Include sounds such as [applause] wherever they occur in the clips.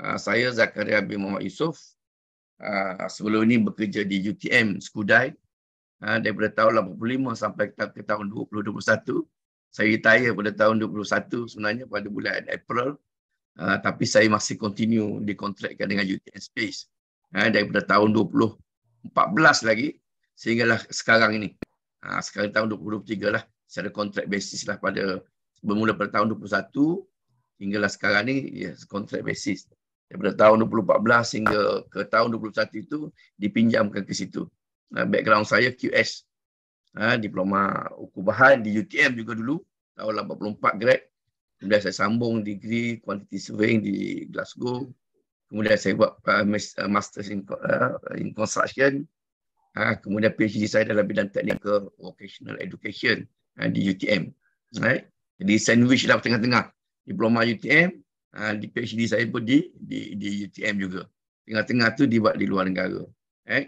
Ah, saya Zakaria bin Muhammad Yusof ah, sebelum ini bekerja di UTM Skudai ah, daripada tahun 85 sampai ke tahun 2021 saya retire pada tahun 21 sebenarnya pada bulan April tapi saya masih continue dikontrakkan dengan UTM Space daripada tahun 2014 lagi sehinggalah sekarang ini sekarang tahun 2023 lah secara kontrak basis lah pada bermula pada tahun 21 hinggalah sekarang ni yes, ya, kontrak basis daripada tahun 2014 sehingga ke tahun 2021 itu dipinjamkan ke situ. Uh, background saya QS. Uh, ha, diploma ukubahan di UTM juga dulu tahun 84 grad. Kemudian saya sambung degree quantity surveying di Glasgow. Kemudian saya buat uh, uh master in, uh, in construction. Uh, kemudian PhD saya dalam bidang technical vocational education uh, di UTM. Right? Jadi sandwich lah tengah-tengah. Diploma UTM, Ah, di PhD saya pun di di di UTM juga. Tengah-tengah tu dibuat di luar negara. Eh.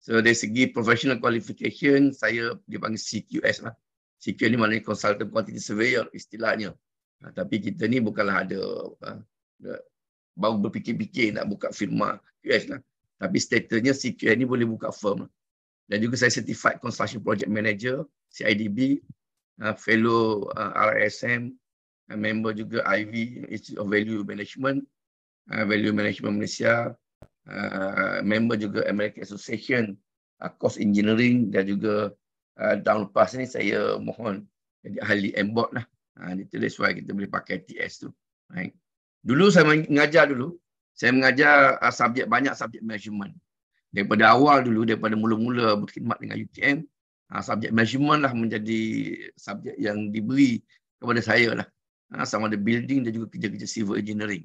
So dari segi professional qualification saya dipanggil CQS lah. CQS ni maknanya consultant quantity surveyor istilahnya. Ha, tapi kita ni bukanlah ada ha, baru berfikir-fikir nak buka firma QS lah. Tapi statusnya CQS ni boleh buka firm lah. Dan juga saya certified construction project manager CIDB, uh, fellow uh, RSM member juga IV Institute of Value Management, uh, Value Management Malaysia, uh, member juga American Association uh, Course Engineering dan juga uh, down pass ni saya mohon jadi ahli embot lah. Uh, itu that's why kita boleh pakai TS tu. Right. Dulu saya mengajar dulu, saya mengajar uh, subjek banyak subjek management. Daripada awal dulu, daripada mula-mula berkhidmat dengan UTM, uh, subjek management lah menjadi subjek yang diberi kepada saya lah. Ha, sama ada building dan juga kerja-kerja civil engineering.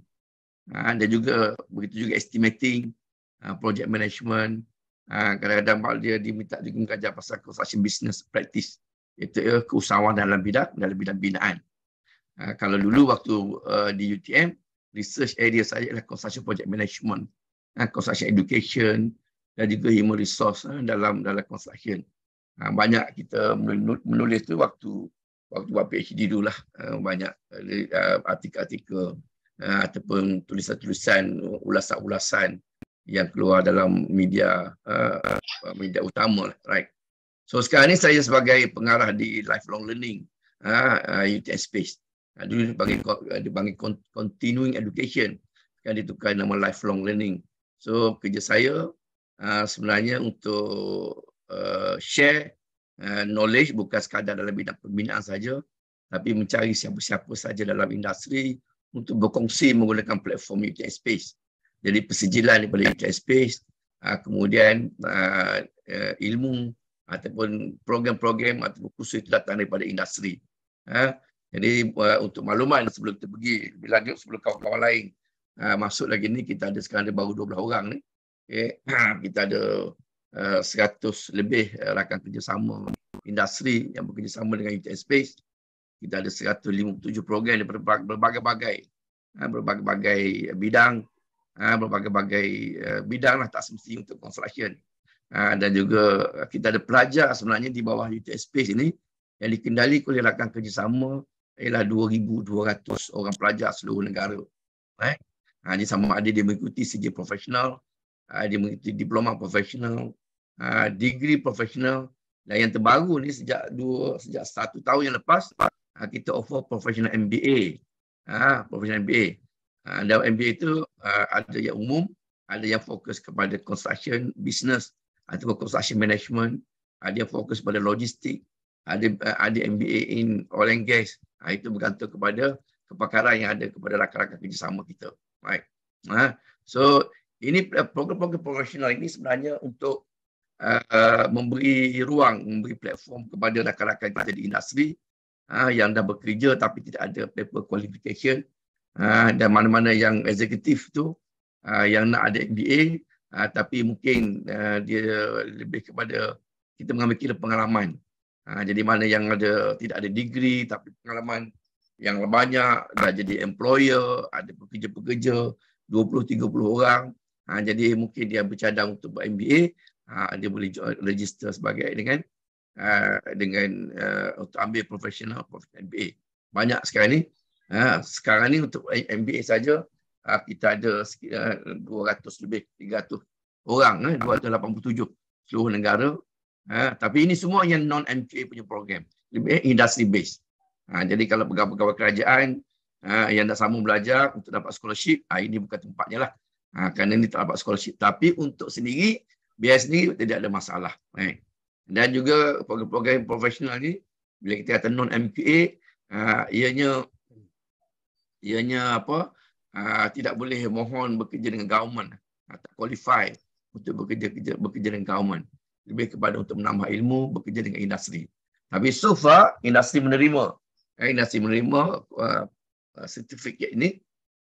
Ha, dan juga begitu juga estimating, ha, project management. Kadang-kadang mak dia diminta juga mengajar pasal construction business practice. Iaitu eh, keusahawan dalam bidang dalam bidang binaan. Kalau dulu waktu eh, di UTM, research area saya adalah construction project management, construction education dan juga human resource eh, dalam dalam construction. Banyak kita menulis tu waktu waktu buat PhD dulu lah ah, banyak ah, artikel-artikel ah, ataupun tulisan-tulisan ulasan-ulasan yang keluar dalam media media utama lah, right so sekarang ni saya sebagai pengarah di lifelong learning UTS space dulu dipanggil dipanggil continuing education yang ditukar nama lifelong learning so kerja saya sebenarnya untuk share Eh, knowledge bukan sekadar dalam bidang pembinaan saja tapi mencari siapa-siapa saja dalam industri untuk berkongsi menggunakan platform UTS Space. Jadi persijilan daripada UTS Space, ah, kemudian ah, eh, ilmu ataupun program-program ataupun kursus itu datang daripada industri. Ah, jadi eh, untuk makluman sebelum kita pergi, lebih lanjut sebelum kawan-kawan lain masuk lagi ni, kita ada sekarang ada baru 12 orang ni. [clears throat] Kita ada uh, eh, 100 lebih uh, rakan kerjasama industri yang bekerjasama dengan UTS Space. Kita ada 157 program daripada berbagai-bagai uh, berbagai-bagai bidang uh, berbagai-bagai uh, bidang lah tak semestinya untuk construction. Uh, dan juga kita ada pelajar sebenarnya di bawah UTS Space ini yang dikendalikan oleh rakan kerjasama ialah 2,200 orang pelajar seluruh negara. Eh? Ha, jadi sama ada dia mengikuti CJ profesional, ha, dia mengikuti diploma profesional, Ah, degree profesional dan lah. yang terbaru ni sejak dua sejak satu tahun yang lepas uh, kita offer professional MBA. Uh, ah, professional MBA. Uh, dan MBA itu uh, ada yang umum, ada yang fokus kepada construction business atau construction management, ada yang fokus pada logistik, ada uh, ada MBA in oil and gas. Uh, itu bergantung kepada kepakaran yang ada kepada rakan-rakan kerjasama kita. Right. Uh, so ini eh, program-program profesional ini sebenarnya untuk uh, memberi ruang, memberi platform kepada rakan-rakan kita di industri uh, yang dah bekerja tapi tidak ada paper qualification uh, dan mana-mana yang eksekutif tu uh, yang nak ada MBA uh, tapi mungkin uh, dia lebih kepada kita mengambil kira pengalaman. Uh, jadi mana yang ada tidak ada degree tapi pengalaman yang banyak dah jadi employer, ada pekerja-pekerja 20-30 orang. Ha, jadi mungkin dia bercadang untuk buat MBA Ha, dia boleh register sebagai dengan uh, dengan uh, untuk ambil professional MBA. Banyak sekarang ni. Ha, sekarang ni untuk MBA saja ha, kita ada sekitar 200 lebih 300 orang eh, 287 seluruh negara ha, tapi ini semua yang non MBA punya program lebih industry based ha, jadi kalau pegawai-pegawai kerajaan ha, yang nak sambung belajar untuk dapat scholarship ha, ini bukan tempatnya lah ha, kerana ini tak dapat scholarship tapi untuk sendiri biaya sendiri tidak ada masalah. Eh. Dan juga program-program profesional ni bila kita kata non MPA uh, ah, ianya ianya apa uh, tidak boleh mohon bekerja dengan government uh, tak qualify untuk bekerja kerja bekerja dengan government lebih kepada untuk menambah ilmu bekerja dengan industri. Tapi so far industri menerima eh, industri menerima sertifikat uh, ini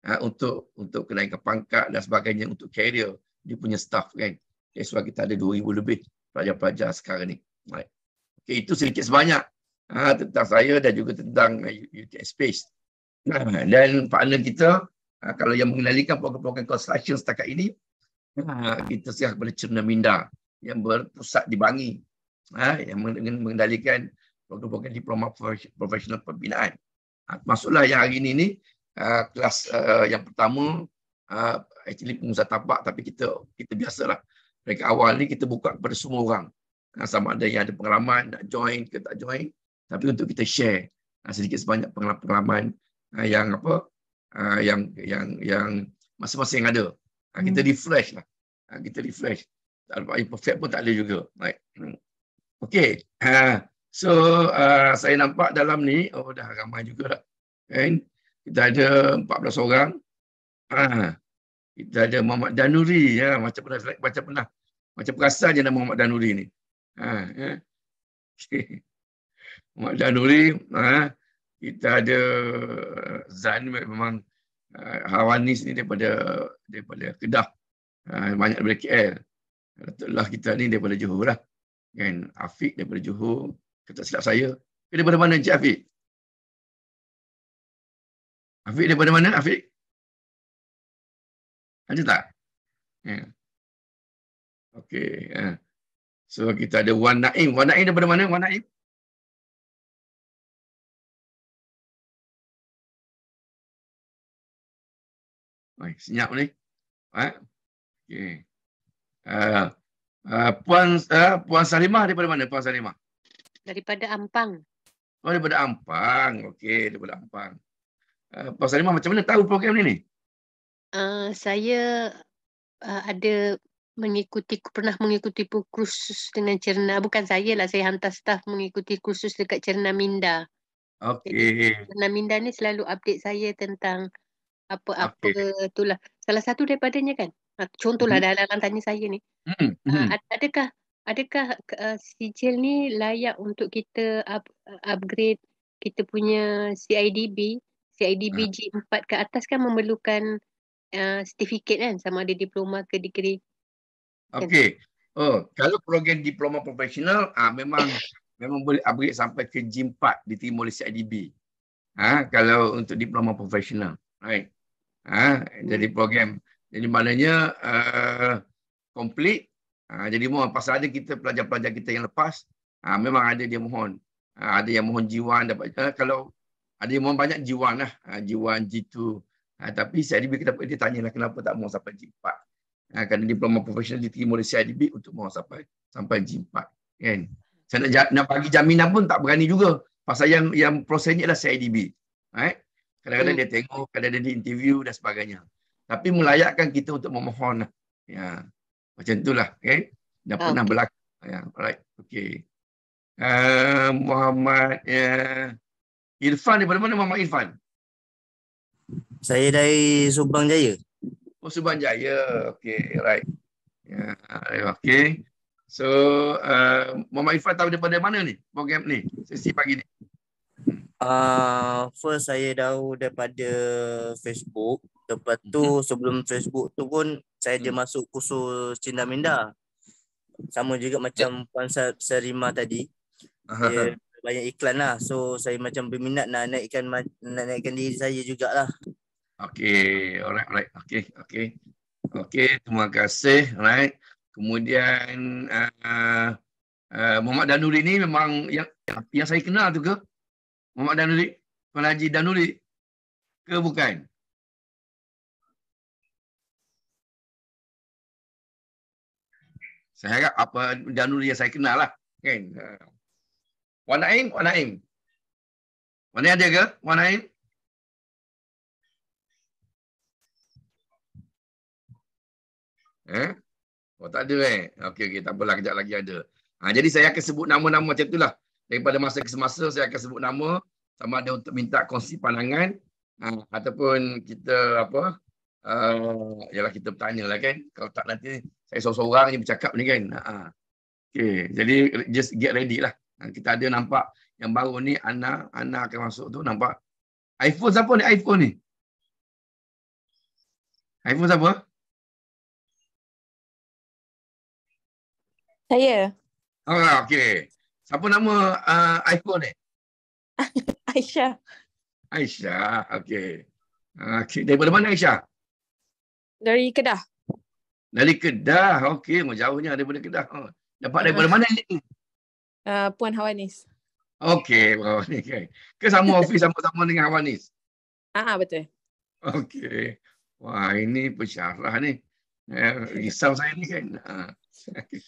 uh, untuk untuk kenaikan pangkat dan sebagainya untuk career dia punya staff kan. Okay, eh, sebab kita ada 2,000 lebih pelajar-pelajar sekarang ni. Baik. Okay, itu sedikit sebanyak ha, tentang saya dan juga tentang UTS uh, Space. [coughs] Dan partner kita, ha, kalau yang mengenalikan program-program construction setakat ini, ha, kita siap kepada Cerna Minda yang berpusat di Bangi. Ha, yang mengendalikan program-program diploma profesional pembinaan. Ha, masuklah yang hari ini ni, ha, kelas uh, yang pertama, uh, actually pengusaha tapak tapi kita kita biasalah pada awal ni kita buka kepada semua orang. Ha, sama ada yang ada pengalaman, nak join ke tak join. Tapi untuk kita share ha, sedikit sebanyak pengalaman ha, yang apa yang yang yang masing-masing yang ada. Kita hmm. refresh lah. Kita refresh. Tak ada perfect pun tak ada juga. Right. Okay. So saya nampak dalam ni, oh dah ramai juga dah. Kan? Kita ada 14 orang. Ah kita ada Muhammad Danuri ya macam pernah baca pernah macam perasan je nama Muhammad Danuri ni. Ha ya. [laughs] Muhammad Danuri ha, kita ada Zain memang uh, ha, Hawanis ni daripada daripada Kedah. Ha, banyak dari KL. Datuklah kita ni daripada Johor lah. Kan Afiq daripada Johor, kata silap saya. Dia daripada mana Cik Afiq? Afiq daripada mana Afiq? Ada tak? Yeah. Okey. Yeah. So kita ada Wan Naim. Wan Naim daripada mana? Wan Naim? Oi, senyap ni. Ha? Okey. Uh, uh, Puan uh, Puan Salimah daripada mana Puan Salimah? Daripada Ampang. Oh, daripada Ampang. Okey, daripada Ampang. Uh, Puan Salimah macam mana tahu program ni ni? Eh, saya uh, ada mengikuti pernah mengikuti kursus dengan Cerna bukan saya lah saya hantar staff mengikuti kursus dekat Cerna Minda. Okey. Cerna Minda ni selalu update saya tentang apa-apa okay. itulah. Salah satu daripadanya kan. Ha, contohlah mm-hmm. dalam tanya saya ni. Mm-hmm. Eh, mm-hmm. adakah adakah uh, sijil ni layak untuk kita up, upgrade kita punya CIDB, CIDB uh. G4 ke atas kan memerlukan Uh, certificate kan sama ada diploma ke degree. Kan? Okey. Oh, kalau program diploma profesional ah memang memang boleh upgrade sampai ke G4 diterima oleh CIDB. Ah ha, kalau untuk diploma profesional. Right. Ah ha, jadi hmm. program jadi maknanya uh, complete ha, jadi mohon pasal ada kita pelajar-pelajar kita yang lepas ha, memang ada dia mohon ha, ada yang mohon G1 dapat ha, kalau ada yang mohon banyak G1 lah ha, G1 G2 Ha, tapi CIDB kenapa dia tanyalah kenapa tak mau sampai G4. Ha, kerana diploma profesional diterima oleh CIDB untuk mau sampai sampai G4. Kan? Saya nak, nak bagi jaminan pun tak berani juga. Pasal yang yang prosesnya adalah CIDB. Right? Kadang-kadang hmm. dia tengok, kadang-kadang dia interview dan sebagainya. Tapi melayakkan kita untuk memohon. Lah, ya. Macam itulah. Okay? Dah okay. pernah berlaku. Ya. Alright. Okay. Uh, ah, Muhammad. Uh, Irfan daripada mana Muhammad Irfan? Saya dari Subang Jaya. Oh, Subang Jaya. okay right. Ya, yeah. okey. So, uh, Muhammad Ifat tahu daripada mana ni? Program ni, sesi pagi ni. Uh, first saya tahu daripada Facebook. Lepas tu hmm sebelum Facebook tu pun saya mm-hmm. dia masuk kursus Cinta Minda. Sama juga macam ya. Puan Serima tadi. Dia banyak iklan lah. So saya macam berminat nak naikkan, nak naikkan diri saya jugalah. Okey, alright, alright. Okey, okey. Okey, terima kasih. Alright. Kemudian uh, uh, Muhammad Danuri ni memang yang yang saya kenal tu ke? Muhammad Danuri, Tuan Haji Danuri ke bukan? Saya harap apa Danuri yang saya kenal lah. Kan? Ah. Wan Naim, Wan Naim. Wan Naim ada ke? Wan Naim? Eh? Oh, tak ada eh? Okey, okay, tak apalah. Kejap lagi ada. Ha, jadi saya akan sebut nama-nama macam itulah. Daripada masa ke semasa, saya akan sebut nama. Sama ada untuk minta kongsi pandangan. Ha, ataupun kita apa. Uh, kita bertanya lah kan. Kalau tak nanti saya seorang-seorang ni bercakap ni kan. Ha, ha. okay. Jadi just get ready lah. Ha, kita ada nampak yang baru ni. anak-anak akan masuk tu nampak. iPhone siapa ni? iPhone ni? iPhone siapa? Saya. Ah, oh, okey. Siapa nama uh, iPhone ni? [laughs] Aisyah. Aisyah, okey. Ah, okey, daripada mana Aisyah? Dari Kedah. Dari Kedah, okey. Jauhnya dari mana Kedah. Oh. Dapat dari uh, ah. mana ni? Uh, Puan Hawanis. Okey, Puan okay. Ke sama [laughs] office sama-sama dengan Hawanis? Ah, uh, betul. Okey. Wah, ini pesyarah ni. Eh, risau saya ni kan. Uh. [laughs]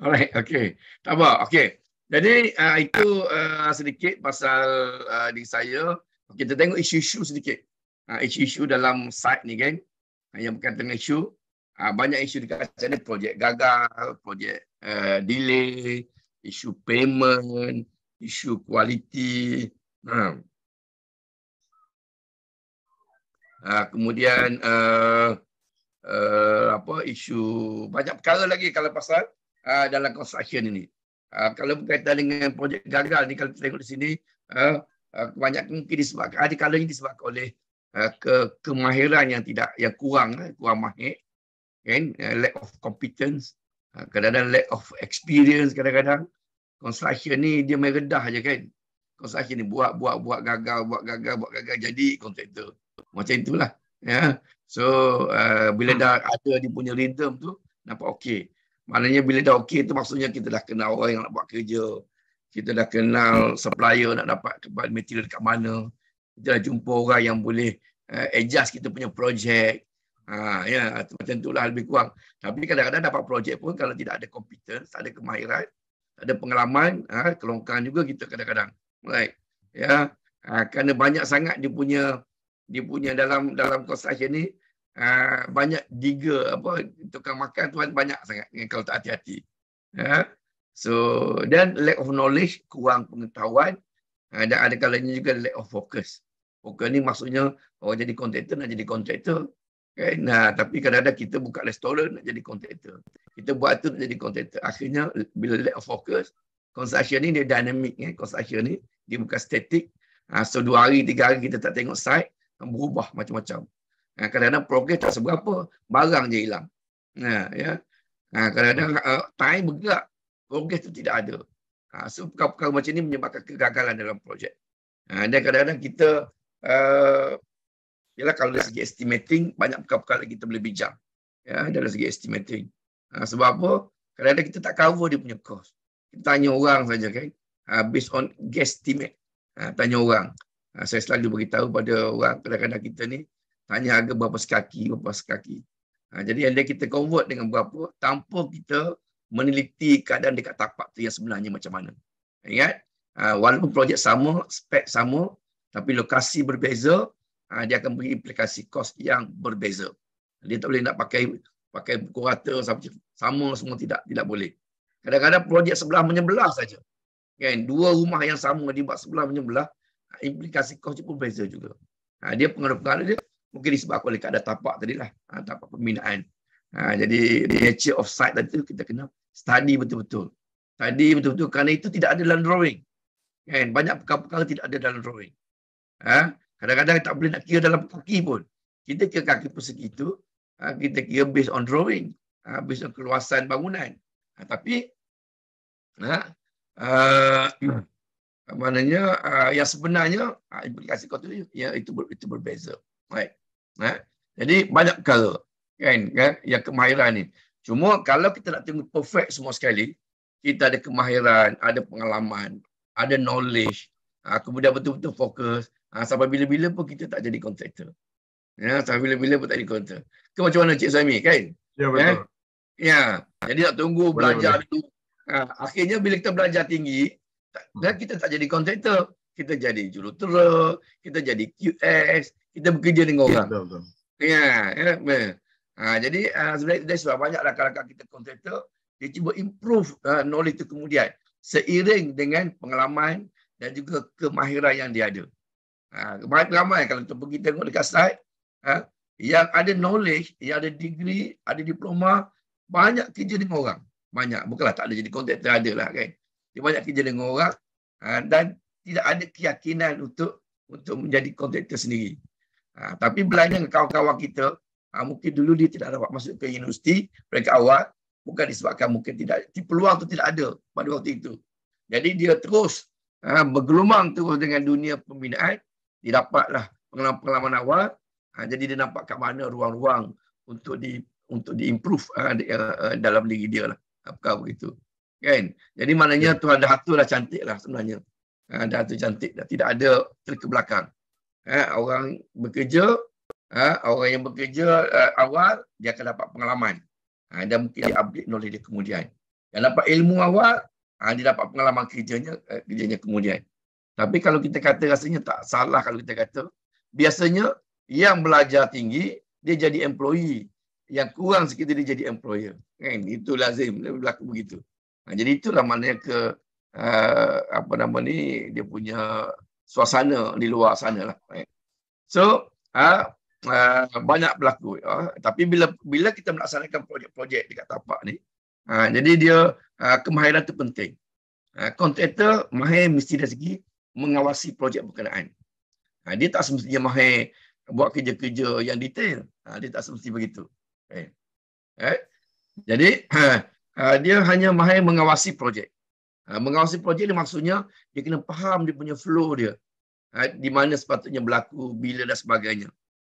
Alright, okay. Tak apa, okay. Jadi uh, itu uh, sedikit pasal uh, diri saya. Okay, kita tengok isu-isu sedikit. Uh, isu-isu dalam site ni, geng. Uh, yang berkaitan dengan isu. Uh, banyak isu dekat sana. Projek gagal, projek uh, delay, isu payment, isu quality. Uh. Hmm. Uh, kemudian uh, uh, apa isu banyak perkara lagi kalau pasal uh, dalam construction ini. Uh, kalau berkaitan dengan projek gagal ni kalau kita tengok di sini uh, ah, uh, ah, kebanyakan mungkin disebabkan ada ini disebabkan oleh uh, ke kemahiran yang tidak yang kurang uh, kurang mahir kan uh, lack of competence uh, kadang-kadang lack of experience kadang-kadang construction ni dia meredah aja kan construction ni buat buat buat gagal buat gagal buat gagal jadi kontraktor macam itulah ya yeah. so uh, bila hmm. dah ada dia punya rhythm tu nampak okey Maknanya bila dah okey tu maksudnya kita dah kenal orang yang nak buat kerja. Kita dah kenal supplier nak dapat material dekat mana. Kita dah jumpa orang yang boleh uh, adjust kita punya projek. Ha, ya, macam itulah lebih kurang. Tapi kadang-kadang dapat projek pun kalau tidak ada competence, tak ada kemahiran, tak ada pengalaman, ha, kelongkang juga kita kadang-kadang. Right. Ya. Ha, kerana banyak sangat dia punya dia punya dalam dalam construction ni Ah, banyak diga apa tukang makan tu kan banyak sangat kalau tak hati-hati. Ya. So then lack of knowledge kurang pengetahuan ah, dan ada kalanya juga lack of focus. Focus ni maksudnya orang jadi contractor nak jadi contractor. Okay? Nah, tapi kadang-kadang kita buka restoran nak jadi contractor. Kita buat tu nak jadi contractor. Akhirnya bila lack of focus, construction ni dia dynamic. Eh? Construction ni dia bukan static. Ah, so dua hari, tiga hari kita tak tengok site, berubah macam-macam. Ha, kadang-kadang progres tak seberapa, barang je hilang. Ha, ya. Ha, kadang-kadang uh, time bergerak, progres tu tidak ada. Ha, so perkara-perkara macam ni menyebabkan kegagalan dalam projek. Ha, dan kadang-kadang kita, uh, ha, ialah kalau dari segi estimating, banyak perkara-perkara kita boleh bijak. Ya, dari segi estimating. Ha, sebab apa? Kadang-kadang kita tak cover dia punya cost. Kita tanya orang saja kan. Ha, based on guesstimate. Ha, tanya orang. Ha, saya selalu beritahu pada orang, kadang-kadang kita ni, hanya harga berapa sekaki, berapa sekaki. Ha, jadi yang dia kita convert dengan berapa tanpa kita meneliti keadaan dekat tapak tu yang sebenarnya macam mana. Ha, ingat, ha, walaupun projek sama, spek sama, tapi lokasi berbeza, ha, dia akan beri implikasi kos yang berbeza. Dia tak boleh nak pakai pakai buku rata sama, sama semua tidak tidak boleh. Kadang-kadang projek sebelah menyebelah saja. Kan? Dua rumah yang sama dibuat sebelah menyebelah, ha, implikasi kos pun berbeza juga. Ha, dia pengaruh-pengaruh dia mungkin disebabkan oleh keadaan tapak tadi lah ha, tapak pembinaan ha, jadi nature of sight tadi tu kita kena study betul-betul study betul-betul kerana itu tidak ada dalam drawing kan banyak perkara-perkara tidak ada dalam drawing ha? kadang-kadang tak boleh nak kira dalam kaki pun kita kira kaki persegi itu ha, kita kira based on drawing ha, based on keluasan bangunan ha, tapi ha, uh, maknanya uh, yang sebenarnya uh, implikasi kau tu ya itu itu berbeza right Ha? Jadi banyak perkara kan, kan yang kemahiran ni. Cuma kalau kita nak tengok perfect semua sekali, kita ada kemahiran, ada pengalaman, ada knowledge, ha, kemudian betul-betul fokus, ha, sampai bila-bila pun kita tak jadi kontraktor. Ya, sampai bila-bila pun tak jadi kontraktor. Ke macam mana Cik Zami kan? Ya, eh? betul. Ya, ya. jadi nak tunggu boleh, belajar boleh. dulu. Ha, akhirnya bila kita belajar tinggi, tak, hmm. kita tak jadi kontraktor. Kita jadi jurutera, kita jadi QS, kita bekerja dengan ya, orang. Ya, yeah, Ya, ya. Ha, jadi uh, sebenarnya dia sebab banyak rakan-rakan lah kita kontraktor dia cuba improve uh, knowledge itu kemudian seiring dengan pengalaman dan juga kemahiran yang dia ada. Ha, uh, ramai kalau kita pergi tengok dekat site, ha, yang ada knowledge, yang ada degree, ada diploma, banyak kerja dengan orang. Banyak. Bukanlah tak ada jadi kontraktor, ada lah kan. Dia banyak kerja dengan orang uh, dan tidak ada keyakinan untuk untuk menjadi kontraktor sendiri. Ha, tapi belanya kawan-kawan kita, ha, mungkin dulu dia tidak dapat masuk ke universiti mereka awal, bukan disebabkan mungkin tidak peluang itu tidak ada pada waktu itu. Jadi dia terus ha, bergelumang terus dengan dunia pembinaan, dia dapatlah pengalaman-pengalaman awal, ha, jadi dia nampak kat mana ruang-ruang untuk di untuk diimprove ha, di, uh, dalam diri dia lah. Apakah ha, begitu? Kan? Jadi maknanya ya. Tuhan dah aturlah cantik lah sebenarnya. Ha, dah atur cantik. tidak ada terkebelakang ha, orang bekerja ha, orang yang bekerja uh, awal dia akan dapat pengalaman ha, dan mungkin dia update knowledge dia kemudian yang dapat ilmu awal ha, dia dapat pengalaman kerjanya uh, kerjanya kemudian tapi kalau kita kata rasanya tak salah kalau kita kata biasanya yang belajar tinggi dia jadi employee yang kurang sikit dia jadi employer kan itu lazim dia berlaku begitu ha, jadi itulah maknanya ke uh, apa nama ni dia punya suasana di luar sana lah. So uh, banyak berlaku. Uh, tapi bila bila kita melaksanakan projek-projek dekat tapak ni, uh, jadi dia uh, kemahiran tu penting. Uh, kontraktor mahir mesti dari segi mengawasi projek berkenaan. Uh, dia tak semestinya mahir buat kerja-kerja yang detail. Uh, dia tak semestinya begitu. Okay. Okay. Jadi uh, dia hanya mahir mengawasi projek. Ha, mengawasi projek ni maksudnya dia kena faham dia punya flow dia. Ha, di mana sepatutnya berlaku, bila dan sebagainya.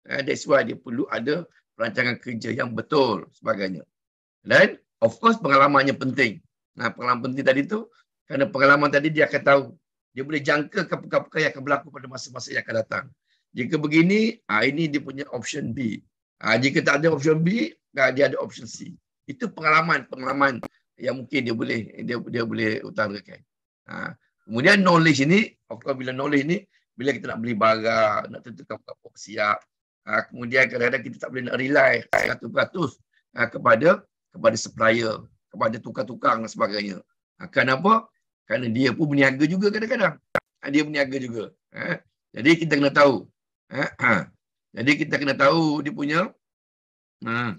Ha, that's why dia perlu ada perancangan kerja yang betul sebagainya. Dan of course pengalamannya penting. Nah, pengalaman penting tadi tu kerana pengalaman tadi dia akan tahu dia boleh jangka ke perkara-perkara yang akan berlaku pada masa-masa yang akan datang. Jika begini, ini dia punya option B. jika tak ada option B, dia ada option C. Itu pengalaman, pengalaman yang mungkin dia boleh dia dia boleh utarakan. Ha. Kemudian knowledge ini, of bila knowledge ini, bila kita nak beli barang, nak tentukan apa pokok siap, ha. kemudian kadang-kadang kita tak boleh nak rely 100% ha, kepada kepada supplier, kepada tukar tukang dan sebagainya. Ha. Kenapa? Kerana dia pun berniaga juga kadang-kadang. Ha, dia berniaga juga. Ha. Jadi kita kena tahu. Ha. Ha. Jadi kita kena tahu dia punya ha.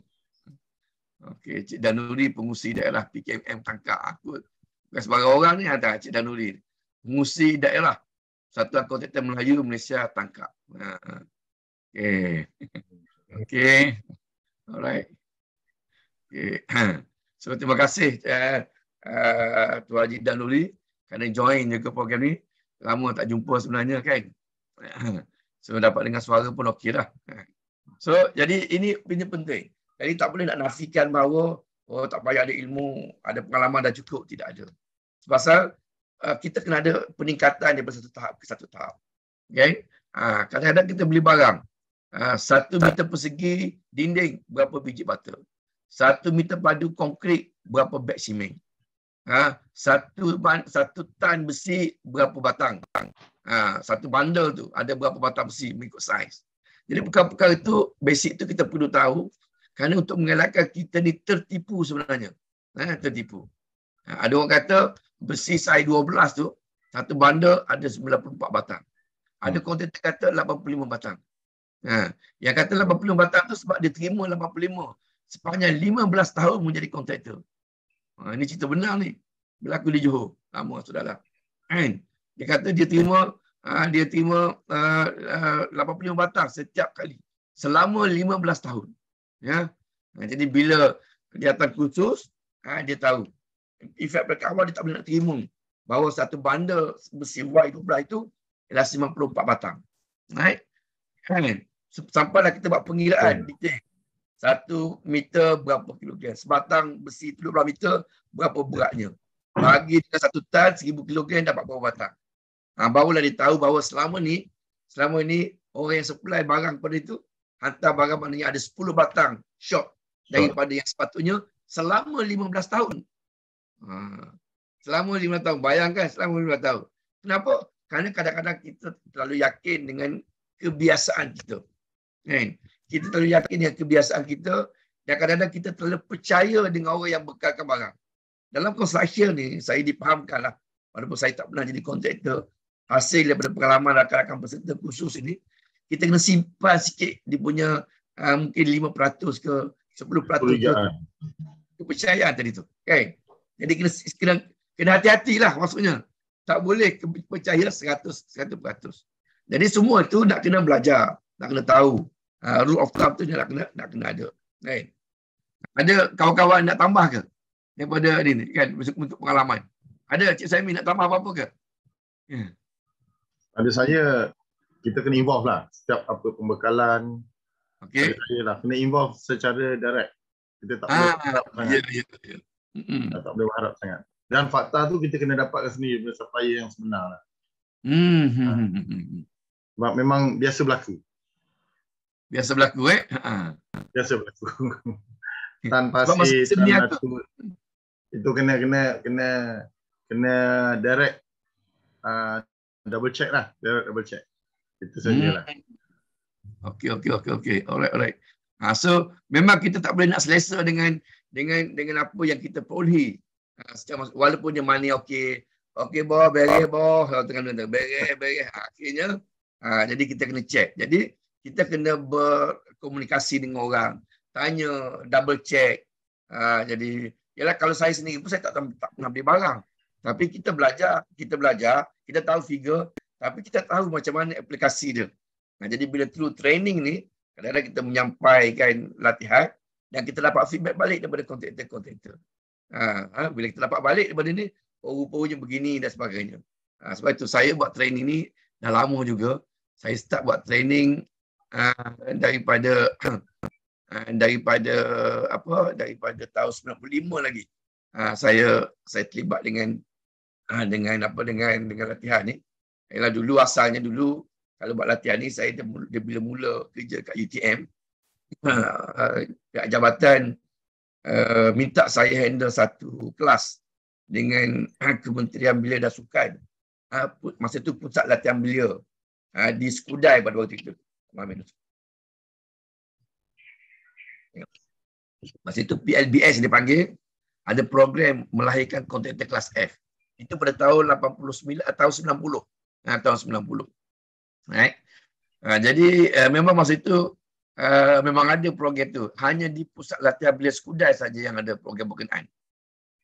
Okey, Cik Danuri pengusi daerah PKMM Tangkak. Aku bukan sebarang orang ni ada Cik Danuri. Pengusi daerah satu kontraktor Melayu Malaysia Tangkak. Ha, ha. Okey. [laughs] Okey. Alright. Okey. [clears throat] So terima kasih uh, uh, Tuan Haji Danuri kerana join juga program ni. Lama tak jumpa sebenarnya kan. [clears throat] So dapat dengar suara pun okey lah. [clears throat] So jadi ini punya penting. Jadi tak boleh nak nafikan bahawa oh tak payah ada ilmu, ada pengalaman dah cukup, tidak ada. Sebab uh, kita kena ada peningkatan daripada satu tahap ke satu tahap. Okay? Ha, kadang-kadang kita beli barang, ha, satu meter persegi dinding, berapa biji batu. Satu meter padu konkrit, berapa beg simen. Ha, ah, satu, satu tan besi, berapa batang. Ha, satu bandel tu, ada berapa batang besi mengikut saiz. Jadi perkara-perkara itu, basic itu kita perlu tahu kerana untuk mengelakkan kita ni tertipu sebenarnya. Ha, tertipu. Ha, ada orang kata besi size 12 tu, satu bandar ada 94 batang. Ada hmm. kontainer kata 85 batang. Ha, yang kata 85 batang tu sebab dia terima 85. Sepanjang 15 tahun menjadi kontainer. Ha, ini cerita benar ni. Berlaku di Johor. Lama sudah lah. And, dia kata dia terima ha, dia terima uh, uh, 85 batang setiap kali. Selama 15 tahun. Ya. Ha, jadi bila kegiatan khusus, ha, dia tahu. Efek pada kawal dia tak boleh nak terima. Bahawa satu banda bersiwai itu belah itu ialah 94 batang. Right? Kan? Sampai lah kita buat pengiraan. Hmm. Detail. Satu meter berapa kilogram. Sebatang besi 70 meter berapa beratnya. Bagi dengan satu tan 1000 kilogram dapat berapa batang. Ha, barulah dia tahu bahawa selama ni selama ni orang yang supply barang pada itu hantar barang maknanya ada 10 batang shock daripada yang sepatutnya selama 15 tahun. Ha. Selama 15 tahun. Bayangkan selama 15 tahun. Kenapa? Kerana kadang-kadang kita terlalu yakin dengan kebiasaan kita. Kan? Kita terlalu yakin dengan kebiasaan kita dan kadang-kadang kita terlalu percaya dengan orang yang bekalkan barang. Dalam construction ni, saya dipahamkan lah. Walaupun saya tak pernah jadi kontraktor. Hasil daripada pengalaman rakan-rakan peserta khusus ini, kita kena simpan sikit dia punya uh, mungkin 5% ke 10% kepercayaan tadi tu. Okay. Jadi kena, kena, kena hati lah maksudnya. Tak boleh percaya 100%. 100%. Jadi semua tu nak kena belajar. Nak kena tahu. Uh, rule of thumb tu nak kena, nak kena ada. Okay. Ada kawan-kawan nak tambah ke? Daripada ni, kan? Untuk pengalaman. Ada Cik Saimi nak tambah apa-apa ke? Yeah. Pada saya, kita kena involve lah setiap apa pembekalan okey lah kena involve secara direct kita tak ah, boleh ya ya ya tak boleh berharap sangat dan fakta tu kita kena dapatkan sendiri daripada supplier yang sebenar lah hmm ha. memang biasa berlaku biasa berlaku eh ha. biasa berlaku [laughs] tanpa si itu kena kena kena kena direct uh, double check lah direct double check itu sajalah. Hmm. Okey okey okey okey. Alright alright. Ha, so memang kita tak boleh nak selesa dengan dengan dengan apa yang kita peroleh. Ha, walaupun dia money okey, okey boh, beri, boh, ha, tengah kan, tengah Beri, beri. Ha, akhirnya ha, jadi kita kena check. Jadi kita kena berkomunikasi dengan orang, tanya, double check. Ha, jadi ialah kalau saya sendiri pun saya tak, tak, tak pernah beli barang. Tapi kita belajar, kita belajar, kita tahu figure tapi kita tahu macam mana aplikasi dia. Nah, jadi bila through training ni, kadang-kadang kita menyampaikan latihan dan kita dapat feedback balik daripada kontraktor-kontraktor. Ha, ha, bila kita dapat balik daripada ni, oh, rupanya begini dan sebagainya. Ha, sebab itu saya buat training ni dah lama juga. Saya start buat training ha, daripada [coughs] ha, daripada apa daripada tahun 95 lagi. Ha, saya saya terlibat dengan ha, dengan apa dengan dengan latihan ni. Yalah dulu asalnya dulu kalau buat latihan ni saya dia, dia bila mula kerja kat UTM [clears throat] uh, jabatan uh, minta saya handle satu kelas dengan uh, [clears throat] Kementerian Belia dan Sukan. Uh, ah, put, masa tu pusat latihan belia uh, di Skudai pada waktu itu. Masa itu PLBS dia panggil ada program melahirkan kontainer kelas F. Itu pada tahun 89 atau 90 ha, tahun 90. Right? Ha, jadi uh, memang masa itu uh, memang ada program tu. Hanya di pusat latihan belia sekudai saja yang ada program berkenaan.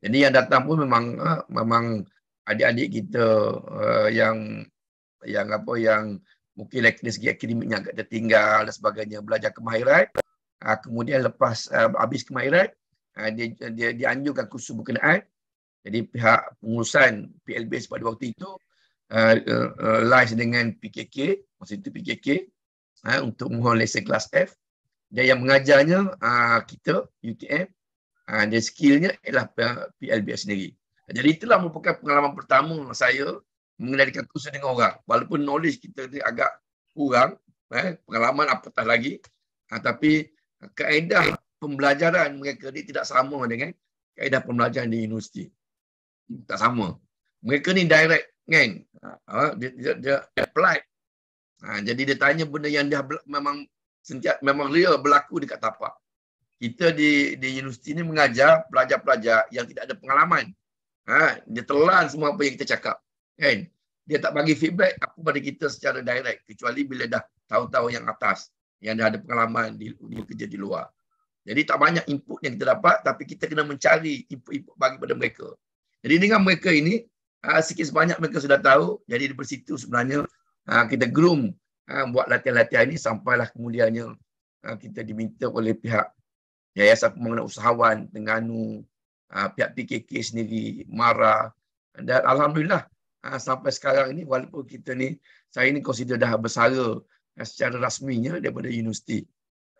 Jadi yang datang pun memang uh, memang adik-adik kita uh, yang yang apa yang mungkin lekni segi akademiknya agak tertinggal dan sebagainya belajar kemahiran. Uh, kemudian lepas uh, habis kemahiran uh, dia, dia dia dianjurkan kursus berkenaan. Jadi pihak pengurusan PLB pada waktu itu lunch uh, uh, dengan PKK masa itu PKK ha, uh, untuk mohon lesen kelas F dia yang mengajarnya uh, kita UTM uh, dan skillnya ialah PLBS sendiri jadi itulah merupakan pengalaman pertama saya mengendalikan kursus dengan orang walaupun knowledge kita ni agak kurang eh, pengalaman apatah lagi uh, tapi kaedah pembelajaran mereka ini tidak sama dengan kaedah pembelajaran di universiti tak sama mereka ni direct kan ha, dia, dia, dia apply ha, jadi dia tanya benda yang dah memang sentiasa memang real berlaku dekat tapak kita di di universiti ni mengajar pelajar-pelajar yang tidak ada pengalaman ha, dia telan semua apa yang kita cakap kan dia tak bagi feedback apa pada kita secara direct kecuali bila dah tahu-tahu yang atas yang dah ada pengalaman di dia kerja di luar jadi tak banyak input yang kita dapat tapi kita kena mencari input-input bagi pada mereka jadi dengan mereka ini uh, sikit sebanyak mereka sudah tahu jadi di situ sebenarnya uh, kita groom uh, buat latihan-latihan ini sampailah kemuliaannya uh, kita diminta oleh pihak Yayasan Pembangunan Usahawan Tengganu uh, pihak PKK sendiri MARA dan alhamdulillah uh, sampai sekarang ini walaupun kita ni saya ni consider dah bersara uh, secara rasminya daripada universiti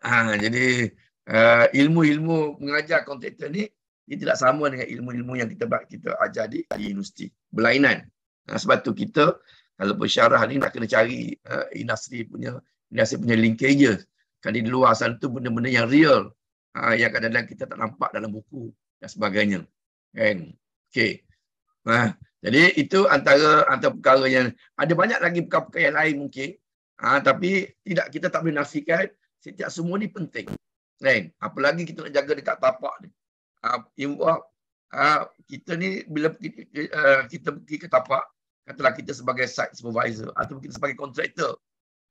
uh, jadi uh, ilmu-ilmu mengajar kontraktor ni dia tidak sama dengan ilmu-ilmu yang kita kita ajar di, di universiti. Berlainan. Nah, ha, sebab tu kita kalau pensyarah ni nak kena cari uh, industri punya industri punya linkages. Kan di luar sana tu benda-benda yang real. Uh, yang kadang-kadang kita tak nampak dalam buku dan sebagainya. Kan? Okay. Nah, jadi itu antara antara perkara yang ada banyak lagi perkara-perkara yang lain mungkin. Ah, tapi tidak kita tak boleh nafikan setiap semua ni penting. Kan? Apalagi kita nak jaga dekat tapak ni uh, involve uh, kita ni bila kita, uh, kita pergi ke tapak katalah kita sebagai site supervisor atau ah, kita sebagai contractor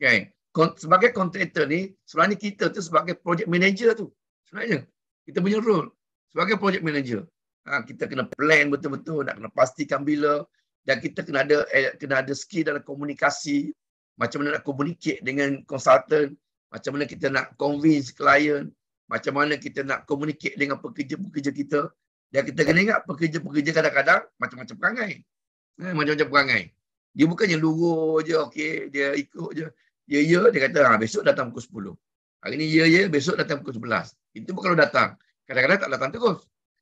okay. Kon- sebagai contractor ni sebenarnya kita tu sebagai project manager tu sebenarnya kita punya role sebagai project manager ha, kita kena plan betul-betul nak kena pastikan bila dan kita kena ada eh, kena ada skill dalam komunikasi macam mana nak communicate dengan consultant macam mana kita nak convince client macam mana kita nak communicate dengan pekerja-pekerja kita. Dan kita kena ingat pekerja-pekerja kadang-kadang macam-macam perangai. Eh, macam-macam perangai. Dia bukannya lugu je, okey, dia ikut je. Ya, ya, dia kata, ha, besok datang pukul 10. Hari ni ya, ya, besok datang pukul 11. Itu kalau datang. Kadang-kadang tak datang terus.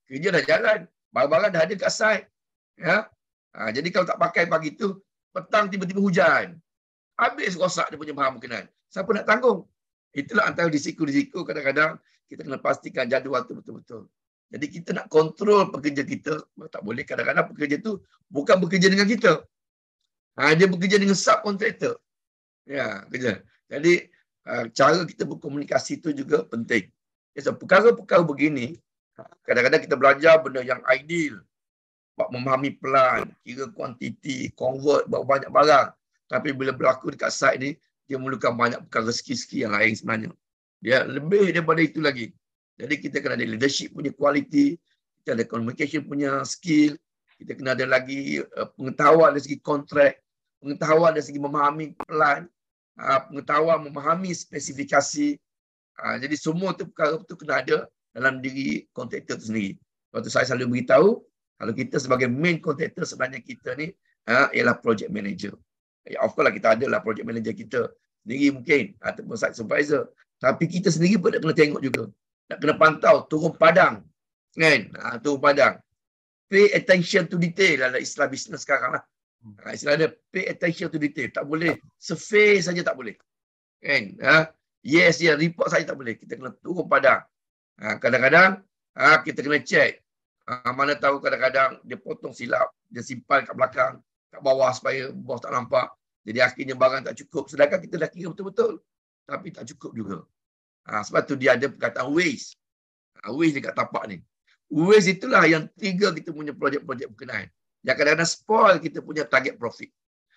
Kerja dah jalan. Barang-barang dah ada kat site. Ya? Ha, jadi kalau tak pakai pagi tu, petang tiba-tiba hujan. Habis rosak dia punya bahan makanan. Siapa nak tanggung? Itulah antara risiko-risiko kadang-kadang kita kena pastikan jadual tu betul-betul. Jadi kita nak kontrol pekerja kita, tak boleh kadang-kadang pekerja tu bukan bekerja dengan kita. Ha, dia bekerja dengan subcontractor. Ya, kerja. Jadi ha, cara kita berkomunikasi tu juga penting. Jadi, ya, so, perkara-perkara begini, ha, kadang-kadang kita belajar benda yang ideal. Memahami pelan, kira kuantiti, convert, buat banyak barang. Tapi bila berlaku dekat site ni, dia memerlukan banyak perkara sikit-sikit yang lain sebenarnya. Ya, lebih daripada itu lagi. Jadi kita kena ada leadership punya kualiti, kita ada communication punya skill, kita kena ada lagi eh, pengetahuan dari segi kontrak, pengetahuan dari segi memahami plan, ah, pengetahuan memahami spesifikasi. Ah, jadi semua tu perkara tu kena ada dalam diri kontraktor tu sendiri. Waktu saya selalu beritahu, kalau kita sebagai main kontraktor sebenarnya kita ni ah, ialah project manager. Ya, of course lah kita adalah project manager kita sendiri mungkin ataupun site supervisor tapi kita sendiri pun nak kena tengok juga. Nak kena pantau, turun padang. Kan? Ha, turun padang. Pay attention to detail lah Islam bisnes sekarang lah. Hmm. Ha, Islam dia pay attention to detail. Tak boleh. Survey saja tak boleh. Kan? Ha? Yes, yes. Ya, report saja tak boleh. Kita kena turun padang. Ha, kadang-kadang ha, kita kena check. Ha, mana tahu kadang-kadang dia potong silap. Dia simpan kat belakang. Kat bawah supaya bos tak nampak. Jadi akhirnya barang tak cukup. Sedangkan kita dah kira betul-betul. Tapi tak cukup juga. Ha, sebab tu dia ada perkataan waste. Ha, waste dekat tapak ni. Waste itulah yang trigger kita punya projek-projek berkenaan. Yang kadang-kadang spoil kita punya target profit.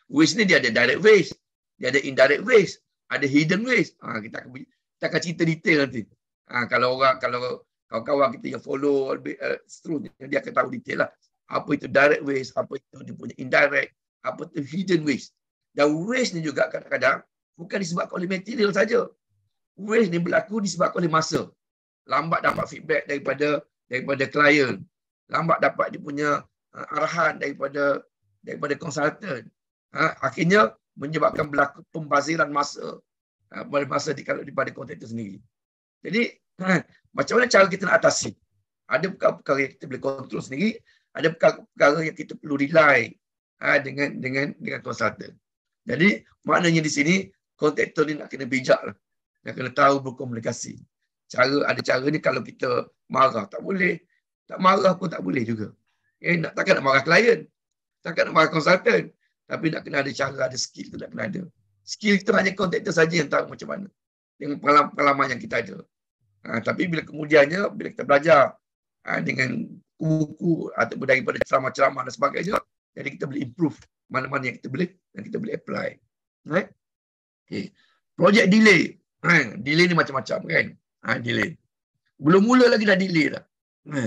Waste ni dia ada direct waste. Dia ada indirect waste. Ada hidden waste. Ha, kita, akan, kita akan cerita detail nanti. Ha, kalau orang, kalau kawan-kawan kita yang follow uh, seterusnya, dia akan tahu detail lah. Apa itu direct waste, apa itu dia punya indirect, apa itu hidden waste. Dan waste ni juga kadang-kadang bukan disebabkan oleh material saja waste ni berlaku disebabkan oleh masa. Lambat dapat feedback daripada daripada klien. Lambat dapat dia punya uh, arahan daripada daripada konsultan. Ha, akhirnya menyebabkan berlaku pembaziran masa uh, pada uh, masa di kalau daripada kontraktor sendiri. Jadi ha, [clears throat] macam mana cara kita nak atasi? Ada perkara-perkara yang kita boleh kontrol sendiri, ada perkara-perkara yang kita perlu rely ha, dengan dengan dengan konsultan. Jadi maknanya di sini kontraktor ni nak kena lah dan kena tahu berkomunikasi. Cara ada cara ni kalau kita marah tak boleh. Tak marah pun tak boleh juga. Eh, nak, takkan nak marah klien. Takkan nak marah konsultan. Tapi nak kena ada cara, ada skill tu nak kena ada. Skill kita hanya kontaktor saja yang tahu macam mana. Dengan pengalaman yang kita ada. Ha, tapi bila kemudiannya, bila kita belajar ha, dengan buku atau daripada ceramah-ceramah dan sebagainya, jadi kita boleh improve mana-mana yang kita boleh yang kita boleh apply. Right? Okay. Project delay. Kan? Delay ni macam-macam kan? Ha, delay. Belum mula lagi dah delay dah. Ha.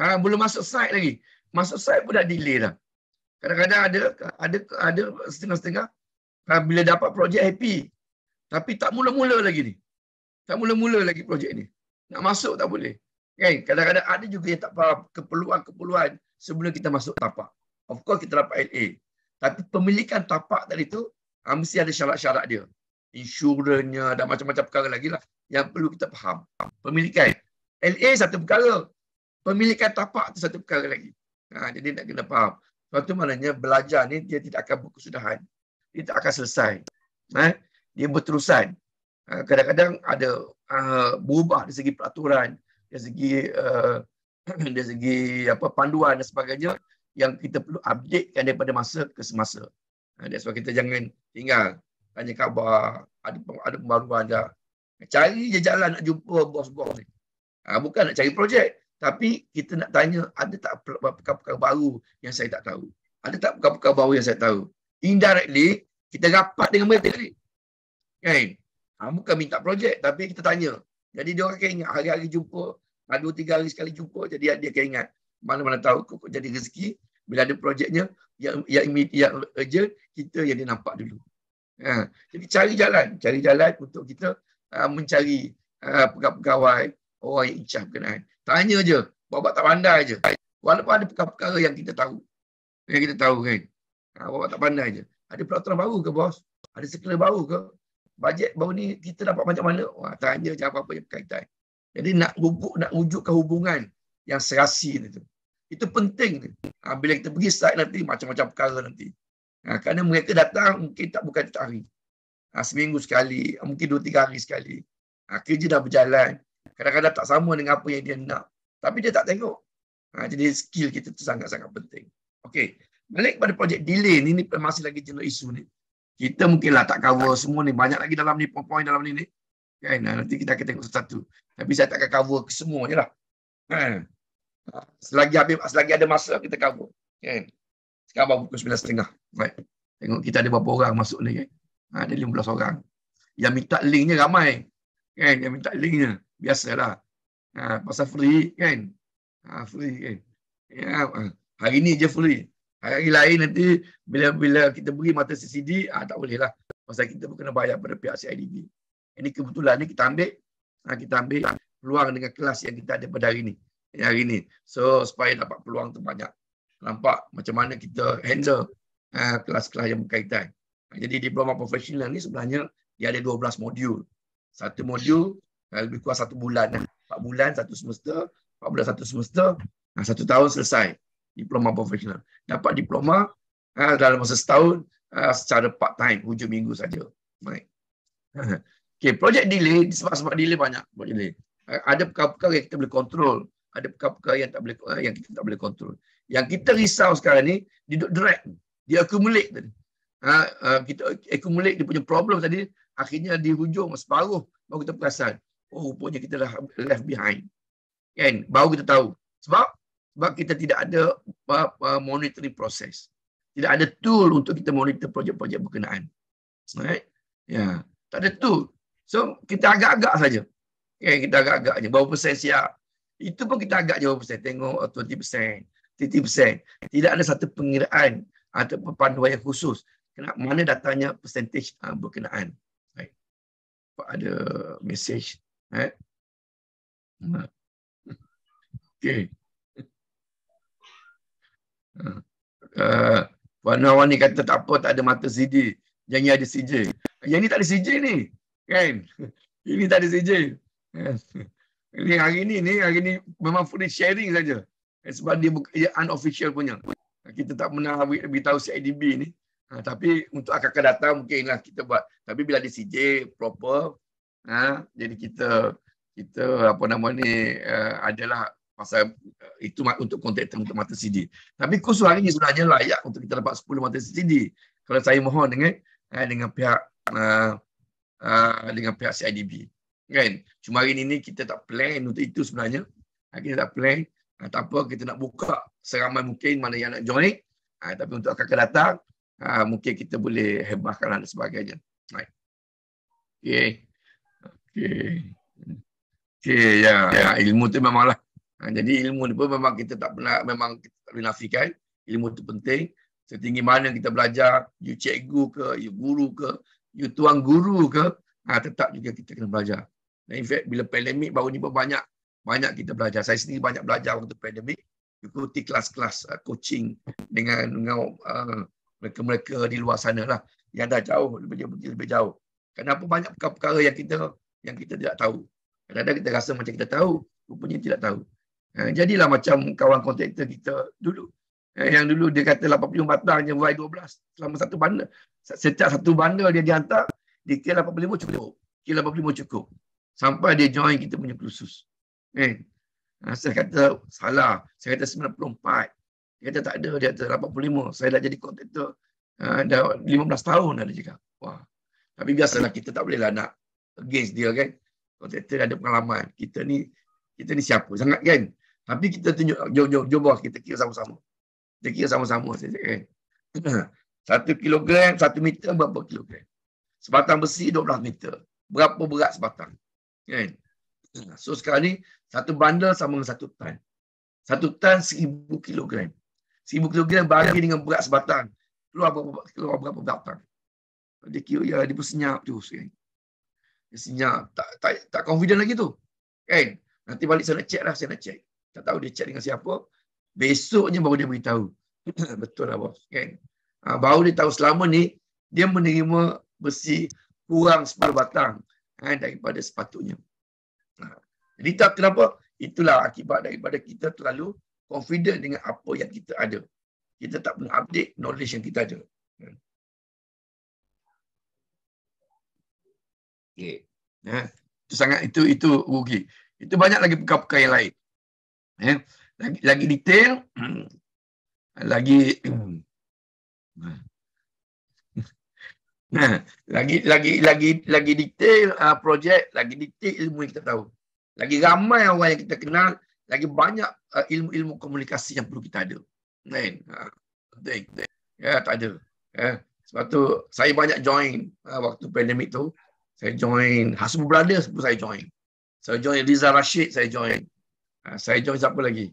ha, belum masuk site lagi. Masuk site pun dah delay dah. Kadang-kadang ada ada ada setengah-setengah ha, bila dapat projek happy. Tapi tak mula-mula lagi ni. Tak mula-mula lagi projek ni. Nak masuk tak boleh. Kan? Kadang-kadang ada juga yang tak faham keperluan-keperluan sebelum kita masuk tapak. Of course kita dapat LA. Tapi pemilikan tapak tadi tu ha, mesti ada syarat-syarat dia insurannya dan macam-macam perkara lagi lah yang perlu kita faham. Pemilikan. LA satu perkara. Pemilikan tapak tu satu perkara lagi. Ha, jadi nak kena faham. Sebab itu maknanya belajar ni dia tidak akan berkesudahan. Dia tak akan selesai. Ha? Dia berterusan. Ha, kadang-kadang ada uh, berubah dari segi peraturan, dari segi uh, [clears throat] dari segi apa panduan dan sebagainya yang kita perlu update kan daripada masa ke semasa. Ha, that's why kita jangan tinggal tanya khabar, ada ada pembaruan ada, Cari je jalan nak jumpa bos-bos ni. Ha, bukan nak cari projek, tapi kita nak tanya ada tak perkara-perkara baru yang saya tak tahu. Ada tak perkara-perkara baru yang saya tahu. Indirectly, kita rapat dengan mereka ni. Kan? Ha, bukan minta projek, tapi kita tanya. Jadi dia akan ingat hari-hari jumpa, ha, dua tiga hari sekali jumpa, jadi dia akan ingat. Mana-mana tahu, kok jadi rezeki, bila ada projeknya, yang, yang, yang, yang urgent, kita yang dia nampak dulu. Ha. Jadi cari jalan, cari jalan untuk kita uh, mencari uh, ha, pegawai orang yang incah berkenaan. Tanya je, bapak tak pandai je. Walaupun ada perkara-perkara yang kita tahu. Yang kita tahu kan. Ha, bapak tak pandai je. Ada peraturan baru ke bos? Ada sekolah baru ke? Bajet baru ni kita dapat macam mana? Wah, tanya je apa-apa yang berkaitan. Jadi nak rujuk, nak rujukkan hubungan yang serasi itu. Itu penting. Ha, bila kita pergi site nanti, macam-macam perkara nanti. Ha, kerana mereka datang mungkin tak bukan setiap hari. Ha, seminggu sekali, mungkin dua tiga hari sekali. Ha, kerja dah berjalan. Kadang-kadang tak sama dengan apa yang dia nak. Tapi dia tak tengok. Ha, jadi skill kita tu sangat-sangat penting. Okay. Balik pada projek delay ni, ni masih lagi jenis isu ni. Kita mungkinlah tak cover semua ni. Banyak lagi dalam ni, poin-poin dalam ni ni. Kan? Ha, nanti kita akan tengok satu-satu. Tapi saya takkan cover semua je lah. Ha. ha. Selagi, habis, selagi ada masa, kita cover. Okay. Sekarang baru pukul 9.30. Right. Tengok kita ada berapa orang masuk ni. Kan? Ha, ada 15 orang. Yang minta linknya ramai. Kan? Yang minta linknya. Biasalah. Ha, pasal free kan. Ha, free kan. Ya, ha. hari ni je free. Hari lain nanti bila bila kita beri mata CCD, ha, tak boleh lah. Pasal kita pun kena bayar pada pihak CIDB. Ini kebetulan ni kita ambil. Ha, kita ambil peluang dengan kelas yang kita ada pada hari ni. Hari ni. So supaya dapat peluang tu banyak nampak macam mana kita handle eh, kelas-kelas yang berkaitan. Jadi diploma profesional ni sebenarnya dia ada 12 modul. Satu modul eh, lebih kurang satu bulan. Empat bulan, satu semester. Empat bulan, satu semester. Satu tahun selesai diploma profesional. Dapat diploma eh, dalam masa setahun secara part time, hujung minggu saja. Baik. [laughs] Okay, projek delay, sebab-sebab delay banyak. Projek delay. Ada perkara-perkara yang kita boleh kontrol. Ada perkara-perkara yang, tak boleh, yang kita tak boleh kontrol. Yang kita risau sekarang ni, dia duduk drag. Dia accumulate tadi. Ha, ha kita accumulate dia punya problem tadi, akhirnya di hujung separuh, baru kita perasan. Oh, rupanya kita dah left behind. Kan? Baru kita tahu. Sebab? Sebab kita tidak ada monitoring process. Tidak ada tool untuk kita monitor projek-projek berkenaan. Right? Ya. Yeah. Tak ada tool. So, kita agak-agak saja. Okay, kita agak-agak saja. Berapa persen siap? Itu pun kita agak je berapa persen. Tengok 20 persen titik persen. Tidak ada satu pengiraan atau panduan yang khusus kena mana datanya percentage uh, berkenaan. Baik. Pak ada message. Eh? [laughs] Okey. Uh, ah. ah, Puan Awan ni kata tak apa, tak ada mata CD. Yang ni ada CJ. Yang ni tak ada CJ ni. Kan? [laughs] Ini tak ada CJ. Ini eh, [laughs] hari ni, ni hari ni memang free sharing saja. Eh, sebab dia, buka, dia unofficial punya. Kita tak pernah beritahu CIDB ni. Ha, tapi untuk akan datang mungkinlah kita buat. Tapi bila dia CJ proper, ha, jadi kita kita apa nama ni uh, adalah pasal uh, itu untuk kontak untuk mata CD. Tapi khusus hari ini sebenarnya layak untuk kita dapat 10 mata CD. Kalau saya mohon dengan eh, dengan pihak uh, uh, dengan pihak CIDB. Kan? Cuma hari ini kita tak plan untuk itu sebenarnya. Kita tak plan. Ha, tak apa kita nak buka seramai mungkin mana yang nak join. Ha, tapi untuk akan datang, ha, mungkin kita boleh hebahkan dan sebagainya. Baik. Okey. Okey. Okey, ya. ya. Ilmu tu memanglah. Ha, jadi ilmu ni pun memang kita tak pernah, memang kita tak menafikan. Ilmu tu penting. Setinggi mana kita belajar, you cikgu ke, you guru ke, you tuan guru ke, ha, tetap juga kita kena belajar. Dan in fact, bila pandemik baru ni pun banyak banyak kita belajar. Saya sendiri banyak belajar waktu pandemik, ikuti kelas-kelas uh, coaching dengan uh, mereka-mereka uh, di luar sana lah yang dah jauh lebih jauh lebih jauh. Kenapa banyak perkara-perkara yang kita yang kita tidak tahu. Kadang-kadang kita rasa macam kita tahu, rupanya tidak tahu. Ha, jadilah macam kawan kontraktor kita dulu. Ha, yang dulu dia kata 84, batang je Y12 selama satu bandar. Setiap satu bandar dia dihantar, dia kira 85 cukup. Kira 85 cukup. Sampai dia join kita punya kursus. Eh, ah, saya kata salah. Saya kata 94. Dia kata tak ada. Dia kata 85. Saya dah jadi kontraktor. Ha, dah 15 tahun dah dia cakap. Wah. Tapi biasalah kita tak bolehlah nak against dia kan. Kontraktor dah ada pengalaman. Kita ni kita ni siapa sangat kan. Tapi kita tunjuk. Jom, jom, jom bos. Kita kira sama-sama. Kita kira sama-sama. Saya cakap kan. [clears throat] Satu kilogram, satu meter berapa kilogram? Sebatang besi 12 meter. Berapa berat sebatang? Kan? [clears throat] So sekarang ni satu bandar sama dengan satu tan. Satu tan seribu kilogram. Seribu kilogram bagi ya. dengan berat sebatang. Keluar berapa, keluar berapa batang. Dia kira, ya, dia pun senyap terus. Kan? Dia senyap. Tak, tak, tak confident lagi tu. Kan? Nanti balik saya nak check lah. Saya nak check. Tak tahu dia check dengan siapa. Besoknya baru dia beritahu. [coughs] Betul lah bos. Kan? Ha, baru dia tahu selama ni, dia menerima besi kurang 10 batang. Kan? Daripada sepatutnya. Jadi tak kenapa? Itulah akibat daripada kita terlalu confident dengan apa yang kita ada. Kita tak pernah update knowledge yang kita ada. Hmm. Okay. Ya. Ha? Itu sangat itu itu rugi. Itu banyak lagi perkara-perkara yang lain. Ya. Lagi, lagi detail, hmm. lagi Nah, hmm. [laughs] ha? lagi lagi lagi lagi detail uh, projek, lagi detail ilmu yang kita tahu lagi ramai orang yang kita kenal, lagi banyak uh, ilmu-ilmu komunikasi yang perlu kita ada. Kan? Ha. Ya, tak ada. Ya. Sebab tu saya banyak join uh, waktu pandemik tu. Saya join Hasbu Brothers pun saya join. Saya join Riza Rashid, saya join. Uh, saya join siapa lagi?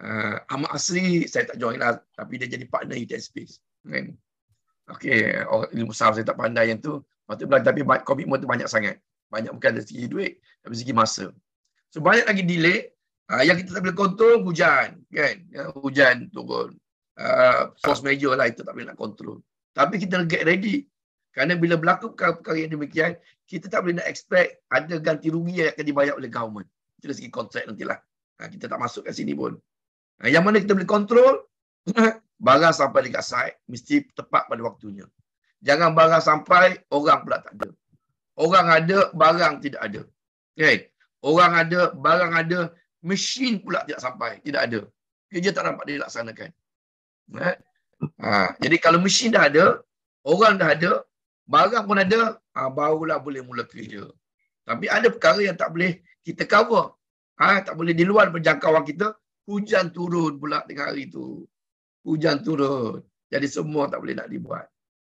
Uh, Ahmad Asri, saya tak join lah. Tapi dia jadi partner UTS Space. Kan? Okay, orang ilmu sahab saya tak pandai yang tu. tapi komitmen tu banyak sangat. Banyak bukan dari segi duit, tapi segi masa. Sebanyak lagi delay. Ha, yang kita tak boleh kontrol hujan kan ya, hujan turun uh, ah, force major lah itu tak boleh nak kontrol tapi kita get ready kerana bila berlaku perkara-perkara yang demikian kita tak boleh nak expect ada ganti rugi yang akan dibayar oleh government itu dari segi kontrak nantilah ha, kita tak masuk kat sini pun ha, yang mana kita boleh kontrol [coughs] barang sampai dekat site mesti tepat pada waktunya jangan barang sampai orang pula tak ada orang ada barang tidak ada kan okay. Orang ada, barang ada, mesin pula tidak sampai, tidak ada. Kerja tak dapat dilaksanakan. Ha. jadi kalau mesin dah ada, orang dah ada, barang pun ada, ha, barulah boleh mula kerja. Tapi ada perkara yang tak boleh kita cover. Ha, tak boleh di luar penjangkauan kita, hujan turun pula tengah hari itu. Hujan turun. Jadi semua tak boleh nak dibuat.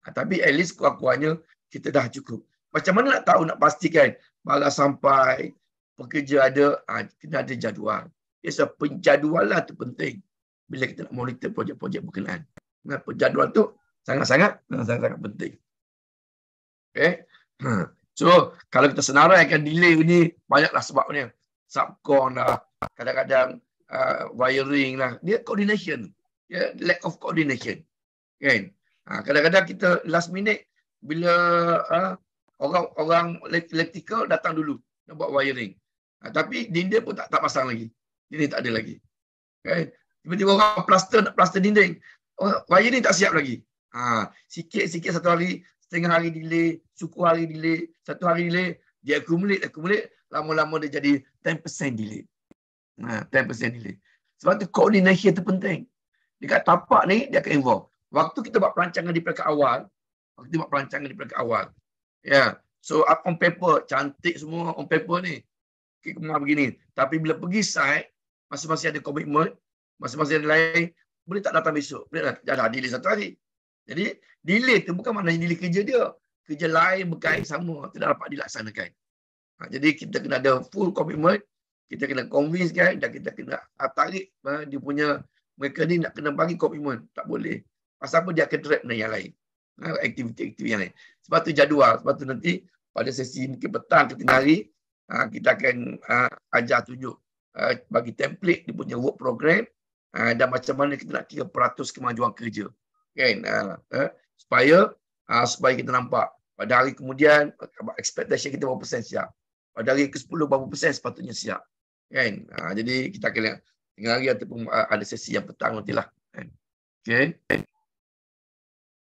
Ha, tapi at least kuat-kuatnya kita dah cukup. Macam mana nak tahu, nak pastikan barang sampai, pekerja ada ha, kena ada jadual. Biasa penjadualan lah tu penting bila kita nak monitor projek-projek berkenaan. Nah, jadual tu sangat-sangat sangat-sangat penting. Okay, Ha. So, kalau kita senaraikan delay ni banyaklah sebabnya. Subcon lah, kadang-kadang uh, wiring lah. Dia coordination. Ya, lack of coordination. Kan? Ha, kadang-kadang kita last minute bila uh, ah, orang-orang electrical datang dulu nak buat wiring. Ha, tapi dinding pun tak tak pasang lagi. Dinding tak ada lagi. Okay. Eh, tiba-tiba orang plaster nak plaster dinding. Oh, wire ni tak siap lagi. Ha, sikit-sikit satu hari, setengah hari delay, suku hari delay, satu hari delay, dia accumulate, accumulate, lama-lama dia jadi 10% delay. Ha, 10% delay. Sebab tu koordinasi itu penting. Dekat tapak ni, dia akan involve. Waktu kita buat perancangan di peringkat awal, waktu kita buat perancangan di peringkat awal, ya, yeah. so on paper, cantik semua on paper ni, kemar begini. Tapi bila pergi site, masing-masing ada komitmen, masing-masing ada lain, boleh tak datang besok. Boleh tak? Dah, dah delay satu hari. Jadi, delay tu bukan maknanya delay kerja dia. Kerja lain berkait sama, tidak dapat dilaksanakan. Ha, jadi, kita kena ada full komitmen, kita kena convince kan, dan kita kena ha, tarik ha, dia punya, mereka ni nak kena bagi komitmen. Tak boleh. Pasal apa dia akan trap dengan yang lain. Ha, aktiviti-aktiviti ha, yang lain. Sebab tu jadual. Sebab tu nanti, pada sesi mungkin petang ke tengah hari, Ha, kita akan ha, ajar tunjuk ha, bagi template dia punya work program ha, dan macam mana kita nak kira peratus kemajuan kerja. Kan? Ha, ha, supaya ha, supaya kita nampak pada hari kemudian expectation kita berapa persen siap. Pada hari ke-10 berapa persen sepatutnya siap. Kan? Ha, jadi kita akan lihat tengah hari ataupun ha, ada sesi yang petang nantilah. Kan? Okay.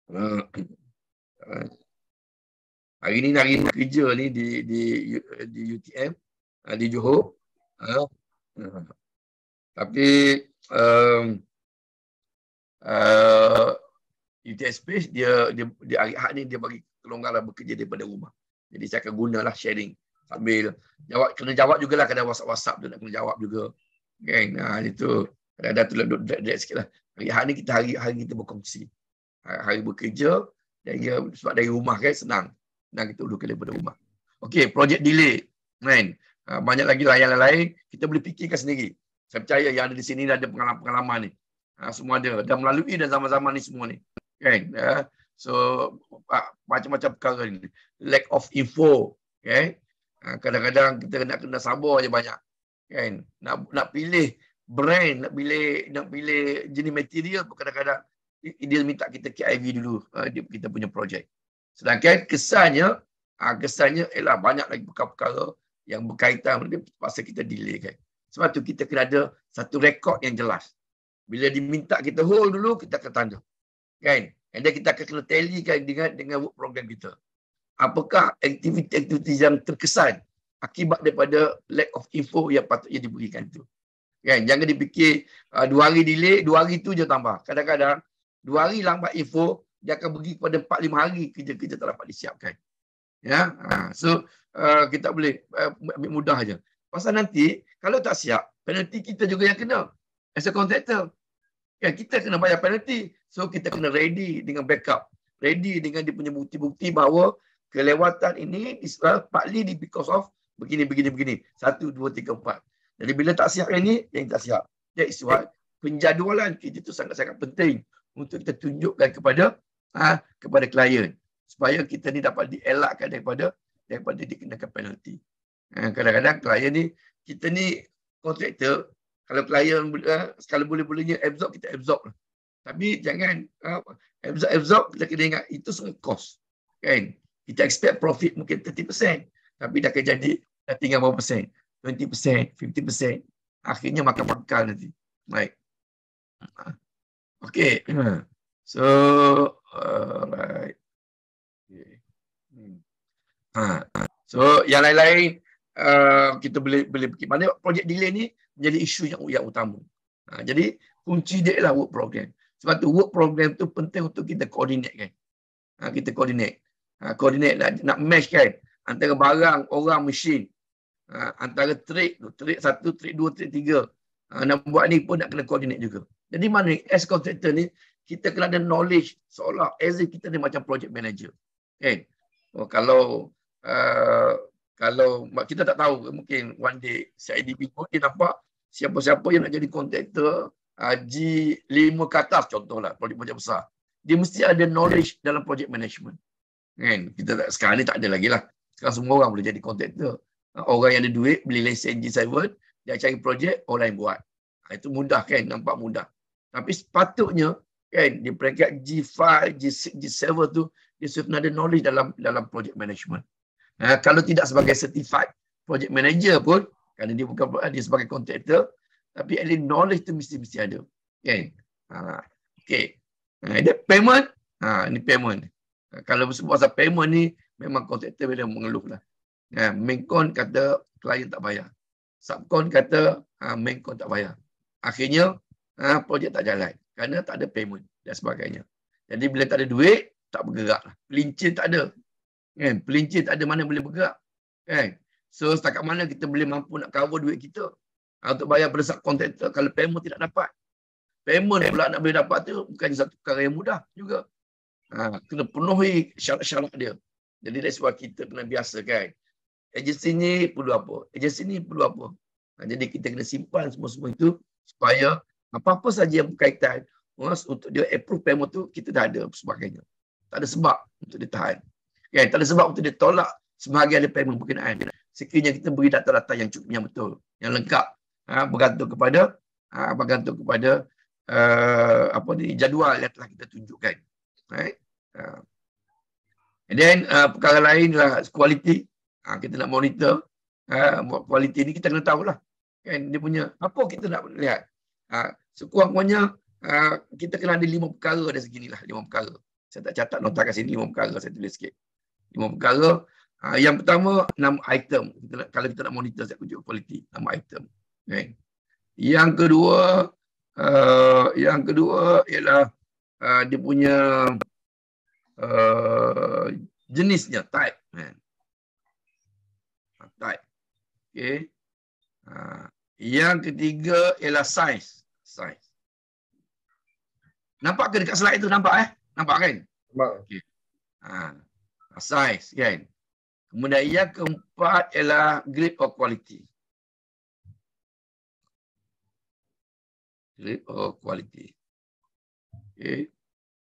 Uh, ha, uh. Ha, Hari ni hari kerja ni di di di UTM ah, di Johor. Ha. Tapi um, uh, UTM Space dia dia di hari Ahad ni dia bagi kelonggaran lah bekerja daripada rumah. Jadi saya akan gunalah sharing sambil jawab kena jawab jugalah kena WhatsApp-WhatsApp tu nak kena jawab juga. Kan? Nah, itu ada ada tulah duduk dekat sikitlah. Hari Ahad ni kita hari hari kita berkongsi. Hari, hari bekerja dan dia sebab dari rumah kan senang dan kita urutkan daripada rumah. Okey, projek delay. Kan? Ha, banyak lagi lah lain-lain. Kita boleh fikirkan sendiri. Saya percaya yang ada di sini ada pengalaman-pengalaman ni. Ha, semua ada. Dan melalui dan zaman-zaman ni semua ni. Kan? Ha? so, macam-macam perkara ni. Lack of info. Okay? kadang-kadang kita nak kena sabar je banyak. Kan? Nak, nak pilih brand, nak pilih, nak pilih jenis material pun kadang-kadang dia minta kita KIV dulu dia, kita punya projek. Sedangkan kesannya, ha, kesannya ialah banyak lagi perkara-perkara yang berkaitan dengan pasal kita delay kan. Sebab tu kita kena ada satu rekod yang jelas. Bila diminta kita hold dulu, kita akan tanda. Kan? And then kita akan kena tally kan dengan, dengan work program kita. Apakah aktiviti-aktiviti yang terkesan akibat daripada lack of info yang patutnya diberikan tu. Kan? Jangan dipikir uh, dua hari delay, dua hari tu je tambah. Kadang-kadang dua hari lambat info, dia akan pergi kepada 4 5 hari kerja-kerja tak dapat disiapkan. Ya. Ha, so uh, kita boleh uh, ambil mudah saja. Pasal nanti kalau tak siap, penalti kita juga yang kena as a contractor. Ya, kita kena bayar penalti. So kita kena ready dengan backup. Ready dengan dia punya bukti-bukti bahawa kelewatan ini Israel uh, partly di because of begini begini begini. Satu, dua, tiga, empat. Jadi bila tak siap ini yang tak siap. That is why penjadualan kita itu sangat-sangat penting untuk kita tunjukkan kepada ha, kepada klien supaya kita ni dapat dielakkan daripada daripada dikenakan penalti. Ha, kadang-kadang klien ni kita ni kontraktor kalau klien ha, kalau boleh-bolehnya absorb kita absorb lah. Tapi jangan ha, absorb absorb kita kena ingat itu semua kos. Kan? Kita expect profit mungkin 30% tapi dah jadi dah tinggal berapa persen? 20%, 50%. Akhirnya makan pangkal nanti. Baik. Okay. So, Alright. Okay. Hmm. Ha. So yang lain-lain uh, kita boleh boleh pergi. Mana projek delay ni menjadi isu yang, yang utama. Ha. jadi kunci dia ialah work program. Sebab tu work program tu penting untuk kita koordinat kan. Ha, kita koordinat. Ha, koordinat nak, nak match kan antara barang, orang, mesin. Ha, antara trik tu, trik satu, trik dua, trik tiga. Ha, nak buat ni pun nak kena koordinat juga. Jadi mana as contractor ni kita kena ada knowledge seolah as if kita ni macam project manager kan okay. oh, kalau uh, kalau kita tak tahu mungkin one day CIDB pun dia nampak siapa-siapa yang nak jadi contractor haji lima ke atas contohlah projek-projek besar dia mesti ada knowledge dalam project management kan kita tak, sekarang ni tak ada lagi lah sekarang semua orang boleh jadi contractor orang yang ada duit beli lesen G7 dia cari projek orang yang buat ha, itu mudah kan nampak mudah tapi sepatutnya kan di peringkat G5 G6, G7 tu dia sudah ada knowledge dalam dalam project management ha, kalau tidak sebagai certified project manager pun kerana dia bukan dia sebagai contractor tapi ada knowledge tu mesti mesti ada kan ha, okey ha, ada payment ha, ini payment ha, kalau sebut pasal payment ni memang contractor bila mengeluh lah ha, main con kata client tak bayar subcon kata ha, main con tak bayar akhirnya ha, projek tak jalan kerana tak ada payment dan sebagainya. Jadi bila tak ada duit, tak bergerak. Lah. Pelincin tak ada. Kan? Pelincin tak ada mana boleh bergerak. Kan? So setakat mana kita boleh mampu nak cover duit kita ah, untuk bayar pada subcontractor kalau payment tidak dapat. Payment pula nak boleh dapat tu bukan satu perkara yang mudah juga. Ha, kena penuhi syarat-syarat dia. Jadi that's why kita kena biasakan. Agensi ni perlu apa? Agensi ni perlu apa? Ha, jadi kita kena simpan semua-semua itu supaya apa-apa saja yang berkaitan mas, untuk dia approve PMO tu kita dah ada sebagainya. Tak ada sebab untuk dia tahan. Okay, tak ada sebab untuk dia tolak sebahagian dari payment berkenaan. Sekiranya kita beri data-data yang cukup yang betul, yang lengkap, ha, bergantung kepada ha, bergantung kepada uh, apa ni jadual yang telah kita tunjukkan. Right? Uh. And then uh, perkara lain lah quality. Ha, kita nak monitor uh, quality ni kita kena tahu lah. Kan dia punya apa kita nak lihat? Ah, sekurang-kurangnya ah, kita kena ada lima perkara dari segini lah lima perkara. Saya tak catat nota kat sini lima perkara, saya tulis sikit. Lima perkara. Ah, yang pertama, enam item. kalau kita nak monitor setiap kunjung kualiti, enam item. Okay. Yang kedua, uh, yang kedua ialah uh, dia punya uh, jenisnya, type. Man. Type. Okay. Uh, yang ketiga ialah size. Sorry. Nampak ke dekat slide itu nampak eh? Nampak kan? Nampak. Okey. Ha. Size kan. Kemudian yang keempat ialah grip or quality. Grip or quality. Okey.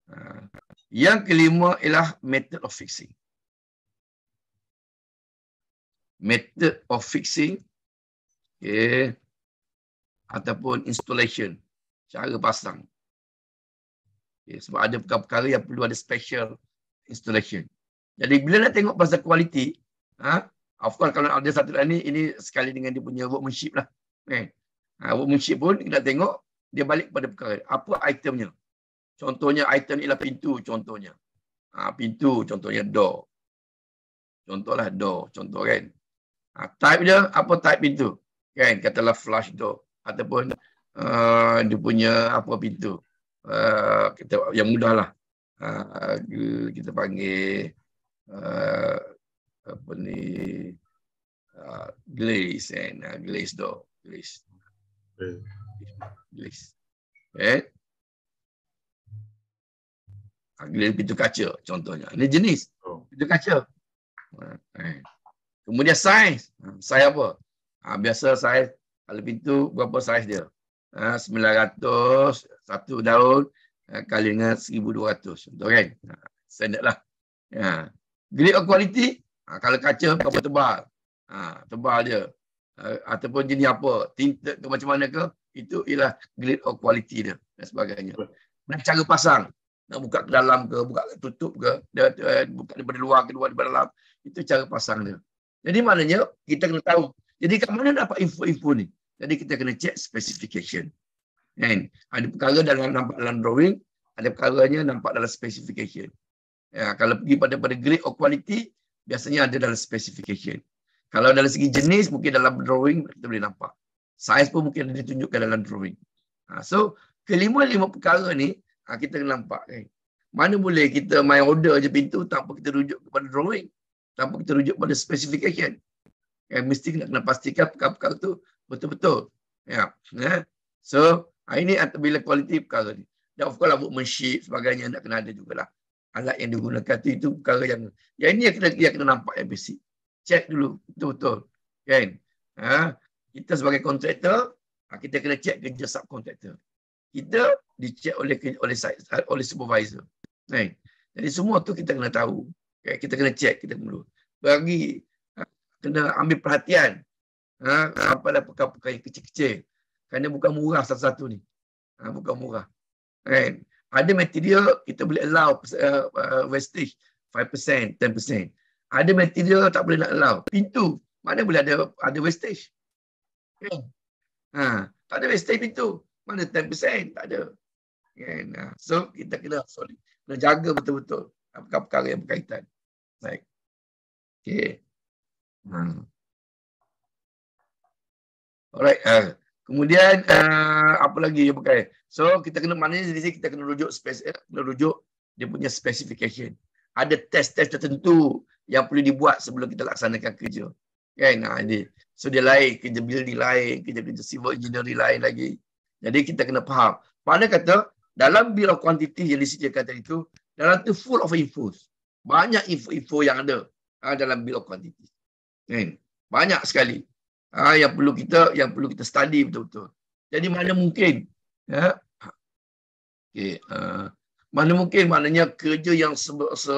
Ha. Yang kelima ialah method of fixing. Method of fixing. Okey ataupun installation cara pasang okay, sebab ada perkara-perkara yang perlu ada special installation jadi bila nak tengok pasal kualiti ha of course kalau ada satu lain ni ini sekali dengan dia punya workmanship lah kan eh, okay. ha, workmanship pun kita tengok dia balik pada perkara apa itemnya contohnya item ialah pintu contohnya ha, pintu contohnya door contohlah door contoh kan ha, type dia apa type pintu kan katalah flush door ataupun uh, dia punya apa pintu uh, kita yang mudahlah uh, kita panggil uh, apa ni uh, glaze and uh, glaze door glaze glaze eh ah, glaze pintu kaca contohnya ini jenis oh. pintu kaca eh. Kemudian saiz. Ah, saiz apa? Ha, biasa saiz kalau pintu berapa saiz dia? Ha, 900 satu daun ha, kali dengan 1200 untuk kan ha, standard lah ha. grade of quality ha, kalau kaca berapa tebal ha, tebal dia ha, ataupun jenis apa tinted ke macam mana ke itu ialah grade of quality dia dan sebagainya dan cara pasang nak buka ke dalam ke buka ke tutup ke dia, dia, buka daripada luar ke luar daripada dalam itu cara pasang dia jadi maknanya kita kena tahu jadi kat mana dapat info-info ni? Jadi kita kena check specification. Kan? Ada perkara dalam nampak dalam drawing, ada perkaranya nampak dalam specification. Ya, kalau pergi pada pada grade or quality, biasanya ada dalam specification. Kalau dalam segi jenis, mungkin dalam drawing kita boleh nampak. Size pun mungkin ada ditunjukkan dalam drawing. Ha, so, kelima-lima perkara ni, ha, kita kena nampak. Kan? Mana boleh kita main order je pintu tanpa kita rujuk kepada drawing? Tanpa kita rujuk pada specification? yang mesti kita kena pastikan perkara-perkara tu betul-betul. Ya. ya. So, ini bila kualiti perkara ni. Dan of course, lah workmanship sebagainya nak kena ada jugalah. Alat yang digunakan tu, itu perkara yang, yang ini yang kena, yang kena nampak yang basic. Check dulu, betul-betul. Kan? Ha? Kita sebagai kontraktor, ha, kita kena check kerja subkontraktor. Kita dicek oleh oleh oleh supervisor. Kan? Jadi semua tu kita kena tahu. Kan? Kita kena check, kita perlu. Bagi kena ambil perhatian ha, kepada perkara-perkara yang kecil-kecil. Kerana bukan murah satu-satu ni. Ha, bukan murah. Right. Kan? Ada material kita boleh allow uh, uh wastage 5%, 10%. Ada material tak boleh nak allow. Pintu, mana boleh ada ada wastage? Kan? Ha, tak ada wastage pintu. Mana 10%? Tak ada. Kan? Ha, so kita kena sorry, kena jaga betul-betul apa-apa perkara yang berkaitan. Baik. Okay. Hmm. Alright. Uh, kemudian uh, apa lagi dia pakai? So kita kena mana maknanya sini kita kena rujuk spesifik, eh, kena rujuk dia punya specification. Ada test-test tertentu yang perlu dibuat sebelum kita laksanakan kerja. Kan? Nah, ha, ini. So dia lain, kerja building lain, kerja-kerja civil engineering lain lagi. Jadi kita kena faham. Mana kata dalam bill of quantity yang disediakan tadi itu, dalam tu full of info. Banyak info-info yang ada ha, dalam bill of quantity. Kan? Banyak sekali ha, yang perlu kita yang perlu kita study betul-betul. Jadi mana mungkin ya? Okay, uh, ha. mana mungkin maknanya kerja yang se, se,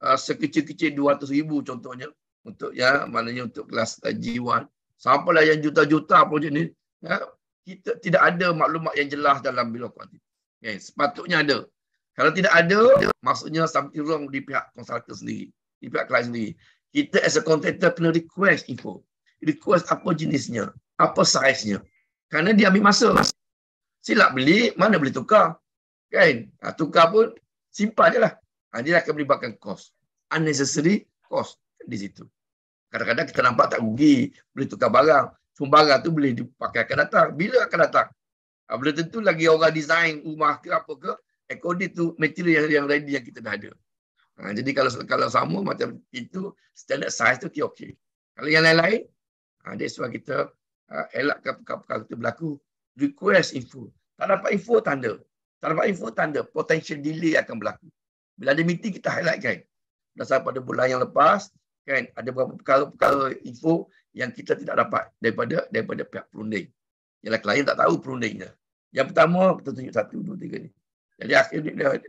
uh, sekecil-kecil 200 ribu contohnya untuk ya maknanya untuk kelas uh, G1 sampailah yang juta-juta projek ni ya, kita tidak ada maklumat yang jelas dalam bila kuantiti. Okay, sepatutnya ada. Kalau tidak ada, maksudnya something wrong di pihak konsultan sendiri, di pihak klien sendiri kita as a contractor kena request info. Request apa jenisnya, apa saiznya. Kerana dia ambil masa. Silap beli, mana boleh tukar. Kan? Ha, tukar pun simpan je lah. Ha, dia akan melibatkan cost. Unnecessary cost di situ. Kadang-kadang kita nampak tak rugi, boleh tukar barang. Cuma barang tu boleh dipakai akan datang. Bila akan datang? Ha, belum tentu lagi orang design rumah ke apa ke, according to material yang, yang ready yang kita dah ada. Ha, jadi kalau kalau sama macam itu standard size tu okey okey. Kalau yang lain-lain, ada ha, dia sebab kita ha, elakkan perkara-perkara itu berlaku. Request info. Tak dapat info, tanda. Tak dapat info, tanda. Potential delay akan berlaku. Bila ada meeting, kita highlightkan. Berdasar pada bulan yang lepas, kan ada beberapa perkara-perkara info yang kita tidak dapat daripada daripada pihak perunding. Yang lain tak tahu perundingnya. Yang pertama, kita tunjuk satu, dua, tiga ni. Jadi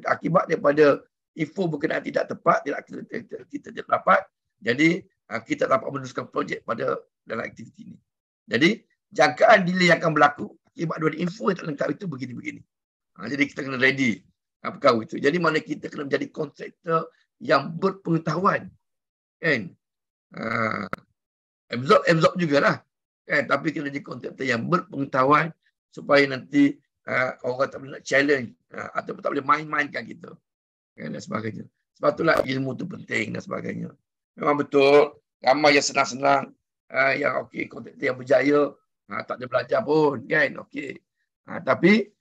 akibat daripada info berkenaan tidak tepat tidak kita kita, kita tidak dapat jadi ah, kita dapat meneruskan projek pada dalam aktiviti ini jadi jangkaan delay yang akan berlaku akibat dua info yang tak lengkap itu begini-begini ah, jadi kita kena ready ah, perkara itu jadi mana kita kena menjadi kontraktor yang berpengetahuan kan absorb absorb jugalah kan tapi kita jadi kontraktor yang berpengetahuan supaya nanti Uh, orang tak boleh nak challenge uh, ataupun tak boleh main-mainkan kita. Kan, dan sebagainya. Sebab itulah ilmu tu penting dan sebagainya. Memang betul, ramai yang senang-senang, ha, yang okey, kontraktor yang berjaya, ha, tak ada belajar pun, kan? Okey. Ha, tapi,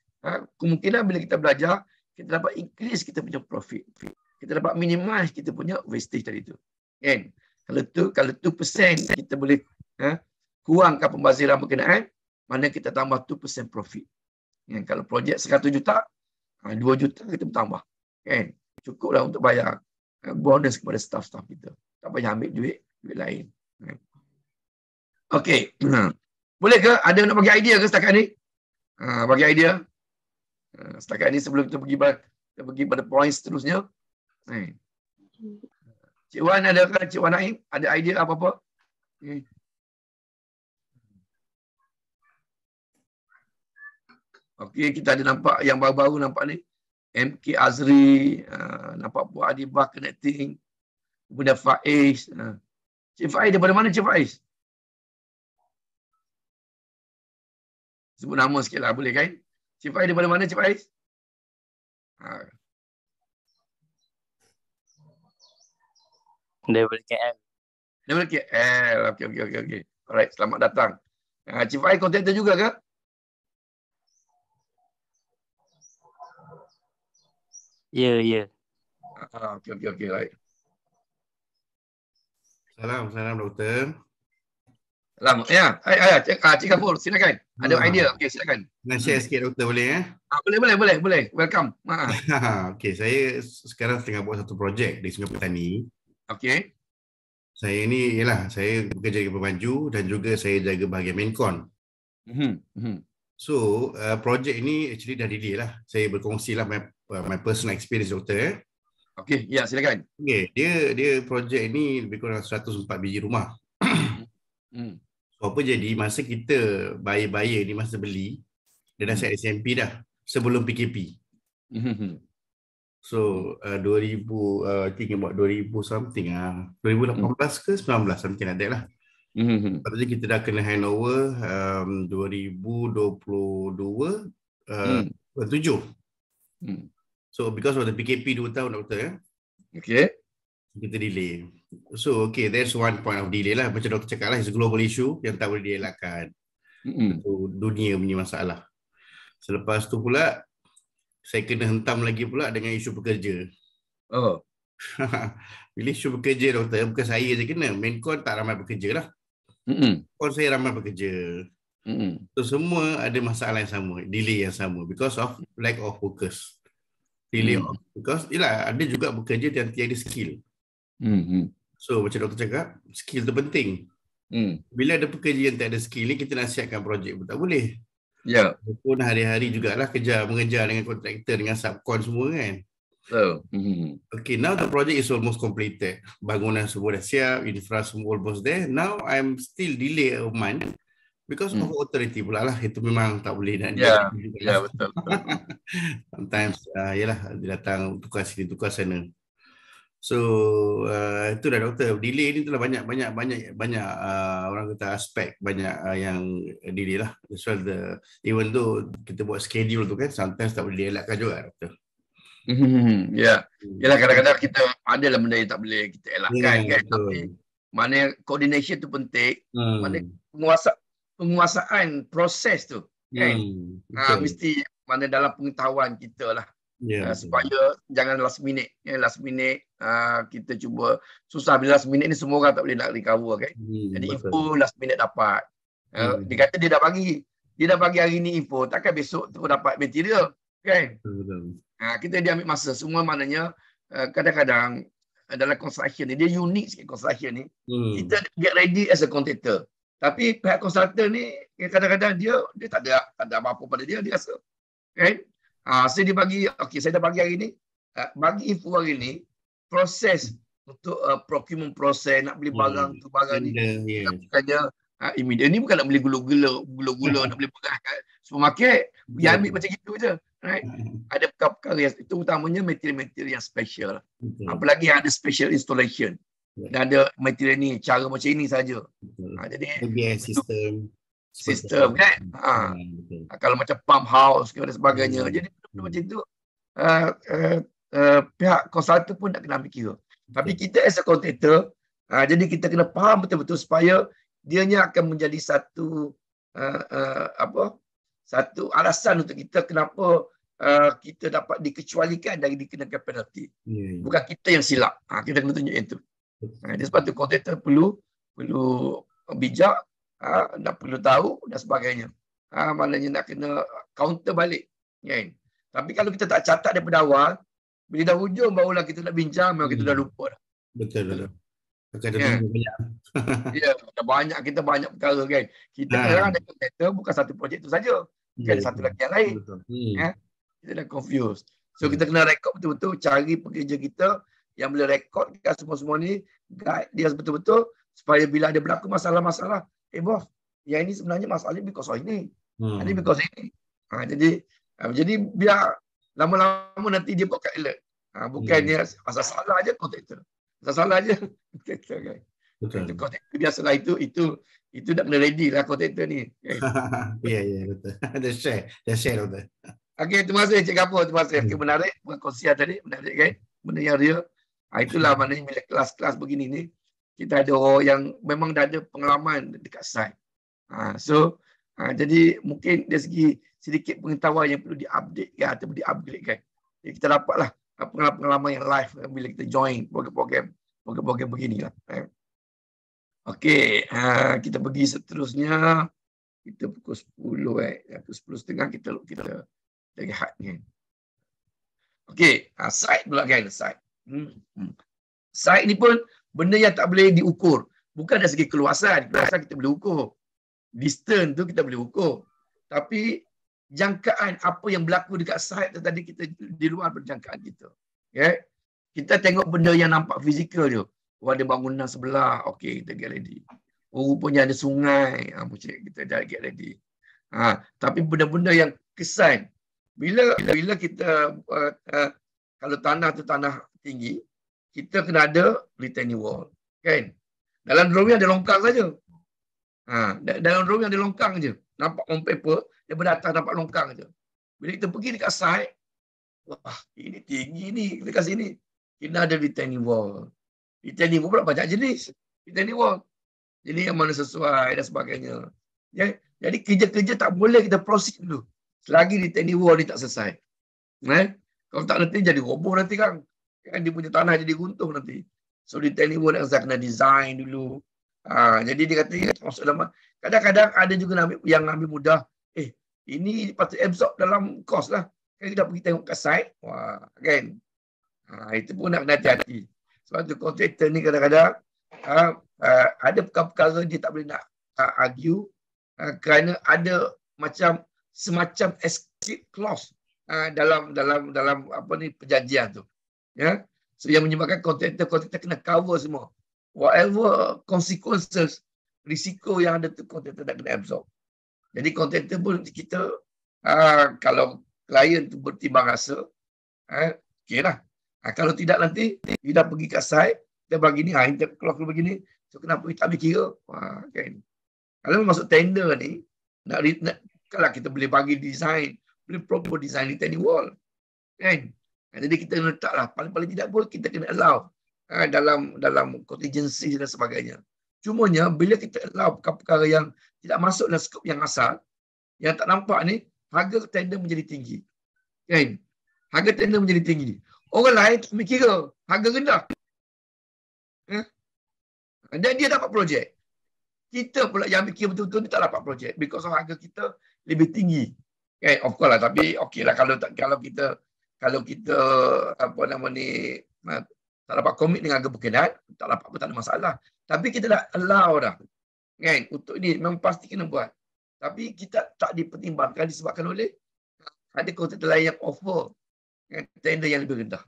kemungkinan bila kita belajar, kita dapat increase kita punya profit. Kita dapat minimize kita punya wastage dari tu. Kan? Kalau tu, kalau tu persen kita boleh ha, kurangkan pembaziran berkenaan, mana kita tambah tu persen profit. Kan? Kalau projek 100 juta, 2 juta kita bertambah. Kan? cukuplah untuk bayar eh, bonus kepada staff-staff kita. Tak payah ambil duit, duit lain. Hmm. Okey. Hmm. Boleh ke? Ada nak bagi idea ke setakat ni? Ha, bagi idea. Ha, setakat ni sebelum kita pergi pada, kita pergi pada point seterusnya. Ha. Cik Wan ada ke? Cik Wan Naim? Ada idea apa-apa? Okey. Okay, kita ada nampak yang baru-baru nampak ni. MK Azri, uh, nampak Puan Adibah connecting, kemudian Faiz. Uh. Cik Faiz, daripada mana Cik Faiz? Sebut nama sikit lah, boleh kan? Cik Faiz, daripada mana Cik Faiz? Ah. Daripada KL. Daripada KL, ok ok, okey. Alright, selamat datang. Ah, Cik Faiz, kontaktor juga ke? Ya, ya. Ah, ah, okey okey okey, baik. Salam, salam doktor. Salam. Ya, ay ay cik ah, cik Kapur, silakan. Ada ah. idea. Okey, silakan. Nak share sikit doktor boleh eh? Ah, boleh boleh boleh boleh. Welcome. Ah, [laughs] ha. okey, saya sekarang tengah buat satu projek di Sungai Petani. Okey. Saya ni ialah saya bekerja di pemaju dan juga saya jaga bahagian main con. Mm-hmm. So, uh, projek ini actually dah delay lah. Saya berkongsi lah well, my personal experience doktor eh. Okey, ya yeah, silakan. Okey, dia dia projek ini lebih kurang 104 biji rumah. [coughs] hmm. apa jadi masa kita bayar-bayar ni masa beli dia dah set hmm. SMP dah sebelum PKP. Hmm. So uh, 2000 uh, thinking about 2000 something ah uh, 2018 mm. ke 19 something ada lah. Mm -hmm. kita dah kena handover um, 2022 uh, mm. 7. Mm. So because of the PKP dua tahun doktor ya. Okay. Kita delay. So okay, there's one point of delay lah. Macam doktor cakap lah, it's a global issue yang tak boleh dielakkan. Mm-hmm. So, dunia punya masalah. Selepas tu pula, saya kena hentam lagi pula dengan isu pekerja. Oh. [laughs] Bila isu pekerja doktor, ya, bukan saya je kena. Menkon tak ramai pekerja lah. Mm-hmm. Kon saya ramai pekerja. Mm-hmm. So semua ada masalah yang sama, delay yang sama because of lack of focus. Pilih, mm. because itulah ada juga bekerja yang tiada skill hmm, hmm so macam doktor cakap skill tu penting mm. bila ada pekerja yang tiada skill ni kita nak siapkan projek pun tak boleh ya yeah. pun hari-hari jugalah kejar mengejar dengan kontraktor dengan subcon semua kan so hmm, hmm, hmm okay now the project is almost completed bangunan semua dah siap infra semua almost there now I'm still delay a month because hmm. of authority pula lah itu memang tak boleh nak ya yeah. Ya, betul, [laughs] sometimes uh, yalah dia datang tukar sini tukar sana so uh, itu dah doktor delay ni telah banyak banyak banyak banyak uh, orang kata aspek banyak uh, yang delay lah as well the even though kita buat schedule tu kan sometimes tak boleh dielakkan juga doktor hmm, ya yeah. Hmm. yalah kadang-kadang kita adalah benda yang tak boleh kita elakkan yeah, kan betul. tapi mana koordinasi tu penting hmm. mana penguasa penguasaan proses tu kan okay. Hmm, ah, ha, mesti mana dalam pengetahuan kita lah yeah. Ya, uh, supaya jangan last minute ya, last minute uh, kita cuba susah bila last minute ni semua orang tak boleh nak recover kan hmm, jadi betul. info last minute dapat uh, hmm. dia kata dia dah bagi dia dah bagi hari ni info takkan besok tu dapat material kan ha, kita dia ambil masa semua maknanya uh, kadang-kadang dalam construction ni dia unik sikit construction ni hmm. kita get ready as a contractor tapi pihak konsultan ni kadang-kadang dia dia tak ada tak ada apa-apa pada dia dia rasa. Kan? Ha, saya dia okey saya dah bagi hari ni ha, bagi info hari ni proses untuk uh, procurement proses nak beli barang hmm. tu barang Benda, ni. Bukannya ha, immediate ni bukan nak beli gula-gula gula-gula hmm. nak beli beras kat supermarket dia hmm. ambil yeah. macam gitu aja. Right? ada perkara-perkara yang itu utamanya material-material yang special. Apalagi yang ada special installation dan ada material ni cara macam ini saja. Ha, jadi lebih sistem sistem kan. Right? Ha. Yeah, ha, kalau macam pump house dan sebagainya. Yeah. Hmm. Jadi betul macam tu uh, uh, uh, pihak konsultan pun nak kena ambil kira. Tapi kita as a contractor uh, jadi kita kena faham betul-betul supaya dia dianya akan menjadi satu uh, uh, apa satu alasan untuk kita kenapa Uh, kita dapat dikecualikan dari dikenakan penalti. Yeah. Ya. Bukan kita yang silap. Ha, kita kena tunjuk yang itu. Jadi sebab tu kontraktor perlu perlu bijak, ha, nak perlu tahu dan sebagainya. Ha, maknanya nak kena counter balik. Ya kan? Tapi kalau kita tak catat daripada awal, bila dah hujung barulah kita nak bincang, memang kita dah hmm. lupa dah. Betul, betul. Ya. Banyak. [laughs] ya, banyak kita banyak perkara kan. Kita ha. kadang ada kontraktor bukan satu projek tu saja. Ya, kan ada satu lagi yang lain. Hmm. Ya. Kita dah confused. So ya. kita kena rekod betul-betul cari pekerja kita yang boleh rekodkan semua-semua ni, guide dia betul-betul supaya bila ada berlaku masalah-masalah, eh hey, bos, yang ini sebenarnya masalahnya because of ini. Hmm. Ini because of ini. Ha, jadi, ha, jadi biar lama-lama nanti dia buka alert. Ha, bukannya hmm. pasal salah aja kontraktor. Pasal salah aja [laughs] kontraktor. Kan? Betul. Kontraktor biasalah itu, itu itu dah kena ready lah kontraktor ni. Kan. [laughs] Ya, ya, betul. [laughs] Dah share. ada share, betul. Okey, terima kasih Encik Gapur. Terima kasih. Okay, hmm. menarik. Bukan tadi. Menarik, kan? Benda yang real. Ha, itulah maknanya bila kelas-kelas begini ni, kita ada orang yang memang dah ada pengalaman dekat site. Ha, so, ha, jadi mungkin dari segi sedikit pengetahuan yang perlu diupdate kan, atau diupgrade kan. Jadi ya, kita dapatlah pengalaman-pengalaman yang live kan, bila kita join program-program program-program beginilah. Eh. Kan. Okay ha, kita pergi seterusnya. Kita pukul 10 eh. Ya, pukul setengah kita kita dari hat Okay Okey, ha, site pula kan, site. Hmm. Saya ni pun benda yang tak boleh diukur. Bukan dari segi keluasan. Keluasan kita boleh ukur. Distance tu kita boleh ukur. Tapi jangkaan apa yang berlaku dekat tu tadi kita di luar berjangkaan kita. Okay? Ya? Kita tengok benda yang nampak fizikal tu. Oh, ada bangunan sebelah. Okay, kita get ready. Oh, rupanya ada sungai. Ha, ah, macam kita dah get ready. Ha, tapi benda-benda yang kesan. Bila bila kita uh, uh, kalau tanah tu tanah tinggi, kita kena ada retaining wall. Kan? Dalam room yang ada longkang saja. Ha, dalam room yang ada longkang je. Nampak on paper, dia berdatang nampak longkang je. Bila kita pergi dekat side, wah, ini tinggi ni dekat sini. Kita ada retaining wall. Retaining wall pula banyak jenis. Retaining wall. Jadi yang mana sesuai dan sebagainya. Ya? Jadi kerja-kerja tak boleh kita proceed dulu. Selagi retaining wall ni tak selesai. Eh? Kalau tak nanti jadi roboh nanti kan kan dia punya tanah jadi guntung nanti. So detail ni pun Azhar kena design dulu. Ha, jadi dia kata, kata ya, masuk dalam kadang-kadang ada juga yang ambil, yang ambil mudah. Eh, ini patut absorb dalam kos lah. Kan kita pergi tengok ke site. Wah, kan? Ha, itu pun nak kena hati-hati. Sebab tu contractor ni kadang-kadang ha, ha, ada perkara-perkara dia tak boleh nak ha, argue ha, kerana ada macam semacam escape clause ha, dalam dalam dalam apa ni perjanjian tu ya so, yang menyebabkan kontraktor kontraktor kena cover semua whatever consequences risiko yang ada tu kontraktor tak kena absorb jadi kontraktor pun kita ha, kalau klien tu bertimbang rasa eh, ha, okay lah ha, kalau tidak nanti dia dah pergi kat site dia bagi ni ha, kalau kalau begini so kenapa kita tak ambil kira ha, kan kalau masuk tender ni nak, nak kalau kita boleh bagi design boleh proper design di tiny wall kan jadi kita kena lah, paling-paling tidak pun kita kena allow ha, dalam dalam contingency dan sebagainya. Cumanya bila kita allow perkara-perkara yang tidak masuk dalam skop yang asal, yang tak nampak ni harga tender menjadi tinggi. Kan? Harga tender menjadi tinggi. Orang lain tak mikir harga rendah. Ha? Dan dia dapat projek. Kita pula yang mikir betul-betul ni tak dapat projek because harga kita lebih tinggi. Kan? Of course lah tapi okeylah kalau tak kalau kita kalau kita apa nama ni eh, tak dapat komit dengan kepekenan, tak dapat pun tak ada masalah. Tapi kita dah allow dah. Kan? Untuk ni memang pasti kena buat. Tapi kita tak dipertimbangkan disebabkan oleh ada kontrak lain yang offer kan? tender yang lebih rendah.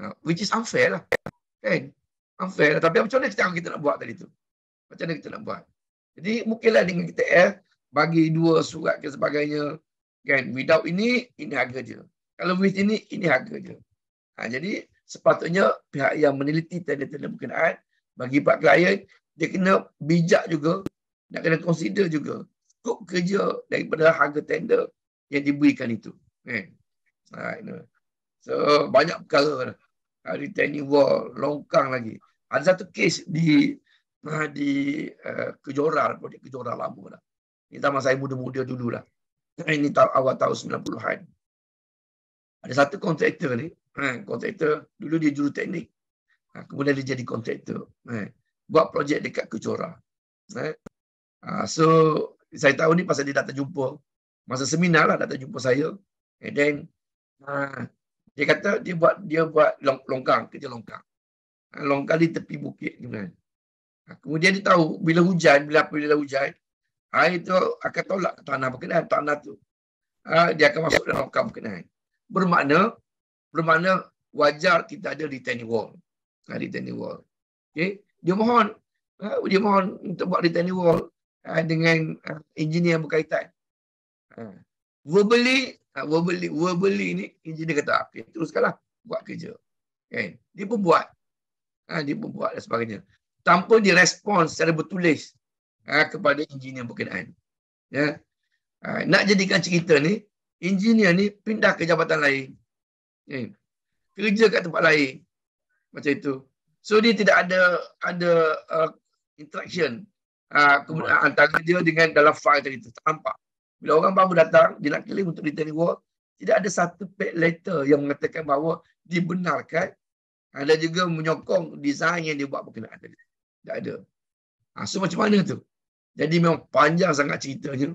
Ha, which is unfair lah. Kan? Unfair lah. Tapi macam mana kita, kita nak buat tadi tu? Macam mana kita nak buat? Jadi mungkinlah dengan kita eh, bagi dua surat ke sebagainya. Kan? Without ini, ini harga je. Kalau buih ini, ini harga je. Ha, jadi, sepatutnya pihak yang meneliti tanda-tanda berkenaan, bagi pak klien, dia kena bijak juga, nak kena consider juga kok kerja daripada harga tender yang diberikan itu. Eh. Ha, ini so, banyak perkara. Lah. Hari tenny war, longkang lagi. Ada satu kes di ha, di uh, eh, Kejora, projek Kejora lama dah. Ini zaman saya muda-muda dulu lah. Ini awal tahun 90-an ada satu kontraktor ni, ha, eh, kontraktor dulu dia juru teknik. Ha, kemudian dia jadi kontraktor. Ha, eh. buat projek dekat Kecora. Eh. Ha, so, saya tahu ni pasal dia tak terjumpa. Masa seminar lah tak terjumpa saya. And then, ha, dia kata dia buat dia buat long, longkang, kerja longkang. Ha, longkang di tepi bukit. Kan? Ha, kemudian dia tahu bila hujan, bila apa bila hujan, air tu akan tolak ke tanah berkenaan, tanah tu. Ha, dia akan masuk dalam longkang berkenaan bermakna bermakna wajar kita ada di retain wall. Ha, retain wall. Okey, dia mohon ha, dia mohon untuk buat di retain wall ha, dengan ha, engineer yang berkaitan. Ha. Verbally, ha, verbally, verbally ni engineer kata, okay, teruskanlah buat kerja. Kan? Dia pun buat. Ha, dia pun buat dan sebagainya. Tanpa direspon secara bertulis ha, kepada engineer berkenaan. Ya. Ha, nak jadikan cerita ni, engineer ni pindah ke jabatan lain. Eh, kerja kat tempat lain. Macam itu. So dia tidak ada ada uh, interaction uh, oh. antara dia dengan dalam file tadi itu. Tak nampak. Bila orang baru datang, dia nak klaim untuk return reward, tidak ada satu pet letter yang mengatakan bahawa dibenarkan ada ah, juga menyokong desain yang dia buat berkenaan tadi. Tak ada. Ha, so macam mana tu? Jadi memang panjang sangat ceritanya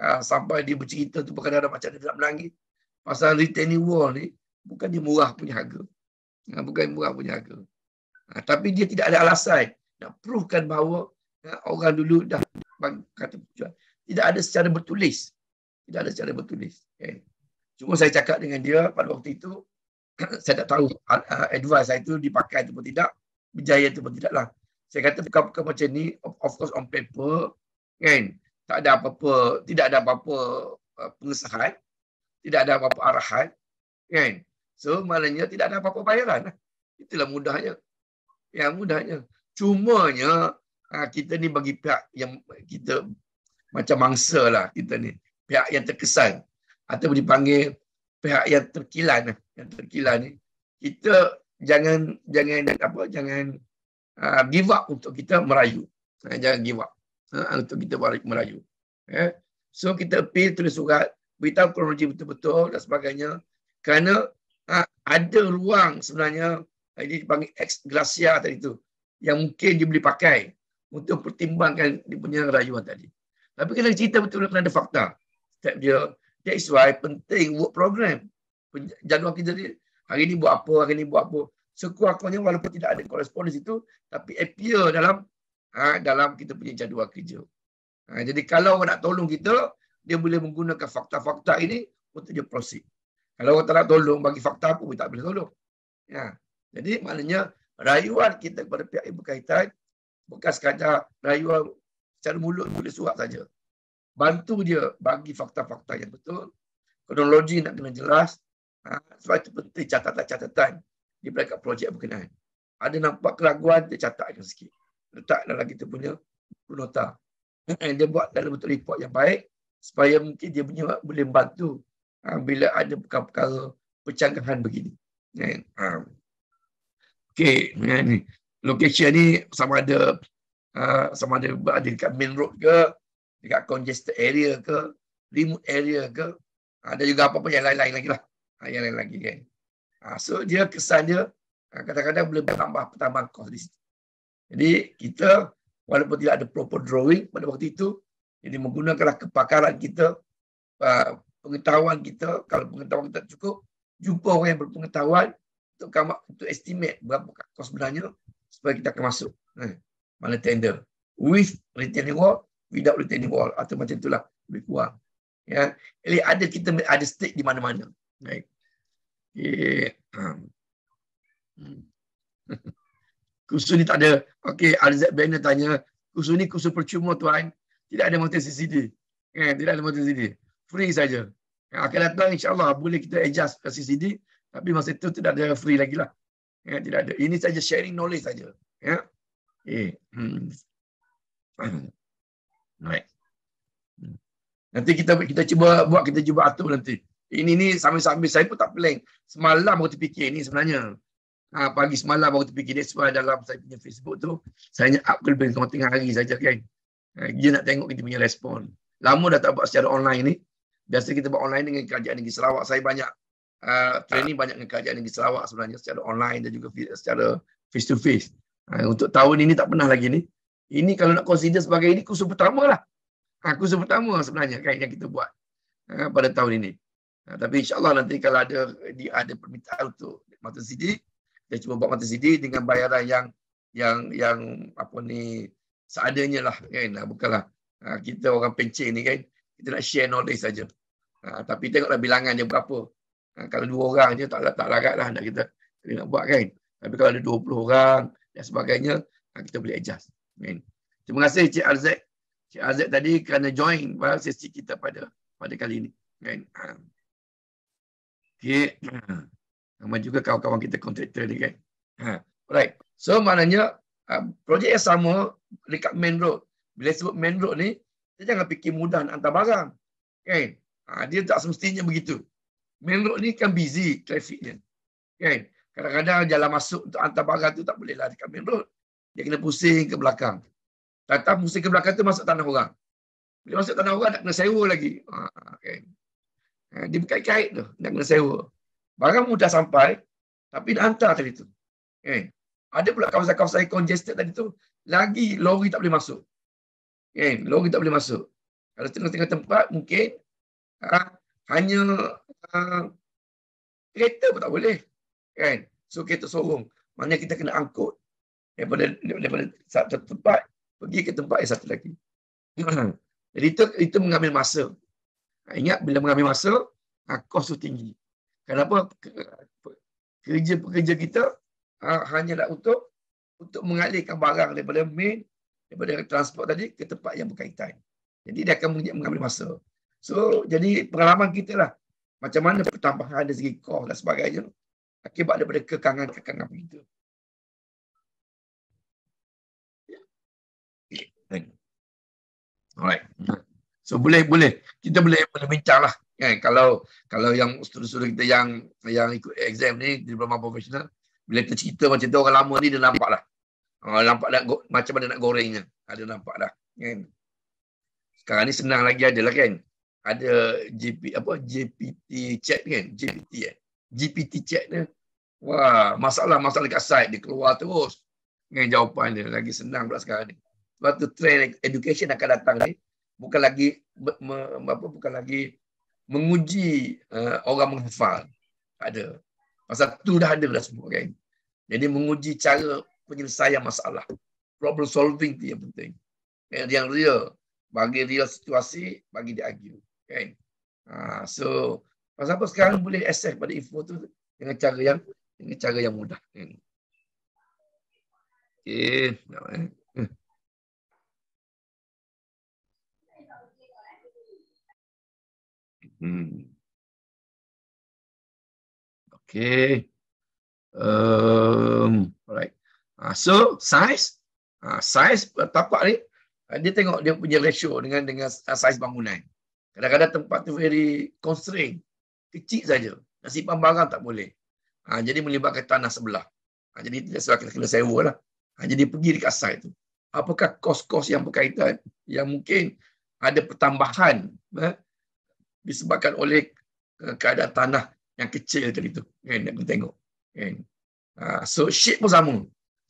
ha, sampai dia bercerita tu bukan ada macam dia tak menangis pasal retaining wall ni bukan dia murah punya harga ha, bukan murah punya harga ha, tapi dia tidak ada alasan nak proofkan bahawa ha, orang dulu dah kata tujuan tidak ada secara bertulis tidak ada secara bertulis okay. Eh, cuma saya cakap dengan dia pada waktu itu [coughs] saya tak tahu advice saya itu dipakai atau tidak berjaya atau tidaklah saya kata bukan, bukan macam ni of course on paper kan tak ada apa-apa, tidak ada apa-apa uh, pengesahan, tidak ada apa-apa arahan, kan? So, malanya tidak ada apa-apa bayaran. Lah. Itulah mudahnya. Yang mudahnya. Cumanya, uh, kita ni bagi pihak yang kita macam mangsa lah kita ni. Pihak yang terkesan. Atau dipanggil pihak yang terkilan. Lah. Yang terkilan ni. Kita jangan jangan apa jangan uh, give up untuk kita merayu. Jangan give up. Ha, untuk kita balik merayu. Eh? Ya. So kita pilih tulis surat, beritahu kronologi betul-betul dan sebagainya. Kerana ha, ada ruang sebenarnya, ha, ini dipanggil ex glacia tadi tu, yang mungkin dia boleh pakai untuk pertimbangkan dia punya rayuan tadi. Tapi kena cerita betul-betul kena ada fakta. Step dia, that's why penting work program. Jadual kita ni, hari ni buat apa, hari ni buat apa. Sekurang-kurangnya walaupun tidak ada korespondensi itu, tapi appear dalam ha, dalam kita punya jadual kerja. Ha, jadi kalau orang nak tolong kita, dia boleh menggunakan fakta-fakta ini untuk dia proceed. Kalau orang tak nak tolong, bagi fakta pun tak boleh tolong. Ya. Jadi maknanya rayuan kita kepada pihak yang berkaitan bukan sekadar rayuan secara mulut boleh suap saja. Bantu dia bagi fakta-fakta yang betul. Kronologi nak kena jelas. Ha, sebab itu penting catatan-catatan di belakang projek berkenaan. Ada nampak keraguan, dia catatkan sikit letak dalam kita punya nota. Eh, dia buat dalam bentuk report yang baik supaya mungkin dia punya boleh membantu ha, bila ada perkara-perkara percanggahan begini. Eh, ha. Okay, eh, ni. Location ni sama ada ha, sama ada berada dekat main road ke, dekat congested area ke, remote area ke, ada juga apa-apa yang lain-lain lagi lah. Yang lain lagi kan. So dia kesan dia kadang-kadang boleh tambah pertambahan kos di situ. Jadi kita walaupun tidak ada proper drawing pada waktu itu, jadi menggunakanlah kepakaran kita, uh, pengetahuan kita, kalau pengetahuan kita cukup, jumpa orang yang berpengetahuan untuk kamu untuk estimate berapa kos sebenarnya supaya kita akan masuk eh, mana tender with retaining wall without retaining wall atau macam itulah lebih kurang ya jadi ada kita ada stake di mana-mana baik -mana. um. hmm. [laughs] Kusu ni tak ada. Okey, RZ Banner tanya, kusu ni kusu percuma tuan. Tidak ada motor CCD. Eh, tidak ada motor CCD. Free saja. Eh, akan datang insyaAllah boleh kita adjust ke CCD. Tapi masa itu tidak ada free lagi lah. Eh, tidak ada. Ini saja sharing knowledge saja. Ya. Eh. Hmm. [coughs] Right. Hmm. Nanti kita kita cuba buat kita cuba atur nanti. Ini ni sambil-sambil saya pun tak plan. Semalam aku terfikir ni sebenarnya. Ha, pagi semalam baru terfikir. That's why dalam saya punya Facebook tu, saya hanya up lebih kurang tengah hari saja kan. Ha, dia nak tengok kita punya respon. Lama dah tak buat secara online ni. Biasa kita buat online dengan kerajaan negeri Sarawak. Saya banyak uh, training banyak dengan kerajaan negeri Sarawak sebenarnya secara online dan juga secara face to face. untuk tahun ini tak pernah lagi ni. Ini kalau nak consider sebagai ini kursus pertama lah. Ha, kursus pertama sebenarnya kan yang kita buat uh, pada tahun ini. Uh, tapi insyaAllah nanti kalau ada dia ada permintaan untuk Mata City, dia cuma buat mata CD dengan bayaran yang yang yang apa ni seadanya lah kan ah, bukanlah ah, kita orang pencen ni kan kita nak share knowledge saja ah, tapi tengoklah bilangan dia berapa kalau dua orang je tak tak laratlah nak kita nak buat kan tapi kalau ada 20 orang dan sebagainya kita boleh adjust kan terima kasih Cik Azek. Cik Azek tadi kerana join pada sesi kita pada pada kali ini kan okay. [clears throat] Nama juga kawan-kawan kita kontraktor ni kan. Ha. Alright. So maknanya uh, projek yang sama dekat main road. Bila sebut main road ni, dia jangan fikir mudah nak hantar barang. Kan? Ha, dia tak semestinya begitu. Main road ni kan busy traffic dia. Kan? Kadang-kadang jalan masuk untuk hantar barang tu tak boleh lah dekat main road. Dia kena pusing ke belakang. Tata pusing ke belakang tu masuk tanah orang. Bila masuk tanah orang nak kena sewa lagi. Ha, kan? Ha, dia berkait-kait tu nak kena sewa barang mudah sampai tapi nak hantar tadi tu. Eh, ada pula kawasan-kawasan congested tadi tu lagi lori tak boleh masuk. Eh, lori tak boleh masuk. Kalau tengah-tengah tempat mungkin ha, hanya ha, kereta pun tak boleh. Kan? So kereta sorong. Maknanya kita kena angkut daripada, daripada satu tempat pergi ke tempat yang satu lagi. [clears throat] Jadi itu, itu mengambil masa. Ingat bila mengambil masa, kos ah, tu tinggi. Kenapa kerja pekerja kita ha, hanyalah untuk untuk mengalihkan barang daripada main daripada transport tadi ke tempat yang berkaitan. Jadi dia akan mengambil masa. So jadi pengalaman kita lah macam mana pertambahan dari segi kos dan sebagainya akibat daripada kekangan-kekangan begitu. Alright. So boleh boleh kita boleh boleh lah. Kan? Kalau kalau yang saudara-saudara kita yang yang ikut exam ni diploma profesional, bila kita cerita macam tu orang lama ni dia nampak lah. Oh, nampak dah go, macam mana nak gorengnya. Kan? Ah, ada nampak dah. Kan? Sekarang ni senang lagi ada lah kan. Ada GP, apa, GPT chat kan. GPT eh? GPT chat ni. Kan? Eh? Wah, masalah-masalah dekat site dia keluar terus. Dengan jawapan dia. Lagi senang pula sekarang ni. Sebab trend education akan datang ni. Bukan lagi, me, me, apa, bukan lagi menguji uh, orang menghafal. Tak ada. masa tu dah ada dah semua kan. Jadi menguji cara penyelesaian masalah. Problem solving tu yang penting. Yang, yang real. Bagi real situasi, bagi dia argue. Okay, Uh, ah, so, pasal apa sekarang boleh access pada info tu dengan cara yang dengan cara yang mudah. Kan? Okay. Okay. Hmm. Okay. Um, alright. Uh, so size, uh, ah, size tapak ni uh, dia tengok dia punya ratio dengan dengan uh, size bangunan. Kadang-kadang tempat tu very constrained, kecil saja. Nak simpan barang tak boleh. Uh, jadi melibatkan tanah sebelah. Uh, jadi tidak sebab kena, kena sewa lah. Uh, jadi pergi dekat site tu. Apakah kos-kos yang berkaitan yang mungkin ada pertambahan eh, disebabkan oleh keadaan tanah yang kecil tadi tu kan nak tengok kan ha, so shape pun sama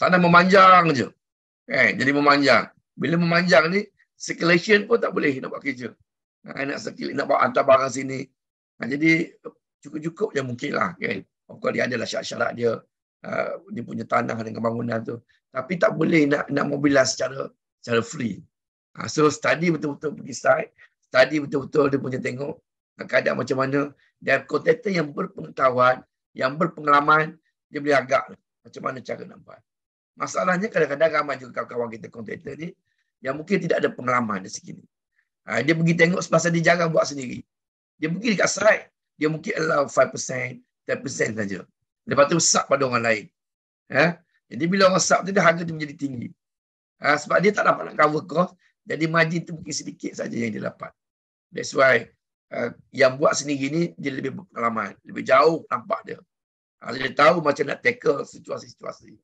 tanah memanjang je kan jadi memanjang bila memanjang ni circulation pun tak boleh nak buat kerja ha, nak sekil nak bawa hantar barang sini ha, jadi cukup-cukup je mungkin lah kan of course dia ada syarat-syarat dia dia punya tanah dengan bangunan tu tapi tak boleh nak nak mobilize secara secara free so study betul-betul pergi site study betul-betul dia punya tengok keadaan macam mana dan kontestan yang berpengetahuan, yang berpengalaman, dia boleh agak macam mana cara nak buat. Masalahnya kadang-kadang ramai juga kawan-kawan kita kontestan ni yang mungkin tidak ada pengalaman di sini. Ha, dia pergi tengok sebab dia jarang buat sendiri. Dia pergi dekat site, dia mungkin allow 5%, 10% saja. Lepas tu sak pada orang lain. Ha? Jadi bila orang sak tu, dia harga dia menjadi tinggi. Ha, sebab dia tak dapat nak cover cost, jadi margin tu mungkin sedikit saja yang dia dapat. That's why Eh, yang buat sendiri ni dia lebih berpengalaman, lebih jauh nampak dia. Ha, dia tahu macam nak tackle situasi-situasi.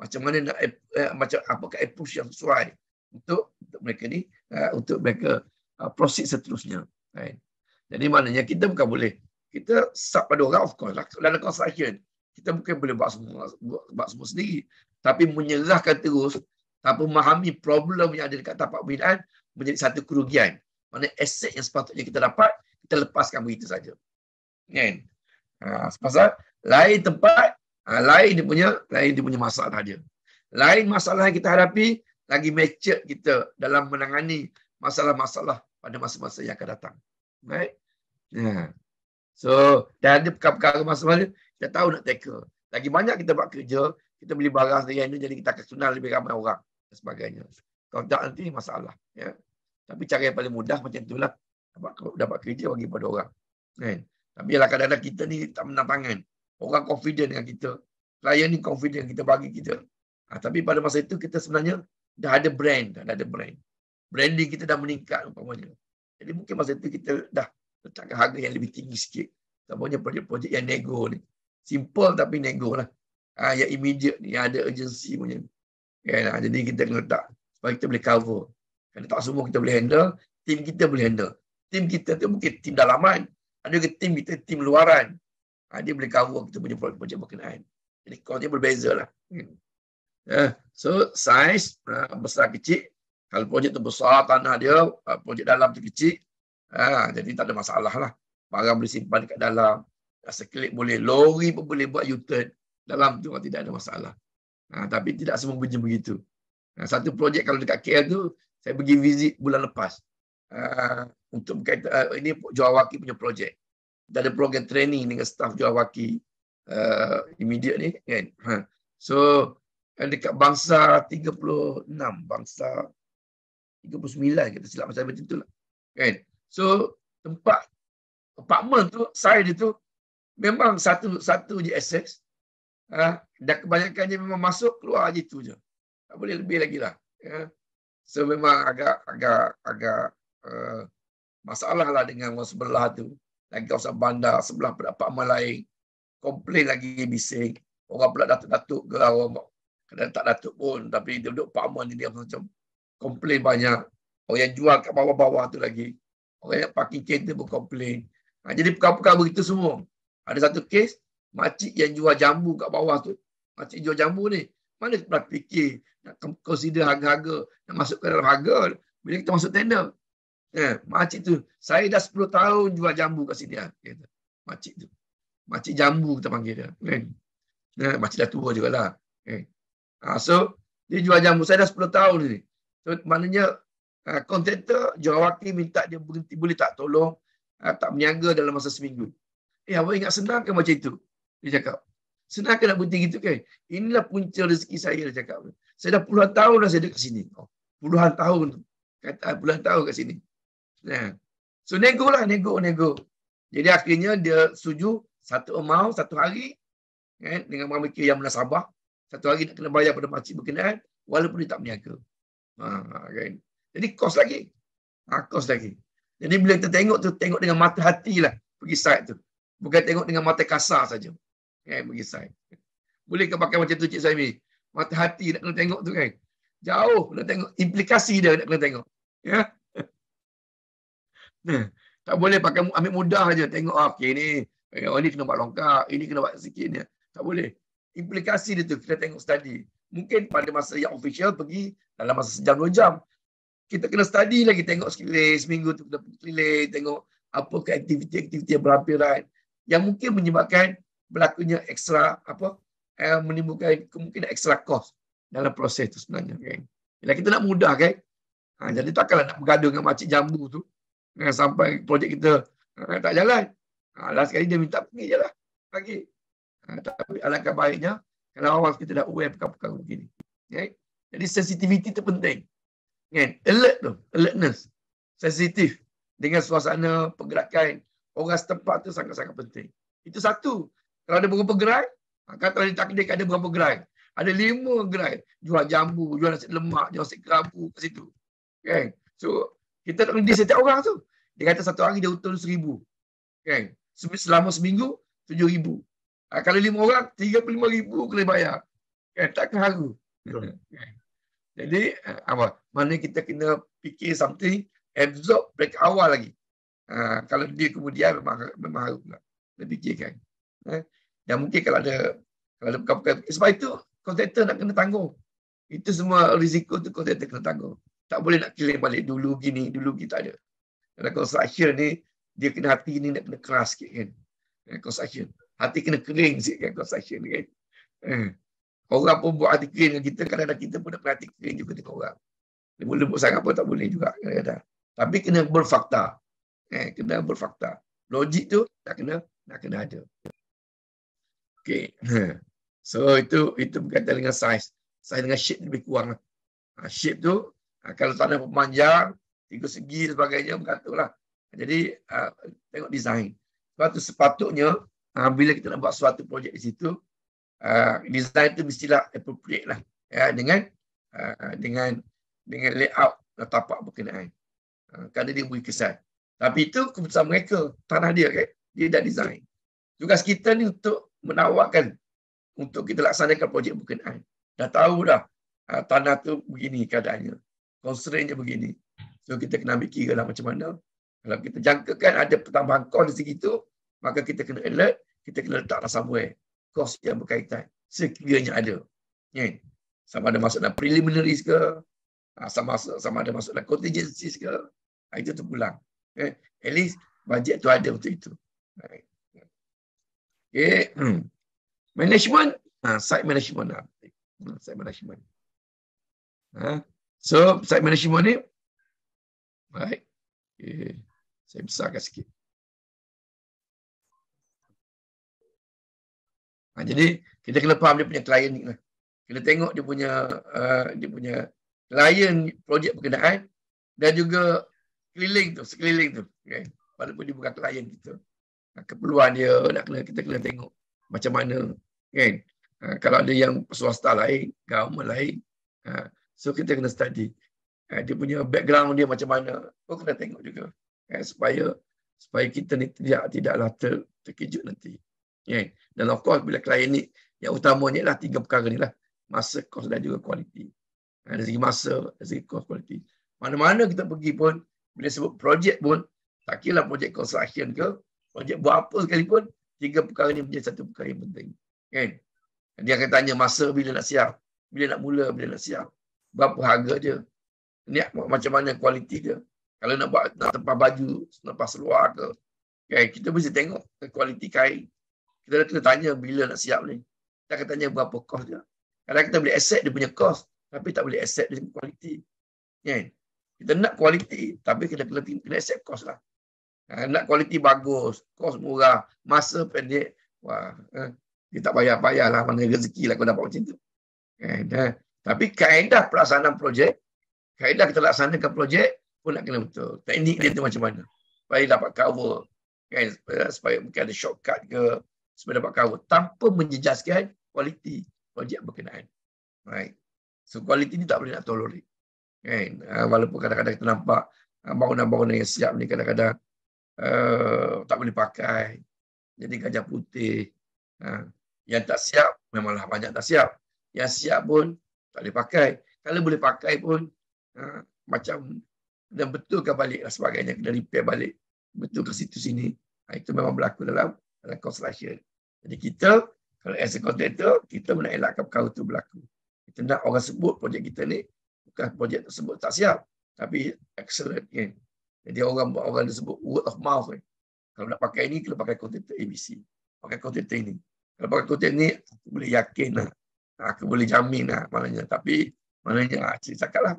Macam mana nak eh, eh macam apakah push yang sesuai untuk, eh, untuk mereka ni uh, untuk mereka uh, proceed seterusnya. Right. Jadi maknanya kita bukan boleh kita sub pada orang of course lah. dalam construction kita bukan boleh buat semua buat, buat semua sendiri tapi menyerahkan terus tanpa memahami problem yang ada dekat tapak pembinaan menjadi satu kerugian. Mana aset yang sepatutnya kita dapat kita lepaskan begitu saja. Kan? Ha, pasal lain tempat, ha, lain dia punya, lain dia punya masalah dia. Lain masalah yang kita hadapi, lagi mature kita dalam menangani masalah-masalah pada masa-masa yang akan datang. Baik. Ha. So, dan ada perkara-perkara masalah kita tahu nak tackle. Lagi banyak kita buat kerja, kita beli barang sendiri yang ini, jadi kita akan kenal lebih ramai orang dan sebagainya. Kalau tak nanti masalah. Ya. Tapi cara yang paling mudah macam itulah dapat, dapat kerja bagi pada orang. Kan? Tapi lah kadang-kadang kita ni tak menang tangan. Orang confident dengan kita. Klien ni confident dengan kita bagi kita. Ha, tapi pada masa itu kita sebenarnya dah ada brand. Dah ada brand. Branding kita dah meningkat umpamanya. Jadi mungkin masa itu kita dah letakkan harga yang lebih tinggi sikit. Contohnya projek-projek yang nego ni. Simple tapi nego lah. Ha, yang immediate ni, yang ada urgency punya. Kan? Ha, jadi kita kena letak supaya kita boleh cover. Kerana tak semua kita boleh handle, tim kita boleh handle tim kita tu mungkin tim dalaman. Ada juga tim kita, tim luaran. Ha, dia boleh cover kita punya problem macam berkenaan. Jadi kalau dia berbeza lah. Hmm. Yeah. So, size uh, besar kecil. Kalau projek tu besar, tanah dia, uh, projek dalam tu kecil. Ha, jadi tak ada masalah lah. Barang boleh simpan dekat dalam. Sekelip boleh. Lori pun boleh buat U-turn. Dalam tu tidak ada masalah. Ha, tapi tidak semua punya begitu. Uh, satu projek kalau dekat KL tu, saya pergi visit bulan lepas. Ah, untuk berkaitan uh, ini jual waki punya projek. Dan ada program training dengan staff jual waki uh, immediate ni kan. Ha. So kan dekat bangsa 36 bangsa 39 kita silap macam macam itulah. Kan? So tempat apartment tu saya dia tu memang satu satu je access. Ha, dan kebanyakannya memang masuk keluar aje tu je. Tak boleh lebih lagi lah. Ya. So memang agak agak agak Eh, masalah lah dengan orang sebelah tu. Lagi kawasan bandar, sebelah pendapat amal lain. Komplain lagi bising. Orang pula datuk-datuk ke orang kadang tak datuk pun. Tapi dia duduk pak amal ni dia macam komplain banyak. Orang yang jual kat bawah-bawah tu lagi. Orang yang parking kereta pun komplain. Ha, jadi perkara-perkara begitu semua. Ada satu kes, makcik yang jual jambu kat bawah tu. Makcik jual jambu ni. Mana pula fikir nak consider harga-harga. Nak masukkan dalam harga. Bila kita masuk tender, Ya, makcik tu, saya dah 10 tahun jual jambu kat sini. Ah, kata, makcik tu. Makcik jambu kita panggil dia. Kan? Ya, makcik dah tua juga lah. Ha, eh. ah, so, dia jual jambu. Saya dah 10 tahun ni. So, maknanya, ah, kontraktor jawaki minta dia berhenti, boleh tak tolong tak berniaga dalam masa seminggu. Eh, awak ingat senang ke macam itu? Dia cakap. Senang ke nak berhenti gitu kan? Inilah punca rezeki saya, dia cakap. Saya dah puluhan tahun dah saya ada kat sini. Oh, puluhan tahun. Kata, puluhan tahun kat sini. Ya. So nego lah, nego, nego. Jadi akhirnya dia setuju satu emau satu hari kan, dengan orang mikir yang menasabah. Satu hari nak kena bayar pada makcik berkenaan walaupun dia tak meniaga. Ha, kan. Jadi kos lagi. Ha, kos lagi. Jadi bila kita tengok tu, tengok dengan mata hati lah pergi site tu. Bukan tengok dengan mata kasar saja. Kan, pergi site. Boleh ke pakai macam tu Cik Saimi? Mata hati nak kena tengok tu kan. Jauh nak tengok. Implikasi dia nak kena tengok. Ya. Hmm. Tak boleh pakai ambil mudah aja tengok ah okey ni. Eh, oh ni kena buat longkak, ini kena buat sikit ni. Tak boleh. Implikasi dia tu kita tengok study. Mungkin pada masa yang official pergi dalam masa sejam dua jam. Kita kena study lagi tengok sekali seminggu tu kena pilih tengok apa ke aktiviti-aktiviti yang berhampiran yang mungkin menyebabkan berlakunya ekstra apa eh, menimbulkan kemungkinan ekstra cost dalam proses tu sebenarnya kan. Bila kita nak mudah kan. Ha, jadi takkanlah nak bergaduh dengan makcik jambu tu. Jangan sampai projek kita ha, tak jalan. Ha, last sekali dia minta pergi je lah. Pergi. Ha, ah, tapi alangkah baiknya, kalau awal kita dah aware perkara-perkara begini. Okay? Jadi sensitivity tu penting. Kan? Alert tu. Alertness. Sensitif. Dengan suasana, pergerakan. Orang setempat tu sangat-sangat penting. Itu satu. Kalau ada beberapa gerai, ah, kalau dia takdir ada beberapa gerai. Ada lima gerai. Jual jambu, jual nasi lemak, jual nasi kerabu ke situ. Kan? Okay? So, kita tak undi setiap orang tu. Dia kata satu hari dia untung seribu. Kan? Selama seminggu, tujuh ribu. Ha, kalau lima orang, tiga puluh lima ribu kena bayar. Kan? Tak keharu. [laughs] Kan? Jadi, ah, apa? mana kita kena fikir something, absorb break awal lagi. Ha, kalau dia kemudian memang, memang harus nak fikirkan. Ha? Dan mungkin kalau ada kalau ada bukan-bukan. Sebab itu, kontraktor nak kena tangguh. Itu semua risiko tu kontraktor kena tangguh. Tak boleh nak kirim balik dulu gini, dulu gitu ada. Karena construction ni, dia kena hati ni nak kena keras sikit kan. Construction. Eh, hati kena kering sikit kan construction kan. Eh, orang pun buat hati kering dengan kita, kadang-kadang kita pun nak hati kering juga dengan orang. Dia boleh lembut sangat pun tak boleh juga kadang-kadang. Tapi kena berfakta. Eh, kena berfakta. Logik tu tak kena, nak kena ada. Okay. [laughs] So itu itu berkaitan dengan size. Size dengan shape lebih kurang. Lah. Ha, shape tu Ha, kalau tanah memanjang, tiga segi dan sebagainya, mengatulah. Jadi, ha, tengok desain. Sebab tu sepatutnya, ha, bila kita nak buat suatu projek di situ, ha, desain tu mestilah appropriate lah. Ya, dengan ha, dengan dengan layout dan tapak berkenaan. Ha, kerana dia beri kesan. Tapi itu keputusan mereka, tanah dia kan. Dia dah desain. Tugas kita ni untuk menawarkan untuk kita laksanakan projek berkenaan. Dah tahu dah ha, tanah tu begini keadaannya constraint dia begini. So kita kena ambil kira lah macam mana. Kalau kita jangkakan ada pertambahan kos di segitu, maka kita kena alert, kita kena letak lah somewhere. Kos yang berkaitan. Sekiranya ada. Yeah. Sama ada masuk dalam preliminaries ke, ah, sama, sama ada masuk dalam contingency ke, ah, itu tu pulang. Yeah. At least bajet tu ada untuk itu. Okay. Hmm. management, ha, site management lah. Hmm, site management. Ha? So, side management ni. Baik. Okay. Saya besarkan sikit. Ha, jadi, kita kena faham dia punya klien ni. Lah. Kena tengok dia punya uh, dia punya klien projek berkenaan dan juga keliling tu, sekeliling tu. Okay. Walaupun dia bukan klien kita. Ha, keperluan dia, nak kena, kita kena tengok macam mana. Kan? Okay. Ha, uh, kalau ada yang swasta lain, government lain, uh, So kita kena study. Eh, dia punya background dia macam mana. Kau oh, kena tengok juga. Eh, supaya supaya kita ni tidak tidaklah ter, terkejut nanti. Yeah. Dan of course bila klien ni yang utamanya lah tiga perkara ni lah. Masa, kos dan juga kualiti. Eh, dari segi masa, dari segi kos, kualiti. Mana-mana kita pergi pun, bila sebut projek pun, tak kira lah projek construction ke, projek buat apa sekalipun, tiga perkara ni menjadi satu perkara yang penting. Kan? Dia akan tanya masa bila nak siap, bila nak mula, bila nak siap berapa harga dia. Niat macam mana kualiti dia. Kalau nak buat nak tempah baju, tempah seluar ke. Okay, kita mesti tengok kualiti kain. Kita kena tanya bila nak siap ni. Kita akan tanya berapa kos dia. Kadang kita boleh accept dia punya kos. Tapi tak boleh accept dia punya kualiti. Kan? Kita nak kualiti. Tapi kita kena, kena accept kos lah. Ha, nak kualiti bagus. Kos murah. Masa pendek. Wah. Eh, dia tak payah-payah lah. Mana rezeki lah kau dapat macam tu. Kan? Ha. Tapi kaedah pelaksanaan projek, kaedah kita laksanakan projek pun nak kena betul. Teknik dia tu macam mana? Supaya dapat cover. Kan? Eh, supaya mungkin ada shortcut ke. Supaya dapat cover. Tanpa menjejaskan kualiti projek berkenaan. Right. So kualiti ni tak boleh nak tolerate. Kan? Ah, walaupun kadang-kadang kita nampak ah, bangunan-bangunan yang siap ni kadang-kadang uh, tak boleh pakai. Jadi gajah putih. Uh, yang tak siap memanglah banyak tak siap. Yang siap pun tak boleh pakai. Kalau boleh pakai pun ha, macam dan betulkan balik lah sebagainya. Kena repair balik. Betul ke situ sini. Ha, itu memang berlaku dalam, dalam construction. Jadi kita kalau as a contractor, kita nak elakkan perkara itu berlaku. Kita nak orang sebut projek kita ni bukan projek tersebut tak siap. Tapi excellent kan. Jadi orang orang dia sebut word of mouth kan. Kalau nak pakai ini, kita pakai contractor ABC. Pakai contractor ini. Kalau pakai contractor ini, aku boleh yakin lah. Aku boleh jamin lah maknanya. Tapi maknanya asyik ah, cakap lah.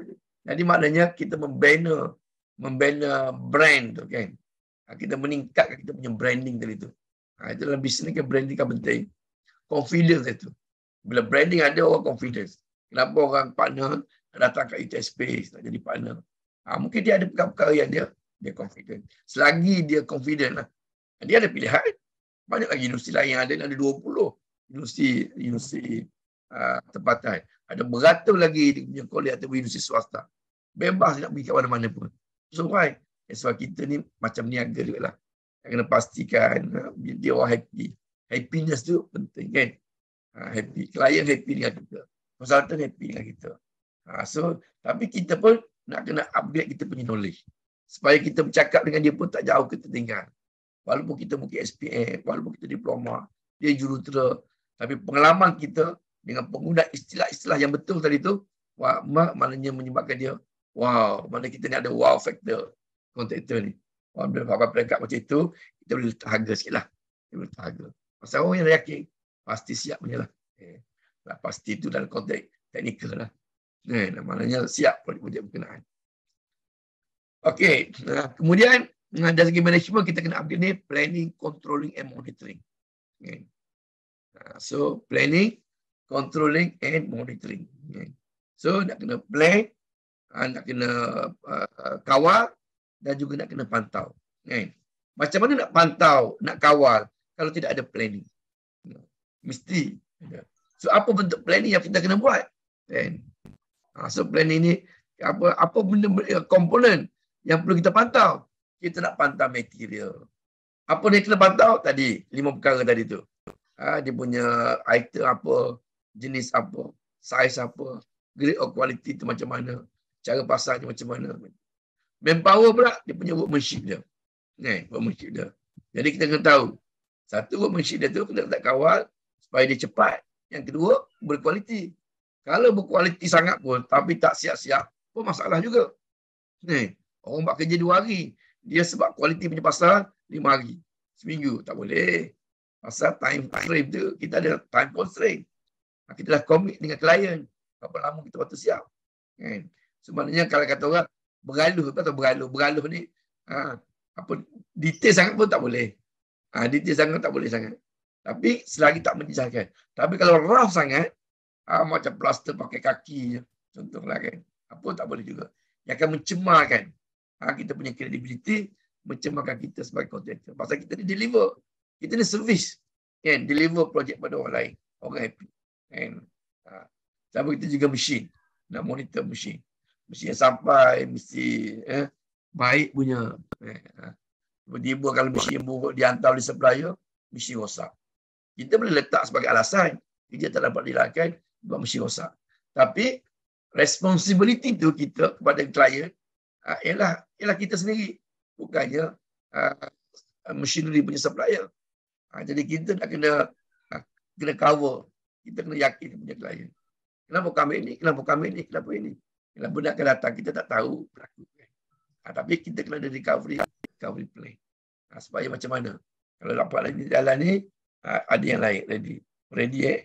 Jadi maknanya kita membina membina brand tu kan. Ah, kita meningkatkan kita punya branding dari tu. Ha, itu dalam bisnes kan branding kan penting. Confidence tu. Bila branding ada orang confidence. Kenapa orang partner datang ke ITS Space nak jadi partner. Ha, mungkin dia ada perkara-perkara yang dia dia confident. Selagi dia confident lah. Dia ada pilihan. Banyak lagi universiti lain yang ada. Ada 20 universiti, universiti Ah, tempatan. Ada berata lagi dia punya kolej atau universiti swasta. Bebas nak pergi ke mana-mana pun. So why? That's eh, why kita ni macam niaga juga lah. Kita kena pastikan uh, dia orang happy. Happiness tu penting kan? Uh, happy. Klien happy dengan kita. Consultant happy dengan kita. Uh, so, tapi kita pun nak kena upgrade kita punya knowledge. Supaya kita bercakap dengan dia pun tak jauh kita tinggal. Walaupun kita mungkin SPM, walaupun kita diploma, dia jurutera. Tapi pengalaman kita dengan pengguna istilah-istilah yang betul tadi tu wah wa maknanya menyebabkan dia wow mana kita ni ada wow factor konten itu ni wow bila apa peringkat macam itu kita boleh letak harga sikitlah kita boleh letak harga pasal orang yang yakin pasti siap punya lah eh, tak lah, pasti tu dalam konten teknikal lah eh, lah, maknanya siap projek-projek berkenaan Okey, nah, kemudian nah, dari segi management kita kena upgrade ni planning, controlling and monitoring. Okay. Eh, nah, so planning, controlling and monitoring. So nak kena plan, ah, nak kena ah, kawal dan juga nak kena pantau. Macam mana nak pantau, nak kawal kalau tidak ada planning? Ya. Mesti. So apa bentuk planning yang kita kena buat? Kan? Ah, so planning ni apa apa benda komponen yang perlu kita pantau? Kita nak pantau material. Apa yang kita pantau tadi? Lima perkara tadi tu. Ha, dia punya item apa, jenis apa, saiz apa, grade of quality tu macam mana, cara pasang tu macam mana. Manpower pula dia punya workmanship dia. Ni, kan, workmanship dia. Jadi kita kena tahu satu workmanship dia tu kena tak kawal supaya dia cepat. Yang kedua, berkualiti. Kalau berkualiti sangat pun tapi tak siap-siap pun masalah juga. Ni, kan, orang buat kerja dua hari, dia sebab kualiti punya pasal lima hari. Seminggu tak boleh. Pasal time frame tu, kita ada time constraint kita dah komit dengan klien berapa lama kita waktu siap kan sebenarnya so, kalau kata orang beraluh apa atau beraluh beraluh ni ha, apa detail sangat pun tak boleh ha, detail sangat tak boleh sangat tapi selagi tak menyisahkan tapi kalau rough sangat ha, macam plaster pakai kaki contohlah kan apa tak boleh juga yang akan mencemarkan ha, kita punya credibility mencemarkan kita sebagai contractor pasal kita ni deliver kita ni service kan deliver projek pada orang lain orang happy And, uh, sama kita juga mesin. Nak monitor mesin. Mesin yang sampai, mesti eh, baik punya. Eh, ha. Tiba-tiba eh, kalau mesin yang buruk dihantar oleh supplier, mesin rosak. Kita boleh letak sebagai alasan kerja tak dapat dilakukan sebab mesin rosak. Tapi responsibility tu kita kepada klien uh, ha, ialah ialah kita sendiri bukannya mesin ha, machinery punya supplier. Uh, jadi kita nak kena uh, kena cover kita kena yakin punya klien. Kenapa kami ini? Kenapa kami ini? Kenapa ini? Kenapa nak akan datang? Kita tak tahu. Ha, tapi kita kena ada recovery, recovery play. Ha, ah, supaya macam mana? Kalau dapat lagi jalan ni, ha, ada yang lain ready. Ready eh?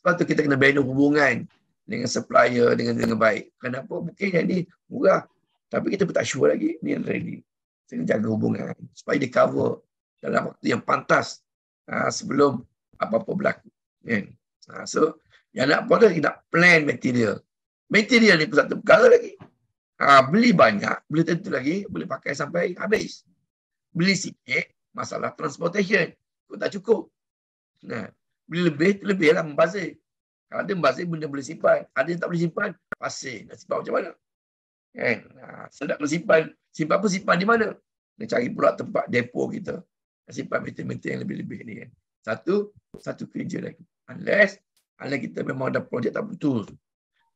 Sebab tu kita kena bina hubungan dengan supplier dengan dengan baik. Kenapa? Mungkin yang ni murah. Tapi kita pun tak sure lagi. Ni yang ready. Kita jaga hubungan. Supaya dia cover dalam waktu yang pantas. Ha, sebelum apa-apa berlaku. Yeah. Kan? Ha, so, yang nak buat lagi nak plan material. Material ni pun satu perkara lagi. Ha, beli banyak, beli tentu lagi, boleh pakai sampai habis. Beli sikit, masalah transportation. Kau tak cukup. Nah, beli lebih, lebih lah membazir. Kalau ada membazir, benda boleh simpan. Ada yang tak boleh simpan, pasir. Nak simpan macam mana? Kan? Ha, so, nak boleh simpan. Simpan apa? Simpan di mana? Nak cari pula tempat depo kita. Nak simpan meter-meter yang lebih-lebih ni. Kan? Eh satu satu kerja lagi. Unless unless kita memang ada projek tak betul.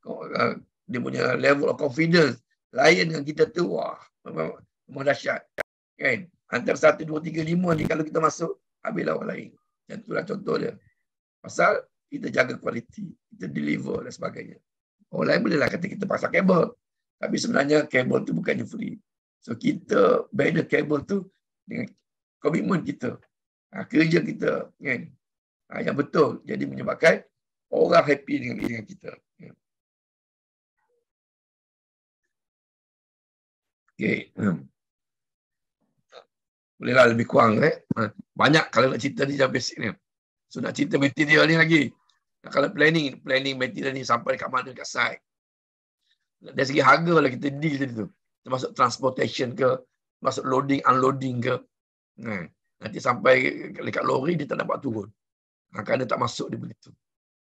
Uh, dia punya level of confidence lain dengan kita tu wah memang, memang dahsyat. Kan? Antara satu, dua, tiga, lima ni kalau kita masuk habis lawan lain. Dan itulah contoh dia. Pasal kita jaga kualiti, kita deliver dan sebagainya. Orang lain bolehlah kata kita pasal kabel. Tapi sebenarnya kabel tu bukannya free. So kita bina kabel tu dengan komitmen kita kerja kita kan yang betul jadi menyebabkan orang happy dengan kerja kita ya. Okay. Hmm. Bolehlah lebih kurang eh. Ha, banyak kalau nak cerita ni jangan basic ni. So nak cerita material ni lagi. kalau planning, planning material ni sampai dekat mana dekat site. Dari segi harga lah kita deal tadi tu. Termasuk transportation ke, masuk loading, unloading ke. Hmm. Nanti sampai dekat lori, dia tak dapat turun. Ha, kerana tak masuk dia begitu.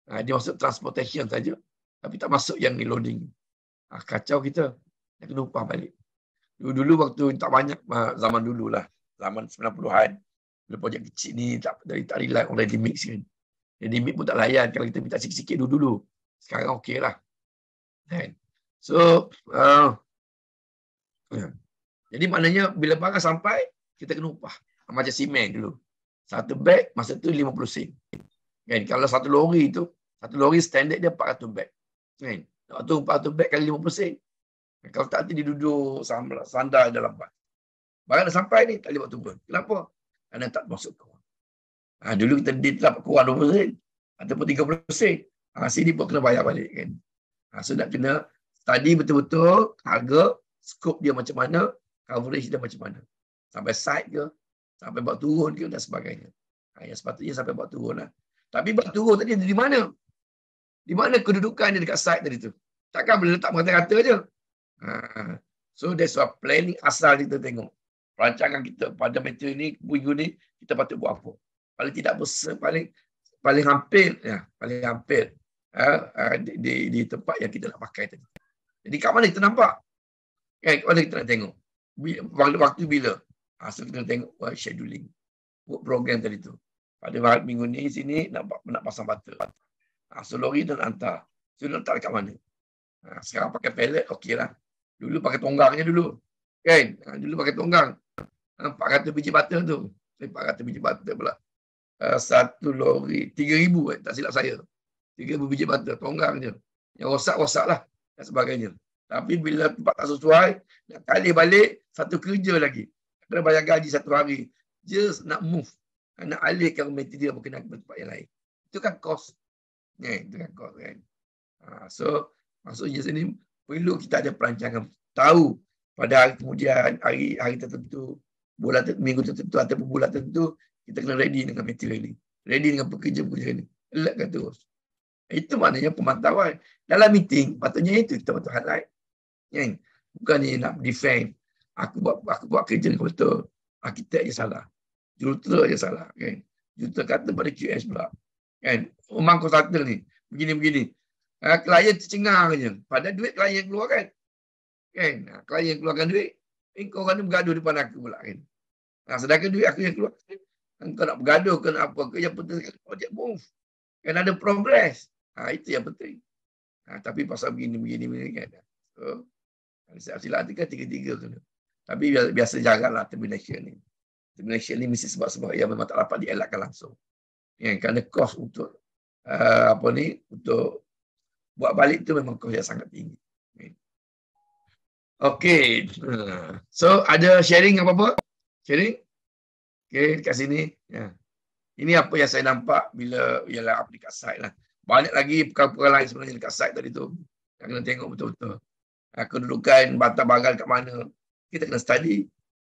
Ha, dia masuk transportation saja, tapi tak masuk yang ni loading. Ha, kacau kita. Dia kena upah balik. Dulu-dulu waktu tak banyak, zaman dulu lah. Zaman 90-an. Bila projek kecil ni, tak, dari tak rely on redimix kan. Redimix pun tak layan. Kalau kita minta sikit-sikit dulu-dulu. Sekarang okey lah. Kan? So, uh, yeah. jadi maknanya bila barang sampai, kita kena upah macam simen dulu. Satu beg masa tu 50 sen. Kan? Kalau satu lori tu, satu lori standard dia 400 beg. Kan? Lepas tu 400 beg kali 50 sen. Kalau tak dia duduk sama, sandal dalam bas. Barang dah sampai ni, tak boleh buat turun. Kenapa? Kerana tak masuk kewan. Ha, dulu kita dia dapat kewan 20 sen. Ataupun 30 sen. Ha, sini pun kena bayar balik. Kan? Ha, so nak kena tadi betul-betul harga, scope dia macam mana, coverage dia macam mana. Sampai side ke, sampai buat turun ke dan sebagainya. Ha, yang sepatutnya sampai buat turun lah. Tapi buat turun tadi di mana? Di mana kedudukan dia dekat side tadi tu? Takkan boleh letak merata-rata je? Ha. So that's why planning asal kita tengok. Rancangan kita pada meter ini, minggu ni, kita patut buat apa? Paling tidak besar, paling paling hampir. Ya, paling hampir. Ha, ha, di, di, di tempat yang kita nak pakai tadi. Jadi kat mana kita nampak? Kan, eh, kat mana kita nak tengok? Bila, waktu bila? Asal ah, so kita tengok buat scheduling. Buat program tadi tu. Pada hari minggu ni sini nak nak pasang bata. Ha, so lori dan hantar. So dia letak dekat mana? Ha, sekarang pakai pallet, okey lah. Dulu pakai tonggang je dulu. Kan? Ha, dulu pakai tonggang. Ha, 400 biji bata tu. 400 eh, biji bata pula. Ha, satu lori, 3,000 eh, tak silap saya. tiga ribu biji bata, tonggang je. Yang rosak, rosak lah. Dan sebagainya. Tapi bila tempat tak sesuai, nak kali balik, satu kerja lagi kena bayar gaji satu hari. Just nak move. Nak alihkan rumah itu dia berkenaan ke tempat yang lain. Itu kan kos. Ya, itu kan kos kan. Ha, so, maksudnya sini perlu kita ada perancangan. Tahu pada hari kemudian, hari hari tertentu, bulan tertentu, minggu tertentu atau bulan tertentu, kita kena ready dengan material ini. Ready dengan pekerja-pekerja ini. Elakkan terus. Itu maknanya pemantauan. Dalam meeting, patutnya itu kita patut highlight. Ya, bukan ni nak defend aku buat aku buat kerja kau betul. Arkitek je salah. Jurutera je salah. Kan? Jurutera kata pada QS pula. Kan? Umang kau ni. Begini-begini. Uh, klien tercengar je. Pada duit klien keluar kan? Kan? Ha, klien keluarkan duit. Eh, kan orang ni bergaduh depan aku pula. Kan? Nah, ha, sedangkan duit aku yang keluar. engkau eh, nak bergaduh ke apa ke. Yang penting project move. Kan ada progress. Ha, itu yang penting. Ha, tapi pasal begini-begini. Kan? So, Silap-silap lah, kan? tiga-tiga kena. -tiga, tiga tapi biasa jaraklah termination ni. Termination ni mesti sebab-sebab yang memang tak dapat dielakkan langsung. Ya, kerana kos untuk uh, apa ni untuk buat balik tu memang kos yang sangat tinggi. Ya. Okay. So ada sharing apa-apa? Sharing? Okay, kat sini. Ya. Ini apa yang saya nampak bila ialah aplikasi dekat site lah. Banyak lagi perkara-perkara lain sebenarnya dekat site tadi tu. Kita kena tengok betul-betul. Aku Kedudukan bantal bagal kat mana kita kena study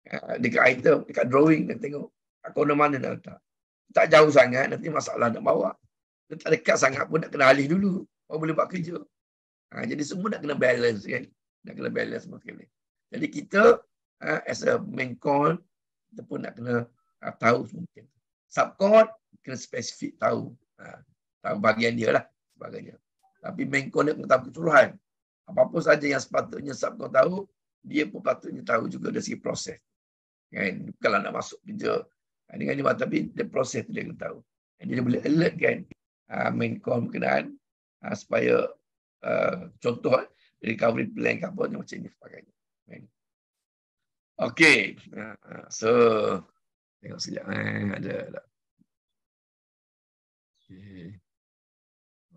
uh, dekat item, dekat drawing dan tengok nak ah, mana nak letak. Tak jauh sangat, nanti masalah nak bawa. Tak dekat sangat pun nak kena alih dulu. Kau boleh buat kerja. Ha, jadi semua nak kena balance kan. Nak kena balance semua ni. Jadi kita ha, as a main call, kita pun nak kena ha, tahu mungkin. Sub call, kena spesifik tahu. Ha, tahu bagian dia lah. Sebagainya. Tapi main call ni kena tahu keseluruhan. Apa-apa saja yang sepatutnya sub call tahu, dia pun patutnya tahu juga dari segi proses. Kan? Kalau nak masuk kerja, kan? dengan dia, tapi dia proses dia kena tahu. Kan? Dia boleh alert kan ah, main call berkenaan ah, supaya ah, contoh eh, recovery plan ke apa macam ni sebagainya. Kan? Okay. So, tengok sekejap. Eh, ada tak? Okay.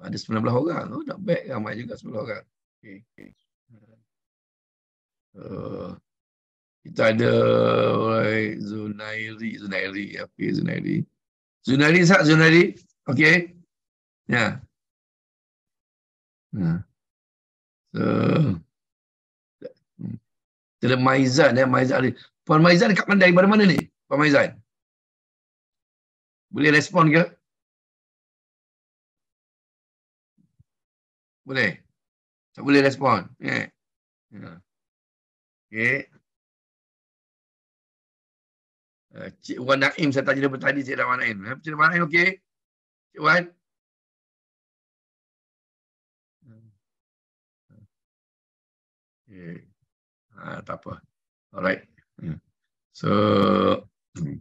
Ada 19 orang. Oh, not bad. Ramai juga 19 orang. Okay. okay. Uh, kita ada right, Zunairi, Zunairi, apa Zunairi? Zunairi sah, Zunairi, okay, ya, yeah. Ha. ya, yeah. so, tidak Maizan, ya yeah, Maizan ni, Puan Maizan dekat mana, dari mana ni, Puan Maizan? Boleh respon ke? Boleh? Tak boleh respon? Ya. Yeah. Yeah. Eh, Cik Wan Naim saya tanya dia bertadi Cik Wan Naim. Eh, Cik Wan Naim okey. Cik Wan. Okey. Ha, tak apa. Alright. Hmm. So hmm.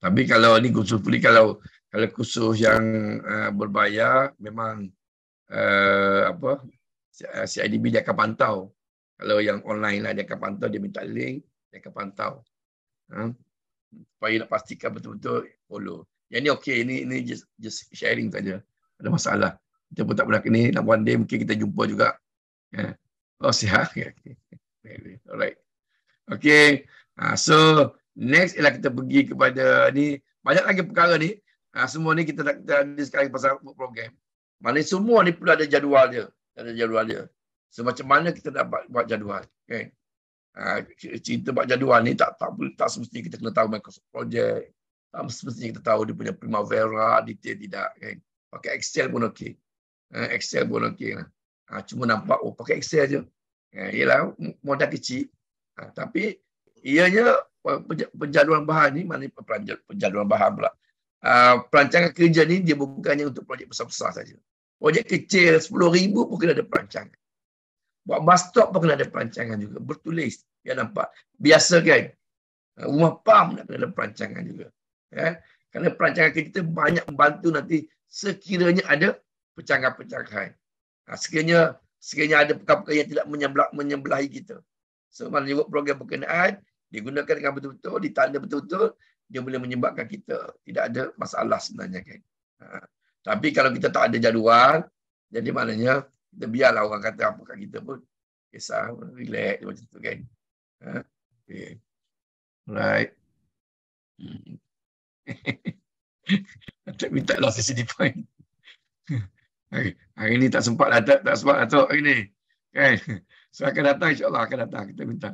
tapi kalau ni khusus beli kalau kalau khusus yang uh, berbayar memang uh, apa CIDB dia akan pantau kalau yang online lah dia akan pantau, dia minta link, dia akan pantau. Ha? Supaya nak pastikan betul-betul follow. Yang ni okey, ini ini just, just sharing saja. Ada masalah. Kita pun tak pernah kena, nak one day mungkin kita jumpa juga. Ha? Oh, sihat. [laughs] Okay. Alright. Okay. Ha, so, next ialah kita pergi kepada ni. Banyak lagi perkara ni. Ha, semua ni kita nak kita ada sekarang pasal program. Maknanya semua ni pula ada jadual dia. Ada jadual dia. Semacam mana kita dapat buat jadual. Okay. Ha, cerita buat jadual ni tak, tak, tak semestinya kita kena tahu Microsoft Project. Tak semestinya kita tahu dia punya Primavera, detail tidak. Kan. Pakai Excel pun okey. Ha, Excel pun okey. Lah. Ha, cuma nampak, oh pakai Excel je. Ha, yelah, modal kecil. Ha, tapi ianya uh, penjadualan bahan ni, mana penjadualan bahan pula. Ha, perancangan kerja ni dia bukannya untuk projek besar-besar saja. Projek kecil, RM10,000 pun kena ada perancangan. Buat bus stop pun kena ada perancangan juga. Bertulis. Biar ya, nampak. Biasa kan? Eh, rumah PAM nak kena ada perancangan juga. Ya? Kerana perancangan kita banyak membantu nanti sekiranya ada pecahan-pecahan. Ha, sekiranya sekiranya ada perkara-perkara yang tidak menyebelah, menyebelahi kita. So, mana program berkenaan, digunakan dengan betul-betul, ditanda betul-betul, dia boleh menyebabkan kita. Tidak ada masalah sebenarnya. Kan? Ha. Tapi kalau kita tak ada jadual, jadi maknanya kita biarlah orang kata apa kat kita pun. Kisah, relax macam tu kan. Ha? Okay. Alright. Hmm. [laughs] minta lah sisi point. [laughs] hari, hari ni tak sempat lah. Tak, tak sempat lah tu hari ni. Kan? [laughs] So akan datang insyaAllah akan datang. Kita minta.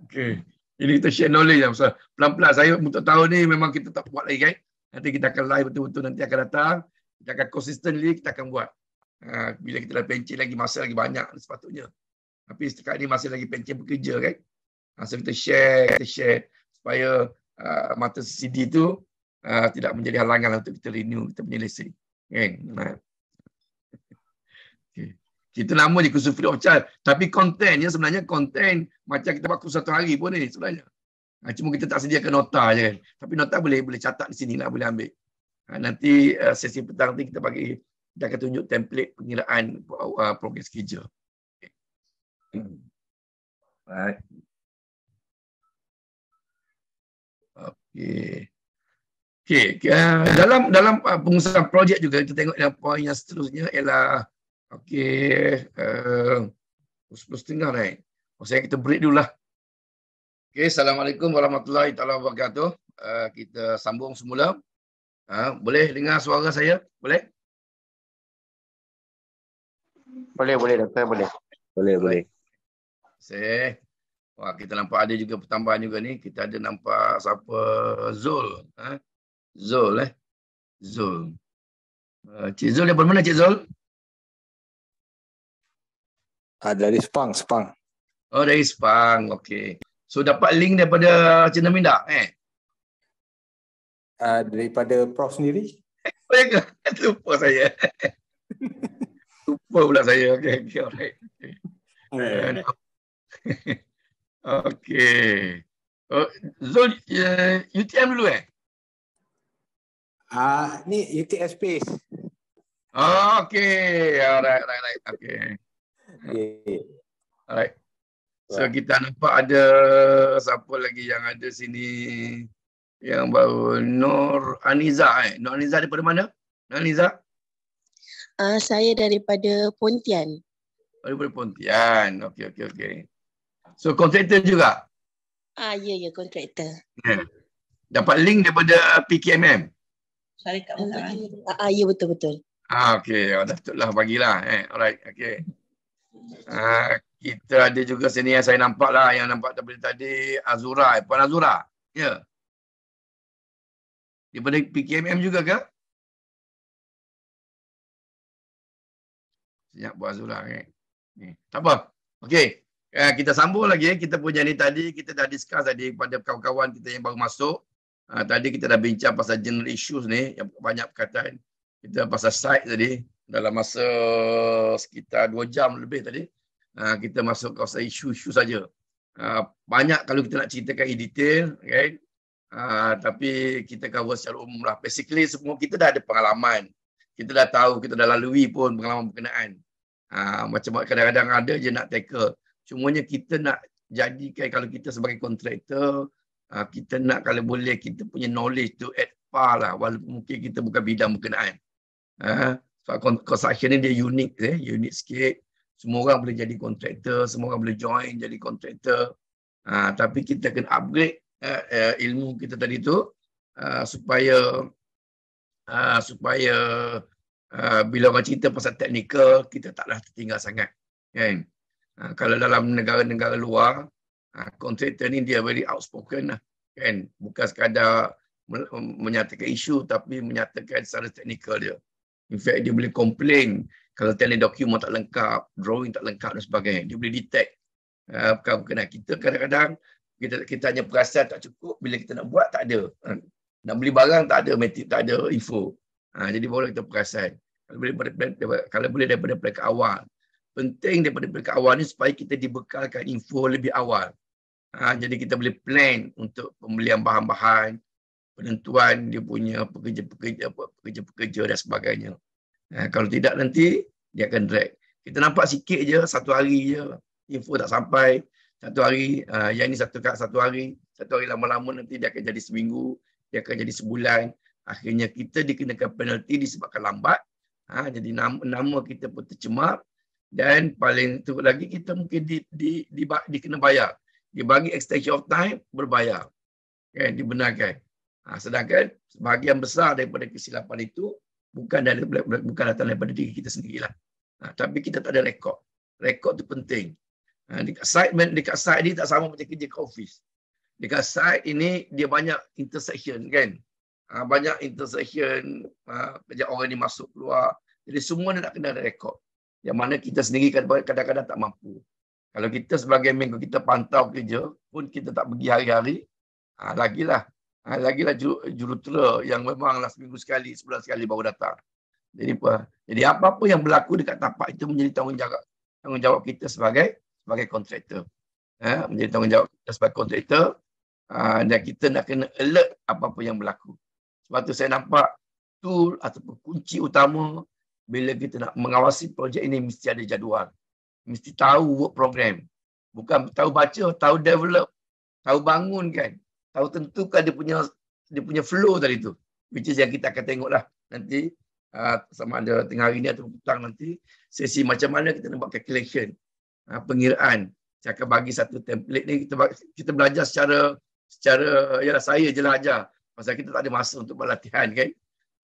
okay. Ini kita share knowledge lah. Pasal pelan-pelan saya untuk tahun ni memang kita tak buat lagi kan. Nanti kita akan live betul-betul nanti akan datang kita akan consistently kita akan buat. Ha, bila kita dah pencet lagi masa lagi banyak sepatutnya. Tapi setakat ini masih lagi pencet bekerja kan. so kita share, kita share supaya uh, mata CD tu uh, tidak menjadi halangan lah untuk kita renew kita punya lesen. Kan? Kita nama je kursus free of charge. Tapi kontennya sebenarnya konten macam kita buat kursus satu hari pun ni sebenarnya. cuma kita tak sediakan nota je kan. Tapi nota boleh boleh catat di sini lah, boleh ambil. Ha, nanti uh, sesi petang nanti kita bagi kita akan tunjuk template pengiraan uh, progress kerja. Okay. Hmm. Right. Okey. Okey, uh, dalam dalam uh, pengurusan projek juga kita tengok yang poin yang seterusnya ialah okey uh, plus tengah ni. Oh, saya kita break dululah. Okey, assalamualaikum warahmatullahi taala wabarakatuh. Uh, kita sambung semula. Ha, boleh dengar suara saya? Boleh? Boleh, boleh doktor, boleh. Boleh, boleh. Seh. Wah, kita nampak ada juga pertambahan juga ni. Kita ada nampak siapa? Zul. Ha? Zul eh. Zul. Eh, Cik Zul dari mana Cik Zul? Ada ah, dari Sepang, Sepang. Oh, dari Sepang. Okey. So dapat link daripada Cina Minda eh? uh, daripada Prof sendiri? [laughs] Lupa saya. [laughs] Lupa pula saya. Okey, okey, alright. Okey. Uh, [laughs] okay. uh, Zul, uh, ya, UTM dulu eh? Ah, uh, ni UTS Space. Oh, okay. Alright, alright, alright. Okay. Yeah. Alright. So kita nampak ada siapa lagi yang ada sini yang baru Nur Aniza eh. Nur Aniza daripada mana? Nur Aniza? Ah uh, saya daripada Pontian. Daripada Pontian. Okey okey okey. So contractor juga? Ah uh, ya ya contractor. Yeah. Dapat link daripada PKMM. Syarikat eh? Ah uh, uh, ya betul betul. Ah okey, oh, dah betul lah bagilah eh. Alright, okey. Ah kita ada juga sini yang saya nampak lah yang nampak tadi tadi Azura, eh? Puan Azura. Ya. Yeah daripada PKMM juga ke? Senyap buat Azura Okay, Ni. Tak apa. Okey. Eh, kita sambung lagi. Kita punya ni tadi. Kita dah discuss tadi kepada kawan-kawan kita yang baru masuk. Uh, tadi kita dah bincang pasal general issues ni. Yang banyak perkataan. Kita pasal site tadi. Dalam masa sekitar 2 jam lebih tadi. Uh, kita masuk kawasan isu-isu saja. Uh, banyak kalau kita nak ceritakan in detail. Okay? Ah, tapi kita cover secara umum lah. Basically semua kita dah ada pengalaman. Kita dah tahu, kita dah lalui pun pengalaman berkenaan. Ha, macam kadang-kadang ada je nak tackle. Cumanya kita nak jadikan kalau kita sebagai kontraktor, ha, ah, kita nak kalau boleh kita punya knowledge tu at par lah. Walaupun mungkin kita bukan bidang berkenaan. Ha, sebab construction ni dia unik, eh, unik sikit. Semua orang boleh jadi kontraktor, semua orang boleh join jadi kontraktor. Ha, tapi kita kena upgrade uh, ilmu kita tadi tu uh, supaya uh, supaya uh, bila orang cerita pasal teknikal kita taklah tertinggal sangat kan uh, kalau dalam negara-negara luar kontraktor uh, ni dia very outspoken lah kan bukan sekadar menyatakan isu tapi menyatakan secara teknikal dia in fact dia boleh complain kalau teknik dokumen tak lengkap drawing tak lengkap dan sebagainya dia boleh detect uh, bukan berkenaan lah. kita kadang-kadang kita kita hanya perasaan tak cukup bila kita nak buat tak ada ha. nak beli barang tak ada metik tak ada info ha, jadi boleh kita perasaan kalau boleh daripada, kalau boleh daripada pelik awal penting daripada pelik awal ni supaya kita dibekalkan info lebih awal ha, jadi kita boleh plan untuk pembelian bahan-bahan penentuan dia punya pekerja-pekerja apa pekerja-pekerja dan sebagainya ha, kalau tidak nanti dia akan drag kita nampak sikit je satu hari je info tak sampai satu hari uh, yang ini satu kak satu hari satu hari lama-lama nanti dia akan jadi seminggu dia akan jadi sebulan akhirnya kita dikenakan penalti disebabkan lambat ha, jadi nama, nama kita pun tercemar dan paling teruk lagi kita mungkin di, di, di, di, di kena bayar dibagi extension of time berbayar kan dibenarkan ha, sedangkan sebahagian besar daripada kesilapan itu bukan dari bukan datang daripada diri kita sendirilah ha, tapi kita tak ada rekod rekod itu penting Ha, dekat side man dekat side ni tak sama macam kerja kat office. Dekat side ini dia banyak intersection kan. Ha, banyak intersection ha, banyak orang ni masuk keluar. Jadi semua ni nak kena ada rekod. Yang mana kita sendiri kadang-kadang tak mampu. Kalau kita sebagai minggu kita pantau kerja pun kita tak pergi hari-hari. Ha, lagilah. Ha, lagilah jurutera yang memang memanglah minggu sekali, sebulan sekali baru datang. Jadi apa? Jadi apa-apa yang berlaku dekat tapak itu menjadi tanggungjawab tanggungjawab kita sebagai sebagai kontraktor. Ha, menjadi tanggungjawab kita sebagai kontraktor ha, dan kita nak kena alert apa-apa yang berlaku. Sebab tu saya nampak tool ataupun kunci utama bila kita nak mengawasi projek ini mesti ada jadual. Mesti tahu work program. Bukan tahu baca, tahu develop, tahu bangun kan. Tahu tentukan dia punya dia punya flow tadi tu. Which is yang kita akan tengoklah nanti uh, sama ada tengah hari ni atau petang nanti sesi macam mana kita nak buat calculation Ah, pengiraan. Saya akan bagi satu template ni kita kita belajar secara secara ya saya je lah ajar. Pasal kita tak ada masa untuk buat latihan kan.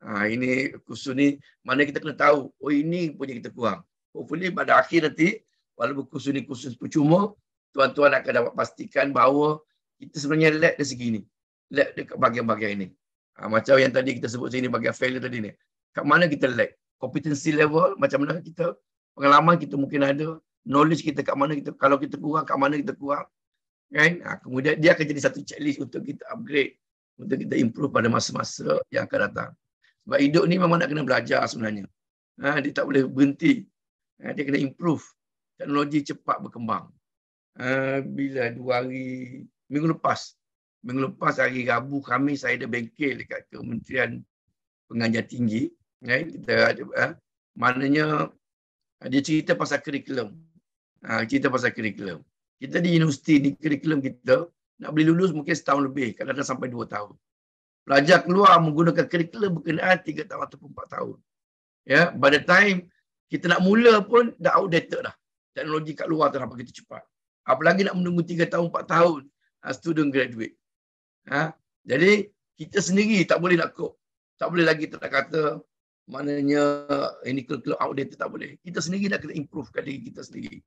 Ha, ini kursus ni mana kita kena tahu oh ini punya kita kurang. Hopefully pada akhir nanti walaupun kursus ni kursus percuma tuan-tuan akan dapat pastikan bahawa kita sebenarnya lag dari segi ni. Lag dekat bahagian-bahagian ini. Ha, macam yang tadi kita sebut sini bahagian failure tadi ni. Kat mana kita lag? Competency level macam mana kita pengalaman kita mungkin ada knowledge kita kat mana kita kalau kita kurang kat mana kita kurang kan ha, kemudian dia akan jadi satu checklist untuk kita upgrade untuk kita improve pada masa-masa yang akan datang sebab hidup ni memang nak kena belajar sebenarnya ha, dia tak boleh berhenti ha, dia kena improve teknologi cepat berkembang ha, bila dua hari minggu lepas minggu lepas hari Rabu kami saya ada bengkel dekat Kementerian Pengajian Tinggi kan kita ada ha, maknanya dia cerita pasal curriculum Ha, ah, kita pasal curriculum. Kita di universiti, di curriculum kita, nak boleh lulus mungkin setahun lebih. Kadang-kadang sampai dua tahun. Pelajar keluar menggunakan curriculum berkenaan tiga tahun ataupun empat tahun. Ya, by the time kita nak mula pun dah outdated dah. Teknologi kat luar tu dah begitu cepat. Apalagi nak menunggu tiga tahun, empat tahun uh, student graduate. Ha? Jadi kita sendiri tak boleh nak cope. Tak boleh lagi kita nak kata maknanya ini curriculum outdated tak boleh. Kita sendiri nak kena improvekan diri kita sendiri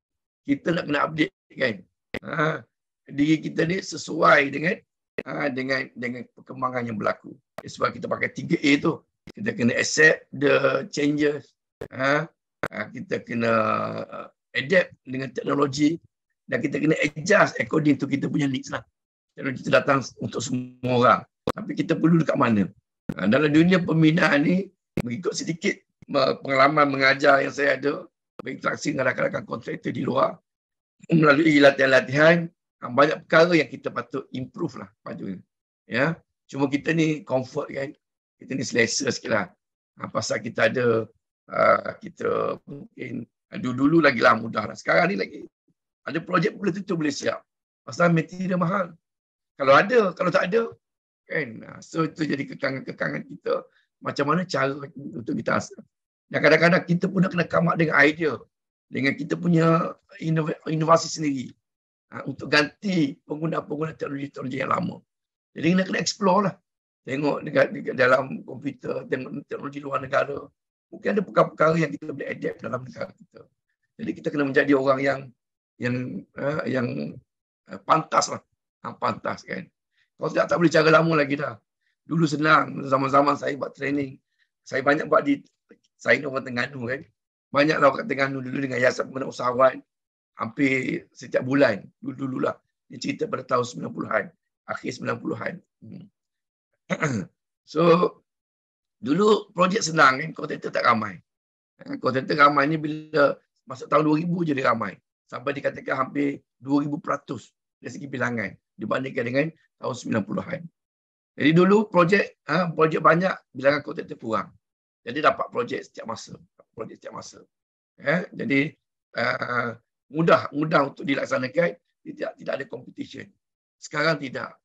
kita nak kena update kan ha, diri kita ni sesuai dengan ha, dengan dengan perkembangan yang berlaku sebab kita pakai 3A tu kita kena accept the changes ha, ha kita kena uh, adapt dengan teknologi dan kita kena adjust according to kita punya needs lah teknologi tu datang untuk semua orang tapi kita perlu dekat mana ha, dalam dunia pembinaan ni mengikut sedikit uh, pengalaman mengajar yang saya ada berinteraksi dengan rakan-rakan kontraktor di luar melalui latihan-latihan ah, banyak perkara yang kita patut improve lah pada ya cuma kita ni comfort kan kita ni selesa sikit lah ha, pasal kita ada uh, kita mungkin dulu-dulu lagi lah mudah lah sekarang ni lagi ada projek boleh tutup boleh siap pasal material mahal kalau ada kalau tak ada kan so itu jadi kekangan-kekangan kita macam mana cara untuk kita asal? Dan kadang-kadang kita pun nak kena come up dengan idea. Dengan kita punya inovasi sendiri. Ha, untuk ganti pengguna-pengguna teknologi-teknologi yang lama. Jadi kita kena explore lah. Tengok dekat, dekat dalam komputer, tengok teknologi luar negara. Mungkin ada perkara-perkara yang kita boleh adapt dalam negara kita. Jadi kita kena menjadi orang yang yang uh, yang uh, pantas lah. Yang ha, pantas kan. Kalau tidak, tak boleh cara lama lagi dah. Dulu senang, zaman-zaman saya buat training. Saya banyak buat di saya ni orang Tengganu kan. Banyaklah orang Tengganu dulu dengan Yasab pembina usahawan hampir setiap bulan dulu-dululah. Ini cerita pada tahun 90-an, akhir 90-an. Hmm. [clears throat] so dulu projek senang kan, kontraktor tak ramai. Eh, kontraktor ramai ni bila masuk tahun 2000 je dia ramai. Sampai dikatakan hampir 2000% dari segi bilangan dibandingkan dengan tahun 90-an. Jadi dulu projek ha, projek banyak bilangan kontraktor kurang. Jadi dapat projek setiap masa, projek setiap masa. Eh, jadi uh, mudah mudah untuk dilaksanakan tidak tidak ada competition. Sekarang tidak.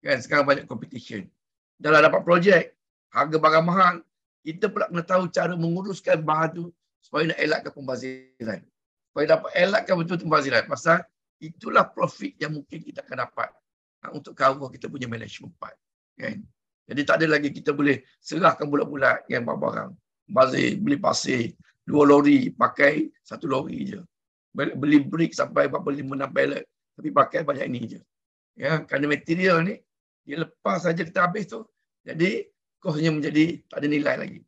Kan sekarang banyak competition. Dalam dapat projek harga barang mahal, kita pula kena tahu cara menguruskan bahan tu supaya nak elakkan pembaziran. Supaya dapat elakkan betul pembaziran. Pasal itulah profit yang mungkin kita akan dapat uh, untuk cover kita punya management part. Okay. Jadi tak ada lagi kita boleh serahkan bulat-bulat yang barang-barang. Bazir, beli pasir, dua lori, pakai satu lori je. Beli brick sampai berapa lima enam pallet. Tapi pakai banyak ini je. Ya, kerana material ni, dia lepas saja kita habis tu. Jadi, kosnya menjadi tak ada nilai lagi.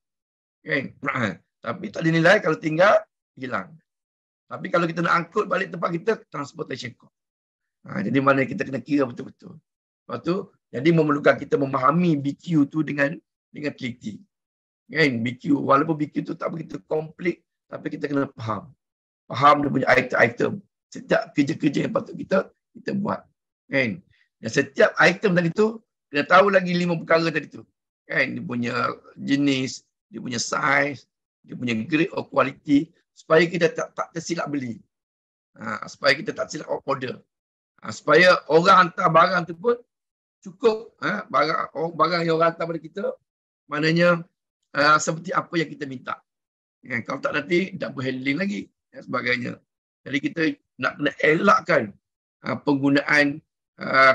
Okay. Ha, tapi tak ada nilai kalau tinggal, hilang. Tapi kalau kita nak angkut balik tempat kita, transportation cost. Ha, jadi mana kita kena kira betul-betul. Lepas tu, jadi memerlukan kita memahami BQ tu dengan dengan teliti. Kan? BQ, walaupun BQ tu tak begitu komplek, tapi kita kena faham. Faham dia punya item-item. Setiap kerja-kerja yang patut kita, kita buat. Kan? Dan setiap item tadi tu, kena tahu lagi lima perkara tadi tu. Kan? Dia punya jenis, dia punya size, dia punya grade or quality, supaya kita tak, tak tersilap beli. Ha, supaya kita tak silap order. Ha, supaya orang hantar barang tu pun, cukup eh, barang barang yang orang hantar pada kita maknanya eh, seperti apa yang kita minta eh, kalau tak nanti double handling lagi eh, sebagainya jadi kita nak kena elakkan eh, penggunaan eh,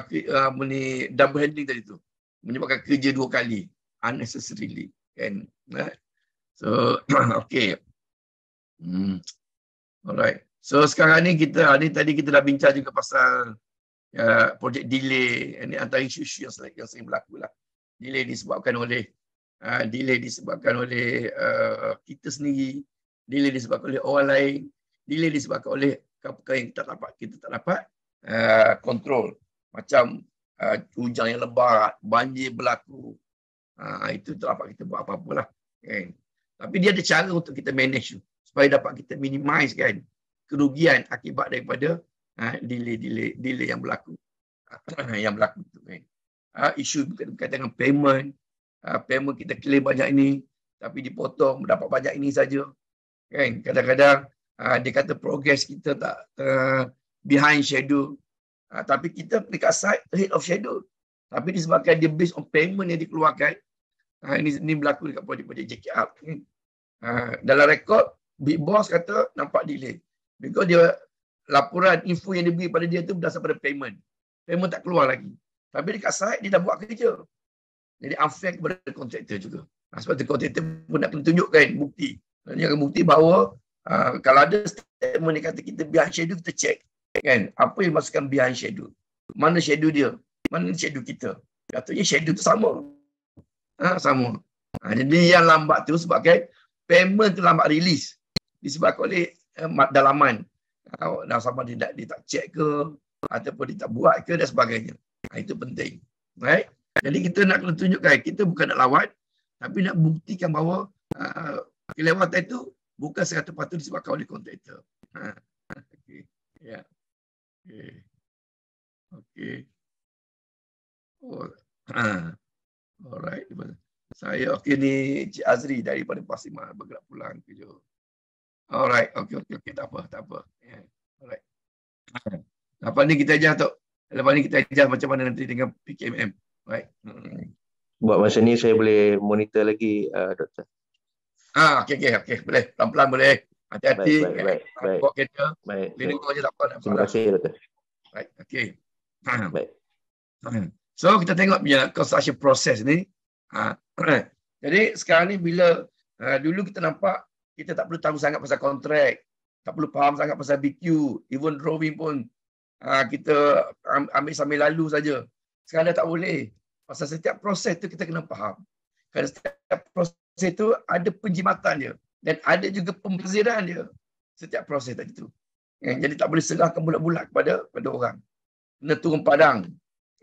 meni, double handling tadi tu menyebabkan kerja dua kali unnecessarily kan eh? so [coughs] okay hmm. alright so sekarang ni kita ni tadi kita dah bincang juga pasal Uh, projek delay ini antara isu-isu yang, yang sering berlaku lah. Delay disebabkan oleh uh, delay disebabkan oleh uh, kita sendiri, delay disebabkan oleh orang lain, delay disebabkan oleh kapal yang kita tak dapat kita tak dapat uh, kontrol macam uh, hujan yang lebat, banjir berlaku. Uh, itu tak dapat kita buat apa-apalah kan. Tapi dia ada cara untuk kita manage supaya dapat kita minimize kan kerugian akibat daripada delay-delay ha, delay yang berlaku [coughs] yang berlaku tu kan. Ha, isu berkaitan dengan payment. Ha, payment kita claim banyak ini tapi dipotong dapat banyak ini saja. Kan? Kadang-kadang ha, dia kata progress kita tak uh, behind schedule. Ha, tapi kita dekat side ahead of schedule. Tapi disebabkan dia based on payment yang dikeluarkan. Ha, ini, ini berlaku dekat projek-projek JKR. Kan? Ha, dalam rekod, Big Boss kata nampak delay. Because dia laporan info yang diberi pada dia tu berdasar pada payment. Payment tak keluar lagi. Tapi dekat site dia dah buat kerja. Jadi unfair kepada kontraktor juga. Ha, sebab tu kontraktor pun nak kena tunjukkan bukti. Ini akan bukti bahawa uh, kalau ada statement yang kata kita behind schedule, kita check. Kan? Apa yang masukkan behind schedule? Mana schedule dia? Mana schedule kita? Katanya schedule tu sama. Ha, sama. Ha, jadi yang lambat tu sebabkan payment tu lambat release. Disebabkan oleh uh, dalaman. Kalau nak sama dia, nak, dia tak check ke ataupun dia tak buat ke dan sebagainya. Ha, itu penting. Right? Jadi kita nak kena tunjukkan kita bukan nak lawan tapi nak buktikan bahawa uh, kelewatan itu bukan 100% disebabkan oleh kontraktor. Ha. Okey. Ya. Yeah. okay, okay. Oh. Ha. Alright. Saya okey ni Cik Azri daripada Pasir Mahal bergerak pulang ke Alright, okey okey okey tak apa tak apa. Yeah. Alright. Lepas ni kita ajar tok. Lepas ni kita ajar macam mana nanti dengan PKMM. Right. Hmm. Buat masa ni saya boleh monitor lagi uh, doktor. Ah, okey okey okey boleh. Pelan-pelan boleh. Hati-hati. Baik, baik, baik. Bawa kereta. Baik. Lini kau je tak apa. Terima kasih doktor. Baik. Okey. Hmm. Baik. Hmm. So kita tengok punya construction process ni. Ha. [clears throat] Jadi sekarang ni bila uh, dulu kita nampak kita tak perlu tahu sangat pasal kontrak. Tak perlu faham sangat pasal BQ. Even drawing pun ha, kita ambil sambil lalu saja. Sekarang dah tak boleh. Pasal setiap proses tu kita kena faham. Kerana setiap proses tu ada penjimatan dia. Dan ada juga pembeziran dia. Setiap proses tadi tu. Eh, jadi tak boleh serahkan bulat-bulat kepada, kepada orang. Kena turun padang.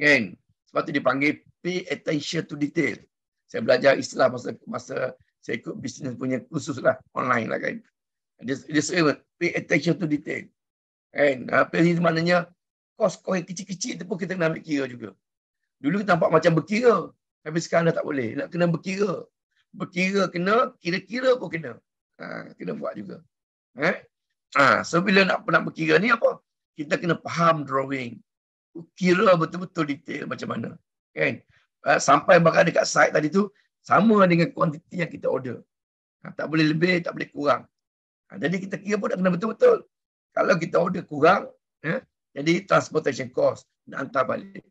Kan? Sebab tu dipanggil pay attention to detail. Saya belajar istilah masa masa saya ikut bisnes punya khusus lah online lah kan. Dia, dia suka pay attention to detail. Kan? Ha, pay maknanya kos-kos yang kecil-kecil tu pun kita kena ambil kira juga. Dulu kita nampak macam berkira. Tapi sekarang dah tak boleh. Nak kena berkira. Berkira kena, kira-kira pun kena. Ha, kena buat juga. Eh? Ha, so bila nak, nak berkira ni apa? Kita kena faham drawing. Kira betul-betul detail macam mana. Kan? sampai bahkan dekat site tadi tu, sama dengan kuantiti yang kita order. Ha, tak boleh lebih, tak boleh kurang. Ha, jadi kita kira pun tak kena betul-betul. Kalau kita order kurang, ya, jadi transportation cost nak hantar balik.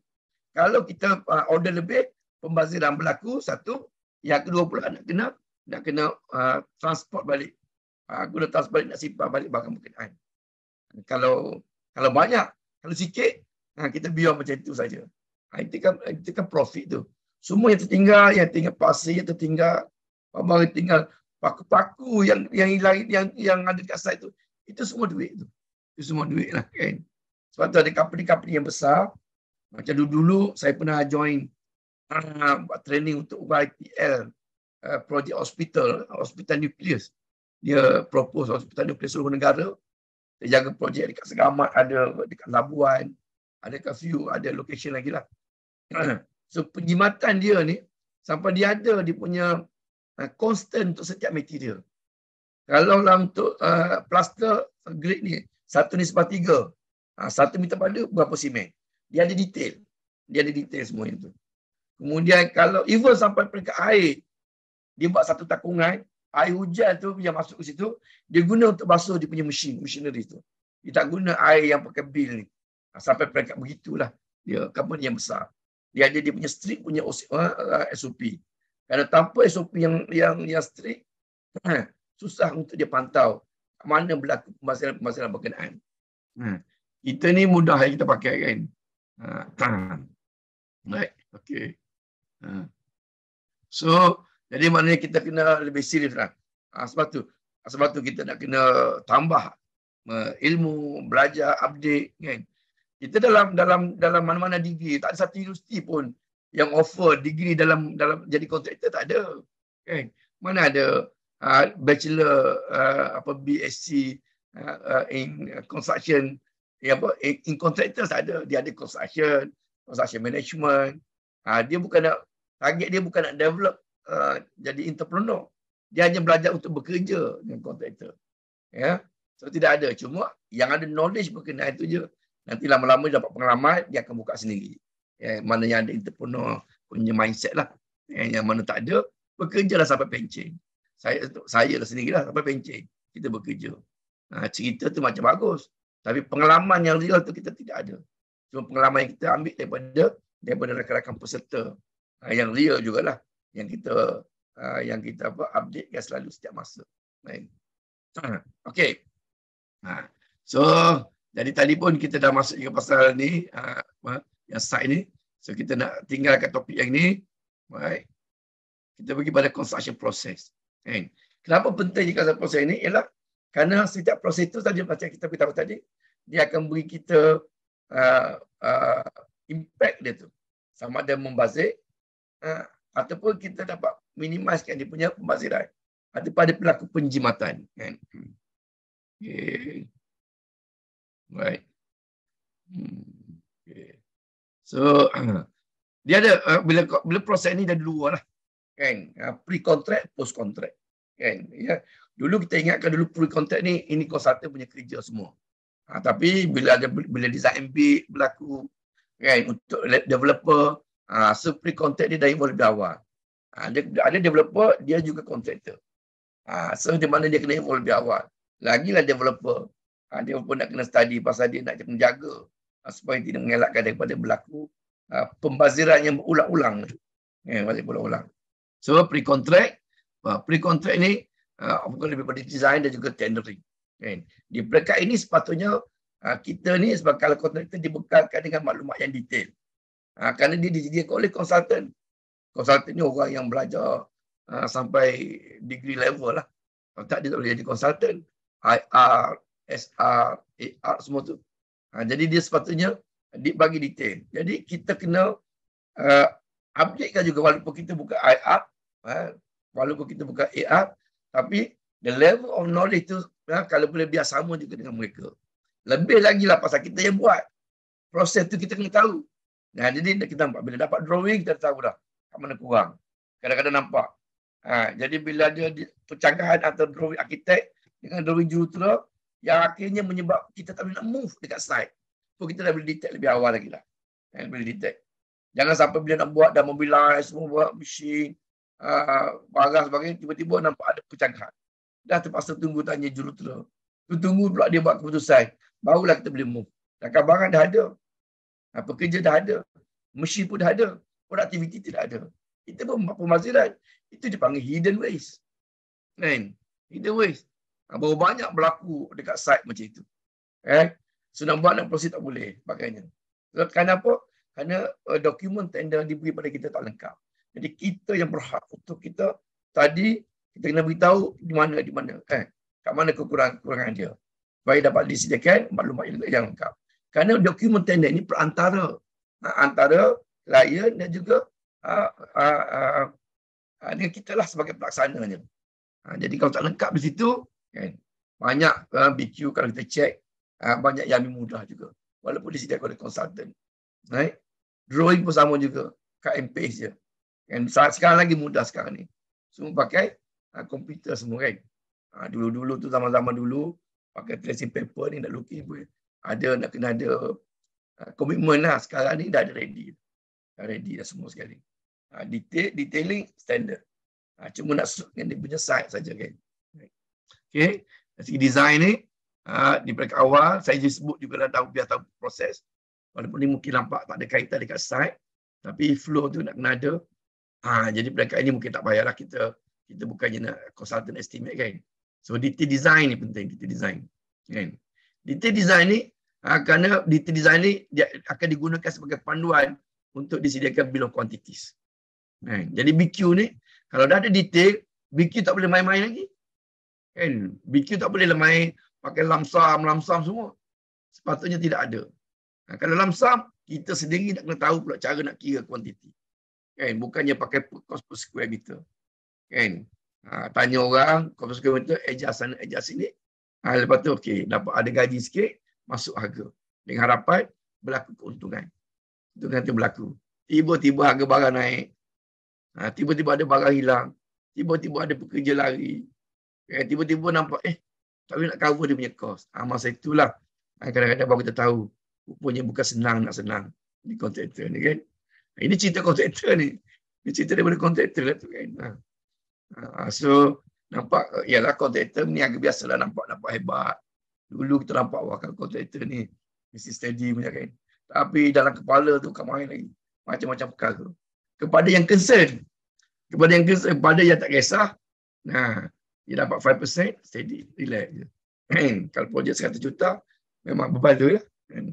Kalau kita uh, order lebih, pembaziran berlaku satu. Yang kedua pula nak kena nak kena uh, transport balik. Uh, guna transport balik nak simpan balik barang berkenaan. Ha, kalau kalau banyak, kalau sikit, uh, kita biar macam itu saja. Uh, itu kan, itu kan profit tu. Semua yang tertinggal, yang tinggal pasir yang tertinggal, barang yang tinggal paku-paku yang yang hilang yang yang ada dekat site tu, itu semua duit tu. Itu semua duit lah kan. Sebab tu ada company-company yang besar. Macam dulu-dulu saya pernah join uh, training untuk YPL uh, eh, Project Hospital, Hospital Nucleus. Dia propose Hospital Nucleus seluruh negara. Dia jaga projek dekat Segamat, ada dekat Labuan, ada dekat few, ada location lagi lah. [clears throat] So penjimatan dia ni sampai dia ada dia punya uh, constant untuk setiap material. Kalau lah untuk uh, plaster grade ni, satu ni sebab tiga. Ha, satu meter pada berapa simen. Dia ada detail. Dia ada detail semua itu. Kemudian kalau even sampai peringkat air, dia buat satu takungan, air hujan tu yang masuk ke situ, dia guna untuk basuh dia punya mesin, machinery tu. Dia tak guna air yang pakai bil ni. Ah, sampai peringkat begitulah dia company yang besar dia ada dia punya strict punya uh, uh, SOP. Karena tanpa SOP yang yang yang strict eh, susah untuk dia pantau mana berlaku masalah-masalah berkenaan. Hmm. Kita ni mudah yang kita pakai kan. Ha. Baik, okey. Ha. So, jadi maknanya kita kena lebih serius lah. Ha, sebab tu, sebab tu kita nak kena tambah ilmu, belajar, update kan kita dalam dalam dalam mana-mana degree tak ada satu universiti pun yang offer degree dalam dalam jadi kontraktor tak ada kan mana ada uh, bachelor uh, apa BSc uh, ah, in construction ya apa in, in contractor ada dia ada construction construction management uh, dia bukan nak target dia bukan nak develop uh, jadi entrepreneur dia hanya belajar untuk bekerja dengan kontraktor ya yeah? so tidak ada cuma yang ada knowledge berkenaan itu je Nanti lama-lama dapat pengalaman, dia akan buka sendiri. Ya, mana yang ada itu entrepreneur punya mindset lah. Ya, yang mana tak ada, lah sampai pencing. Saya, saya lah sendiri lah sampai pencing. Kita bekerja. Ha, cerita tu macam bagus. Tapi pengalaman yang real tu kita tidak ada. Cuma pengalaman yang kita ambil daripada daripada rakan-rakan peserta ha, yang real jugalah. Yang kita ha, yang kita apa update kan selalu setiap masa. Baik. [clears throat] okay. Ha. So, jadi tadi pun kita dah masuk ke pasal ni, uh, yang sah ini, So kita nak tinggalkan topik yang ni. Baik. Kita pergi pada construction process. Kan? Kenapa penting construction process ini? Ialah kerana setiap proses itu tadi macam kita beritahu tadi, dia akan beri kita uh, uh, impact dia tu. Sama ada membazir uh, ataupun kita dapat minimiskan dia punya pembaziran. Ada pada pelaku penjimatan. Kan? Hmm. Okay. Right. Hmm. Okay. So [clears throat] dia ada uh, bila bila proses ni dah luar lah. Kan? Uh, ah, pre contract, post contract. Kan? Ya. Yeah. Dulu kita ingatkan dulu pre contract ni ini konsultan punya kerja semua. Ha, tapi bila ada bila design MB berlaku kan untuk developer ha, so pre contract ni dah mula lebih awal. Ha, ada, ada developer dia juga contractor. Ha, so di mana dia kena involve lebih awal. Lagilah developer Ha, dia pun nak kena study pasal dia nak menjaga ha, supaya tidak mengelakkan daripada berlaku ha, pembaziran yang berulang-ulang. Ya, masih berulang-ulang. So, pre-contract. Ha, pre-contract ni ha, bukan lebih pada design dan juga tendering. Kan? Di perekat ini sepatutnya ha, kita ni sebab kalau contractor dibekalkan dengan maklumat yang detail. Ha, kerana dia disediakan oleh konsultan. Konsultan ni orang yang belajar ha, sampai degree level lah. Kalau tak, dia tak boleh jadi konsultan. IR, S A AR semua tu. Ha, jadi dia sepatutnya dibagi detail. Jadi kita kena uh, updatekan juga walaupun kita I IR, ha, walaupun kita bukan AR, tapi the level of knowledge tu ha, kalau boleh biasa sama juga dengan mereka. Lebih lagi lah pasal kita yang buat. Proses tu kita kena tahu. Nah, ha, jadi kita nampak. Bila dapat drawing, kita tahu dah. Kat mana kurang. Kadang-kadang nampak. Ha, jadi bila dia percanggahan antara drawing arkitek dengan drawing jurutera, yang akhirnya menyebab kita tak boleh nak move dekat site. So kita dah boleh detect lebih awal lagi lah. Dan eh, boleh detect. Jangan sampai bila nak buat dan mobilize, semua buat mesin, uh, ah, barang sebagainya, tiba-tiba nampak ada pecahan. Dah terpaksa tunggu tanya jurutera. Tunggu pula dia buat keputusan. Barulah kita boleh move. Dan barang dah ada. Ha, pekerja dah ada. Mesin pun dah ada. Produktiviti tidak ada. Itu pun pemaziran. Itu dipanggil hidden waste. Kan? Hidden waste. Berapa banyak berlaku dekat site macam itu. Eh, sudah buat nak proses tak boleh pakainya. Sebab apa? Kerana uh, dokumen tender diberi pada kita tak lengkap. Jadi kita yang berhak untuk kita tadi kita kena beritahu di mana di mana eh kat mana kekurangan-kekurangan dia. Baik dapat disediakan maklumat yang, yang lengkap. Kerana dokumen tender ini perantara ha, antara layan dan juga ha, ha, ha, ha dengan kita lah sebagai pelaksananya. Ha, jadi kalau tak lengkap di situ, Kan? Banyak uh, BQ kalau kita check, uh, banyak yang mudah juga. Walaupun di sini ada konsultan, Right? Drawing pun sama juga. Cut and je. Kan? Saat sekarang lagi mudah sekarang ni. Semua pakai uh, komputer semua kan. Ah, dulu-dulu uh, tu zaman-zaman dulu, pakai tracing paper ni nak lukis pun. Ada nak kena ada komitmen uh, lah. Sekarang ni dah ada ready. Dah ready dah semua sekali. Uh, detail, detailing standard. Uh, cuma nak suit dengan dia punya site saja kan. Okey, Dari segi design ni, uh, ah, di peringkat awal, saya just sebut juga dah tahu, biar tahu proses. Walaupun ni mungkin nampak tak ada kaitan dekat site. Tapi flow tu nak kena ada. Ha, jadi peringkat ini mungkin tak payahlah kita. Kita bukannya nak consultant estimate kan. So detail design ni penting. Detail design. Kan? Detail design ni, ha, kerana detail design ni dia akan digunakan sebagai panduan untuk disediakan bill of quantities. Kan? Jadi BQ ni, kalau dah ada detail, BQ tak boleh main-main lagi. Kan? BQ tak boleh lemai pakai lamsam, lamsam semua. Sepatutnya tidak ada. Ha, kalau lamsam, kita sendiri nak kena tahu pula cara nak kira kuantiti. Kan? Bukannya pakai per cost per square meter. Kan? Ha, tanya orang, cost per square meter, adjust sana, adjust sini. Ha, lepas tu, okay, dapat ada gaji sikit, masuk harga. Dengan harapan, berlaku keuntungan. Keuntungan nanti berlaku. Tiba-tiba harga barang naik. Ha, tiba-tiba ha, ada barang hilang. Tiba-tiba ada pekerja lari. Eh, tiba-tiba nampak eh tak boleh nak cover dia punya kos. Ah ha, masa itulah ah, kadang-kadang baru kita tahu rupanya bukan senang nak senang di kontraktor ni kan. Ah, ini cerita kontraktor ni. Ini cerita daripada kontraktor lah tu kan. Ha. so nampak ialah eh, kontraktor ni agak biasa lah nampak nampak hebat. Dulu kita nampak wakil kontraktor ni mesti steady punya kan. Tapi dalam kepala tu kau main lagi. Macam-macam perkara. Kepada yang concern. Kepada yang concern. Kepada yang tak kisah. Nah, dia dapat 5% steady relax je [clears throat] kalau projek 100 juta memang bebal tu lah, ya kan?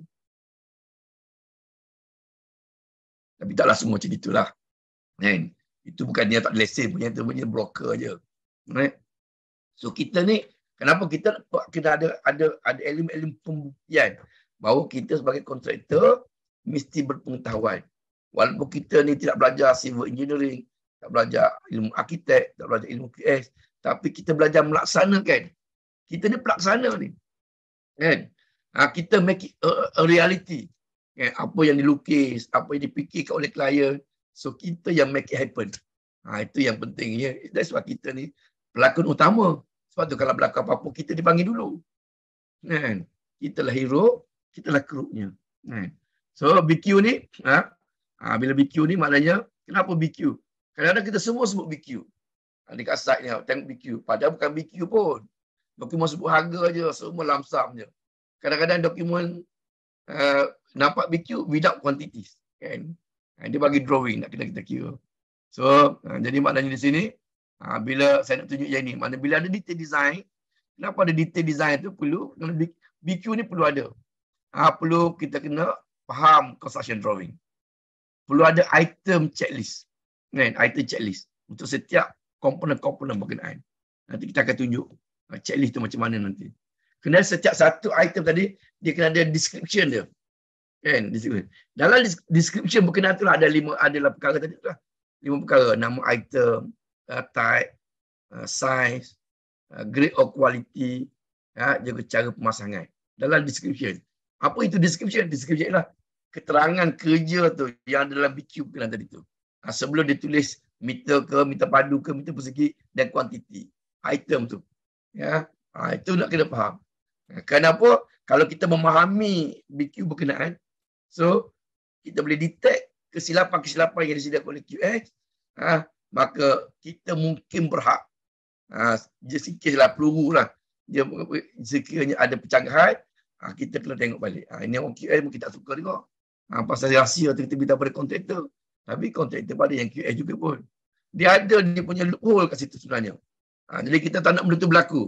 tapi taklah semua macam itulah kan itu bukan dia tak ada lesen punya tu punya broker aje right so kita ni kenapa kita kita ada ada ada elem-elem pembuktian bahawa kita sebagai kontraktor mesti berpengetahuan walaupun kita ni tidak belajar civil engineering tak belajar ilmu arkitek, tak belajar ilmu QS, tapi kita belajar melaksanakan kita ni pelaksana ni kan ha, kita make it a, a reality kan apa yang dilukis apa yang dipikirkan oleh klien so kita yang make it happen ha, itu yang penting ya that's why kita ni pelakon utama sebab tu kalau berlaku apa-apa kita dipanggil dulu kan kita lah hero kita lah kru kan so BQ ni ha, ha bila BQ ni maknanya kenapa BQ kadang-kadang kita semua sebut BQ Dekat site ni, tengok BQ. Padahal bukan BQ pun. Dokumen sebut harga je, semua lamsam je. Kadang-kadang dokumen uh, nampak BQ without quantities. Kan? Eh, dia bagi drawing, nak kena kita kira. So, uh, jadi maknanya di sini, uh, bila saya nak tunjuk yang ni, maknanya bila ada detail design, kenapa ada detail design tu perlu, BQ ni perlu ada. Uh, perlu kita kena faham construction drawing. Perlu ada item checklist. Kan? Item checklist. Untuk setiap komponen-komponen berkenaan. Nanti kita akan tunjuk uh, checklist tu macam mana nanti. Kena setiap satu item tadi, dia kena ada description dia. Kan? Description. Dalam description berkenaan tu lah, ada lima ada adalah perkara tadi tu lah. Lima perkara. Nama item, uh, type, uh, size, grade or quality, ya, juga cara pemasangan. Dalam description. Apa itu description? Description ialah keterangan kerja tu yang dalam BQ berkenaan tadi tu. Sebelum ditulis meter ke meter padu ke meter persegi dan kuantiti item tu ya ha, itu nak kena faham ha, kenapa kalau kita memahami BQ berkenaan so kita boleh detect kesilapan-kesilapan yang disediakan oleh QH ha, maka kita mungkin berhak ha, je sikit lah peluru lah dia sekiranya ada pencanggahan ha, kita kena tengok balik ha, ini orang QH mungkin tak suka tengok ha, pasal rahsia tu kita beritahu pada kontraktor tapi kontraktor pada yang QH juga pun dia ada dia punya loophole kat situ sebenarnya. Ha, jadi kita tak nak benda tu berlaku.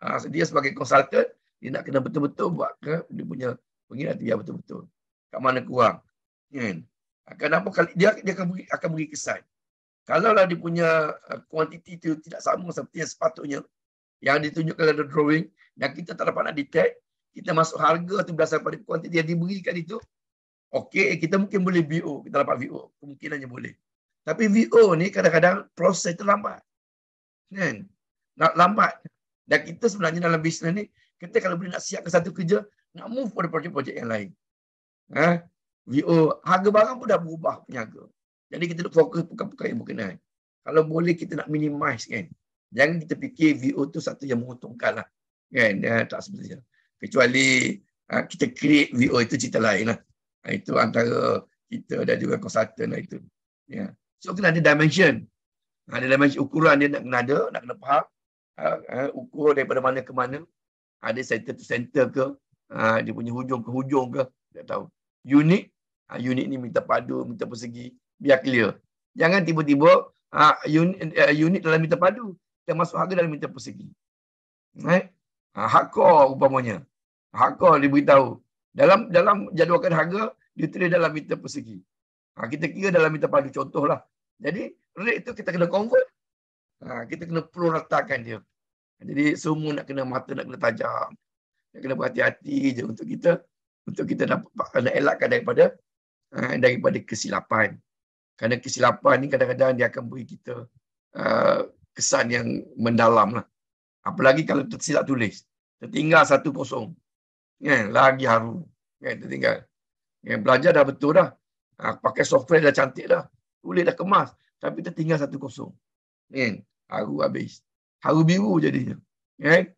Ha, so dia sebagai konsultan, dia nak kena betul-betul buat ke dia punya pengiraan dia betul-betul. Kat mana kurang. Kan? Ha, kenapa kali dia dia akan beri, akan beri kesan. Kalaulah dia punya kuantiti uh, tu tidak sama seperti yang sepatutnya yang ditunjukkan dalam drawing dan kita tak dapat nak detect, kita masuk harga tu berdasarkan pada kuantiti yang diberikan itu, okey kita mungkin boleh VO, kita dapat VO, kemungkinannya boleh. Tapi VO ni kadang-kadang proses terlambat. Kan? Nak lambat. Dan kita sebenarnya dalam bisnes ni, kita kalau boleh nak siap ke satu kerja, nak move pada projek-projek yang lain. Ha? VO, harga barang pun dah berubah penyaga. Jadi kita nak fokus perkara-perkara yang berkenaan. Kalau boleh kita nak minimize kan. Jangan kita fikir VO tu satu yang menguntungkan lah. Kan? Ya, tak sebenarnya. Kecuali ha, kita create VO itu cerita lain lah. Ha, itu antara kita dan juga konsultan lah itu. Ya. Yeah. So kita ada dimension. Ada dimension ukuran dia nak kena ada, nak kena faham. Ah, ah, ukur daripada mana ke mana. Ada center to center ke. Ah, dia punya hujung ke hujung ke. Tak tahu. Unit. unit ni minta padu, minta persegi. Biar clear. Jangan tiba-tiba unit, eh, unit dalam minta padu. Kita masuk harga dalam minta persegi. Right? hardcore upamanya. Hardcore dia beritahu. Dalam, dalam jadualkan harga, dia tulis dalam minta persegi. Ha, kita kira dalam kita minta contoh lah. Jadi rate itu kita kena convert. Ha, kita kena perlu ratakan dia. Jadi semua nak kena mata, nak kena tajam. Nak kena berhati-hati je untuk kita. Untuk kita dapat, nak elakkan daripada ha, daripada kesilapan. Kerana kesilapan ni kadang-kadang dia akan beri kita uh, kesan yang mendalam lah. Apalagi kalau tersilap tulis. Tertinggal satu kosong. Kan? Lagi haru. Kan? Tertinggal. Kan? Belajar dah betul dah. Ha, pakai software dah cantik dah. Tulis dah kemas. Tapi dia tinggal satu kosong. Kan? Haru habis. Haru biru jadinya. Kan?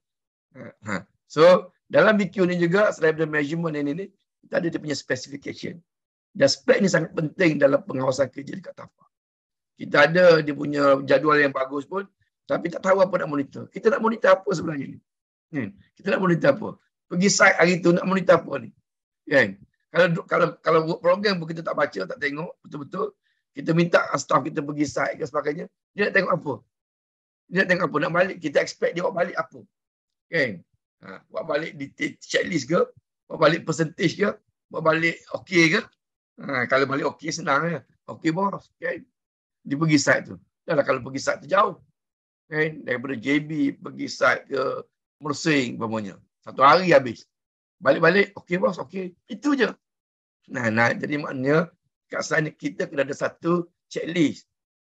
Ha. So, dalam BQ ni juga, selain dari measurement ini ni, kita ada dia punya specification. Dan spek ni sangat penting dalam pengawasan kerja dekat TAFA. Kita ada dia punya jadual yang bagus pun, tapi tak tahu apa nak monitor. Kita nak monitor apa sebenarnya ni? Kan? Kita nak monitor apa? Pergi site hari tu nak monitor apa ni? Kan? kalau kalau kalau work program pun kita tak baca, tak tengok betul-betul, kita minta staff kita pergi site ke sebagainya, dia nak tengok apa? Dia nak tengok apa? Nak balik, kita expect dia buat balik apa? Kan? Ha, buat balik di checklist ke? Buat balik percentage ke? Buat balik okey ke? Ha, kalau balik okey senang ya. Okey bos, kan? Dia pergi site tu. Dah lah kalau pergi site tu jauh. Kan? Daripada JB pergi site ke Mersing, bermakna. Satu hari habis. Balik-balik, okey bos, okey. Itu je. Nah, nah jadi maknanya kat sana kita kena ada satu checklist.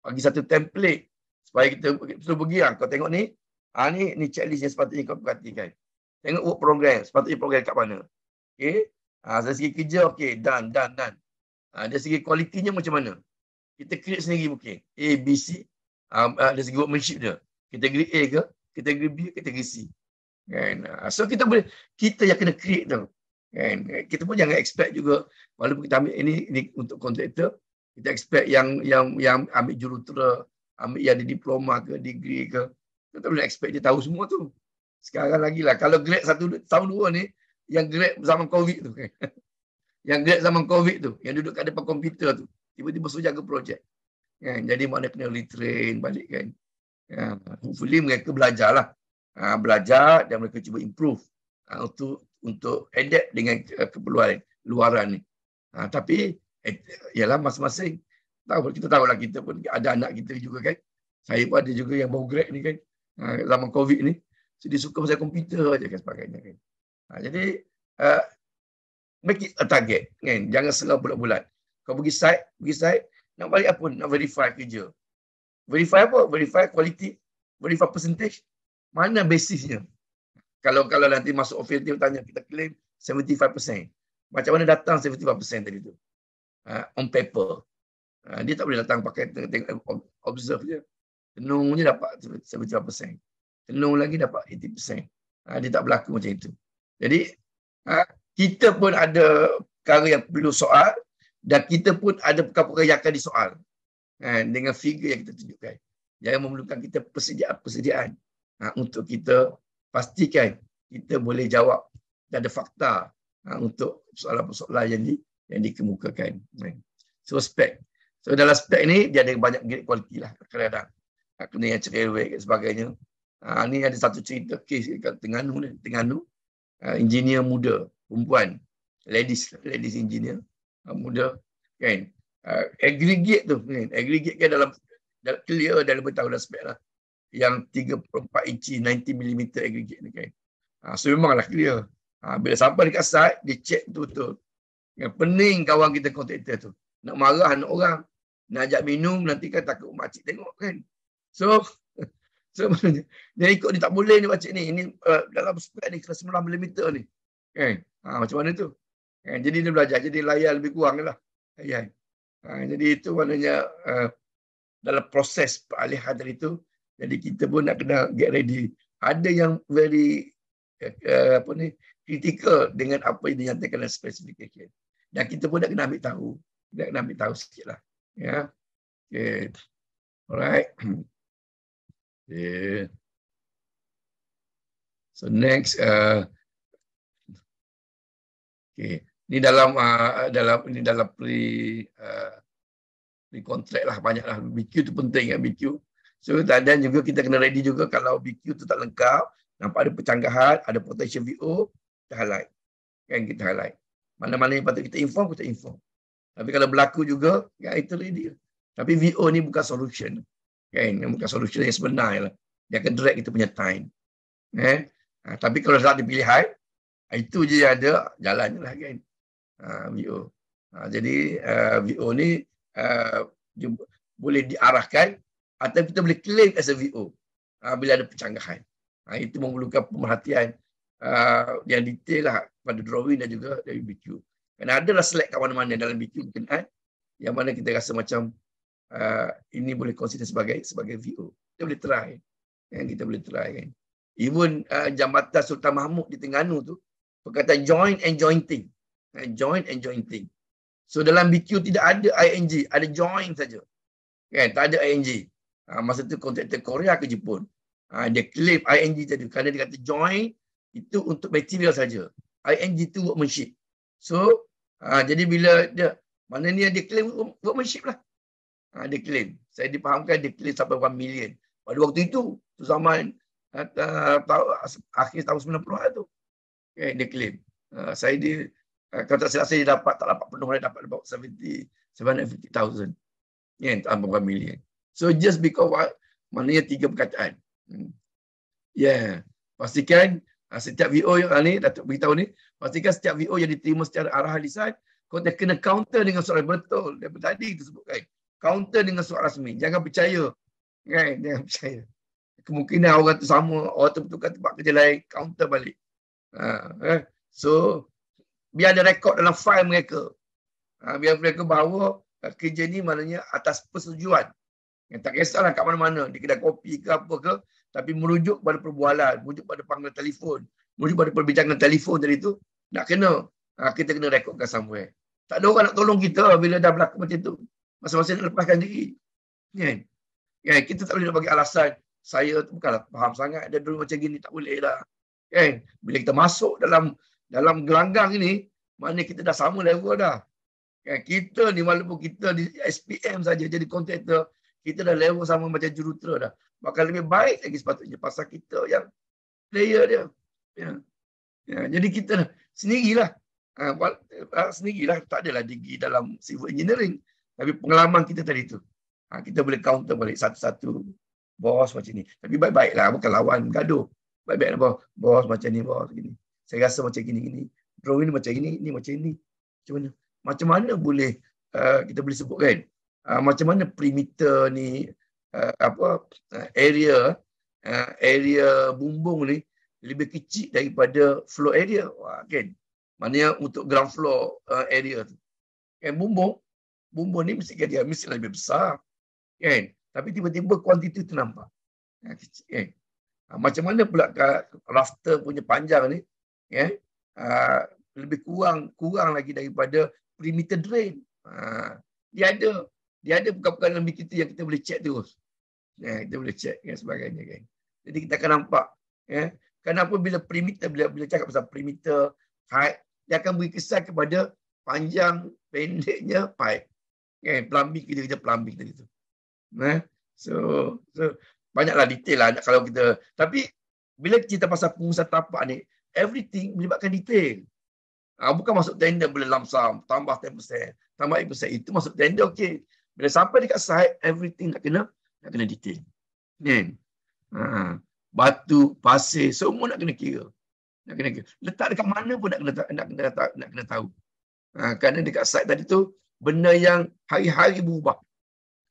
Bagi satu template supaya kita perlu pergi ah kau tengok ni. Ah ni ni checklist yang sepatutnya kau perhatikan. Tengok work program, sepatutnya program kat mana. Okey. Ah dari segi kerja okey, Dan dan dan. Ah dari segi kualitinya macam mana? Kita create sendiri mungkin. A B C um, ah dari segi workmanship dia. Kategori A ke, kategori B, kita kategori C. Kan. Ah, so kita boleh kita yang kena create tu kan kita pun jangan expect juga walaupun kita ambil ini ini untuk kontraktor kita expect yang yang yang ambil jurutera ambil yang ada diploma ke degree ke kita boleh expect dia tahu semua tu sekarang lagi lah kalau grad satu tahun dua ni yang grad zaman covid tu kan? [laughs] yang grad zaman covid tu yang duduk kat depan komputer tu tiba-tiba suruh jaga projek kan jadi mana kena retrain balik kan ya, hopefully mereka belajarlah ha, belajar dan mereka cuba improve ha, untuk untuk adapt dengan eh, keperluan luaran ni. Ha, tapi eh, ialah masing-masing tahu kita tahu lah kita pun ada anak kita juga kan. Saya pun ada juga yang baru grad ni kan. Ha, zaman Covid ni. jadi suka pasal komputer aja kan sebagainya kan. Ha, jadi uh, make it a target kan. Jangan selalu bulat-bulat. Kau pergi site, pergi site nak balik apa? Nak verify kerja. Verify apa? Verify quality, verify percentage. Mana basisnya? kalau kalau nanti masuk office dia tanya kita claim 75%. Macam mana datang 75% tadi tu? Uh, on paper. Uh, dia tak boleh datang pakai tengok observe je. Tenung je dapat 75%. Tenung lagi dapat 80%. Uh, ha, dia tak berlaku macam itu. Jadi uh, kita pun ada perkara yang perlu soal dan kita pun ada perkara-perkara yang akan disoal uh, dengan figure yang kita tunjukkan. Yang memerlukan kita persediaan-persediaan uh, untuk kita pastikan kita boleh jawab dan ada fakta ha, untuk soalan-soalan yang di, yang dikemukakan. So spek. So dalam spek ni dia ada banyak grade quality lah kadang-kadang. Ha, kena yang cerewet dan sebagainya. Ha, ni ada satu cerita kes dekat Tengganu ni. Tengganu. Ha, engineer muda. Perempuan. Ladies. Ladies engineer. Ha, muda. Kan. Ha, aggregate tu. Kan? Aggregate kan dalam, dalam clear dalam bertahun tahun spek lah yang 34 inci 90mm agregat ni kan. Ha, so memanglah clear. Ha, bila sampai dekat site, dia check tu, betul Yang pening kawan kita kontraktor tu. Nak marah anak orang. Nak ajak minum, nanti kan takut makcik tengok kan. So, [laughs] so [laughs] dia ikut ni tak boleh ni makcik ni. Ini uh, dalam spek ni, kelas 9mm ni. Kan? Ha, macam mana tu? Kan? Jadi dia belajar. Jadi layar lebih kurang lah. Ya, ya. Ha, jadi itu maknanya uh, dalam proses peralihan dari itu, jadi kita pun nak kena get ready. Ada yang very uh, apa ni critical dengan apa yang dinyatakan dalam specification. Dan kita pun nak kena ambil tahu. Nak kena ambil tahu sikit lah. Ya. Yeah. Okay. Alright. Yeah. So next. Uh, eh, okay. Ini dalam uh, dalam ini dalam pre uh, pre contract lah banyak lah. BQ tu penting ya BQ. So dan juga kita kena ready juga kalau BQ tu tak lengkap, nampak ada pecanggahan, ada potential VO, kita highlight. Kan kita highlight. Mana-mana yang patut kita inform, kita inform. Tapi kalau berlaku juga, ya itu dia. Tapi VO ni bukan solution. Kan? Yang bukan solution yang sebenar. Lah. Dia akan drag kita punya time. Eh? Ha, tapi kalau salah dipilih high, ha, itu je yang ada, jalan je lah kan. Ha, VO. Ha, jadi uh, eh, VO ni uh, boleh diarahkan atau kita boleh claim as a VO uh, ah, bila ada pencanggahan. Uh, itu memerlukan pemerhatian uh, yang detail lah pada drawing dan juga dari BQ. ada lah select kat mana-mana dalam BQ berkenaan eh, yang mana kita rasa macam uh, ini boleh consider sebagai sebagai VO. Kita boleh try. Yang kita boleh try kan. Even uh, Jambatan Sultan Mahmud di Tengganu tu perkataan join and jointing. Uh, join and jointing. So dalam BQ tidak ada ING, ada join saja. Kan? Tak ada ING. Ha, masa tu kontraktor Korea ke Jepun. Ha, dia claim ING tadi. Kerana dia kata join itu untuk material saja. ING tu workmanship. So, ha, jadi bila dia, mana ni dia claim workmanship lah. Ha, dia claim. Saya dipahamkan dia claim sampai 1 million. Pada waktu itu, tu zaman kata, tahu, akhir tahun 90-an tu. Okay, eh, dia claim. Ha, saya di kalau tak silap saya dapat, tak dapat penuh, dia dapat about 70, 750,000. Ya, yeah, tak million. So just because what? Maknanya tiga perkataan. Hmm. Yeah. Pastikan ah, setiap VO yang ni, Datuk beritahu ni, pastikan setiap VO yang diterima secara arah lisan, kau dah kena counter dengan surat betul. Dari tadi kita sebutkan. Counter dengan surat rasmi. Jangan percaya. Kan? Jangan percaya. Kemungkinan orang tu sama, orang tu bertukar tempat kerja lain, counter balik. Ha, eh? So, biar ada rekod dalam file mereka. Ha, biar mereka bawa ah, kerja ni maknanya atas persetujuan. Yang tak kisahlah kat mana-mana. Di kedai kopi ke apa ke. Tapi merujuk pada perbualan. Merujuk pada panggilan telefon. Merujuk pada perbincangan telefon tadi tu. Nak kena. Ha, kita kena rekodkan somewhere. Tak ada orang nak tolong kita bila dah berlaku macam tu. Masa-masa nak lepaskan diri. yeah, Kan? Ya, kita tak boleh nak bagi alasan. Saya tu bukanlah faham sangat. Dia dulu macam gini. Tak boleh lah. Ya kan? Bila kita masuk dalam dalam gelanggang ini. Maknanya kita dah sama level dah. Ya kan? Kita ni walaupun kita di SPM saja jadi kontraktor kita dah level sama macam jurutera dah. Bahkan lebih baik lagi sepatutnya pasal kita yang player dia. Ya. Ya. Jadi kita dah sendirilah. Ha, ha sendirilah tak adalah degree dalam civil engineering. Tapi pengalaman kita tadi tu. Ha, kita boleh counter balik satu-satu bos macam ni. Tapi baik-baiklah bukan lawan gaduh. Baik-baiklah bos, bos macam ni, bos macam ni. Saya rasa macam gini, gini. Drawing ni macam ini, ini macam ini. Macam mana, macam mana boleh uh, kita boleh sebut kan? Ah, macam mana perimeter ni uh, apa uh, area uh, area bumbung ni lebih kecil daripada floor area Wah, kan maknanya untuk ground floor uh, area tu kan bumbung bumbung ni mesti dia mesti lebih besar kan tapi tiba-tiba kuantiti tu nampak uh, kecil kan uh, macam mana pula rafter punya panjang ni ya kan? yeah? uh, lebih kurang kurang lagi daripada perimeter drain uh, dia ada dia ada bukan-bukan dalam diri kita yang kita boleh check terus. Ya, kita boleh check dan sebagainya kan. Jadi kita akan nampak ya. Kenapa bila perimeter bila bila cakap pasal perimeter height dia akan beri kesan kepada panjang pendeknya pipe. Kan ya, plumbing kita kerja plumbing tadi tu. Nah, so so banyaklah detail lah kalau kita tapi bila kita pasal pengurusan tapak ni everything melibatkan detail. Ha, bukan masuk tender boleh lamsam tambah 10% tambah 10% itu masuk tender okey bila sampai dekat site, everything nak kena nak kena detail. Kan? Ha. Batu, pasir, semua nak kena kira. Nak kena kira. Letak dekat mana pun nak kena nak kena nak kena, nak kena tahu. Ha. kerana dekat site tadi tu benda yang hari-hari berubah.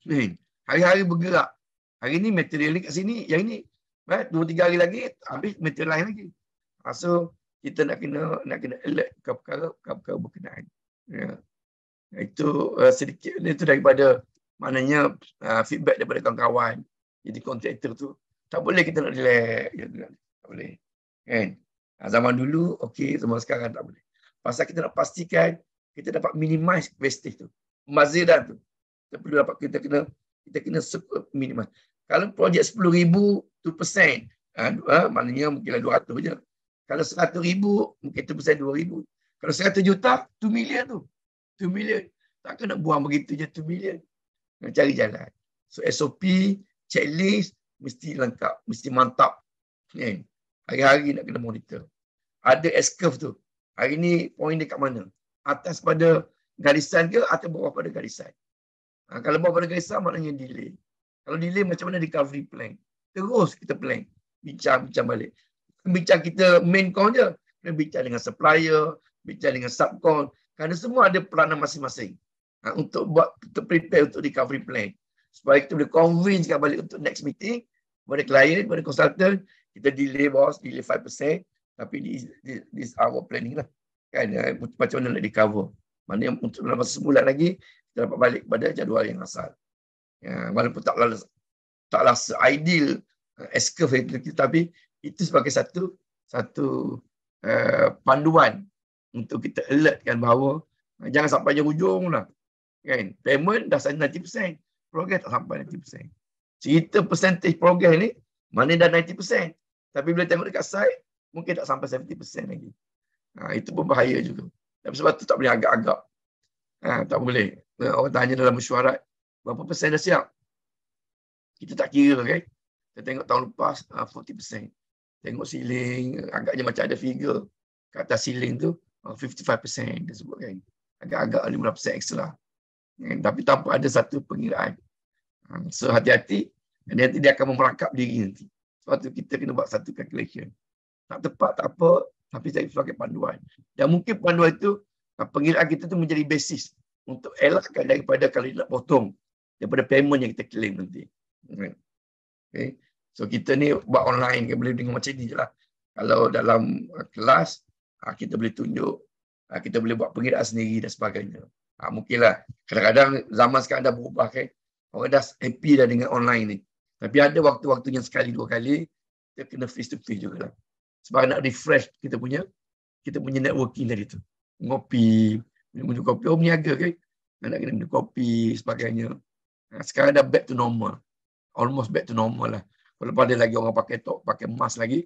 Kan? Hari-hari bergerak. Hari ni material dekat sini, yang ini right? Eh, dua tiga hari lagi habis material lain lagi. Ha. so kita nak kena nak kena alert kau perkara perkara berkenaan. Ya. Yeah itu uh, sedikit itu daripada maknanya uh, feedback daripada kawan-kawan jadi kontraktor tu tak boleh kita nak relax ya, tak boleh kan ah, zaman dulu okey zaman sekarang tak boleh pasal kita nak pastikan kita dapat minimize wastage tu mazidah tu kita perlu dapat kita kena kita kena eh, minimal kalau projek 10000 2% uh, maknanya mungkin 200 lah je kalau 100000 mungkin 2% 2000 kalau 100 juta 2 million tu 2 million. tak nak buang begitu je 2 million. Nak cari jalan. So SOP, checklist, mesti lengkap, mesti mantap. Kan? Hari-hari nak kena monitor. Ada S-curve tu. Hari ni point dekat mana? Atas pada garisan ke atau bawah pada garisan? Ha, kalau bawah pada garisan maknanya delay. Kalau delay macam mana recovery plan? Terus kita plan. Bincang-bincang balik. Bincang kita main con je. bincang dengan supplier, bincang dengan subcon, kerana semua ada peranan masing-masing. Ha, untuk buat, untuk prepare untuk recovery plan. Supaya kita boleh convincekan balik untuk next meeting. Kepada klien, kepada consultant. Kita delay boss, delay 5%. Tapi this, this, our planning lah. Kan, eh, macam mana nak recover. yang untuk dalam masa sebulan lagi, kita dapat balik kepada jadual yang asal. Ya, walaupun taklah taklah se-ideal uh, ha, S-curve itu, tapi itu sebagai satu satu uh, panduan untuk kita alertkan bahawa ah, jangan sampai je hujung lah. Kan? Payment dah sampai 90%. Progress tak sampai 90%. Cerita percentage progress ni, mana dah 90%. Tapi bila tengok dekat site, mungkin tak sampai 70% lagi. Ha, itu pun bahaya juga. Tapi sebab tu tak boleh agak-agak. Ha, tak boleh. Ha, orang tanya dalam mesyuarat, berapa persen dah siap? Kita tak kira. Okay? Kita tengok tahun lepas, 40%. Ah, tengok ceiling, agaknya macam ada figure. Kat atas ceiling tu, 55% disebut kan. Agak-agak 5% extra. lah. Eh, tapi tanpa ada satu pengiraan. Ah, so hati-hati, nanti dia akan memerangkap diri nanti. Sebab tu kita kena buat satu calculation. Tak tepat, tak apa. Tapi saya sebagai panduan. Dan mungkin panduan itu, ah, pengiraan kita tu menjadi basis untuk elakkan daripada kalau nak potong daripada payment yang kita claim nanti. Okay. So kita ni buat online ke boleh dengan macam ni je lah. Kalau dalam ah, kelas, Ha, kita boleh tunjuk, ha, kita boleh buat pengiraan sendiri dan sebagainya. Ha, mungkinlah kadang-kadang zaman sekarang dah berubah kan. Orang dah happy dah dengan online ni. Tapi ada waktu-waktu yang sekali dua kali, kita kena face to face juga lah. Sebab nak refresh kita punya, kita punya networking dari tu. Ngopi, minum-minum kopi, orang berniaga kan. Nak kena minum kopi, sebagainya. Ha, sekarang dah back to normal. Almost back to normal lah. Walaupun ada lagi orang pakai top, pakai mask lagi.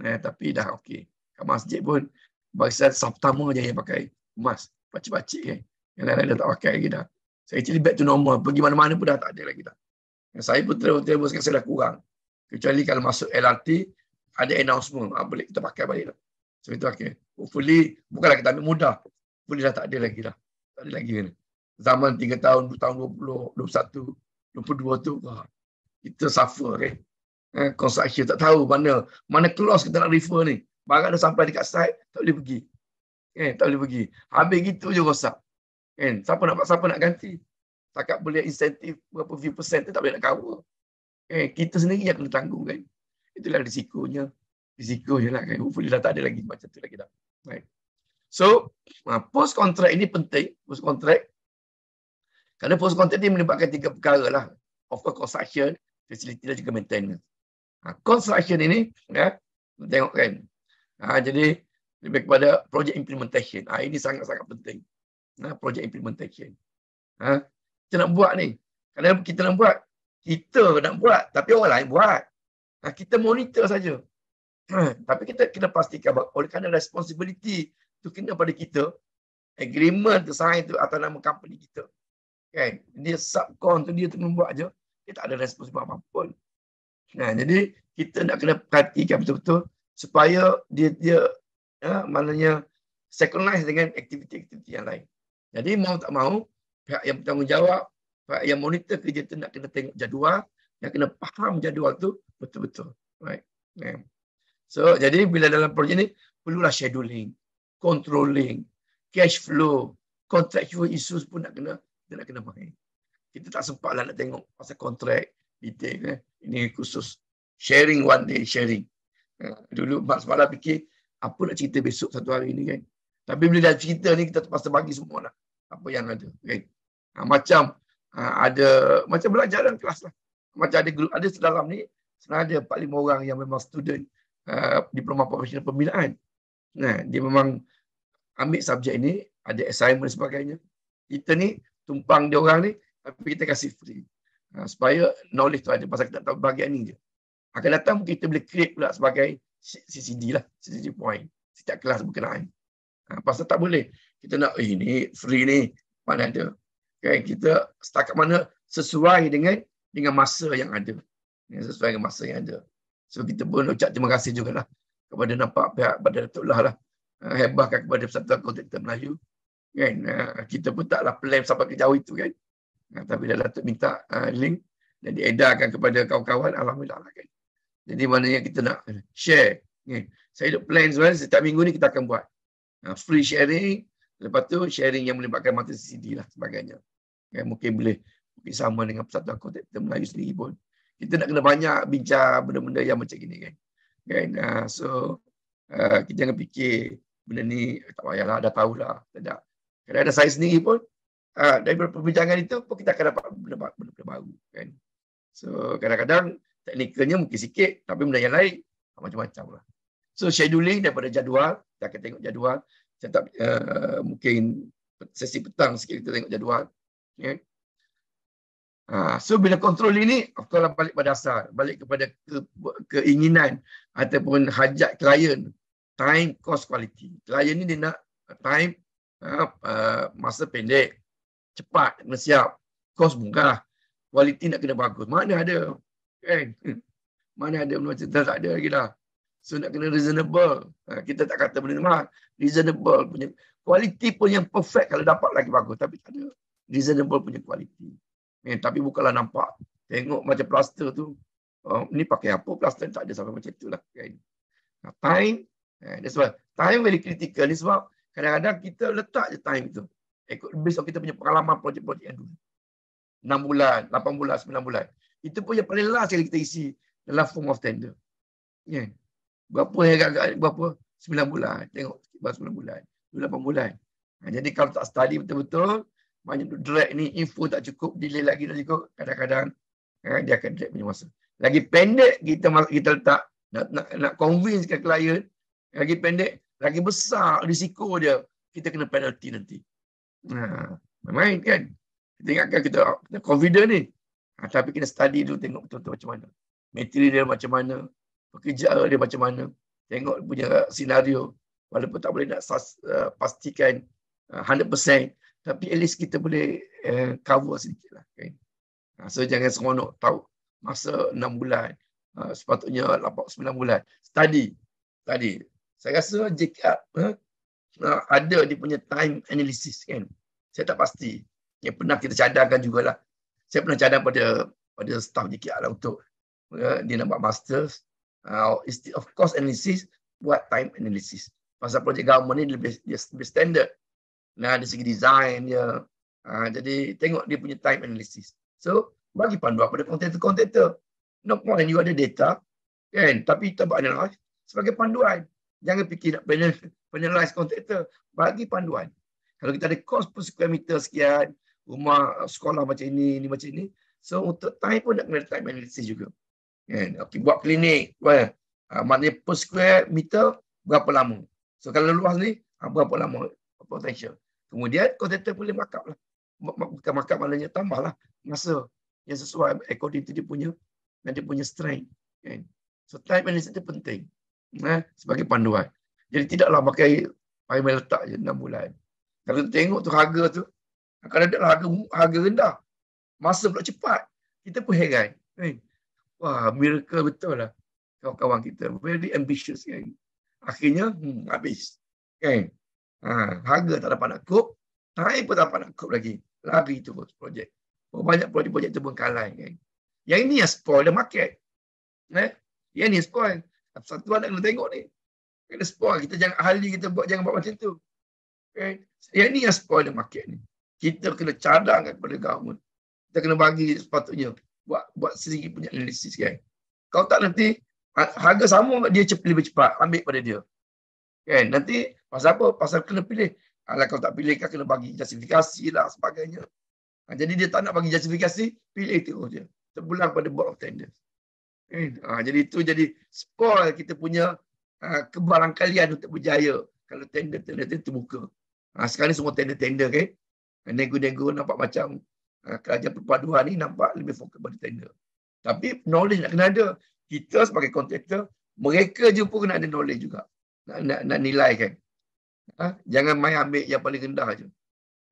Eh, tapi dah okay. Kat masjid pun, Barisan sah pertama je yang pakai emas. Pakcik-pakcik kan. Yang lain-lain dah tak pakai lagi dah. Saya actually back to normal. Pergi mana-mana pun dah tak ada lagi dah. Yang saya pun terlalu-terlalu sekarang saya dah kurang. Kecuali kalau masuk LRT, ada announcement. Ha, boleh kita pakai balik lah. So itu okay. Hopefully, bukanlah kita ambil mudah. Boleh dah tak ada lagi dah. Tak ada lagi kan. Zaman 3 tahun, 2 tahun 20, 21, 22 tu, wah, kita suffer kan. Okay? Eh, construction tak tahu mana mana close kita nak refer ni. Barang dah sampai dekat site, tak boleh pergi. Eh, tak boleh pergi. Habis gitu je rosak. Eh, siapa nak siapa nak ganti? Takat boleh insentif berapa few persen. percent tak boleh nak cover. Eh, kita sendiri yang kena tanggung kan. Itulah risikonya. Risiko je lah kan. Hopefully dah tak ada lagi macam tu lagi dah. Right. So, ah, post contract ini penting. Post contract. Kerana post contract ini melibatkan tiga perkara lah. Offer, construction, facility dan juga maintenance. Ah, construction ini, ya, tengok kan. Ha, jadi lebih kepada project implementation. Ha, ini sangat-sangat penting. Ha, project implementation. Ha, kita nak buat ni. Kalau kita nak buat, kita nak buat tapi orang lain buat. Ha, kita monitor saja. Ha, tapi kita kena pastikan oleh kerana responsibility tu kena pada kita. Agreement tu sign tu atas nama company kita. Kan? Dia subcon tu dia tu membuat je. Dia tak ada responsibility apa-apa. Nah, ha, jadi kita nak kena perhatikan betul-betul supaya dia dia ya, maknanya synchronize dengan aktiviti-aktiviti yang lain. Jadi mau tak mau pihak yang bertanggungjawab, pihak yang monitor kerja tu nak kena tengok jadual, nak kena faham jadual tu betul-betul. Right. Yeah. So jadi bila dalam projek ni perlulah scheduling, controlling, cash flow, contractual issues pun nak kena kita nak kena main. Kita tak sempatlah nak tengok pasal kontrak detail eh. Ini khusus sharing one day sharing. Dulu mak semalam fikir, apa nak cerita besok satu hari ni kan? Tapi bila dah cerita ni, kita terpaksa bagi semua lah. Apa yang ada. Kan? Ha, macam ha, ada, macam belajar dalam kelas lah. Macam ada grup, ada sedalam ni, senada ada 4-5 orang yang memang student uh, diploma profesional pembinaan. Nah, ha, dia memang ambil subjek ini, ada assignment sebagainya. Kita ni tumpang dia orang ni, tapi kita kasih free. Uh, supaya knowledge tu ada pasal kita tak tahu bahagian ni je akan datang mungkin kita boleh create pula sebagai CCD lah, CCD point setiap kelas berkenaan. Ha, pasal tak boleh. Kita nak, eh ni free ni, mana ada. Okay, kita setakat mana sesuai dengan dengan masa yang ada. Sesuai dengan masa yang ada. So kita pun ucap terima kasih juga lah kepada nampak pihak pada Datuk Lah lah. Ha, hebahkan kepada Persatuan Kontraktor Melayu. Kan? Ha, kita pun taklah plan sampai ke jauh itu kan. Ha, tapi dah Datuk minta link dan diedarkan kepada kawan-kawan. Alhamdulillah lah, kan. Jadi mana yang kita nak share. Okay. Saya ada plan sebenarnya setiap minggu ni kita akan buat. Uh, free sharing. Lepas tu sharing yang melibatkan mata CD lah sebagainya. Okay. Mungkin boleh bersama dengan persatuan kontak Melayu sendiri pun. Kita nak kena banyak bincang benda-benda yang macam gini. Kan? Okay. Uh, ha, so uh, kita jangan fikir benda ni tak payahlah dah tahulah. Tak ada. Kerana saya sendiri pun uh, dari perbincangan itu pun kita akan dapat benda-benda baru. Kan? So kadang-kadang teknikalnya mungkin sikit tapi benda yang lain ah, macam-macam lah. So scheduling daripada jadual, kita akan tengok jadual. Saya tak, uh, mungkin sesi petang sikit kita tengok jadual. Okay. Uh, ah, so bila kontrol ini, of course lah, balik pada dasar, Balik kepada ke, keinginan ataupun hajat klien. Time, cost, quality. Klien ni dia nak time, uh, uh, masa pendek, cepat, siap. Cost murah. Quality nak kena bagus. Mana ada Kan? [clears throat] Mana ada macam universiti tak ada lagi lah. So nak kena reasonable. Ha, kita tak kata benda mahal. Reasonable punya. Kualiti pun yang perfect kalau dapat lagi bagus. Tapi tak ada. Reasonable punya kualiti. Eh, tapi bukanlah nampak. Tengok macam plaster tu. Oh, ni pakai apa plaster tak ada sampai macam tu lah. Kan? Nah, time. Eh, that's why. Time very critical ni sebab kadang-kadang kita letak je time tu. Ikut based on kita punya pengalaman projek-projek yang dulu. 6 bulan, 8 bulan, 9 bulan. Itu pun yang paling last sekali kita isi dalam form of tender. Ya. Berapa yang agak-agak berapa? 9 bulan. Tengok sekitar sembilan bulan. 8 bulan. Ha, jadi kalau tak study betul-betul, banyak tu drag ni, info tak cukup, delay lagi tak cukup, kadang-kadang ha, dia akan drag punya masa. Lagi pendek kita kita letak, nak, nak, nak convince ke klien, lagi pendek, lagi besar risiko dia, kita kena penalty nanti. Nah ha, main kan? Kita ingatkan kita, kita confident ni. Ha, tapi kena study dulu tengok betul-betul macam mana. materi dia macam mana. Pekerja dia macam mana. Tengok punya senario. Walaupun tak boleh nak sas, uh, pastikan uh, eh, 100%. Tapi at least kita boleh uh, cover sedikit lah. Okay. Ha, so jangan seronok tahu masa 6 bulan. Uh, sepatutnya 8-9 bulan. Study. Study. Saya rasa JKAP uh, ada dia punya time analysis kan. Saya tak pasti. Yang pernah kita cadangkan jugalah saya pernah cadang pada pada staff di lah untuk ya, dia nak buat masters uh, of course analysis buat time analysis pasal projek government ni lebih, dia lebih standard nah dari segi design dia uh, jadi tengok dia punya time analysis so bagi panduan pada contractor-contractor no point you ada data kan tapi kita buat analysis sebagai panduan jangan fikir nak penalize contractor bagi panduan kalau kita ada cost per square meter sekian rumah sekolah macam ini, ini macam ini. So untuk time pun nak kena time analysis juga. Kan? Okay, buat klinik. Well, uh, ah, maknanya per square meter berapa lama. So kalau luas ni, uh, berapa lama potential. Kemudian kontentor boleh markup lah. Bukan markup maknanya tambah lah masa yang sesuai according to dia punya dan dia punya strength. Kan? So time analysis itu penting. Eh, sebagai panduan. Jadi tidaklah pakai Pakai letak je 6 bulan. Kalau tengok tu harga tu, kalau ada harga, harga rendah. Masa pula cepat. Kita pun heran. Kan? Wah, miracle betul lah. Kawan-kawan kita. Very ambitious kan. Akhirnya, hmm, habis. Kan? Ha, harga tak dapat nak cope. Tak pun tak dapat nak cope lagi. Lari tu projek. Oh, banyak projek-projek tu pun kalah. Kan? Yang ini yang spoil the market. Eh? Yang ini spoil. Satu anak kena tengok ni. Kena spoil. Kita jangan ahli kita buat jangan buat macam tu. Okay. Yang ni yang spoil the market ni kita kena cadangkan kepada government. Kita kena bagi sepatutnya buat buat sendiri punya analisis kan. Kalau tak nanti ha-, harga sama dia cepat lebih cepat ambil pada dia. Kan? Nanti pasal apa? Pasal kena pilih. Alah, kalau tak pilih kan kena bagi justifikasi lah sebagainya. Ha, jadi dia tak nak bagi justifikasi, pilih terus je. Terpulang pada board of tenders. Kan? Ha, jadi itu jadi spoil kita punya ha, kebarangkalian untuk berjaya kalau tender-tender itu terbuka. Ha, sekarang ni semua tender-tender. Okay? Nego-nego nampak macam eh, kerajaan perpaduan ni nampak lebih fokus pada tender. Tapi knowledge nak kena ada. Kita sebagai kontraktor, mereka je pun kena ada knowledge juga. Nak, nak, nak nilai kan. Ha? Jangan main ambil yang paling rendah je.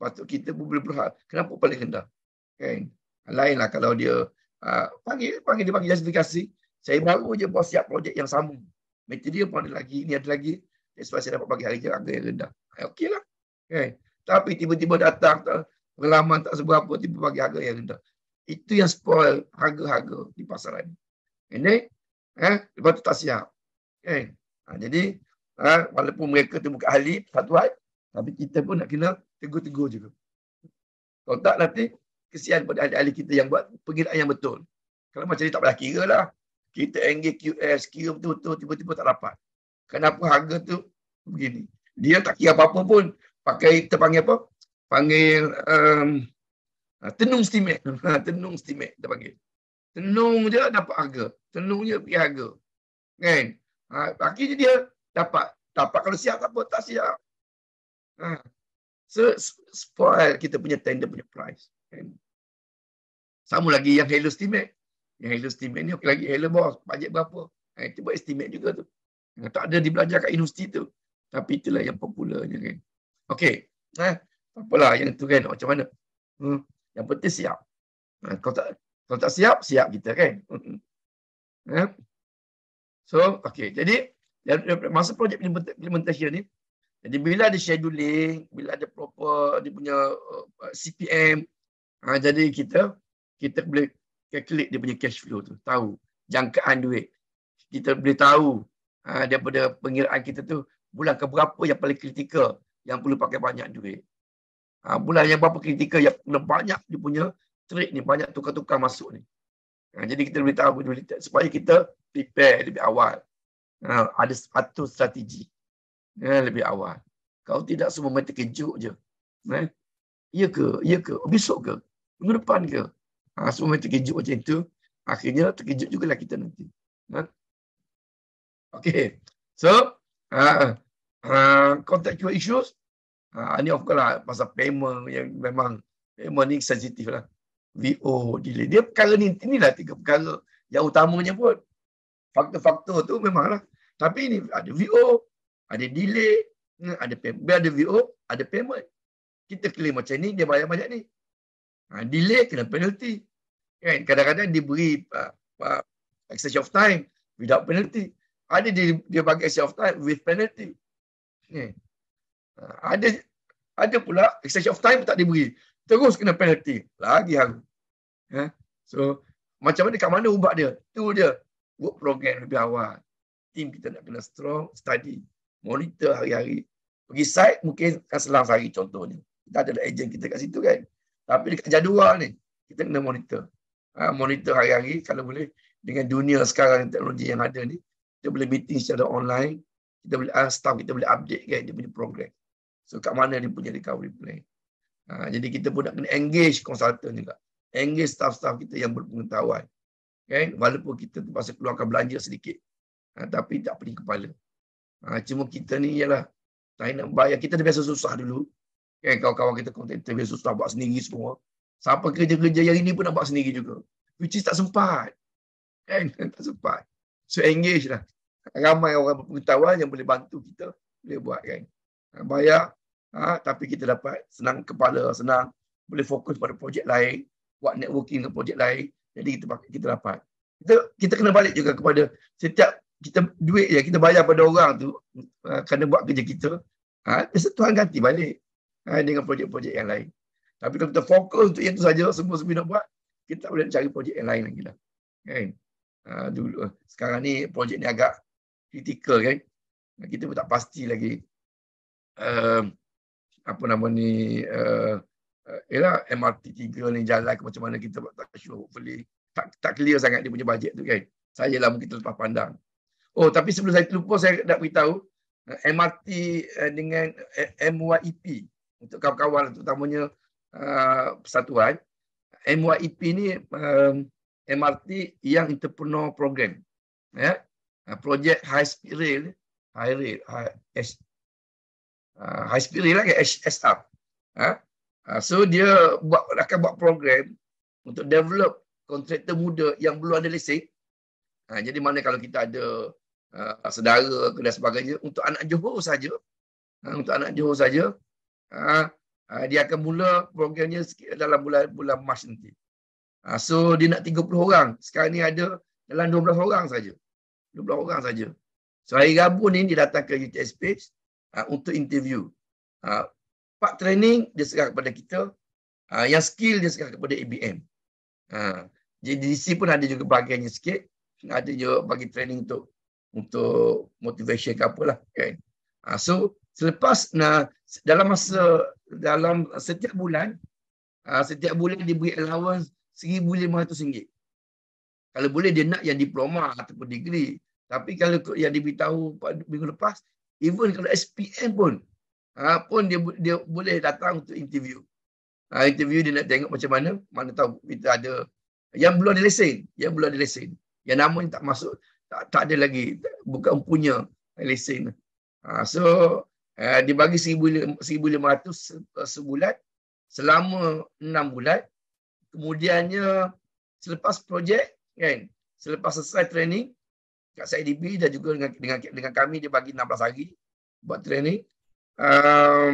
Patut kita pun boleh berhak. Kenapa paling rendah? Kan? Lainlah kalau dia uh, panggil, panggil dia panggil justifikasi. Saya baru je buat siap projek yang sama. Material pun ada lagi, ni ada lagi. That's saya dapat bagi harga yang rendah. Ha, okey lah. Okay. Tapi tiba-tiba datang tu, pengalaman tak seberapa tiba bagi harga yang rendah. Itu yang spoil harga-harga di pasaran. Ini eh lepas tu tak siap. Okay. Eh, ha, jadi ha, walaupun mereka tu bukan ahli fatwa tapi kita pun nak kena tegur-tegur juga. Kalau tak nanti kesian pada ahli-ahli kita yang buat pengiraan yang betul. Kalau macam ni tak payah kira lah. Kita engage QS, kira betul-betul, tiba-tiba tak dapat. Kenapa harga tu begini? Dia tak kira apa-apa pun pakai kita panggil apa? Panggil um, tenung stimek. [laughs] tenung stimek kita panggil. Tenung je dapat harga. Tenung je pergi harga. Kan? Ha, bagi je dia dapat. Dapat kalau siap tak apa. Tak siap. Ha. So, spoil kita punya tender punya price. Kan? Sama lagi yang hello stimek. Yang hello stimek ni okay, lagi hello boss. Bajet berapa? Ha, itu buat estimate juga tu. tak ada dibelajar kat universiti tu. Tapi itulah yang popularnya kan. Okey. Ha, eh, tak apalah yang tu kan macam mana. Hmm. Yang penting siap. Ha, kalau tak kalau tak siap, siap kita kan. Ha. So, okey. Jadi masa projek implementation ni jadi bila ada scheduling, bila ada proper dia punya uh, CPM, ha, jadi kita kita boleh klik dia punya cash flow tu, tahu jangkaan duit. Kita boleh tahu ha, daripada pengiraan kita tu bulan ke berapa yang paling kritikal yang perlu pakai banyak duit. Ha, bulan yang berapa kritikal yang perlu banyak dia punya trik ni, banyak tukar-tukar masuk ni. Ha, jadi kita boleh tahu supaya kita prepare lebih awal. Ha, ada satu strategi ha, lebih awal. Kalau tidak semua main terkejut je. Ha, ya ke? Ya ke? Besok ke? Minggu depan ke? Ha, semua main terkejut macam tu, Akhirnya terkejut jugalah kita nanti. Ha? Okay. So, ha, uh, contractual issues. Uh, ha, ini of course lah, pasal payment yang memang payment ni sensitif lah. VO delay. Dia perkara ni, inilah tiga perkara yang utamanya pun. Faktor-faktor tu memang lah. Tapi ini ada VO, ada delay, ada payment. Bila ada VO, ada payment. Kita claim macam ni, dia bayar banyak ni. Ha, delay kena penalty. Kan? Kadang-kadang diberi uh, ah, uh, ah, extension of time without penalty. Ada dia, dia bagi extension of time with penalty ni. Ah, ada ada pula extension of time tak diberi. Terus kena penalty. Lagi haru. Ha? Ya. So, macam mana kat mana ubat dia? Itu dia. Work program lebih awal. Team kita nak kena strong, study. Monitor hari-hari. Pergi site mungkin kan selang sehari contohnya. Kita ada agent kita kat situ kan. Tapi dekat jadual ni, kita kena monitor. Ha? Monitor hari-hari kalau boleh dengan dunia sekarang teknologi yang ada ni. Kita boleh meeting secara online kita boleh uh, staff kita boleh update kan dia punya program. So kat mana dia punya recovery plan. Uh, jadi kita pun nak kena engage consultant juga. Engage staff-staff kita yang berpengetahuan. Okay, Walaupun kita terpaksa keluarkan belanja sedikit. Uh, tapi tak pergi kepala. Uh, cuma kita ni ialah tak nak bayar. Kita dah biasa susah dulu. Kan? Kawan-kawan kita contentor biasa susah buat sendiri semua. Siapa kerja-kerja yang ini pun nak buat sendiri juga. Which is tak sempat. Kan? [laughs] tak sempat. So engage lah ramai orang pengetahuan yang boleh bantu kita boleh buat kan ah, bayar ha, tapi kita dapat senang kepala senang boleh fokus pada projek lain buat networking dengan projek lain jadi kita kita dapat kita kita kena balik juga kepada setiap kita duit yang kita bayar pada orang tu ha, ah, kerana buat kerja kita ha, biasa Tuhan ganti balik ha, dengan projek-projek yang lain tapi kalau kita fokus untuk itu saja semua-semua nak buat kita tak boleh cari projek yang lain lagi lah. kan ha, dulu sekarang ni projek ni agak kritikal kan kita pun tak pasti lagi uh, apa nama ni ialah uh, uh, MRT 3 ni jalan ke macam mana kita tak sure hopefully tak, tak clear sangat dia punya bajet tu kan saya lah mungkin terlepas pandang oh tapi sebelum saya terlupa saya nak beritahu uh, eh, MRT uh, eh, dengan eh, MYEP untuk kawan-kawan terutamanya uh, persatuan MYEP ni um, ehm, MRT yang entrepreneur program ya yeah? Ah, projek high speed rail high rail high, uh, high speed rail lah kan HSR ha? uh, ah, so dia buat akan buat program untuk develop kontraktor muda yang belum ada lesen ha, jadi mana kalau kita ada uh, saudara ke dan sebagainya untuk anak Johor saja ha, untuk anak Johor saja ha, dia akan mula programnya dalam bulan bulan Mac nanti. So dia nak 30 orang. Sekarang ni ada dalam 12 orang saja. 12 orang saja. So hari Rabu ni dia datang ke UTSP uh, ah, untuk interview. Uh, part training dia serah kepada kita. Uh, yang skill dia serah kepada ABM. Uh, jadi DC pun ada juga bagiannya sikit. Ada juga bagi training untuk untuk motivation ke apalah. Kan? Uh, so selepas nah, dalam masa dalam setiap bulan uh, setiap bulan diberi allowance RM1,500. Kalau boleh dia nak yang diploma ataupun degree. Tapi kalau yang diberitahu minggu lepas, even kalau SPM pun, ha, pun dia, dia boleh datang untuk interview. Ha, interview dia nak tengok macam mana, mana tahu kita ada yang belum ada lesen, yang belum ada lesen. Yang namun tak masuk, tak, tak ada lagi, bukan punya lesen. Ha, so, eh, dia bagi RM1,500 eh, sebulan selama enam bulan. Kemudiannya, selepas projek, kan selepas selesai training kat CIDB dan juga dengan dengan dengan kami dia bagi 16 hari buat training um,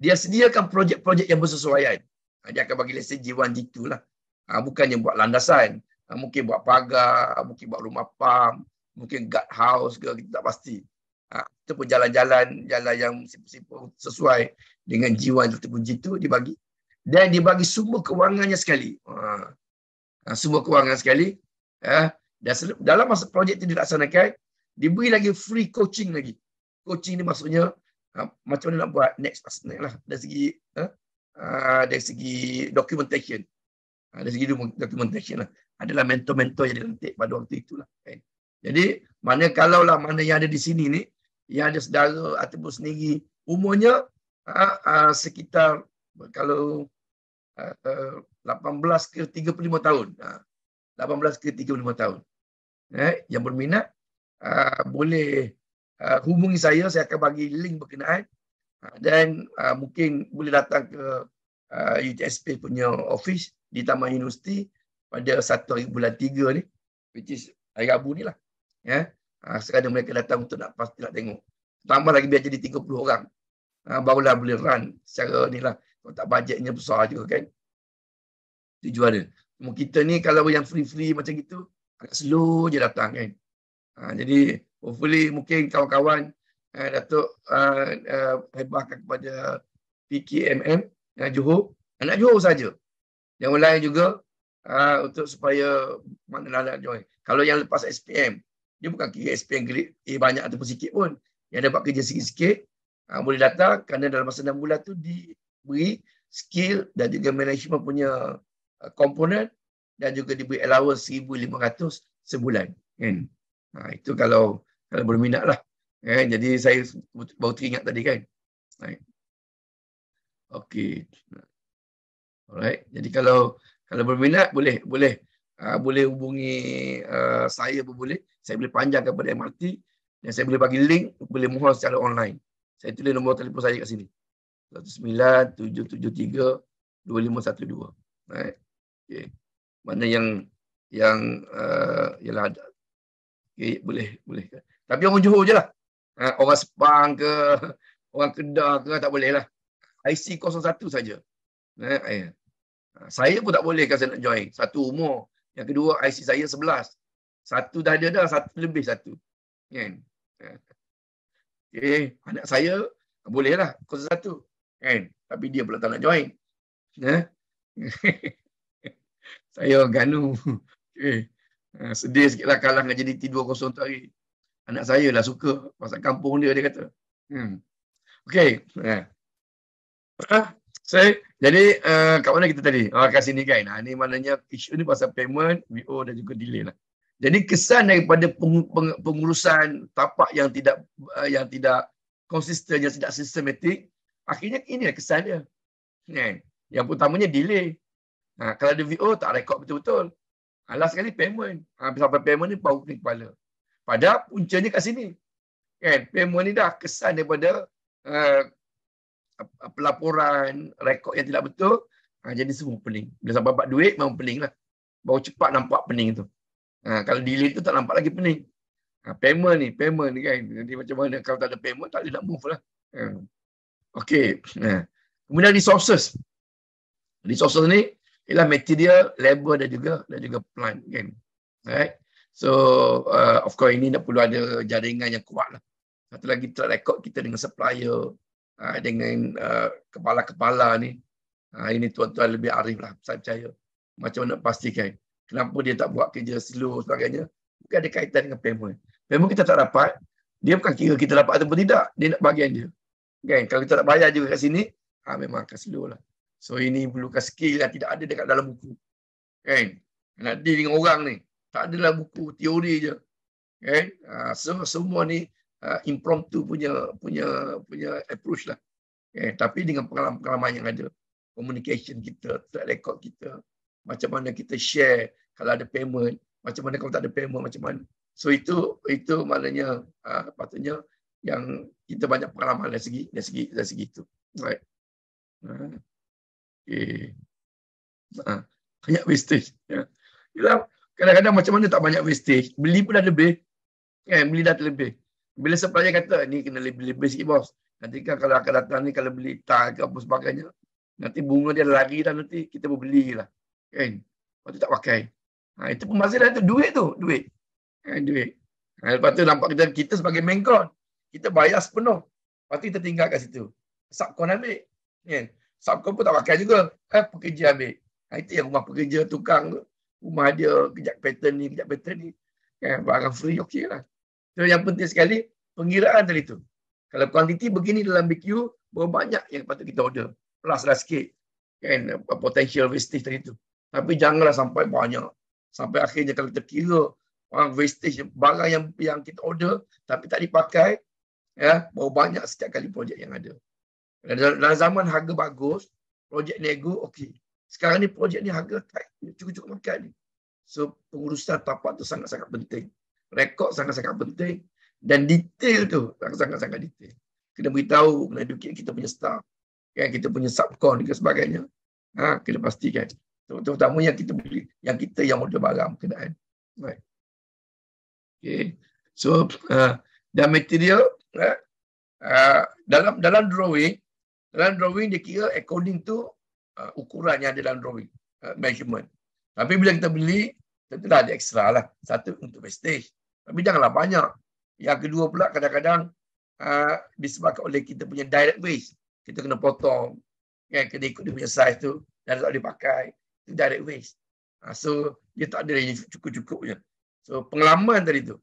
dia sediakan projek-projek yang bersesuaian ha, dia akan bagi lesen G1 G2 lah ha, bukan yang buat landasan ha, mungkin buat pagar mungkin buat rumah pam mungkin guard house ke kita tak pasti ha, itu pun jalan-jalan jalan yang simple-simple sesuai dengan G1 ataupun G2 dibagi dan dibagi sumber kewangannya sekali ha, ha, semua kewangan sekali. Ha, dalam masa projek itu dilaksanakan, diberi lagi free coaching lagi. Coaching ni maksudnya ha, macam mana nak buat next pas next lah dari segi ha, ha, dari segi documentation. Ha, dari segi documentation lah. Adalah mentor-mentor yang dilantik pada waktu itulah. Kan. Jadi, mana kalau lah mana yang ada di sini ni, yang ada saudara ataupun sendiri, umurnya ha, ha, sekitar kalau 18 eh, eh, ke 35 tahun. 18 ha, ke 35 tahun. Eh, yang berminat eh, boleh hubungi saya, saya akan bagi link berkenaan ha, dan mungkin boleh datang ke UTSP punya office di Taman Universiti pada satu hari bulan tiga ni which is hari Rabu ni lah. Ya. Ha, Sekarang mereka datang untuk nak pasti nak tengok. Tambah lagi biar jadi 30 orang. Barulah boleh run secara ni lah. Kalau tak bajetnya besar juga kan. Itu juara. Cuma kita ni kalau yang free-free macam itu agak slow je datang kan. Ha, jadi hopefully mungkin kawan-kawan eh, Datuk uh, eh, uh, eh, hebahkan kepada PKMM yang eh, Johor. Anak Johor saja. Yang lain juga uh, untuk supaya mana nak join. Kalau yang lepas SPM, dia bukan kira SPM grade A banyak ataupun sikit pun. Yang dapat kerja sikit-sikit, uh, boleh datang kerana dalam masa 6 bulan tu di diberi skill dan juga management punya uh, komponen dan juga diberi allowance 1500 sebulan kan ha, itu kalau kalau berminat lah kan jadi saya baru teringat tadi kan right. okey alright jadi kalau kalau berminat boleh boleh uh, boleh hubungi uh, saya pun boleh saya boleh panjang kepada MRT dan saya boleh bagi link boleh mohon secara online saya tulis nombor telefon saya kat sini 0977732512. Right. Mana yang yang uh, ialah ada. Okay boleh boleh. Tapi orang Johor jelah. Ha, orang Sepang ke, orang Kedah ke tak boleh lah. IC 01 saja. Eh, eh. Saya pun tak boleh kalau saya nak join. Satu umur. Yang kedua, IC saya 11. Satu dah ada dah, satu, lebih satu. Kan? Ha. Okay. Anak saya, boleh lah. 01 kan tapi dia pula tak nak join ya [laughs] saya ganu [laughs] eh ha, sedih sikitlah kalah dengan JDT 20 tadi anak saya lah suka pasal kampung dia dia kata hmm okey ha. saya jadi uh, kat mana kita tadi ah kat sini kan ah ni maknanya issue ni pasal payment VO dan juga delay lah jadi kesan daripada pengurusan tapak yang tidak eh, yang tidak konsisten yang tidak sistematik Akhirnya ini kesan dia. Kan? Yang utamanya delay. Ha, kalau ada VO tak rekod betul-betul. Alas ha, sekali payment. Ha, sampai payment ni bau kulit kepala. Pada puncanya kat sini. Kan? Payment ni dah kesan daripada uh, pelaporan rekod yang tidak betul. Ha, jadi semua pening. Bila sampai dapat duit memang pening lah. Baru cepat nampak pening tu. Ha, kalau delay tu tak nampak lagi pening. Ha, payment ni, payment ni kan. Jadi macam mana kalau tak ada payment tak boleh nak move lah. Ha. Okey. Eh. Kemudian resources. Resources ni ialah material, labor dan juga dan juga plant kan. Right. So uh, of course ini nak perlu ada jaringan yang kuat lah. Satu lagi track record kita dengan supplier, uh, dengan uh, kepala-kepala ni. Uh, ini tuan-tuan lebih arif lah. Saya percaya. Macam mana nak pastikan. Kenapa dia tak buat kerja slow sebagainya. Bukan ada kaitan dengan payment. Payment kita tak dapat. Dia bukan kira kita dapat ataupun tidak. Dia nak bagian dia. Kan? Kalau kita nak bayar juga kat sini, ha, memang akan slow lah. So ini perlukan skill yang tidak ada dekat dalam buku. Kan? Nak deal dengan orang ni. Tak adalah buku, teori je. Kan? Ha, so semua ni ha, impromptu punya punya punya approach lah. Kan? Tapi dengan pengalaman-pengalaman yang ada. Communication kita, track record kita. Macam mana kita share kalau ada payment. Macam mana kalau tak ada payment, macam mana. So itu itu maknanya ha, patutnya yang kita banyak pengalaman dari segi dari segi dari segi itu. Right. Okay. banyak wastage. Ya. kadang-kadang macam mana tak banyak wastage, beli pun dah lebih. Kan beli dah terlebih. Bila supplier kata ni kena lebih lebih sikit bos. Nanti kan kalau akan datang ni kalau beli tak ke apa sebagainya, nanti bunga dia lari dah nanti kita beli lah, Kan? Waktu tak pakai. Ha, itu pemasaran itu duit tu, duit. Kan duit. Ha, lepas tu nampak kita kita sebagai main kita bayar sepenuh. Lepas tu kita tinggal kat situ. Subcon ambil. Kan? Subcon pun tak pakai juga. Eh, pekerja ambil. Nah, ha, itu yang rumah pekerja tukang tu. Rumah dia kejap pattern ni, kejap pattern ni. Kan? Barang free, okey lah. So, yang penting sekali, pengiraan dari itu. Kalau kuantiti begini dalam BQ, berapa banyak yang patut kita order. Plus lah sikit. Kan? Potential wastage dari itu. Tapi janganlah sampai banyak. Sampai akhirnya kalau kita barang orang wastage barang yang yang kita order tapi tak dipakai, ya bau banyak setiap kali projek yang ada dalam zaman harga bagus projek nego okey sekarang ni projek ni harga tak, cukup-cukup makan ni so pengurusan tapak tu sangat-sangat penting rekod sangat-sangat penting dan detail tu sangat-sangat detail Kita kena beritahu melalui kita punya staff kan kita punya subcon dan sebagainya ha kena pastikan terutama yang kita beli yang kita yang order barang kedai right Okay, so uh, dan material Uh, dalam dalam drawing, dalam drawing dia kira according to uh, ukuran yang ada dalam drawing, uh, measurement. Tapi bila kita beli, tentulah ada ekstra lah. Satu untuk prestige. Tapi janganlah banyak. Yang kedua pula kadang-kadang uh, disebabkan oleh kita punya direct waste. Kita kena potong, kan? kena ikut dia punya size tu dan tak boleh pakai. Itu direct waste. Uh, so dia tak ada yang cukup-cukupnya. So pengalaman tadi tu.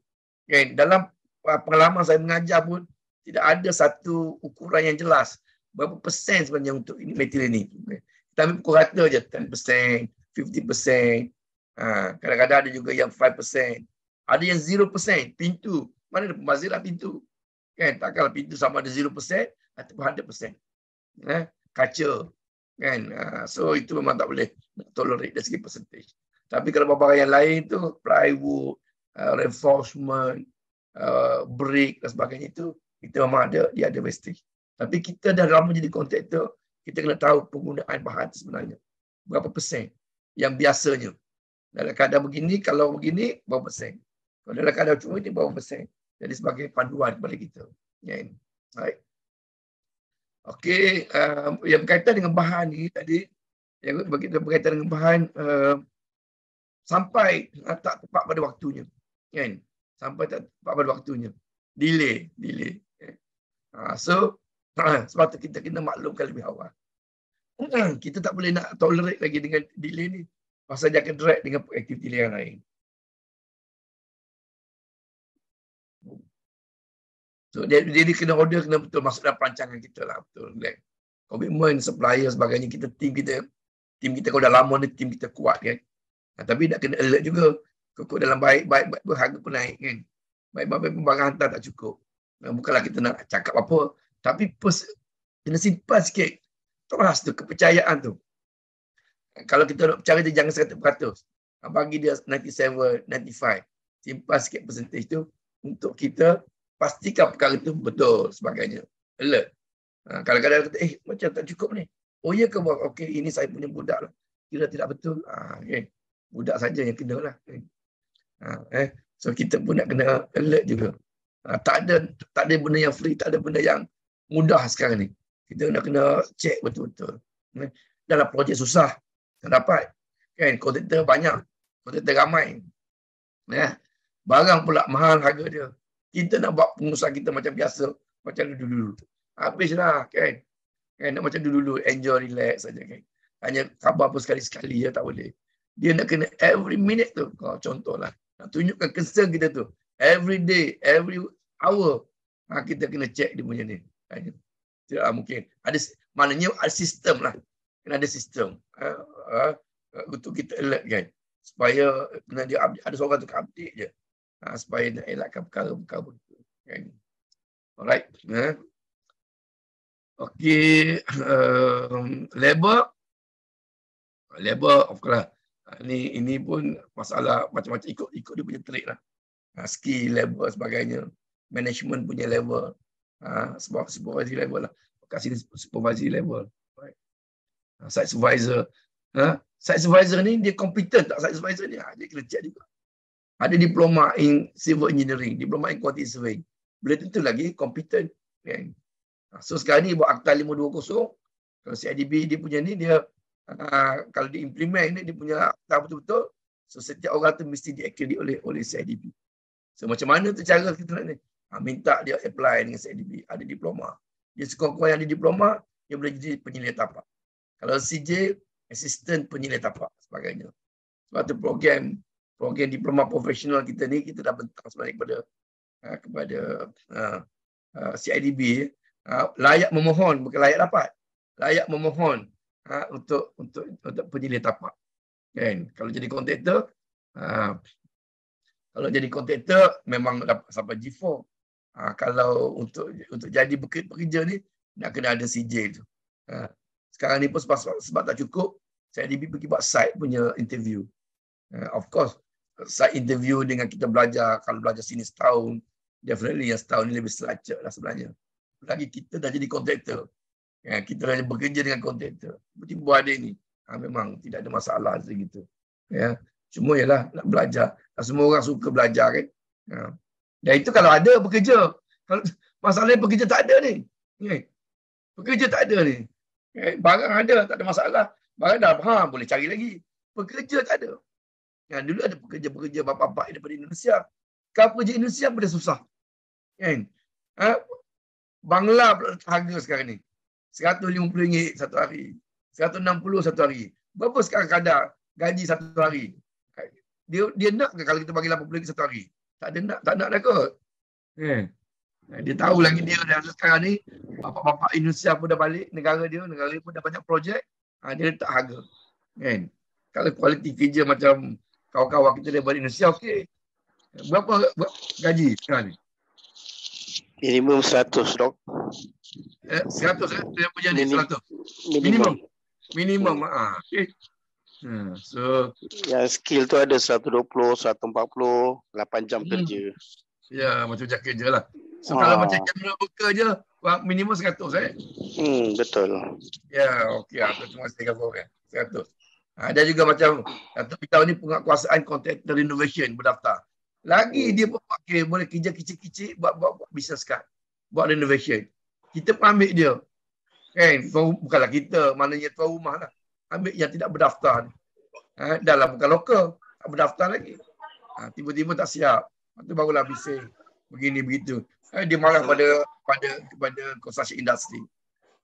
Kan? Dalam pengalaman saya mengajar pun tidak ada satu ukuran yang jelas berapa persen sebenarnya untuk ini material ini. Okay. Kita ambil pukul rata je 10%, 50%. Ha, kadang-kadang ada juga yang 5%. Ada yang 0%, pintu. Mana ada pembaziran pintu? Kan? Takkanlah pintu sama ada 0% ataupun 100%. Ha, kaca. Kan? Ha, so itu memang tak boleh nak tolerate dari segi percentage. Tapi kalau barang-barang yang lain tu, plywood, uh, reinforcement, Uh, break dan sebagainya itu kita memang ada dia ada wastage tapi kita dah lama jadi kontraktor kita kena tahu penggunaan bahan sebenarnya berapa persen yang biasanya dalam keadaan begini kalau begini berapa persen kalau dalam keadaan cuma ini berapa persen jadi sebagai panduan kepada kita ya right okey uh, yang berkaitan dengan bahan ini tadi yang berkaitan dengan bahan uh, sampai tak tepat pada waktunya kan ya, sampai tak tepat pada waktunya. Delay, delay. Eh. Ha, so, [coughs] sebab tu kita kena maklumkan lebih awal. [coughs] Kita tak boleh nak tolerate lagi dengan delay ni. Pasal dia akan drag dengan aktiviti yang lain. So, dia, dia ni kena order, kena betul. Masuk dalam perancangan kita lah, betul. Kan? Komitmen, supplier, sebagainya. Kita, team kita. Team kita kalau dah lama ni, team kita kuat kan. Nah, ha, tapi nak kena alert juga. Kukuk dalam baik, baik, baik pun harga pun naik kan. Baik, baik, baik pun barang hantar tak cukup. Ya, bukanlah kita nak cakap apa. Tapi pers- kena simpan sikit. Teras tu, kepercayaan tu. Kalau kita nak percaya, jangan 100%. Ha, bagi dia 97, 95. Simpan sikit persentase tu untuk kita pastikan perkara tu betul sebagainya. Alert. Ha, kadang-kadang kata, eh macam tak cukup ni. Oh ya ke buat? Okey, ini saya punya budak lah. Kira tidak betul. Ha, okay. Budak saja yang kena lah. Okay. Ha, eh. So kita pun nak kena alert juga. Ha, tak ada tak ada benda yang free, tak ada benda yang mudah sekarang ni. Kita nak kena check betul-betul. Eh. Dalam projek susah, tak dapat. Kan, kontraktor banyak, kontraktor ramai. Ya. Eh. Barang pula mahal harga dia. Kita nak buat pengusaha kita macam biasa, macam dulu-dulu. Habislah, kan. Kan, nak macam dulu-dulu, enjoy, relax saja kan. Hanya khabar pun sekali-sekali ya tak boleh. Dia nak kena every minute tu. Kalau contohlah. Nak tunjukkan concern kita tu. Every day, every hour, ha, kita kena check dia punya ni. Tidak ha, ya. ha, mungkin. Ada, maknanya ada sistem lah. Kena ada sistem. Ha, ha, ha, untuk kita alert kan. Supaya kena dia update. Ada seorang tu update je. Ha, supaya nak elakkan perkara-perkara begitu. Kan. Alright. Ha. Okay. Um, labor. Labor, of course. Lah. Ini ini pun masalah macam-macam ikut ikut dia punya trade lah. Ha, skill level sebagainya, management punya level, ha, sebab supervisor level lah. Kasi supervisor level. Right. Ha, site supervisor. Ha, site supervisor ni dia competent tak site supervisor ni? Ha, dia kena check juga. Ada diploma in civil engineering, diploma in quality surveying. Boleh tentu lagi competent. Kan? Okay. So sekarang ni buat Akta 520, kalau CIDB dia punya ni dia Ah, kalau diimplement ni dia punya tak betul-betul so setiap orang tu mesti diakredit oleh oleh CIDB. So macam mana tu cara kita nak ni? Ha, minta dia apply dengan CIDB, ada ah, diploma. Dia sekurang-kurang yang ada diploma, dia boleh jadi penyelia tapak. Kalau CJ, assistant Penyelia tapak sebagainya. Sebab tu program program diploma profesional kita ni kita dah bentang sebenarnya kepada uh, kepada uh, uh, CIDB uh, layak memohon bukan layak dapat. Layak memohon ha, untuk untuk untuk penyilih tapak. Kan? Kalau jadi kontraktor, ha, kalau jadi kontraktor memang dapat sampai G4. Ha, kalau untuk untuk jadi pekerja ni nak kena ada CJ tu. Ha, sekarang ni pun sebab, sebab tak cukup saya di pergi buat site punya interview. Ha, of course saya interview dengan kita belajar kalau belajar sini setahun definitely yang setahun ni lebih selacak lah sebenarnya. Lagi kita dah jadi kontraktor. Ya, kita hanya bekerja dengan kontraktor. Tiba-tiba ada ini. Ha, memang tidak ada masalah segitu. Ya. Cuma ialah nak belajar. Semua orang suka belajar kan. Ya. Dan itu kalau ada bekerja. Kalau masalah bekerja tak ada ni. Ya. Bekerja tak ada ni. Ya. Barang ada, tak ada masalah. Barang dah ha, boleh cari lagi. Pekerja tak ada. Ya, dulu ada pekerja-pekerja bapak-bapak daripada Indonesia. Kalau pekerja Indonesia boleh susah. Ya. Ha? Bangla harga sekarang ni. RM150 satu hari. RM160 satu hari. Berapa sekarang kadar gaji satu hari? Dia dia nak ke kalau kita bagi RM80 satu hari? Tak ada nak, tak nak dah kot. Eh. Dia tahu lagi dia dah sekarang ni bapak-bapak Indonesia pun dah balik negara dia, negara dia pun dah banyak projek, ha, dia letak harga. Kan? Kalau kualiti kerja macam kawan-kawan kita dari Indonesia okey. Berapa, berapa gaji sekarang ni? Minimum 100, dok. Eh, 100 eh. Dia punya ni 100. Minimum. Minimum. Minimum. Hmm. Ah. Eh. Hmm. So yang skill tu ada 120, 140, 8 jam hmm. kerja. Ya, macam jam kerja lah. So ah. kalau macam jam kerja je, minimum 100 eh. Hmm, betul. Ya, okey. Aku ah, cuma setiap orang. 100. Ha, dan juga macam, ah, tapi tahun ni penguatkuasaan contractor innovation berdaftar. Lagi oh. dia pun pakai boleh kerja kecil-kecil buat, buat buat business card. Buat renovation. Kita pun ambil dia. Kan? Okay, bukanlah kita, maknanya tuan rumah lah. Ambil yang tidak berdaftar. Ni. Ha, dah lah bukan lokal. Tak berdaftar lagi. Ha, tiba-tiba tak siap. Lepas tu barulah bising. Begini begitu. Ha, dia marah pada pada kepada construction industri.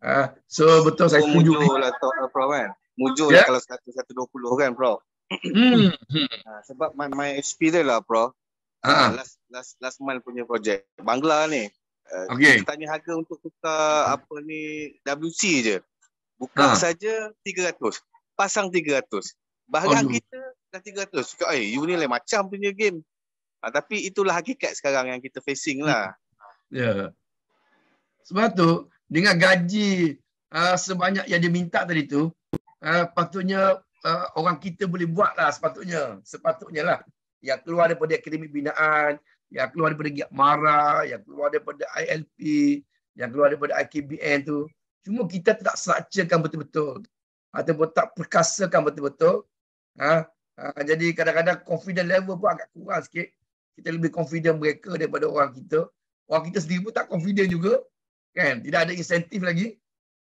Ha, so betul so, saya oh, setuju. Mujur lah tu, eh, Prof kan? Mujur yeah. lah kalau 120 kan Prof? Hmm, hmm. Ha, sebab my, my experience lah Prof. Ah, ah. Last, last, last month punya projek. Bangla ni. Uh, eh, okay. tanya harga untuk tukar ah. apa ni WC je. Buka ah. saja 300. Pasang 300. Barang oh, kita dah 300. Cakap, eh, you ni lain macam punya game. Ah, tapi itulah hakikat sekarang yang kita facing lah. Ya. Yeah. Sebab tu, dengan gaji uh, sebanyak yang dia minta tadi tu, uh, patutnya uh, orang kita boleh buat lah sepatutnya. Sepatutnya lah yang keluar daripada akademi binaan, yang keluar daripada Giat Mara, yang keluar daripada ILP, yang keluar daripada IKBN tu. Cuma kita tak structurekan betul-betul. Ataupun tak perkasakan betul-betul. Ha? ha? Jadi kadang-kadang confident level pun agak kurang sikit. Kita lebih confident mereka daripada orang kita. Orang kita sendiri pun tak confident juga. Kan? Tidak ada insentif lagi.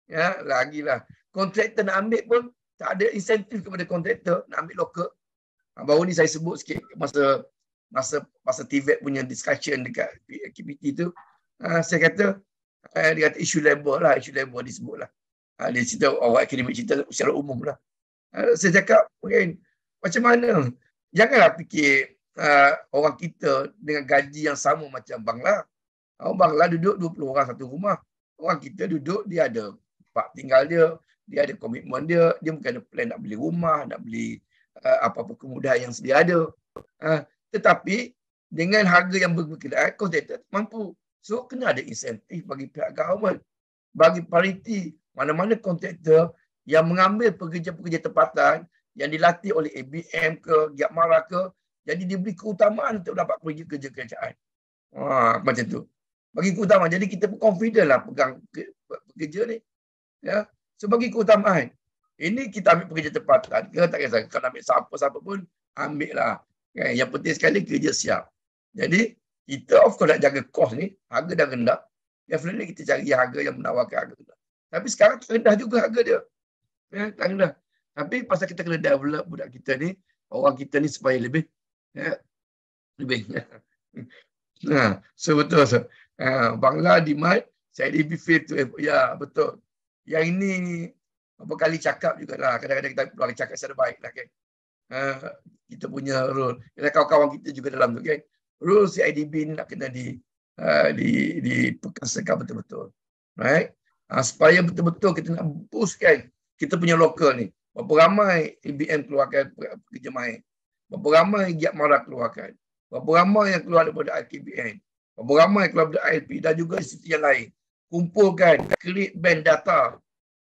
Ya, lagilah. Kontraktor nak ambil pun tak ada insentif kepada kontraktor nak ambil lokal. Baru ni saya sebut sikit masa masa masa TVET punya discussion dekat KPT tu. Ha, saya kata ha, dia kata isu labor lah, isu labor disebut lah. Ha, dia cerita awak akademik cerita secara umum lah. saya cakap mungkin macam mana? Janganlah fikir orang kita dengan gaji yang sama macam Bangla. Orang Bangla duduk 20 orang satu rumah. Orang kita duduk dia ada tempat tinggal dia, dia ada komitmen dia, dia mungkin ada plan nak beli rumah, nak beli Eh, apa-apa kemudahan yang sedia ada. Ha, tetapi dengan harga yang berkilat, kontraktor mampu. So kena ada insentif bagi pihak government, bagi pariti, mana-mana kontraktor yang mengambil pekerja-pekerja tempatan yang dilatih oleh ABM ke, Giat Mara ke, jadi diberi keutamaan untuk dapat pergi kerja kerajaan. Ha, macam tu. Bagi keutamaan. Jadi kita pun confident lah pegang pekerja ni. Ya. So bagi keutamaan. Ini kita ambil pekerja tempatan ke tak kisah. Kalau ambil siapa-siapa pun, ambil lah. Kan? Yang penting sekali kerja siap. Jadi, kita of course nak jaga kos ni, harga dah rendah. Definitely kita cari harga yang menawarkan harga rendah. Tapi sekarang rendah juga harga dia. Ya, tak rendah. Tapi pasal kita kena develop budak kita ni, orang kita ni supaya lebih. Ya, lebih. [laughs] Ha, so betul. So. Ha, Bangla demand, saya lebih fair to. Ya, betul. Yang ini Berapa kali cakap juga lah. Kadang-kadang kita boleh cakap secara baik lah kan. Uh, kita punya rule. Kita kawan-kawan kita juga dalam tu kan. Rule CIDB ni nak kena di uh, di diperkasakan betul-betul. Right? Uh, supaya betul-betul kita nak boost kita punya lokal ni. Berapa ramai ABM keluarkan kerja main. Berapa ramai Giat Mara keluarkan. Berapa ramai yang keluar daripada IKBN. Berapa ramai yang keluar daripada ILP dan juga institusi yang lain. Kumpulkan, create band data.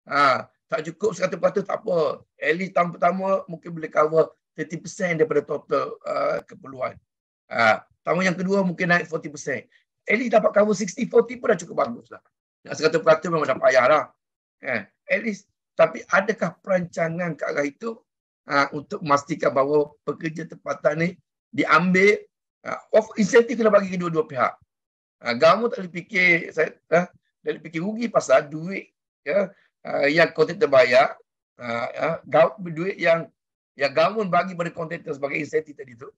Ha, tak cukup 100% tak apa. At least tahun pertama mungkin boleh cover 30% daripada total uh, keperluan. Uh, tahun yang kedua mungkin naik 40%. At least dapat cover 60-40 pun dah cukup bagus lah. 100% memang dah payah lah. Uh, at least. Tapi adakah perancangan ke arah itu uh, untuk memastikan bahawa pekerja tempatan ni diambil uh, of insentif kena bagi kedua-dua pihak. Uh, Gamu tak boleh fikir, saya, uh, tak boleh fikir rugi pasal duit ya, uh, yang kontraktor bayar uh, ah, uh, ah, duit yang yang government bagi pada kontraktor sebagai insentif tadi tu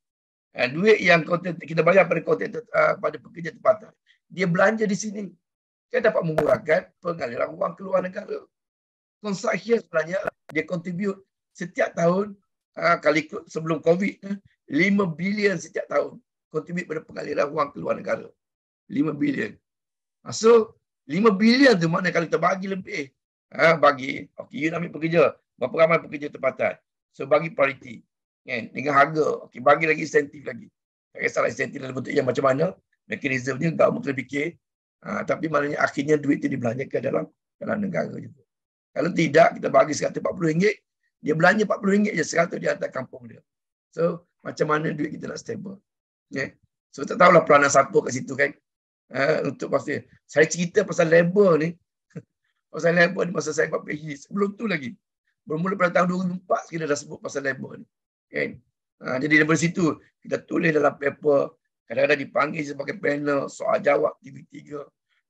uh, duit yang kontraktor kita bayar pada kontraktor uh, pada pekerja tempatan dia belanja di sini dia dapat mengurangkan pengaliran wang keluar negara consumption sebenarnya dia contribute setiap tahun uh, kali sebelum covid uh, 5 bilion setiap tahun kontribut pada pengaliran wang keluar negara 5 bilion so 5 bilion tu mana kalau terbagi lebih ha, bagi okay, you nak ambil pekerja berapa ramai pekerja tempatan so bagi priority kan dengan harga okay, bagi lagi insentif lagi tak kisahlah insentif dalam bentuk yang macam mana mekanisme dia kau mesti fikir ha, tapi maknanya akhirnya duit itu dibelanjakan dalam dalam negara juga kalau tidak kita bagi RM140 dia belanja RM40 je 100 dia atas kampung dia so macam mana duit kita nak stable okay. so tak tahulah peranan satu kat situ kan Uh, untuk pasti saya cerita pasal labor ni pasal labor ni masa saya buat PhD sebelum tu lagi. Bermula pada tahun 2004 kita dah sebut pasal labor ni. Kan? Ha, jadi dari situ kita tulis dalam paper kadang-kadang dipanggil sebagai panel soal jawab TV3.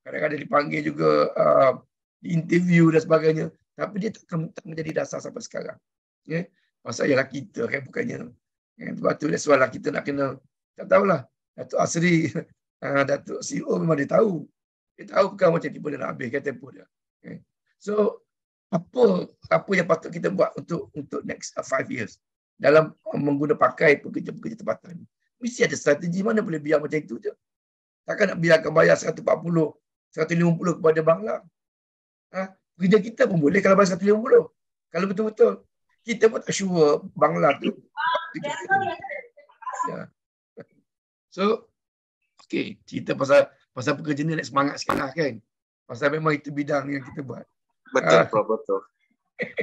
Kadang-kadang dipanggil juga uh, di uh, interview dan sebagainya. Tapi dia tak, tak menjadi dasar sampai sekarang. Okay? Ya? Masa ialah kita kan bukannya. Kan? Sebab tu that's why lah kita nak kena. Tak tahulah. Datuk Asri, uh, [laughs] Datuk CEO memang dia tahu. Dia tahu bukan macam tiba dia nak habiskan tempoh dia. So apa apa yang patut kita buat untuk untuk next 5 uh, years dalam uh, menggunakan pakai pekerja-pekerja tempatan ni? Mesti ada strategi mana boleh biar macam itu je. Takkan nak biarkan bayar 140, 150 kepada Bangla. Ha? Kerja kita pun boleh kalau bayar 150. Kalau betul-betul. Kita pun tak sure Bangla tu. Ya. So, okay. Cerita pasal pasal pekerja ni nak semangat sekarang lah kan. Pasal memang itu bidang yang kita buat. Betul, ah. Prof. Betul. [laughs]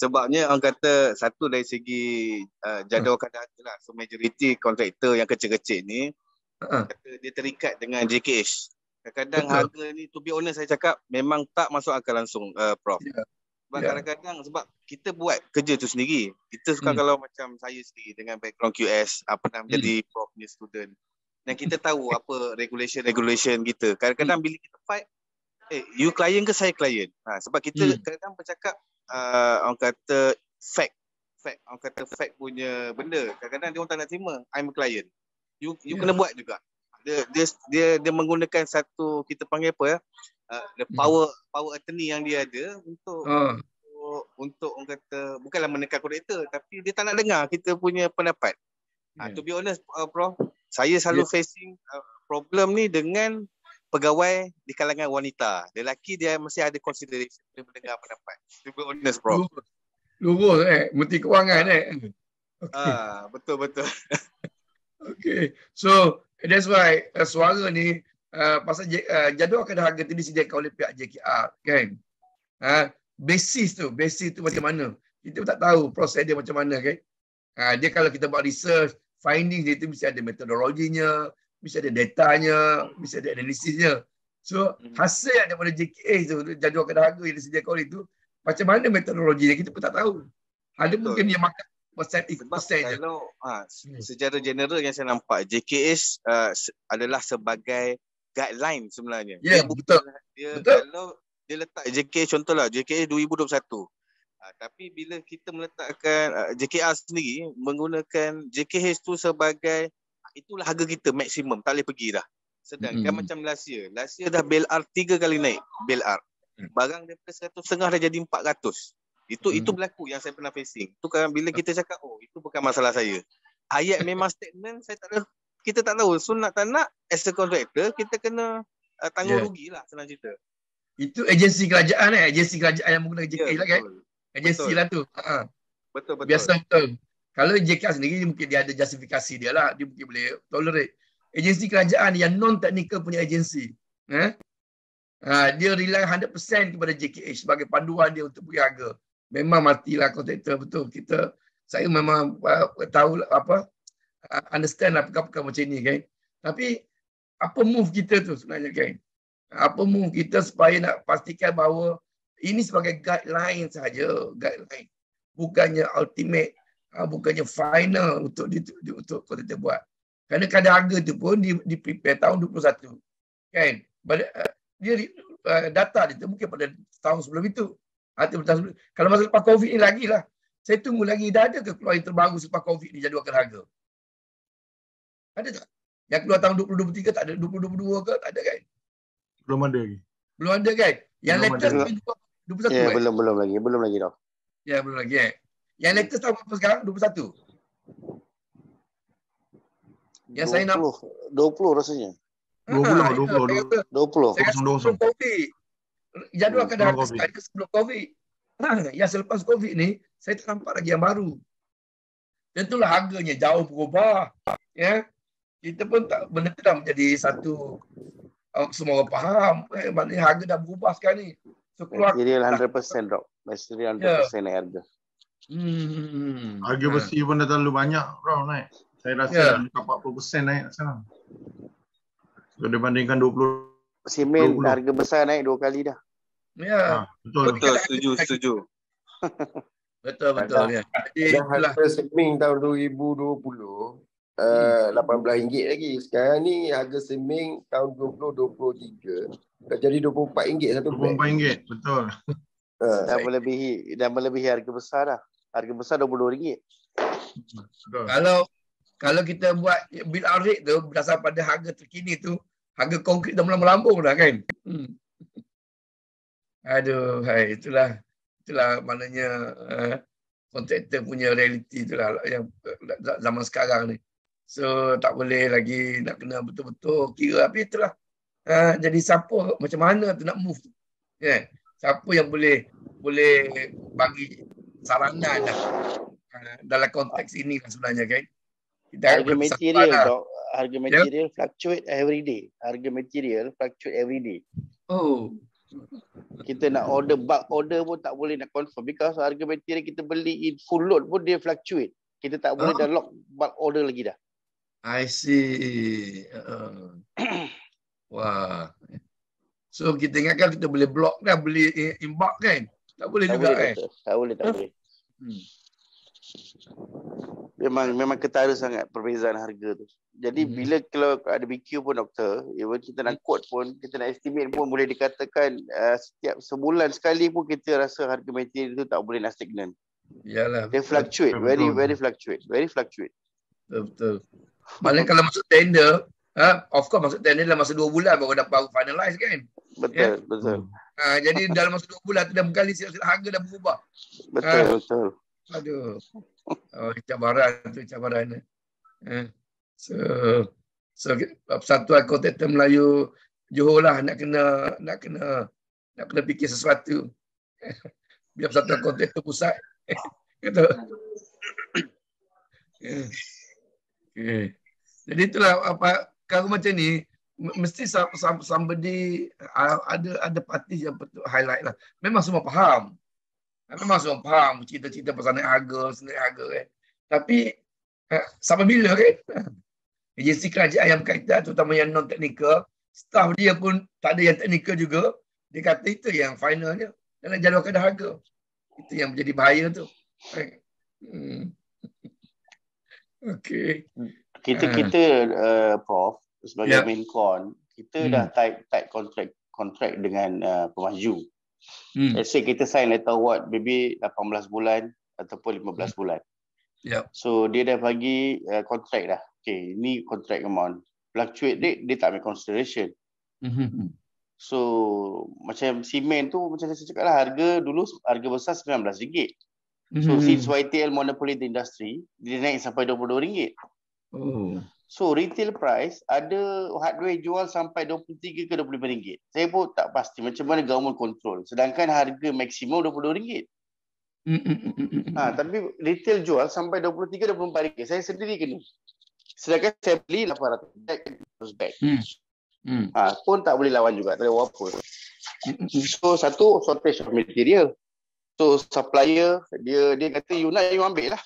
Sebabnya orang kata satu dari segi uh, jadual uh. Ah. kadang lah. So majority kontraktor yang kecil-kecil ni uh. kata dia terikat dengan JKH. Kadang-kadang harga ni to be honest saya cakap memang tak masuk akal langsung uh, Prof. Yeah. Sebab yeah. kadang-kadang sebab kita buat kerja tu sendiri. Kita suka hmm. kalau macam saya sendiri dengan background QS apa pernah menjadi hmm. Prof ni student. Dan kita tahu apa regulation-regulation kita. Kadang-kadang hmm. bila kita fight eh you client ke saya client ha sebab kita hmm. kadang-kadang bercakap uh, orang kata fact fact orang kata fact punya benda kadang-kadang dia orang tak nak terima i'm a client you you yeah. kena buat juga dia, dia dia dia menggunakan satu kita panggil apa ya uh, the hmm. power hmm. power attorney yang dia ada untuk uh. untuk, untuk orang kata bukanlah menekan kontraktor tapi dia tak nak dengar kita punya pendapat yeah. ha, ya. to be honest uh, bro saya selalu yeah. facing uh, problem ni dengan pegawai di kalangan wanita. Lelaki dia mesti ada consideration dia mendengar pendapat. Juga honest bro. Lurus eh, menteri kewangan eh. Ah, betul betul. [laughs] okay, so that's why uh, suara ni uh, pasal uh, jadual kena harga tu disediakan oleh pihak JKR kan. Ha, uh, basis tu, basis tu macam mana? Kita tak tahu proses dia macam mana Okay? Uh, ha, dia kalau kita buat research, finding dia tu mesti ada metodologinya, mesti ada datanya, mesti ada analisisnya. So, hmm. hasil daripada JKA itu jadual kena harga yang disediakan oleh itu, macam mana metodologinya, kita pun tak tahu. Ada Betul. mungkin yang makan persen eh, persen. kalau ha, hmm. secara general yang saya nampak JKS uh, adalah sebagai guideline sebenarnya. Ya yeah, betul. Dia betul. kalau dia letak JKS contohlah JKS 2021. Uh, tapi bila kita meletakkan uh, JKR sendiri menggunakan JKH tu sebagai itulah harga kita maksimum tak boleh pergi dah sedangkan hmm. macam last year last year dah bail R 3 kali naik bail R mm. barang daripada setengah dah jadi empat ratus. itu hmm. itu berlaku yang saya pernah facing tu kan bila kita cakap oh itu bukan masalah saya ayat memang statement saya tak tahu kita tak tahu sunat so, tak nak as a contractor kita kena uh, tanggung yeah. rugilah senang cerita itu agensi kerajaan eh agensi kerajaan yang menggunakan JK yeah, lah kan agensi lah tu uh-huh. betul betul biasa betul kalau JK sendiri, dia mungkin dia ada justifikasi dia lah. Dia mungkin boleh tolerate. Agensi kerajaan yang non-teknikal punya agensi. Eh? Ha, dia rely 100% kepada JKH sebagai panduan dia untuk beri harga. Memang matilah kontraktor betul. Kita saya memang uh, tahu lah, apa uh, understand lah perkara-perkara macam ni kan. Tapi apa move kita tu sebenarnya kan? Apa move kita supaya nak pastikan bahawa ini sebagai guideline saja, guideline. Bukannya ultimate ha, bukannya final untuk untuk kota kita buat. Kerana kadar harga tu pun di, di prepare tahun 21. Kan? Ah, dia ah, data dia tu mungkin pada tahun sebelum itu. atau Kalau masa lepas COVID ni lagi lah. Saya tunggu lagi dah ada ke keluar yang terbaru selepas COVID ni jadual harga. Ada tak? Yang keluar tahun 2023 tak ada, 2022 ke tak ada kan? Belum ada lagi. Belum ada kan? Yang belum latest ada. 21 yeah, kan? Belum, belum lagi. Belum lagi dah. Ya, yeah, belum lagi eh. Yang Lakers tahu berapa sekarang? 21. 20. saya nak 20, 20 rasanya. 20 ah, lah, 20, 20. 20. Jadual akan datang sekarang sebelum COVID. Nah, ya selepas COVID ni, saya tak nampak lagi yang baru. Dan itulah harganya jauh berubah. Ya? Kita pun tak benar tu dah menjadi satu semua orang faham. Eh, maknanya harga dah berubah sekarang ni. So, 100% dok. mestilah 100% yeah. harga. Hmm. Harga besi yeah. Hmm. pun dah terlalu banyak bro naik. Saya rasa yeah. dekat 40% naik sekarang. Kalau so, dibandingkan 20 Semen harga besar naik dua kali dah. Ya. Yeah. Ha, betul. Betul, setuju, setuju. [laughs] betul, betul. Ya. Harga semen tahun 2020 RM18 uh, hmm. lagi. Sekarang ni harga seming tahun 2023 dah jadi RM24 satu bulan. RM24 betul. Uh, dah melebihi dah melebihi harga besar dah harga besar RM22. Betul. Kalau kalau kita buat bil arik tu berdasarkan pada harga terkini tu, harga konkrit dah mula melambung dah kan? Hmm. Aduh, hai, itulah itulah maknanya uh, kontraktor punya realiti itulah yang eh, zaman sekarang ni. So tak boleh lagi nak kena betul-betul kira apa itulah. Uh, jadi siapa macam mana tu nak move tu? Yeah. Kan? Siapa yang boleh boleh bagi saranan lah. Ah, dalam konteks ini lah sebenarnya kan kita harga material lah. dok harga ya? material yep. fluctuate every day harga material fluctuate every day oh kita nak order bulk order pun tak boleh nak confirm because harga material kita beli in full load pun dia fluctuate kita tak boleh oh. dah lock bulk order lagi dah i see uh. wah so kita ingatkan kita boleh block dah beli in kan tak boleh tak juga boleh, kan tak boleh tak boleh Hmm. Memang memang ketara sangat perbezaan harga tu. Jadi hmm. bila kalau ada BQ pun doktor, even ya, kita nak quote pun, kita nak estimate pun boleh dikatakan uh, setiap sebulan sekali pun kita rasa harga material tu tak boleh nak stagnan. Yalah. Dia fluctuate, betul. very very fluctuate, very fluctuate. Betul. Malah kalau masuk tender, Ha? Of course maksud ni dalam masa dua bulan baru dapat finalize kan. Betul, yeah? betul. Ha, jadi [laughs] dalam masa dua bulan tu dah berkali sila harga dah berubah. Betul, ha? betul. Aduh. Oh, cabaran tu cabaran. Ha? So, so satu akuntator Melayu Johor lah nak kena nak kena nak kena fikir sesuatu. [laughs] Biar satu akuntator pusat. Gitu. [laughs] Okay. Ya. Ya. Jadi itulah apa kalau macam ni mesti somebody ada ada parti yang betul highlight lah. Memang semua faham. Memang semua faham cerita-cerita pasal naik harga, naik harga kan. Tapi eh, sampai bila kan? [laughs] Agensi kerajaan yang berkaitan terutama yang non teknikal, staff dia pun tak ada yang teknikal juga. Dia kata itu yang finalnya dalam jadualkan dah harga. Itu yang menjadi bahaya tu. Eh. Hmm. [laughs] Okay. Hmm kita hmm. kita uh, prof sebagai yep. Ya. main con kita hmm. dah tight tight contract contract dengan uh, pemaju. Hmm. Let's say kita sign letter award maybe 18 bulan ataupun 15 hmm. bulan. Yep. Ya. So dia dah bagi uh, contract dah. Okay, ini contract amount. Fluctuate dia, dia tak make consideration. Mm-hmm. So macam semen tu macam saya cakap lah harga dulu harga besar RM19. Mm-hmm. So since YTL monopoly the industry, dia naik sampai RM22. Oh. So retail price ada hardware jual sampai 23 ke 25 ringgit. Saya pun tak pasti macam mana government control. Sedangkan harga maksimum 22 ringgit. ha, tapi retail jual sampai 23 24 ringgit. Saya sendiri kena. Sedangkan saya beli 800 ringgit terus back. Hmm. Hmm. Ha, pun tak boleh lawan juga. Tak ada apa. So satu shortage of material. So supplier dia dia kata you nak you ambil lah.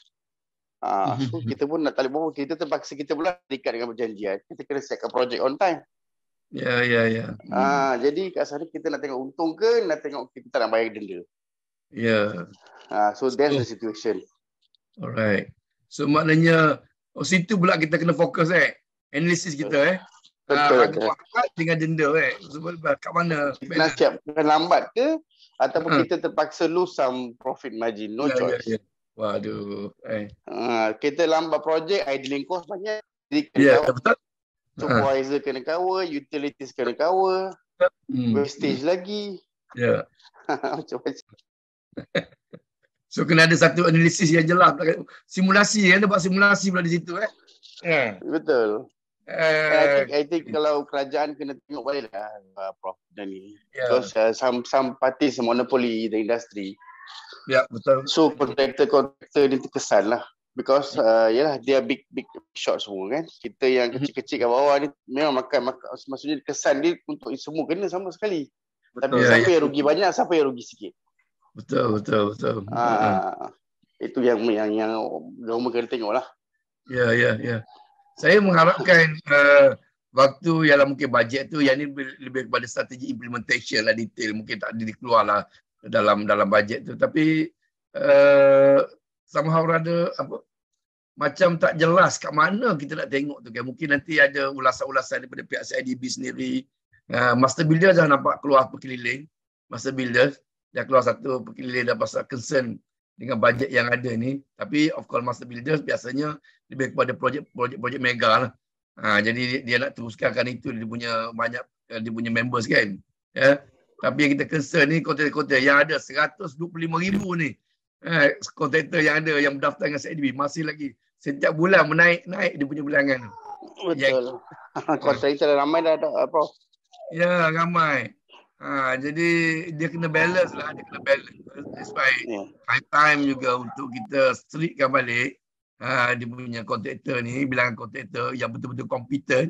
Ah, [laughs] so kita pun nak talib bawah. Kita terpaksa kita pula dekat dengan perjanjian. Kita kena siapkan project on time. Ya, yeah, ya, yeah, ya. Yeah. Ah, hmm. Jadi kat sana kita nak tengok untung ke nak tengok kita tak nak bayar denda. Ya. Yeah. Ah, so that's so, the situation. Alright. So maknanya oh, situ pula kita kena fokus eh. Analisis kita eh. Ah, betul. dengan denda eh. Sebab kat mana? Kita nak siapkan lambat ke? Ataupun ha. kita terpaksa lose some profit margin. No yeah, ya, choice. Yeah, yeah. Waduh. Eh. Ah, kita lambat projek, idling cost banyak. Jadi kena yeah, kawa. betul. Supervisor uh. kena kawa, utilities kena kawa. Hmm. Wastage hmm. lagi. Ya. Yeah. [laughs] Macam-macam. [laughs] so kena ada satu analisis yang jelas. Simulasi, ada kan? buat simulasi pula di situ. Eh. Yeah. Betul. Uh, I think, I think kalau kerajaan kena tengok balik lah uh, Prof Dan ni. Yeah. Because uh, some, some parties monopoly the industry. Ya, yeah, betul. So, kontraktor-kontraktor ni terkesan lah. Because, uh, yalah, dia big big shot semua kan. Kita yang mhm. kecil-kecil kat bawah ni memang makan, makan. Maksudnya, kesan dia untuk semua kena sama sekali. Betul. Tapi yeah, siapa yeah. Ya. yang rugi banyak, siapa yang rugi sikit. Betul, betul, betul. Uh, yeah. itu yang yang yang orang kena tengok lah. Ya, yeah, ya, yeah, ya. Yeah. Saya mengharapkan uh, waktu yang mungkin bajet tu yang ni lebih kepada strategi implementation lah detail mungkin tak ada dikeluarlah dalam dalam bajet tu tapi uh, hal rather apa macam tak jelas kat mana kita nak tengok tu kan mungkin nanti ada ulasan-ulasan daripada pihak CIDB sendiri uh, master builder dah nampak keluar berkeliling master builder dah keluar satu berkeliling dah pasal concern dengan bajet yang ada ni tapi of course master builder biasanya lebih kepada projek-projek mega lah ha, jadi dia nak teruskan kan itu dia punya banyak dia punya members kan ya yeah? Tapi yang kita concern ni kontraktor-kontraktor yang ada 125 ribu ni. Eh, kontraktor yang ada yang berdaftar dengan SADB masih lagi setiap bulan menaik-naik dia punya bilangan. Betul. [laughs] Kontraktor ramai dah ada apa? Ya, ramai. Ha, jadi dia kena balance lah, dia kena balance. That's why yeah. high time juga untuk kita streetkan balik ha, dia punya kontraktor ni, bilangan kontraktor yang betul-betul competent,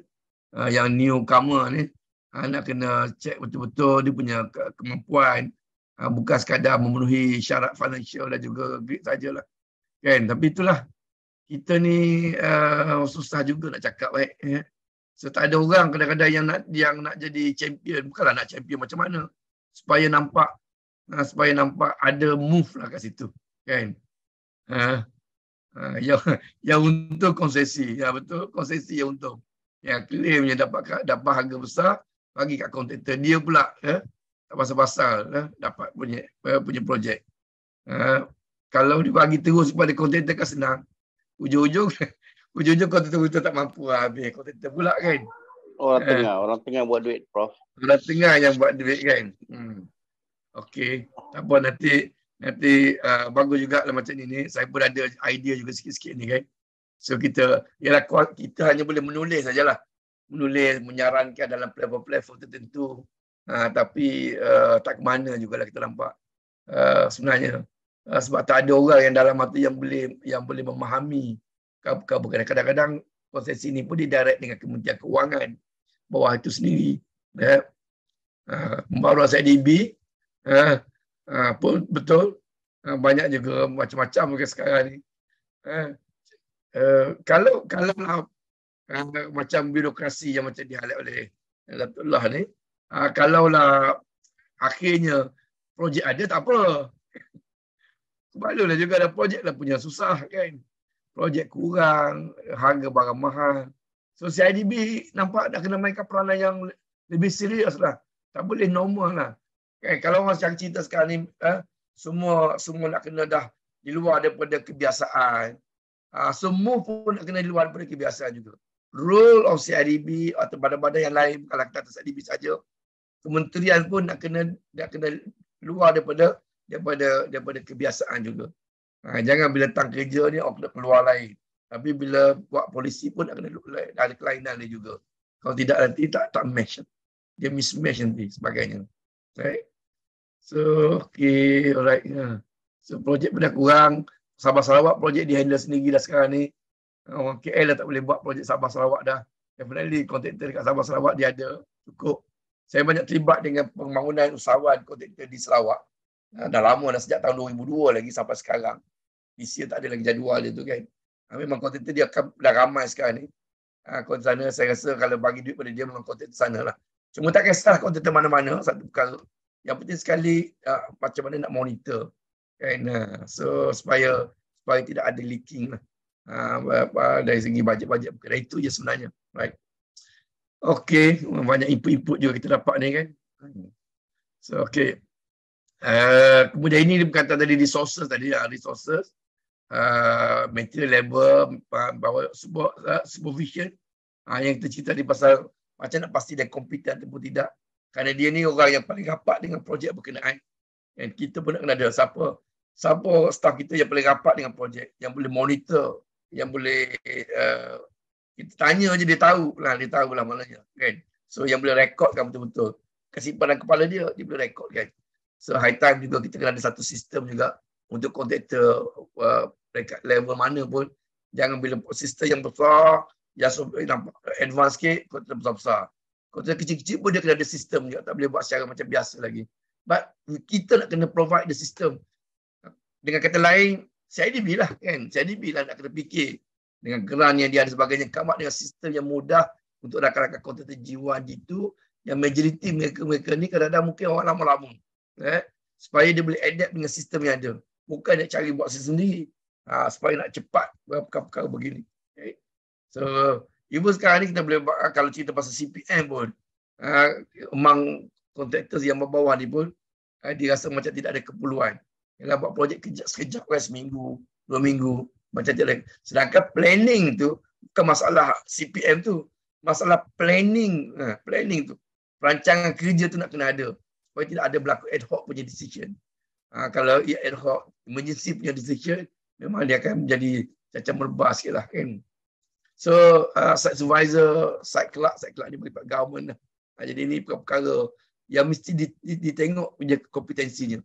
ha, yang newcomer ni. Anak ah, kena cek betul-betul dia punya ke- kemampuan ha, bukan sekadar memenuhi syarat financial dan juga grade sajalah. Kan? Tapi itulah kita ni uh, susah juga nak cakap baik. Ya. So, tak ada orang kadang-kadang yang nak yang nak jadi champion bukanlah nak champion macam mana supaya nampak uh, supaya nampak ada move lah kat situ kan ha uh, uh, yang yang untung konsesi ya betul konsesi yang untung yang claim yang dapat dapat harga besar bagi kat kontraktor dia pula ya tak pasal-pasal ya, dapat punya eh, punya projek ha, kalau dia bagi terus kepada kontraktor kan senang ujung-ujung [laughs] ujung-ujung kontraktor kita tak mampu lah, habis kontraktor pula kan orang ha. tengah orang tengah buat duit prof orang tengah yang buat duit kan hmm. okey tak apa nanti nanti uh, bagus juga lah macam ni ni saya pun ada idea juga sikit-sikit ni kan so kita ialah kita hanya boleh menulis sajalah menulis, menyarankan dalam platform-platform tertentu. Ha, tapi uh, tak ke mana jugalah kita nampak uh, sebenarnya. Uh, sebab tak ada orang yang dalam hati yang boleh yang boleh memahami kadang-kadang kadang-kadang konsesi ini pun didirect dengan kementerian kewangan bawah itu sendiri. Ya. Uh, ha, Membaru SIDB uh, ha, uh, ha, pun betul uh, banyak juga macam-macam mungkin sekarang ni. Uh, uh, kalau kalau Ah, macam birokrasi yang macam dihalat oleh Datuk Allah ni. uh, kalaulah akhirnya projek ada tak apa. [laughs] Kebalulah juga ada projek lah punya susah kan. Projek kurang, harga barang mahal. So CIDB nampak dah kena mainkan peranan yang lebih serius lah. Tak boleh normal lah. Kan? Kalau orang sekarang cerita sekarang ni, eh, semua semua nak kena dah di luar daripada kebiasaan. Ha, semua pun nak kena di luar daripada kebiasaan juga. Rule of CIDB atau badan-badan yang lain kalau kita tak CIDB saja kementerian pun nak kena nak kena keluar daripada daripada daripada kebiasaan juga. Ha, jangan bila tang kerja ni orang kena keluar lain. Tapi bila buat polisi pun nak kena ada kelainan dia juga. Kalau tidak nanti tak tak match. Dia mismatch nanti sebagainya. Okay, So, okay, alright. Ha. So, projek pun dah kurang. Sabah Sarawak projek di handle sendiri dah sekarang ni orang KL eh, dah tak boleh buat projek Sabah Sarawak dah. Definitely kontraktor dekat Sabah Sarawak dia ada cukup. Saya banyak terlibat dengan pembangunan usahawan kontraktor di Sarawak. Ah, dah lama dah sejak tahun 2002 lagi sampai sekarang. Isi tak ada lagi jadual dia tu kan. Ah, memang kontraktor dia akan, dah ramai sekarang ni. Ha, kalau sana saya rasa kalau bagi duit pada dia memang kontraktor sana lah. Cuma tak kisah kontraktor mana-mana satu perkara. Yang penting sekali uh, macam mana nak monitor. kan? uh, so supaya supaya tidak ada leaking lah. Ah, dari segi bajet-bajet mungkin itu je sebenarnya Baik. okey banyak input-input juga kita dapat ni kan so okey uh, ah, kemudian ini dia kata tadi resources tadi uh, resources uh, material labor bawa supervision uh, yang kita cerita di pasal macam nak pasti dia kompeten ataupun tidak kerana dia ni orang yang paling rapat dengan projek berkenaan dan kita pun nak kena ada siapa siapa staff kita yang paling rapat dengan projek yang boleh monitor yang boleh uh, kita tanya aja dia tahu lah dia tahu lah maknanya kan so yang boleh kan betul-betul kesimpanan kepala dia dia boleh rekod kan so high time juga kita kena ada satu sistem juga untuk kontraktor uh, level mana pun jangan bila sistem yang besar yang so, eh, nampak advance sikit kontraktor besar-besar kontraktor kecil-kecil pun dia kena ada sistem juga tak boleh buat secara macam biasa lagi but kita nak kena provide the system dengan kata lain saya CIDB lah kan. CIDB lah nak kena fikir dengan geran yang dia ada sebagainya. Kamu dengan sistem yang mudah untuk rakan-rakan kota terjiwa itu yang majoriti mereka-mereka ni kadang-kadang mungkin orang lama-lama. Eh? Supaya dia boleh adapt dengan sistem yang ada. Bukan nak cari buat sendiri. Ha, supaya nak cepat perkara-perkara begini. Eh? So, even sekarang ni kita boleh ah, kalau cerita pasal CPM pun ha, among contractors yang berbawah ni pun ha, dia rasa macam tidak ada keperluan. Ialah buat projek kejap, sekejap kan seminggu, dua minggu, macam tu lain. Sedangkan planning tu, bukan masalah CPM tu. Masalah planning, ha, planning tu. rancangan kerja tu nak kena ada. Supaya tidak ada berlaku ad hoc punya decision. Ha, kalau ia ad hoc, emergency punya decision, memang dia akan menjadi macam merbah sikit lah kan. So, uh, site supervisor, site clerk, site clerk ni berlipat government lah. Ha, jadi ni perkara-perkara yang mesti ditengok punya kompetensinya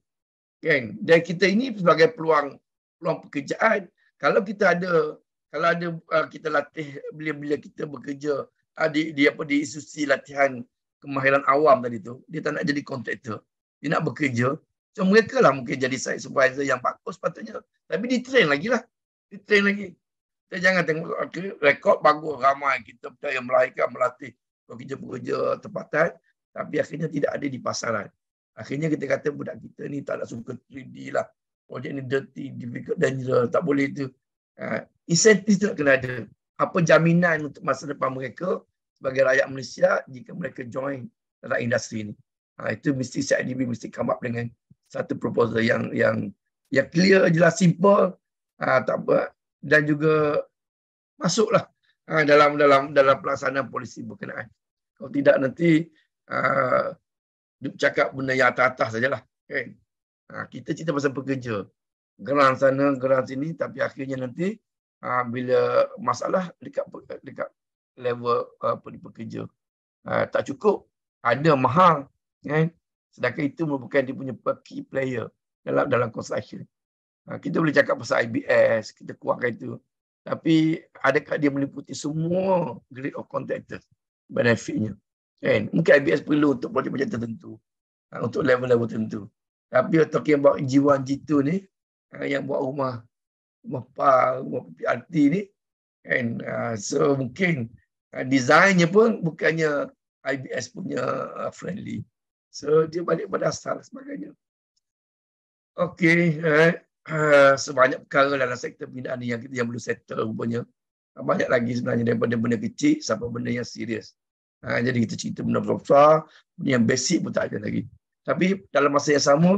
kan dan kita ini sebagai peluang peluang pekerjaan kalau kita ada kalau ada uh, kita latih bila-bila kita bekerja uh, di, di apa di institusi latihan kemahiran awam tadi tu dia tak nak jadi kontraktor dia nak bekerja so mereka lah mungkin jadi site supervisor yang bagus Sepatutnya, tapi di train lagi lah di train lagi kita jangan tengok okay, rekod bagus ramai kita percaya melahirkan melatih pekerja-pekerja tempatan tapi akhirnya tidak ada di pasaran Akhirnya kita kata budak kita ni tak nak suka 3D lah. Projek ni dirty, difficult, dangerous. Tak boleh tu. Ha. Insentif tu nak kena ada. Apa jaminan untuk masa depan mereka sebagai rakyat Malaysia jika mereka join dalam industri ni. Ha. itu mesti CIDB mesti come up dengan satu proposal yang yang yang clear, jelas, simple. Ha. tak apa. Dan juga masuklah ha. dalam dalam dalam pelaksanaan polisi berkenaan. Kalau tidak nanti uh, cakap benda yang atas-atas sajalah. Kan? Ha, kita cerita pasal pekerja. Geran sana, geran sini. Tapi akhirnya nanti ha, bila masalah dekat dekat level apa, pekerja. Ha, tak cukup. Ada mahal. Kan? Sedangkan itu merupakan dia punya key player dalam dalam construction. Ha, kita boleh cakap pasal IBS, kita kuatkan itu. Tapi adakah dia meliputi semua grade of contractors benefitnya? Kan? Mungkin IBS perlu untuk projek-projek tertentu. Ha, untuk level-level tertentu. Tapi talking about G1, G2 ni, ha, yang buat rumah, rumah PAR, rumah PRT ni, kan? Ha, so mungkin desainnya pun bukannya IBS punya friendly. So dia balik pada asal sebagainya. Okay, eh. sebanyak perkara dalam sektor pindahan ni yang, kita, yang perlu settle rupanya. Banyak lagi sebenarnya daripada benda kecil sampai benda yang serius. Ha, jadi kita cerita benda besar, benda yang basic pun tak ada lagi. Tapi dalam masa yang sama,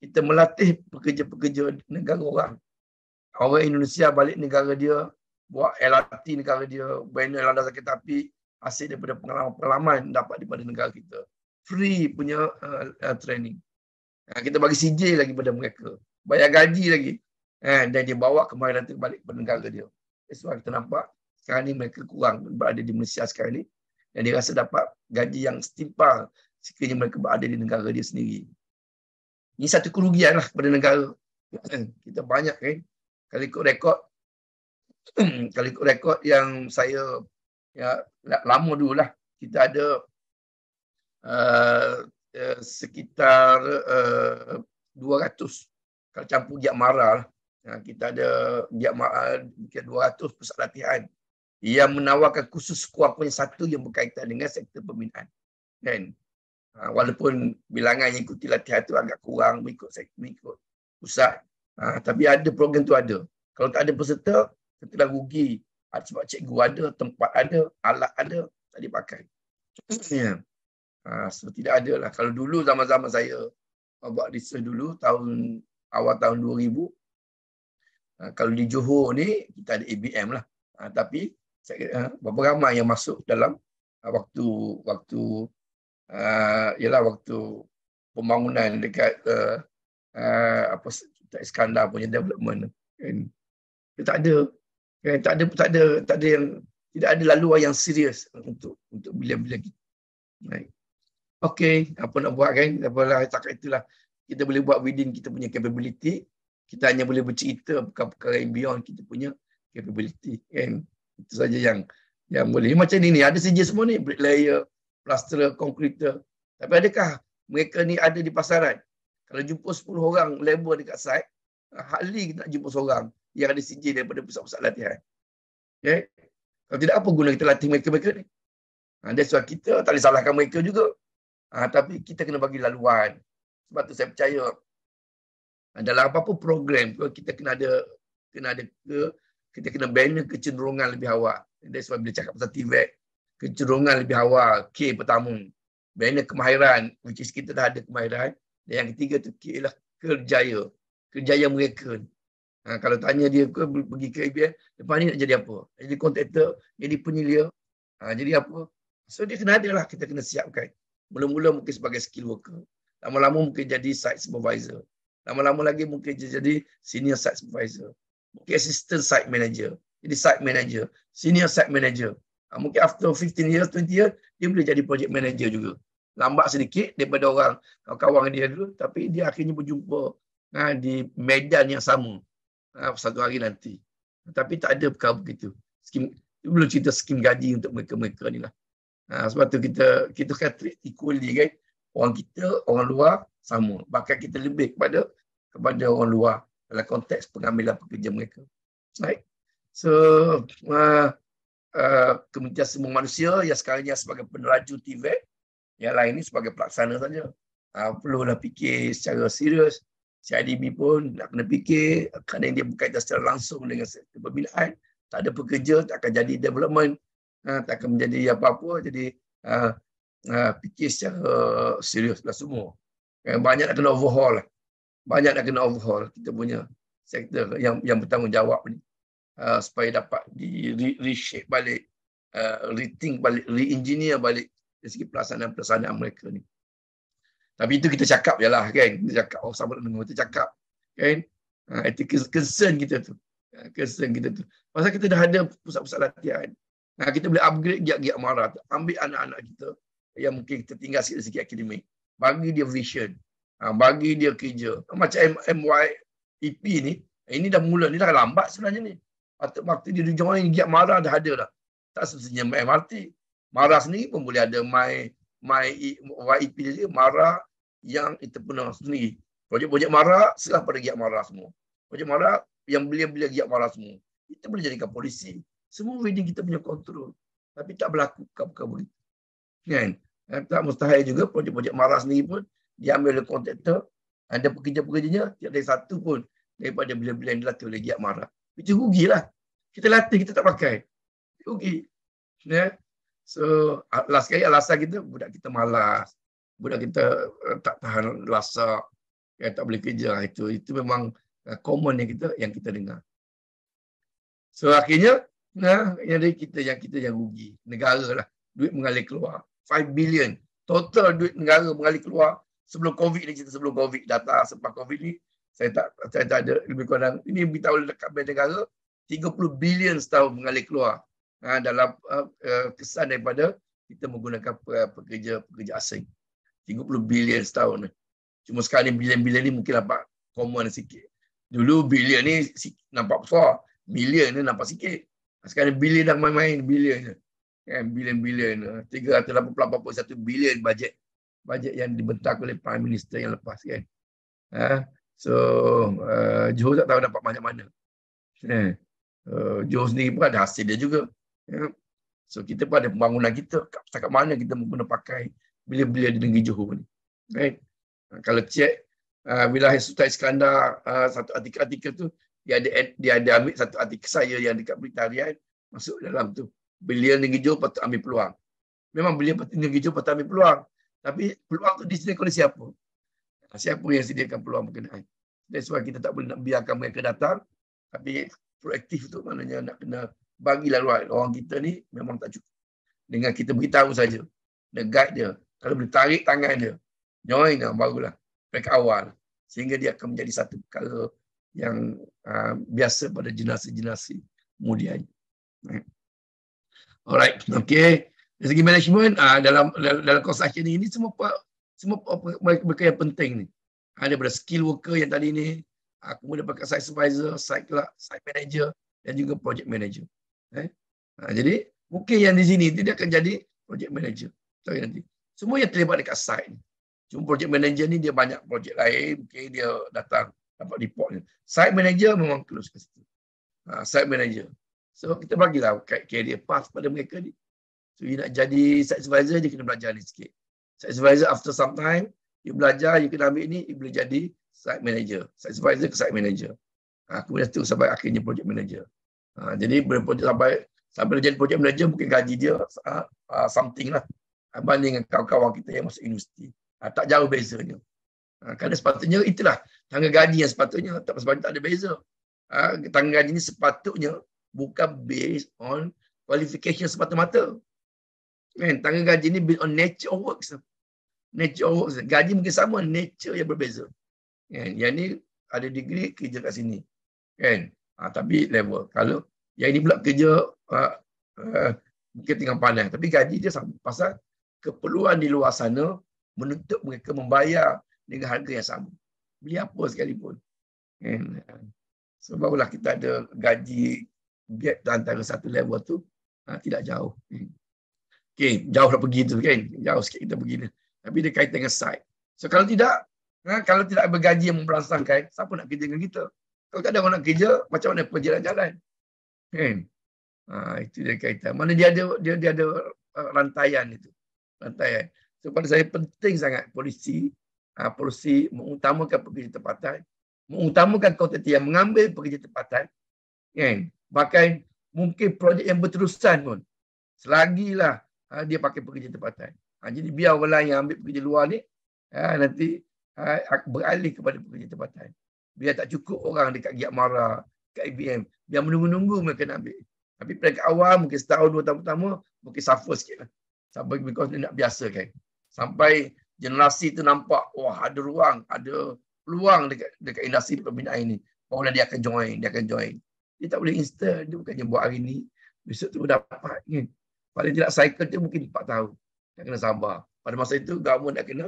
kita melatih pekerja-pekerja negara orang. Orang Indonesia balik negara dia, buat LRT negara dia, banner landas sakit api, hasil daripada pengalaman-pengalaman dapat daripada negara kita. Free punya uh, uh, training. Ha, kita bagi CJ lagi pada mereka. Bayar gaji lagi. Ha, dan dia bawa kemarin nanti balik ke negara dia. That's kita nampak sekarang ni mereka kurang berada di Malaysia sekarang ni yang dia rasa dapat gaji yang setimpal sekiranya mereka berada di negara dia sendiri. Ini satu kerugianlah kepada negara. [clears throat] Kita banyak kan. Kalau ikut rekod, [clears throat] kalau ikut rekod yang saya ya, lama dulu lah, kita ada uh, uh, sekitar uh, eh, 200 kalau campur giat marah lah. Ya, kita ada giat marah, 200 pusat latihan yang menawarkan khusus kuah punya satu yang berkaitan dengan sektor pembinaan. Kan? Ha, walaupun bilangan yang ikuti latihan itu agak kurang mengikut sektor, mengikut pusat. Ha, tapi ada program tu ada. Kalau tak ada peserta, kita dah rugi. Ha, sebab cikgu ada, tempat ada, alat ada, tak dipakai. Contohnya, ha, so tidak ada lah. Kalau dulu zaman-zaman saya buat research dulu, tahun awal tahun 2000, ha, kalau di Johor ni, kita ada ABM lah. Ha, tapi Ah, berapa ramai yang masuk dalam ah, waktu waktu uh, ialah waktu pembangunan dekat uh, uh, apa Sultan Iskandar punya development kan tak ada kan, tak ada tak ada tak ada yang tidak ada laluan yang serius untuk untuk bila-bila kita right. okey apa nak buat kan apalah tak itulah kita boleh buat within kita punya capability kita hanya boleh bercerita perkara-perkara yang beyond kita punya capability kan right itu saja yang yang boleh macam ini ada saja semua ni brick layer plaster concrete tapi adakah mereka ni ada di pasaran kalau jumpa 10 orang labor dekat site hardly kita nak jumpa seorang yang ada sijil daripada pusat-pusat latihan okey kalau tidak apa guna kita latih mereka mereka ni ha, that's why kita tak boleh salahkan mereka juga ha, tapi kita kena bagi laluan sebab tu saya percaya ha, dalam apa-apa program kita kena ada kena ada ke, kita kena bina kecenderungan lebih awal. Dia sebab bila cakap pasal TVEC, kecenderungan lebih awal, K pertama. Bina kemahiran, which is kita dah ada kemahiran. Dan yang ketiga tu K ialah kerjaya. Kerjaya mereka. Ha, kalau tanya dia ke, pergi ke ABM, lepas ni nak jadi apa? Jadi kontraktor, jadi penyelia, ha, jadi apa? So dia kena ada lah, kita kena siapkan. Mula-mula mungkin sebagai skill worker. Lama-lama mungkin jadi site supervisor. Lama-lama lagi mungkin jadi senior site supervisor mungkin assistant site manager. Jadi site manager, senior site manager. Ha, mungkin after 15 years, 20 years, dia boleh jadi project manager juga. Lambat sedikit daripada orang kawan-kawan dia dulu, tapi dia akhirnya berjumpa ha, di medan yang sama ha, satu hari nanti. Tapi tak ada perkara begitu. Skim, belum cerita skim gaji untuk mereka-mereka ni lah. Ha, sebab tu kita kita kan treat equally kan. Orang kita, orang luar sama. Bahkan kita lebih kepada kepada orang luar dalam konteks pengambilan pekerja mereka. Right? So, uh, uh, kemudian semua manusia yang sekarangnya sebagai peneraju TVET, yang lain ini sebagai pelaksana saja. Uh, perlulah fikir secara serius. CIDB pun nak kena fikir kerana dia berkaitan secara langsung dengan pembinaan. Tak ada pekerja, tak akan jadi development. Uh, tak akan menjadi apa-apa. Jadi, uh, uh, fikir secara seriuslah semua. Yang banyak nak kena overhaul lah banyak dah kena overhaul kita punya sektor yang yang bertanggungjawab ni uh, supaya dapat di reshape balik uh, rethink balik reengineer balik dari segi pelaksanaan-pelaksanaan mereka ni tapi itu kita cakap je lah kan kita cakap oh sama dengan kita cakap kan uh, itu concern kita tu concern kita tu pasal kita dah ada pusat-pusat latihan uh, kita boleh upgrade giat-giat marah ambil anak-anak kita yang mungkin kita tinggal sikit-sikit akademik bagi dia vision ha, bagi dia kerja. Macam MYEP ni, ini dah mula, ini dah lambat sebenarnya ni. Waktu dia join, giat marah dah ada dah. Tak sebenarnya MRT. Marah sendiri pun boleh ada my my YEP dia marah yang itu pun sendiri. Projek-projek marah serah pada giat marah semua. Projek marah yang belia-belia giat marah semua. Kita boleh jadikan polisi. Semua reading kita punya kontrol. Tapi tak berlaku bukan-bukan begitu. Kan? Eh, tak mustahil juga projek-projek marah sendiri pun diambil oleh kontraktor dan pekerja-pekerjanya tiada ada satu pun daripada bila-bila yang dilatih oleh Giat Mara. Itu rugilah. Kita latih, kita tak pakai. Rugi. Yeah. So, ah, last sekali alasan kita, budak kita malas. Budak kita uh, tak tahan lasak. Ya, tak boleh kerja. Ah, itu itu memang uh, common yang kita yang kita dengar. So, akhirnya, nah, ya, yang dari kita yang kita yang rugi. Negara lah. Duit mengalir keluar. 5 billion. Total duit negara mengalir keluar sebelum COVID ni cerita sebelum COVID datang selepas COVID ni saya tak saya tak ada lebih kurang ini kita oleh dekat bank negara 30 bilion setahun mengalir keluar ha, dalam uh, kesan daripada kita menggunakan pekerja pekerja asing 30 bilion setahun ni cuma sekarang ni bilion-bilion ni mungkin nampak common sikit dulu bilion ni nampak besar million ni nampak sikit ha, sekarang ni bilion dah main-main bilion ni kan bilion-bilion 388.1 bilion bajet bajet yang dibentak oleh Prime Minister yang lepas kan. Ha? So uh, Johor tak tahu dapat banyak mana. Eh. Uh, Johor sendiri pun ada hasil dia juga. Yeah. So kita pun ada pembangunan kita. Kat, kat mana kita guna pakai bila-bila di negeri Johor ni. Right? Ha, uh, kalau cek uh, wilayah Sultan Iskandar uh, satu artikel-artikel tu dia ada, dia ada ambil satu artikel saya yang dekat berita harian masuk dalam tu. Bila negeri Johor patut ambil peluang. Memang belia patut negeri Johor patut ambil peluang. Tapi peluang tu disediakan oleh siapa? Siapa yang sediakan peluang berkenaan? That's why kita tak boleh nak biarkan mereka datang. Tapi proaktif tu maknanya nak kena bagi laluan. Orang kita ni memang tak cukup. Dengan kita beritahu saja. The guide dia. Kalau boleh tarik tangan dia. Join lah barulah. Pek awal. Sehingga dia akan menjadi satu perkara yang uh, biasa pada jenazah-jenazah kemudian. Hmm. Alright. Okay dari segi management uh, dalam dalam course action ini semua semua mereka yang penting ni. ada ah, daripada skill worker yang tadi ni, aku ah, kemudian daripada site supervisor, site clerk, site manager dan juga project manager. Eh? Ha, jadi mungkin yang di sini dia akan jadi project manager. Sorry, nanti. Semua yang terlibat dekat site ni. Cuma project manager ni dia banyak project lain, mungkin dia datang dapat report ni. Site manager memang close ke situ. Ha, site manager. So kita bagilah career path pada mereka ni. So you nak jadi supervisor, dia kena belajar ni sikit. Supervisor after some time, you belajar, you kena ambil ni, you boleh jadi site manager. Supervisor ke site manager. Ha, kemudian tu sampai akhirnya project manager. Ha, jadi boleh sampai sampai dia jadi project manager, mungkin gaji dia uh, uh, something lah. Abang ha, dengan kawan-kawan kita yang masuk universiti. Ha, tak jauh bezanya. Ha, kerana sepatutnya itulah tangga gaji yang sepatutnya. Tak, sepatutnya tak ada beza. Ha, tangga gaji ni sepatutnya bukan based on qualification semata-mata. Kan? Eh, Tangga gaji ni based on nature of works. Nature of works. Gaji mungkin sama, nature yang berbeza. Kan? Yang ni ada degree kerja kat sini. Kan? Ha, tapi level. Kalau yang ini pula kerja ha, ha, mungkin tinggal pandai. Tapi gaji dia sama. Pasal keperluan di luar sana menuntut mereka membayar dengan harga yang sama. Beli apa sekalipun. Kan? Sebab kita ada gaji gap antara satu level tu ha, tidak jauh. Kan? Okay, jauh dah pergi tu kan. Jauh sikit kita pergi ni. Tapi dia kaitan dengan side. So kalau tidak, ha, kalau tidak bergaji yang memperasangkan, siapa nak kerja dengan kita? Kalau tak ada orang nak kerja, macam mana pergi jalan-jalan? Kan? Ha, itu dia kaitan. Mana dia ada dia, dia ada uh, rantaian itu. Rantaian. So pada saya penting sangat polisi, ha, polisi mengutamakan pekerja tempatan, mengutamakan kontraktor yang mengambil pekerja tempatan, kan? Bahkan mungkin projek yang berterusan pun. Selagilah ha, dia pakai pekerja tempatan. Ha, jadi biar orang lain yang ambil pekerja luar ni ha, nanti ha, beralih kepada pekerja tempatan. Biar tak cukup orang dekat Giat Mara, dekat IBM. Biar menunggu-nunggu mereka nak ambil. Tapi peringkat awal mungkin setahun dua tahun pertama mungkin suffer sikit lah. Sampai because dia nak biasakan. Sampai generasi tu nampak wah ada ruang, ada peluang dekat dekat industri pembinaan ini. Barulah dia akan join, dia akan join. Dia tak boleh install, dia bukannya buat hari ni. Besok tu dapat kan. Paling tidak cycle dia mungkin 4 tahun. Dia kena sabar. Pada masa itu government dah kena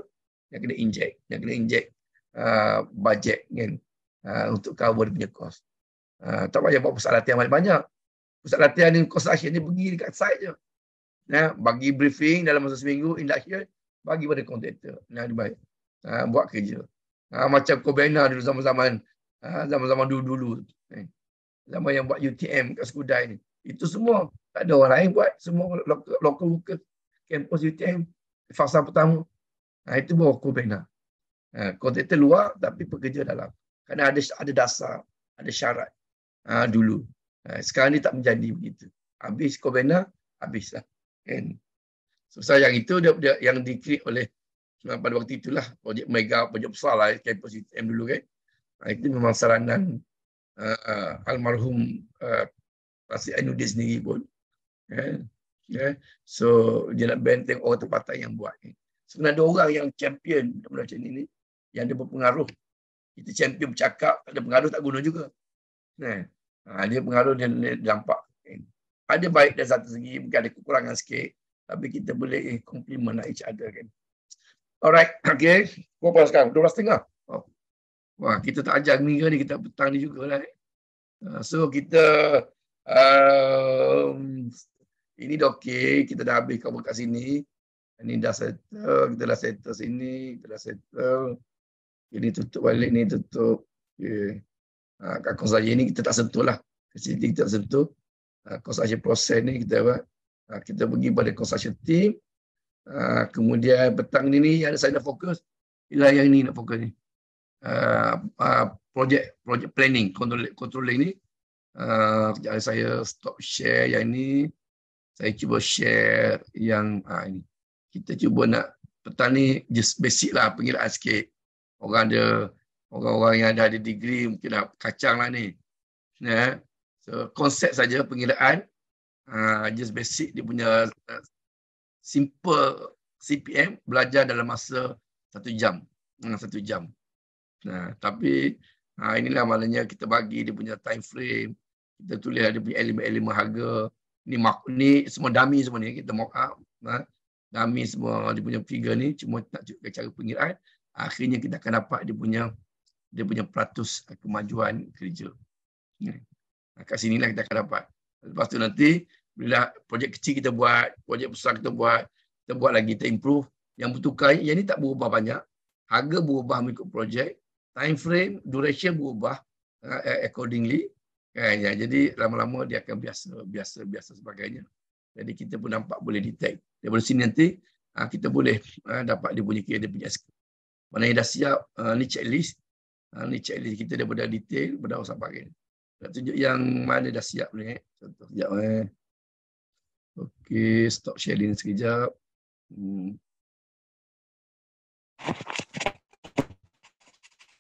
nak kena inject, nak kena inject uh, budget kan uh, untuk cover punya cost. Uh, tak payah buat pusat latihan banyak-banyak. Pusat latihan ni construction ni pergi dekat site je. Nah, ya, bagi briefing dalam masa seminggu induction bagi pada contractor. Nah, dia baik. Uh, buat kerja. Uh, macam Kobena dulu zaman-zaman uh, zaman-zaman dulu-dulu. Eh. Zaman yang buat UTM kat Skudai ni. Itu semua tak ada orang lain buat. Semua lokal buka. Kampus UTM. Fasa pertama. Ha, itu baru aku bina. Ha, kontraktor luar tapi pekerja dalam. Kerana ada ada dasar. Ada syarat. Ha, dulu. Ha, sekarang ni tak menjadi begitu. Habis kau bina. Habis lah. Kan? So, so yang itu dia, dia yang dikrit oleh pada waktu itulah projek mega, projek besar lah kampus UTM dulu kan. Ha, itu memang saranan uh, uh, almarhum uh, Pasir Ainudin sendiri pun. Kan? Yeah. So dia nak benteng orang tempatan yang buat. Sebenarnya ada orang yang champion benda macam ini, yang ada berpengaruh. Kita champion bercakap, ada pengaruh tak guna juga. Yeah. Kan? Ha, dia pengaruh, dia, dia nampak. Ada baik dari satu segi, mungkin ada kekurangan sikit. Tapi kita boleh eh, compliment lah each other. Kan? Alright, [clears throat] okay. Berapa sekarang? 12.30? Oh. Wah, kita tak ajar ni ni, kita petang ni lah. Eh. Ha, so kita um, ini dah okey, kita dah habis cover kat sini. Ini dah settle, kita dah settle sini, kita dah settle. Ini tutup balik, ini tutup. Okay. Ha, kat kos saja ni kita tak sentuh lah. Kat sini kita tak sentuh. Ha, kos saja proses ni kita buat. Ha, kita pergi pada kos saja team. Ha, kemudian petang ni ni yang saya nak fokus. Ialah yang ni nak fokus ni. Uh, ha, uh, ha, project planning controlling, controlling ni uh, saya stop share yang ni saya cuba share yang ha, ini. Kita cuba nak petang ni just basic lah pengiraan lah sikit. Orang ada orang-orang yang ada ada degree mungkin nak kacang lah ni. Yeah. So konsep saja pengiraan. Ha, just basic dia punya eh, simple CPM belajar dalam masa satu jam. Ha, satu jam. Nah, tapi ha, inilah malanya kita bagi dia punya time frame. Kita tulis dia punya elemen-elemen harga ni mak ni semua dami semua ni kita mau ha, dami semua dia punya figure ni cuma tak cukup cara pengiraan akhirnya kita akan dapat dia punya dia punya peratus kemajuan kerja. Ha, kat sinilah kita akan dapat. Lepas tu nanti bila projek kecil kita buat, projek besar kita buat, kita buat lagi, kita improve. Yang bertukar, yang ni tak berubah banyak. Harga berubah mengikut projek. Time frame, duration berubah uh, accordingly. Kan, ya. Jadi lama-lama dia akan biasa, biasa, biasa sebagainya. Jadi kita pun nampak boleh detect. Daripada sini nanti ha, kita boleh ha, dapat dia punya kira dia punya skill. Maknanya dah siap ni checklist. ni checklist kita daripada detail, daripada sampai ini. Nak tunjuk yang mana dah siap ni. Eh. Contoh sekejap eh. Okey, stop sharing sekejap. Hmm.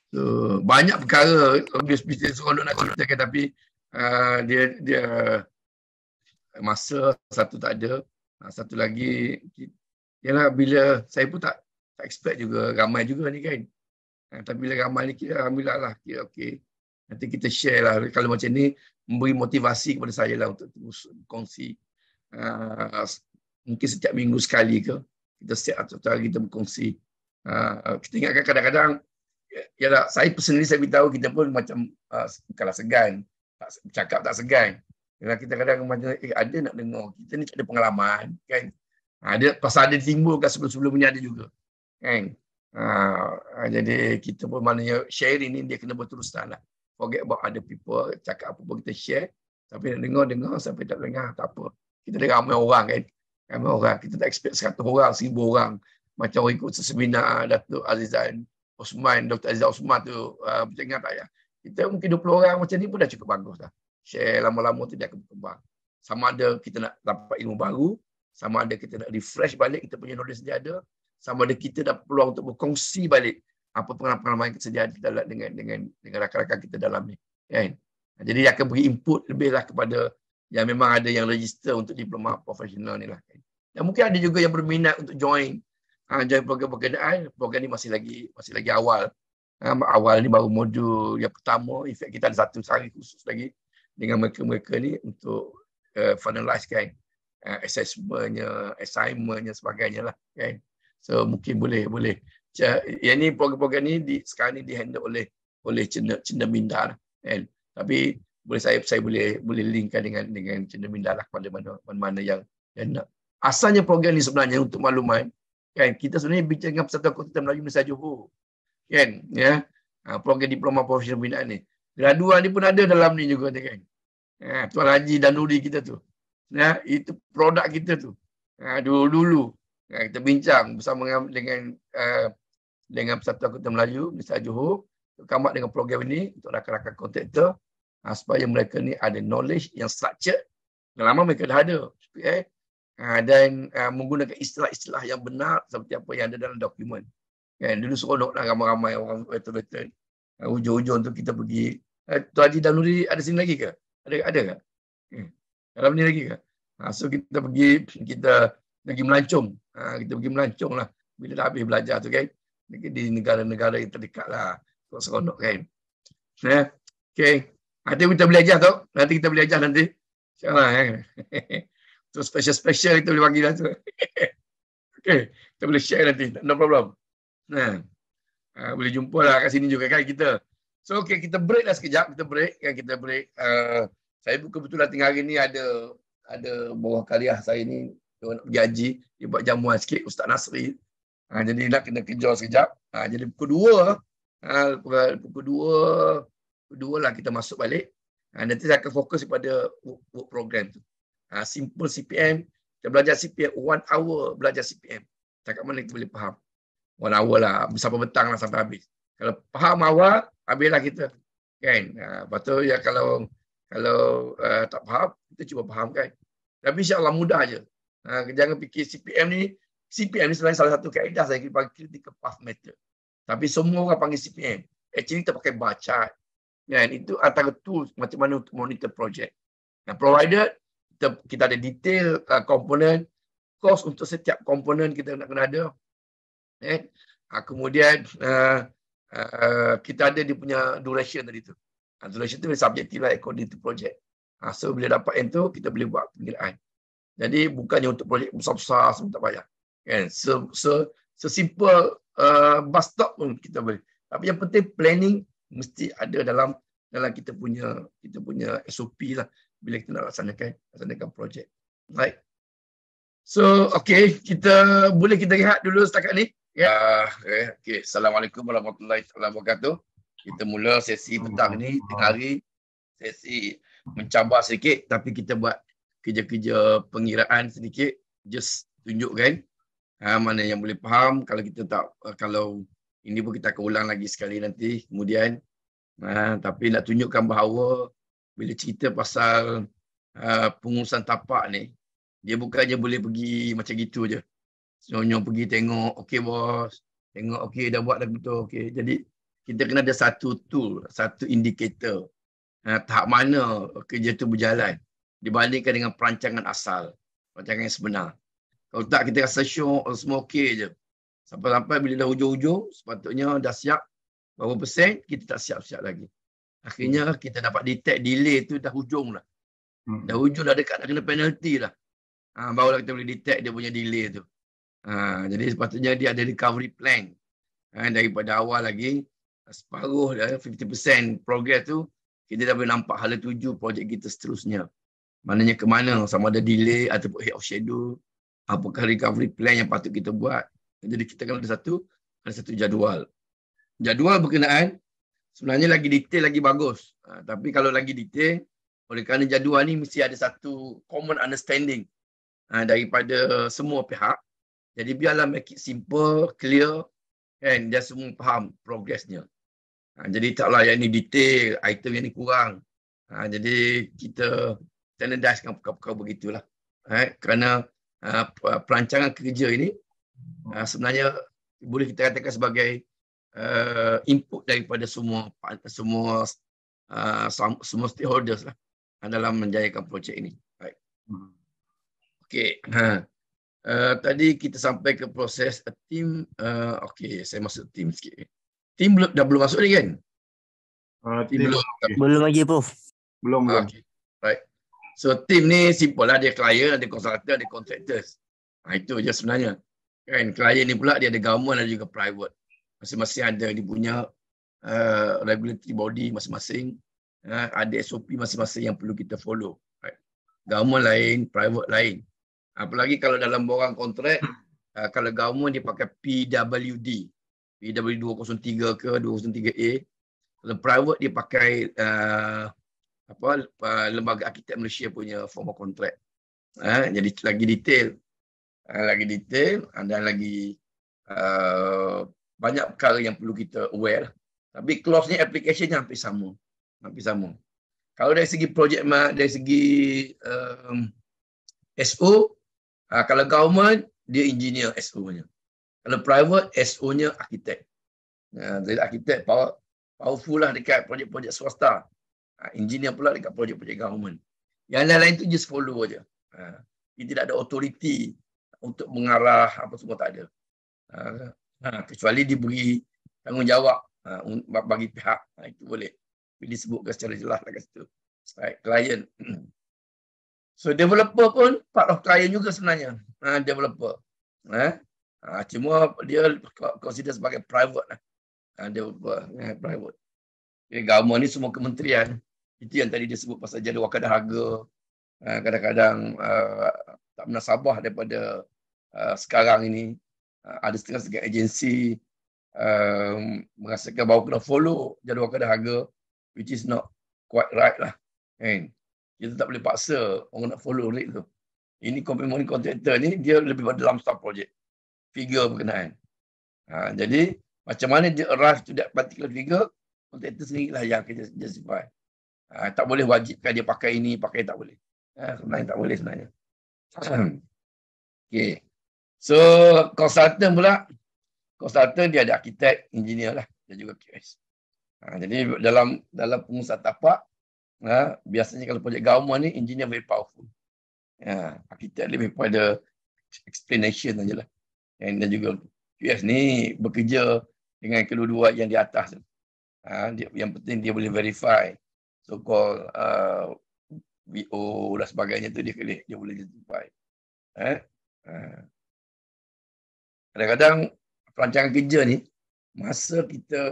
So, eh, banyak perkara obvious bisnes seorang nak ceritakan tapi uh, dia dia masa satu tak ada. satu lagi ialah bila saya pun tak tak expect juga ramai juga ni kan. Uh, tapi bila ramai ni kira alhamdulillah lah kira okey. Nanti kita share lah kalau macam ni memberi motivasi kepada saya lah untuk terus kongsi uh, mungkin setiap minggu sekali ke kita setiap hari kita berkongsi uh, kita ingatkan kadang-kadang Yalah, ya saya personally saya beritahu kita pun macam uh, ah, kalah segan. Tak, cakap tak segan. kita kadang kadang macam eh, ada nak dengar. Kita ni tak ada pengalaman. Kan? Ada, ah, pasal ada timbul kan sebelum-sebelum punya ada juga. Kan? Uh, jadi kita pun maknanya sharing ni dia kena berterusan lah. Forget about other people. Cakap apa pun kita share. Tapi nak dengar, dengar. Sampai tak dengar, tak apa. Kita ada ramai orang kan. Ramai orang. Kita tak expect 100 orang, 1000 orang. Macam orang ikut seseminar Datuk Azizan. Osman, Dr. Azizah Osman tu uh, ingat tak ya? Kita mungkin 20 orang macam ni pun dah cukup bagus dah. Share lama-lama tu dia akan berkembang. Sama ada kita nak dapat ilmu baru, sama ada kita nak refresh balik kita punya knowledge dia ada, sama ada kita dapat peluang untuk berkongsi balik apa pengalaman-pengalaman kesedihan kita dalam, dengan dengan dengan rakan-rakan kita dalam ni. Kan? Jadi dia akan beri input lebihlah kepada yang memang ada yang register untuk diploma profesional ni lah. Kan? Dan mungkin ada juga yang berminat untuk join Ah, jadi program berkenaan, program ni masih lagi masih lagi awal. Ha, awal ni baru modul yang pertama, efek kita ada satu hari khusus lagi dengan mereka-mereka ni untuk uh, eh, finalize kan uh, assessment-nya, sebagainya lah kan. So mungkin boleh boleh. yang ni program-program ni di, sekarang ni dihandle oleh oleh cendera, cendera minda lah, kan. Tapi boleh saya saya boleh boleh linkkan dengan dengan cendera minda lah kepada mana-mana yang, yang nak. Asalnya program ni sebenarnya untuk maklumat kan kita sebenarnya bincang dengan Persatuan Kota Melayu Malaysia Johor kan ya ha, program diploma profesional bina ni graduan ni pun ada dalam ni juga tu kan ha, tuan haji dan nuri kita tu ya itu produk kita tu ha, dulu-dulu ha, kita bincang bersama dengan dengan, uh, dengan Persatuan Kota Melayu Malaysia Johor kamat dengan program ini untuk rakan-rakan kontraktor ha, supaya mereka ni ada knowledge yang structured dan lama mereka dah ada eh, Ah, dan ah, menggunakan istilah-istilah yang benar seperti apa yang ada dalam dokumen. Kan? Dulu seronoklah ramai-ramai orang veteran-veteran. Ah, hujung-hujung tu kita pergi. Tuan Haji Danuri ada sini lagi ke? Ada ada ke? Hmm. Dalam ni lagi ke? so kita pergi, kita pergi melancung. kita pergi melancung lah. Bila dah habis belajar tu kan. Di negara-negara yang terdekat lah. Kau seronok kan. Nah, eh, okay. Nanti kita boleh ajar tu. Nanti kita boleh ajar nanti. InsyaAllah. Eh? [laughs] tu special special kita boleh panggil lah tu. [laughs] Okey, kita boleh share nanti. No problem. Nah. Ha. boleh jumpa lah kat sini juga kan kita. So okey, kita break lah sekejap, kita break kan kita break. Uh, saya buka betul lah tengah hari ni ada ada bawah kaliah saya ni dia nak pergi haji, dia buat jamuan sikit Ustaz Nasri. Ha, jadi nak kena kejar sekejap. Ha, jadi pukul 2 ha, pukul 2 pukul 2 lah kita masuk balik. Ha, nanti saya akan fokus kepada work, work program tu. Ha, simple CPM, kita belajar CPM, one hour belajar CPM. Cakap mana kita boleh faham. One hour lah, sampai petang lah sampai habis. Kalau faham awal, habislah kita. Kan? Ha, lepas tu ya kalau kalau uh, tak faham, kita cuba faham kan. Tapi insyaAllah mudah je. Ha, jangan fikir CPM ni, CPM ni sebenarnya salah satu kaedah saya kita panggil critical path method. Tapi semua orang panggil CPM. Actually kita pakai bar chart. Kan? Itu antara tools macam mana untuk monitor project. Nah, provided kita kita ada detail uh, komponen kos untuk setiap komponen kita nak kena ada eh uh, kemudian uh, uh, kita ada dia punya duration tadi tu uh, duration tu subjektif lah according to project uh, so bila dapat yang tu kita boleh buat pengiraan. jadi bukannya untuk projek besar-besar semua tak payah kan so so sesimple uh, bus stop pun kita boleh tapi yang penting planning mesti ada dalam dalam kita punya kita punya SOP lah bila kita nak laksanakan laksanakan projek. Right. So, okay, kita boleh kita rehat dulu setakat ni. Ya, yeah. uh, okay. okay. Assalamualaikum warahmatullahi wabarakatuh. Kita mula sesi petang ni tengah hari sesi mencabar sedikit tapi kita buat kerja-kerja pengiraan sedikit just tunjukkan ha, mana yang boleh faham kalau kita tak eh, kalau ini pun kita akan ulang lagi sekali nanti kemudian ha, tapi nak tunjukkan bahawa bila cerita pasal uh, pengurusan tapak ni, dia bukannya boleh pergi macam gitu je. Senyum-senyum pergi tengok, okey bos, tengok okey dah buat dah betul, okey. Jadi kita kena ada satu tool, satu indikator uh, tahap mana kerja tu berjalan dibandingkan dengan perancangan asal, perancangan yang sebenar. Kalau tak kita rasa syok, semua okey je. Sampai-sampai bila dah hujung-hujung, sepatutnya dah siap berapa persen, kita tak siap-siap lagi. Akhirnya hmm. kita dapat detect delay tu dah hujung lah. Hmm. Dah hujung dah dekat dah kena penalty lah. Ha, barulah kita boleh detect dia punya delay tu. Ha, jadi sepatutnya dia ada recovery plan. Ha, daripada awal lagi, separuh dah, 50% progress tu, kita dah boleh nampak hala tuju projek kita seterusnya. Maknanya ke mana, sama ada delay ataupun head of schedule, apakah recovery plan yang patut kita buat. Jadi kita kan ada satu, ada satu jadual. Jadual berkenaan sebenarnya lagi detail lagi bagus. Ha, tapi kalau lagi detail, oleh kerana jadual ni mesti ada satu common understanding ha, daripada semua pihak. Jadi biarlah make it simple, clear and dia semua faham progresnya. Ha, jadi taklah yang ni detail, item yang ni kurang. Ha, jadi kita standardizekan perkara-perkara begitulah. Ha, kerana ha, perancangan kerja ini ha, sebenarnya boleh kita katakan sebagai uh, input daripada semua semua uh, semua stakeholders lah uh, dalam menjayakan projek ini. Baik. Hmm. Okey. Ha. Uh, tadi kita sampai ke proses a uh, team uh, okey saya masuk team sikit. Team belum dah belum masuk lagi kan? Uh, team belum. Okay. Belum lagi prof. Belum lagi. Okay. Baik. So team ni simple lah dia client, ada consultant, ada contractors. Ha, itu je sebenarnya. Kan client ni pula dia ada government dan juga private masing-masing ada dia punya uh, regulatory body masing-masing uh, ada SOP masing-masing yang perlu kita follow right? government lain private lain apalagi kalau dalam borang kontrak uh, kalau government dia pakai PWD PWD 203 ke 203A kalau private dia pakai uh, apa uh, lembaga arkitek Malaysia punya formal kontrak. uh, jadi lagi detail uh, lagi detail anda lagi uh, banyak perkara yang perlu kita aware. Tapi clause ni application hampir sama. Hampir sama. Kalau dari segi projek, mah, dari segi um, SO, uh, ha, kalau government, dia engineer SO-nya. Kalau private, SO-nya arkitek. Ha, jadi uh, arkitek power, powerful lah dekat projek-projek swasta. Uh, engineer pula dekat projek-projek government. Yang lain-lain tu just follow aja. Ha. Dia tidak ada authority untuk mengarah apa semua tak ada. Ha. Ha, kecuali diberi tanggungjawab ha, bagi pihak. Ha, itu boleh. Jadi disebutkan secara jelas lah kat situ. Right, client. [clears throat] So developer pun part of client juga sebenarnya. Ha, developer. Ha, ha, cuma dia consider sebagai private. Lah. Ha, developer. Ha, private. Okay, government ni semua kementerian. Itu yang tadi dia sebut pasal jadual kadar harga. Ha, kadang-kadang uh, tak menasabah daripada uh, sekarang ini. Eh, ada setengah setengah agensi um, merasakan bahawa kena follow jadual kadar harga which is not quite right lah kan kita tak boleh paksa orang nak follow rate tu ini company contractor ni dia lebih pada dalam start project figure berkenaan ha, jadi macam mana dia arrive to that particular figure contractor sendiri lah yang kerja justify ha, tak boleh wajibkan dia pakai ini pakai tak boleh ha, sebenarnya tak boleh sebenarnya [clears throat] okay. So, konsultan pula. Konsultan dia ada arkitek, engineer lah. Dia juga QS. Ha, jadi, dalam dalam pengusaha tapak, ha, biasanya kalau projek government ni, engineer very powerful. Ha, arkitek lebih pada explanation aja lah. Dan juga QS ni bekerja dengan kedua-dua yang di atas. Ha, dia, yang penting dia boleh verify so-called uh, VO dan sebagainya tu dia, dia, dia boleh justify. Eh? Ha. ha kadang-kadang perancangan kerja ni masa kita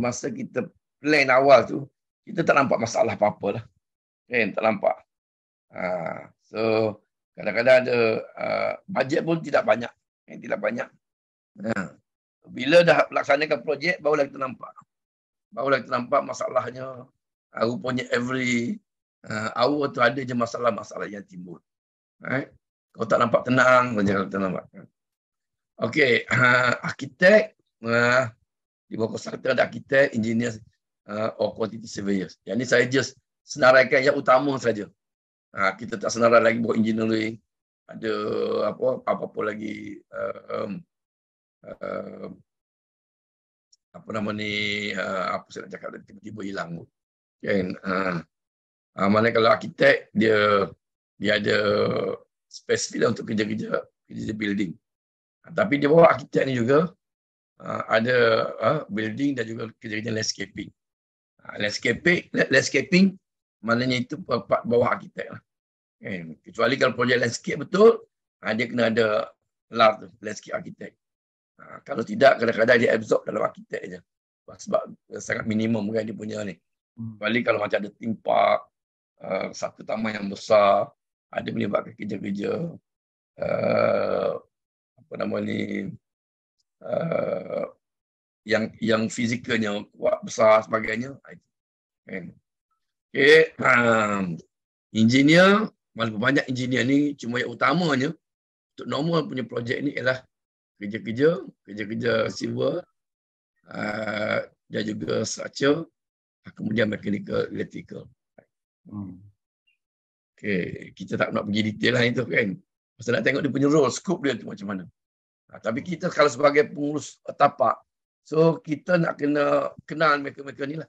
masa kita plan awal tu kita tak nampak masalah apa-apa lah. Kan? Tak nampak. Ha, so kadang-kadang ada uh, ha, bajet pun tidak banyak. Kan? Tidak banyak. Ha. Bila dah laksanakan projek barulah kita nampak. Barulah kita nampak masalahnya. Ha, rupanya every uh, hour tu ada je masalah-masalah yang timbul. Right? Kau tak nampak tenang, kau tak nampak. Ha. Okey, uh, [clears throat] arkitek uh, di bawah konsultan ada arkitek, engineer uh, or quantity surveyors. Yang ni saya just senaraikan yang utama sahaja. Uh, ha, kita tak senarai lagi buat engineering. Ada apa apa apa lagi uh, um, uh, apa nama ni uh, apa saya nak cakap tadi tiba-tiba hilang. Kan? Okay. Ha. Uh, ha, uh, mana kalau arkitek dia dia ada spesifik lah untuk kerja-kerja kerja building. Tapi dia bawa arkitek ni juga uh, ada uh, building dan juga kerja-kerja landscaping. Uh, landscaping, landscaping maknanya itu part bawah arkitek lah. Okay. Eh, kecuali kalau projek landscape betul, uh, dia kena ada lar tu, landscape arkitek. Uh, kalau tidak, kadang-kadang dia absorb dalam arkitek je. Sebab eh, sangat minimum kan dia punya ni. Hmm. Kecuali kalau macam ada theme park, uh, satu taman yang besar, ada uh, boleh buat kerja-kerja. Uh, apa nama ni uh, yang yang fizikalnya kuat besar sebagainya kan okey um, engineer walaupun banyak engineer ni cuma yang utamanya untuk normal punya projek ni ialah kerja-kerja kerja-kerja silver uh, dan juga structure kemudian mechanical electrical hmm. Okay. Kita tak nak pergi detail lah itu kan. Pasal nak tengok dia punya role, scope dia tu macam mana. Hmm. Nah, ha, tapi kita kalau sebagai pengurus tapak, so kita nak kena kenal mereka-mereka ni lah.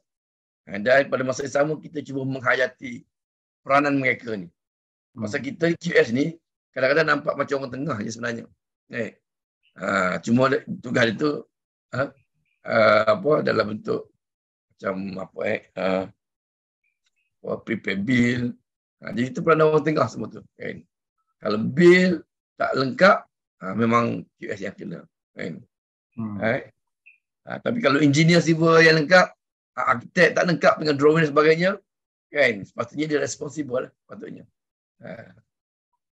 Ha, dan pada masa yang sama, kita cuba menghayati peranan mereka ni. Masa hmm. kita QS ni, kadang-kadang nampak macam orang tengah je sebenarnya. Eh, uh, cuma tugas dia tu, uh, uh, apa, dalam bentuk macam apa eh, uh, prepare bill. Uh, jadi itu peranan orang tengah semua tu. Eh, kalau bill tak lengkap, ha, memang QS yang kena kan hmm. right? ha, tapi kalau engineer civil yang lengkap ha, arkitek tak lengkap dengan drawing dan sebagainya kan sepatutnya dia responsible lah patutnya ha.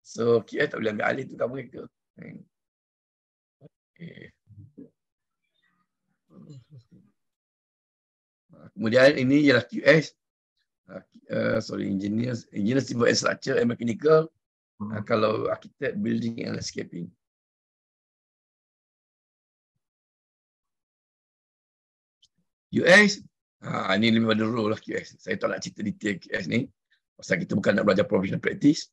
so QS tak boleh ambil alih tugas kamu kan? okay. Ha, kemudian ini ialah QS ha, uh, sorry engineer engineer civil and structure and mechanical uh, kalau architect building and landscaping US ha ni lebih pada lah QS saya tak nak cerita detail QS ni pasal kita bukan nak belajar professional practice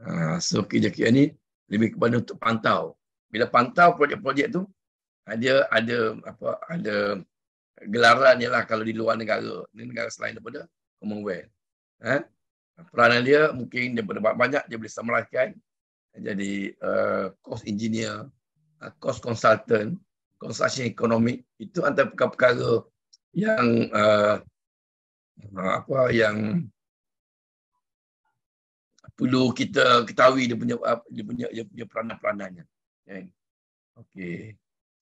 ha so kerja QS ni lebih kepada untuk pantau bila pantau projek-projek tu dia ada apa ada gelaran ni lah kalau di luar negara ni negara selain daripada Commonwealth ha peranan dia mungkin daripada banyak dia boleh samaraskan jadi uh, eh, cost engineer uh, eh, cost consultant construction economic itu antara perkara-perkara yang uh, apa yang perlu kita ketahui dia punya dia punya dia punya peranan peranannya okay. Eh, okay.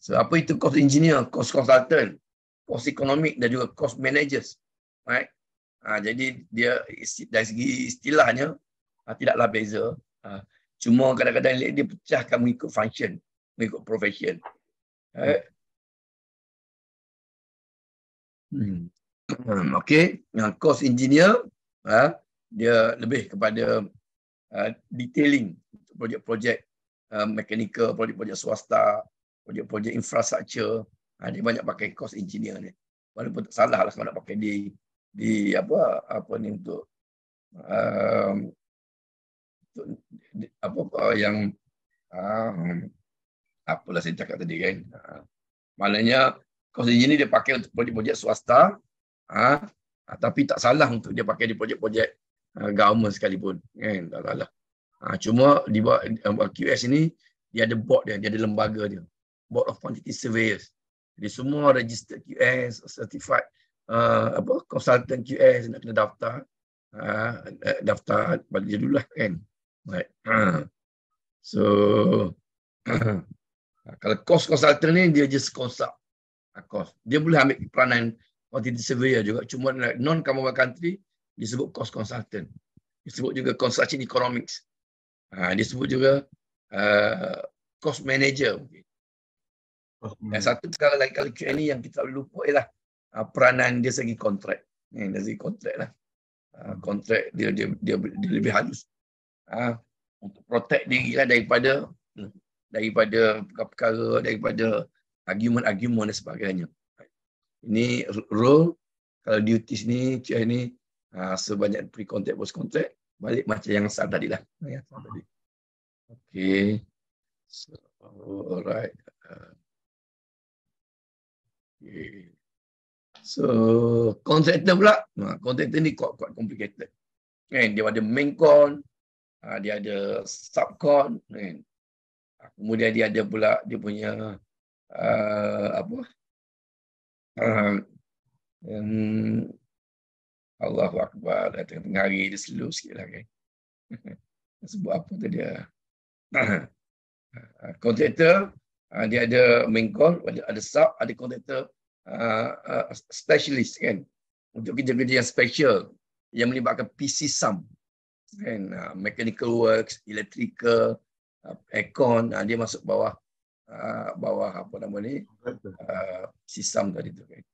so apa itu cost engineer cost consultant cost economic dan juga cost managers right ha, jadi dia dari segi istilahnya ha, tidaklah beza ha, cuma kadang-kadang dia pecahkan mengikut function mengikut profession right? Eh, Hmm. hmm okay, uh, course engineer uh, dia lebih kepada uh, detailing projek-projek uh, ha, mekanikal, projek-projek swasta, projek-projek infrastruktur. Uh, dia banyak pakai course engineer ni. Walaupun tak salah lah kalau nak pakai di di apa apa ni untuk um, untuk di, apa, apa yang um, apa lah saya cakap tadi kan. Uh, maknanya Kos ini dia pakai untuk projek-projek swasta. Ha? ha? tapi tak salah untuk dia pakai di projek-projek ha, government sekalipun. Kan? Tak salah. Ha, cuma di bawah eh, QS ini dia ada board dia, dia ada lembaga dia. Board of Quantity Surveyors. Jadi semua register QS, certified uh, apa consultant QS nak kena daftar. Uh, daftar balik dulu lah kan. Right. Ha. So [coughs] kalau kos consultant ni dia just consult of course. Dia boleh ambil peranan quantitative surveyor juga. Cuma like non-commonwealth country, disebut cost consultant. Disebut juga construction economics. Uh, ha, disebut juga uh, cost manager. Mungkin. Oh, yang satu sekali lagi kalau QA ni yang kita lupa ialah uh, peranan dia segi kontrak. Ni dari segi kontrak lah. Uh, kontrak dia, dia, dia, dia lebih halus. Uh, untuk protect diri lah daripada daripada perkara-perkara daripada argument-argument dan sebagainya. Ini role kalau duties ni cik ni ha, sebanyak pre contact post contact balik macam yang saat tadi lah. Ha, Okey. tadi. Okay. So, alright. Okay. So, contractor pula. Ha, contractor ni quite, complicated. And dia ada main con, dia ada sub con. kan? Kemudian dia ada pula dia punya Eh, apa eh, Allah Akbar datang tengah hari dia slow sikit lah kan. [laughs] Sebab apa tu dia? Eh? [coughs] kontraktor, uh, dia ada main call, ada, ada sub, ada kontraktor specialist kan. Untuk kerja-kerja yang special yang melibatkan PC sum. Kan? mechanical works, electrical, aircon, uh, dia masuk bawah Uh, bawah apa nama ni uh, sistem tadi tu kan.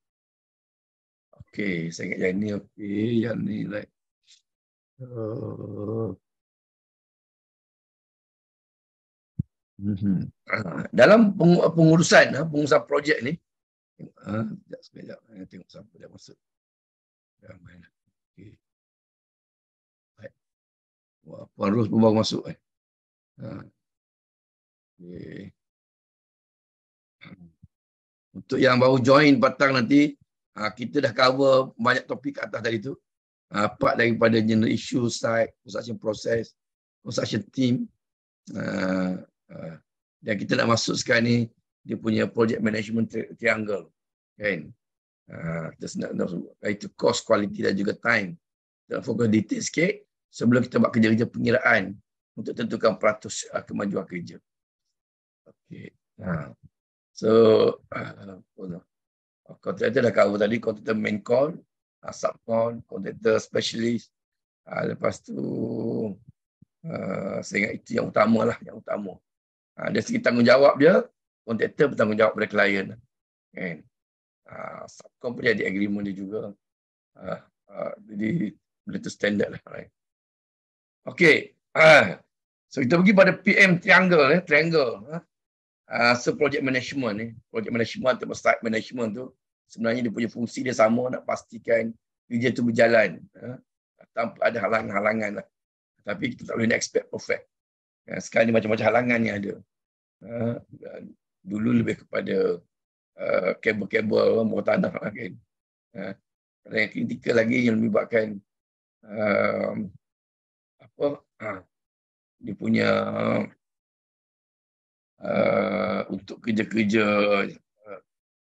Okey, saya ingat yang ni okey, yang ni like oh. mm-hmm. uh, dalam pengurusan uh, pengurusan projek ni sekejap sekejap saya tengok siapa dia masuk ramai lah okay. baik Puan Ros pun baru masuk eh. Okay untuk yang baru join batang nanti ha, kita dah cover banyak topik kat atas tadi tu ha, part daripada general issue side construction process construction team ha, ha, dan kita nak masuk sekarang ni dia punya project management triangle kan ha, itu cost quality dan juga time kita fokus detail sikit sebelum kita buat kerja-kerja pengiraan untuk tentukan peratus ah, kemajuan kerja. Okay. Ha. So, uh, contractor dah cover tadi, contractor main call, uh, sub call, contractor specialist. Uh, lepas tu, uh, saya ingat itu yang utama lah, yang utama. Uh, dari segi tanggungjawab dia, contractor bertanggungjawab pada klien. Lah, kan? And, uh, sub call pun dia ada agreement dia juga. Uh, uh, jadi, benda tu standard lah. Right? Okay. Uh, so, kita pergi pada PM triangle. Eh, triangle. Uh. Ah, so project management ni, project management atau site management tu sebenarnya dia punya fungsi dia sama nak pastikan kerja tu berjalan ha, tanpa ada halangan-halangan lah. Tapi kita tak boleh nak expect perfect. Ha, sekarang ni macam-macam halangan yang ada. Ha, dulu lebih kepada uh, kabel-kabel bawah tanah lah kan. Ha, yang kritikal lagi yang melibatkan uh, apa ha, dia punya uh, Uh, untuk kerja-kerja uh,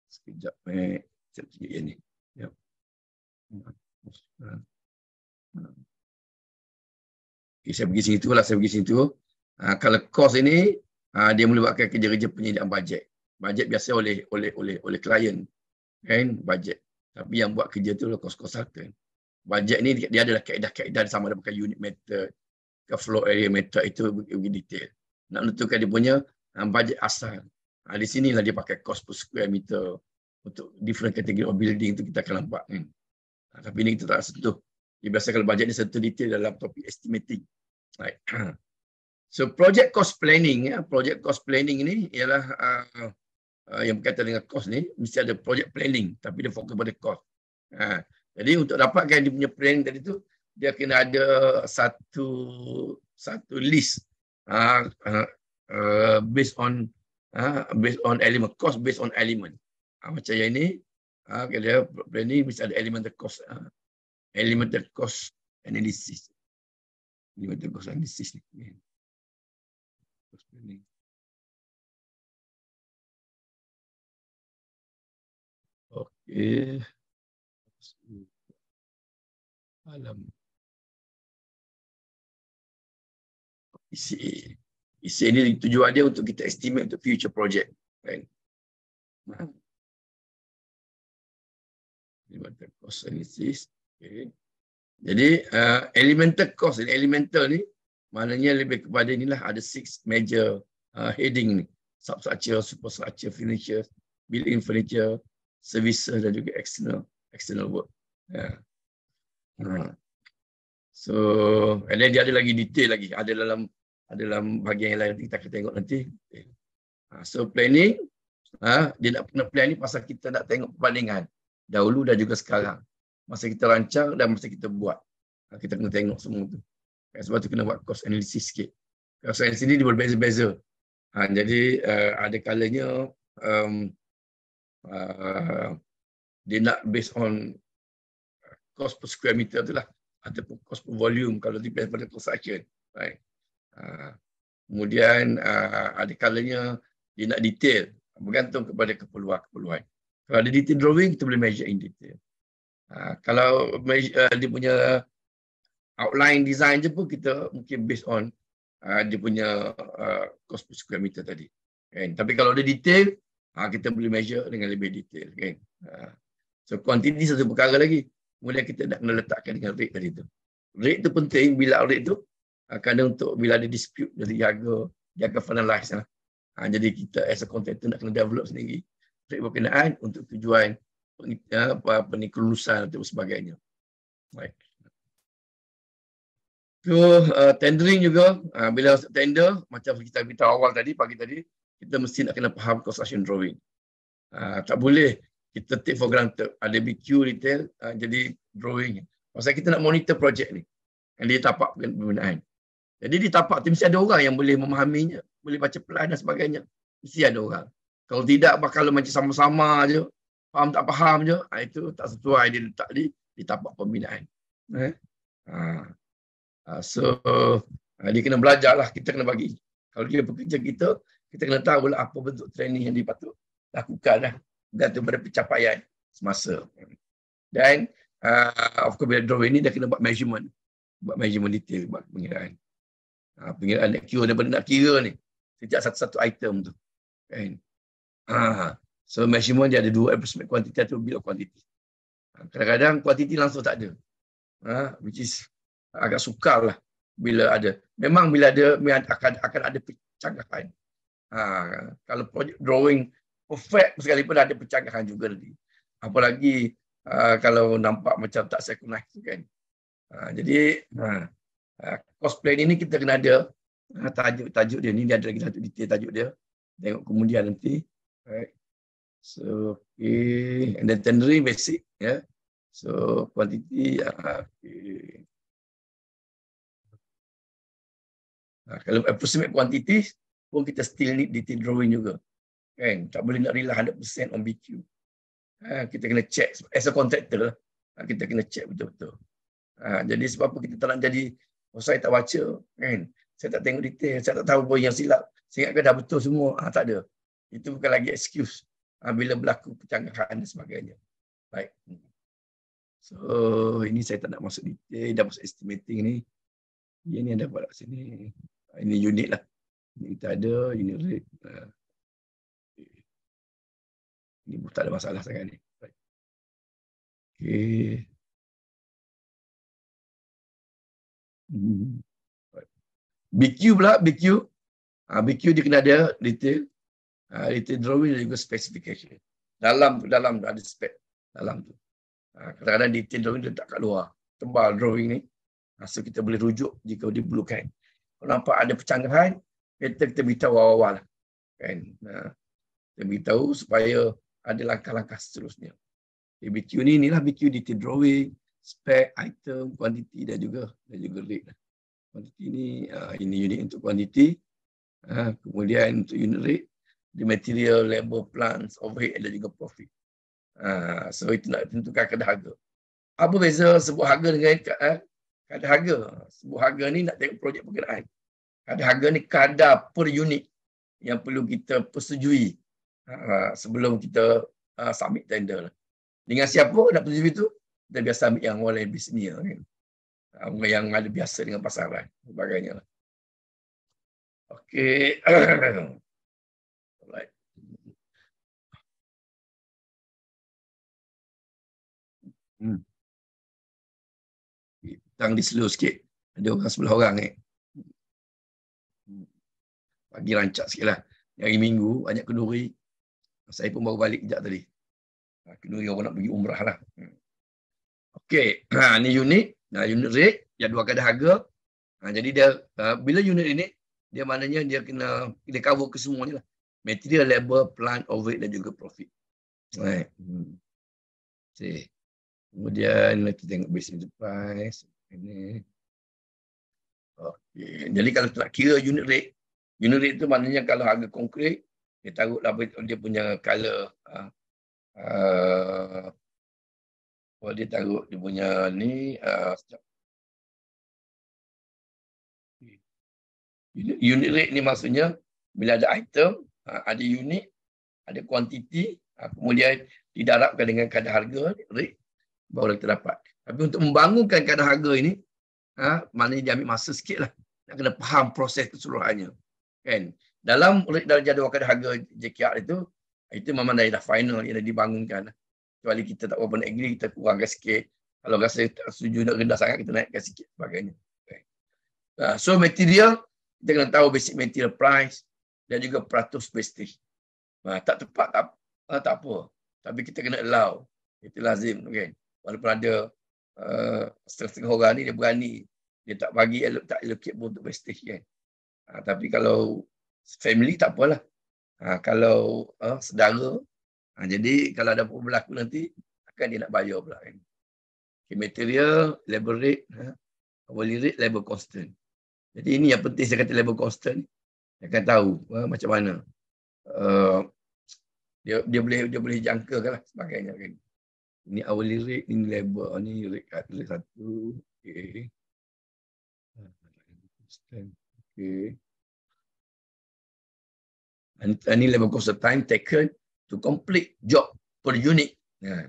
sekejap ni eh, sekejap, sekejap yang ni ya okay, saya pergi sini lah saya pergi sini tu ah, kalau kos ini uh, dia melibatkan kerja-kerja penyediaan bajet bajet biasa oleh oleh oleh oleh klien kan bajet tapi yang buat kerja tu adalah kos consultant bajet ni dia adalah kaedah-kaedah sama ada pakai unit method ke flow area method itu lebih detail nak menentukan dia punya bajet asal. Ha, di sinilah dia pakai cost per square meter untuk different category of building tu kita akan nampak. Hmm. Ha, tapi ini kita tak sentuh. Dia biasa kalau bajet ni sentuh detail dalam topik estimating. Right. [clears throat] So project cost planning ya, project cost planning ini ialah uh, uh, yang berkaitan dengan cost ni mesti ada project planning tapi dia fokus pada cost. Ha. Jadi untuk dapatkan dia punya planning tadi tu dia kena ada satu satu list ha, ha Uh, based on uh, based on element cost based on element uh, macam yang ini uh, ah, kerja planning mesti ada element the cost uh, element cost analysis element the cost analysis ni cost planning alam isi Isi ini tujuan dia untuk kita estimate untuk future project. Kan? Hmm. Elemental cost analysis. Okay. Jadi uh, elemental cost dan elemental ni maknanya lebih kepada inilah ada six major uh, heading ni. Substructure, superstructure, furniture, built-in furniture, services dan juga external external work. Yeah. Hmm. Uh. Ha. So, and then dia ada lagi detail lagi. Ada dalam adalah bahagian yang lain nanti kita akan tengok nanti. Okay. Eh, ha, so planning, ha, dia nak kena plan ni pasal kita nak tengok perbandingan. Dahulu dan juga sekarang. Masa kita rancang dan masa kita buat. Ha, kita kena tengok semua tu. Eh, sebab tu kena buat cost analysis sikit. Cost analysis ni dia berbeza-beza. Jadi eh, ada kalanya um, uh, dia nak based on cost per square meter tu lah. Ataupun cost per volume kalau depends pada transaction. Right? Ah, kemudian ah, ada kalanya dia nak detail bergantung kepada keperluan-keperluan. Kalau ada detail drawing, kita boleh measure in detail. Ah, kalau dia punya outline design je pun kita mungkin based on dia punya uh, cost per square meter tadi. Kan? Tapi kalau ada detail, kita boleh measure dengan lebih detail. Kan? so quantity satu perkara lagi. Kemudian kita nak letakkan dengan rate tadi tu. Rate tu penting bila rate tu Ah, kerana untuk bila ada dispute jadi jaga jaga finalize lah. Ha, jadi kita as a contractor nak kena develop sendiri trade berkenaan untuk tujuan ah, apa apa ni kelulusan atau sebagainya. Baik. Right. So, uh, tendering juga uh, bila tender macam kita kita awal tadi pagi tadi kita mesti nak kena faham construction drawing. Uh, tak boleh kita take for granted ada BQ detail uh, jadi drawing. Pasal kita nak monitor projek ni. Yang dia tapak pembinaan. Jadi di tapak tu mesti ada orang yang boleh memahaminya, boleh baca pelan dan sebagainya. Mesti ada orang. Kalau tidak bakal macam sama-sama je, faham tak faham je, ah, itu tak sesuai dia letak di, di tapak pembinaan. Eh? Ha. so, dia kena belajar lah, kita kena bagi. Kalau dia pekerja kita, kita kena tahu lah apa bentuk training yang dia patut lakukan lah. Gantung pada pencapaian semasa. Dan, uh, of course, bila drawing ini dia kena buat measurement. Buat measurement detail, buat pengiraan. Ha, pengiraan nak kira daripada nak kira ni. Setiap satu-satu item tu. Kan? Ha. So maximum dia ada dua approximate quantity atau bila quantity. Ha, kadang-kadang kuantiti langsung tak ada. Ha, which is agak sukar lah bila ada. Memang bila ada akan akan ada percanggahan. Ha, kalau project drawing perfect sekalipun ada percanggahan juga nanti. Apalagi uh, kalau nampak macam tak saya kan. Uh, jadi uh, cosplay ni, ni kita kena ada tajuk-tajuk ah, dia ni dia ada lagi satu detail tajuk dia tengok kemudian nanti alright so okay and then tendering basic ya yeah. so quantity ah, okay nah, kalau approximate quantity pun kita still need detail drawing juga kan tak boleh nak rely 100% on BQ ha, ah, kita kena check as a contractor lah kita kena check betul-betul ha, jadi sebab apa kita tak nak jadi Oh, saya tak baca kan. Saya tak tengok detail, saya tak tahu pun yang silap. Saya ingat dah betul semua. Ha, tak ada. Itu bukan lagi excuse. Ha, bila berlaku kecanggahan dan sebagainya. Baik. So, ini saya tak nak masuk detail. Dah masuk estimating ni. Ya, ni ada pada sini. Ah, ini unit lah. Ini kita ada. Unit rate. Ini pun tak ada masalah sangat ni. Okay. Mm-hmm. BQ pula, BQ. Ha, ah, BQ dia kena ada detail. Ha, detail drawing dan juga specification. Dalam dalam ada spec. Dalam tu. Ha, kadang-kadang detail drawing dia tak kat luar. Tebal drawing ni. Ha, so kita boleh rujuk jika dia diperlukan. Kalau nampak ada pecanggahan, kita, kita beritahu awal-awal. Kan? Ha, kita beritahu supaya ada langkah-langkah seterusnya. BQ ni inilah BQ detail drawing, spec, item, quantity dan juga dan juga rate. Lah. Quantity ni uh, ini unit untuk quantity. Uh, kemudian untuk unit rate, the material, labor, plants, overhead dan juga profit. Uh, so itu nak tentukan kadar harga. Apa beza sebut harga dengan uh, kadar harga? Sebut harga ni nak tengok projek perkenaan. Kadar harga ni kadar per unit yang perlu kita persetujui uh, sebelum kita uh, submit tender. Lah. Dengan siapa nak persetujui tu? kita biasa ambil yang orang lain bisnes kan. Ah, orang yang ada biasa dengan pasaran sebagainya. Lah. Okey. [coughs] Alright. Hmm. Tang di slow sikit. Ada orang sebelah orang ni. Eh. Pagi rancak sikitlah. Hari Minggu banyak kenduri. Saya pun baru balik kejap tadi. Ah, kenduri orang nak pergi umrah lah. Hmm. Okey, [clears throat] ha, ni unit, ha, unit rate, jadualkan harga. Ha, jadi dia ha, bila unit ini, dia maknanya dia kena dia cover ke semuanya lah. Material, labor, plant, overhead dan juga profit. Right. Hmm. Okay. Kemudian kita tengok business price. Ini. Okay. Jadi kalau kita kira unit rate, unit rate itu maknanya kalau harga konkrit, dia taruhlah dia punya color uh, ha, uh, ha, kalau dia taruh dia punya ni uh, sekejap. Unit rate ni maksudnya bila ada item, uh, ada unit, ada kuantiti, uh, kemudian didarabkan dengan kadar harga rate baru kita dapat. Tapi untuk membangunkan kadar harga ini, uh, maknanya dia ambil masa sikit lah. Nak kena faham proses keseluruhannya. Kan? Dalam rate dari jadual kadar harga JKR itu, itu memang dah, dah final yang dah dibangunkan. Lah kecuali kita tak apa nak agree kita kurangkan sikit kalau rasa tak setuju nak rendah sangat kita naikkan sikit sebagainya okay. Ah, so material kita kena tahu basic material price dan juga peratus basic nah, tak tepat tak, tak, ah, tak apa tapi kita kena allow itu lazim okay. walaupun ada uh, setengah-setengah orang ni dia berani dia tak bagi tak allocate pun untuk basic kan ha, tapi kalau family tak apalah ha, kalau uh, sedara Ha, jadi kalau ada apa berlaku nanti, akan dia nak bayar pula. Kan? Okay, material, labor rate, ha? hourly rate, labor constant. Jadi ini yang penting saya kata labor constant. Saya akan tahu ha, macam mana. Uh, dia dia boleh dia boleh jangkakan lah sebagainya kan. Ini awal lirik, ini labor, ini lirik kat rate satu. Okay. Okay. Ini labor cost of time taken to complete job per unit. Ha.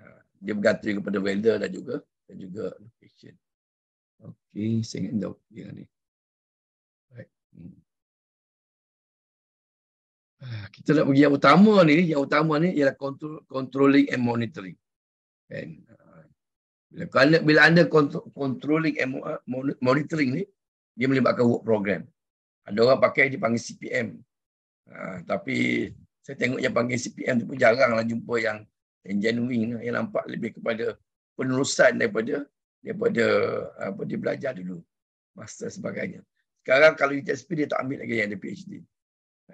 Ha. Dia berkata kepada welder dan juga dan juga location. Okay, saya ingat dah okey ni. Hmm. Ah, kita nak pergi yang utama ni, yang utama ni ialah control, controlling and monitoring. And, ha. bila, kalau, bila anda control, controlling and monitoring ni, dia melibatkan work program. Ada orang pakai dipanggil CPM. Uh, tapi saya tengok yang panggil CPM tu pun jaranglah jumpa yang yang genuine yang nampak lebih kepada penerusan daripada daripada apa dia belajar dulu master sebagainya. Sekarang kalau UTSP dia tak ambil lagi yang ada PhD.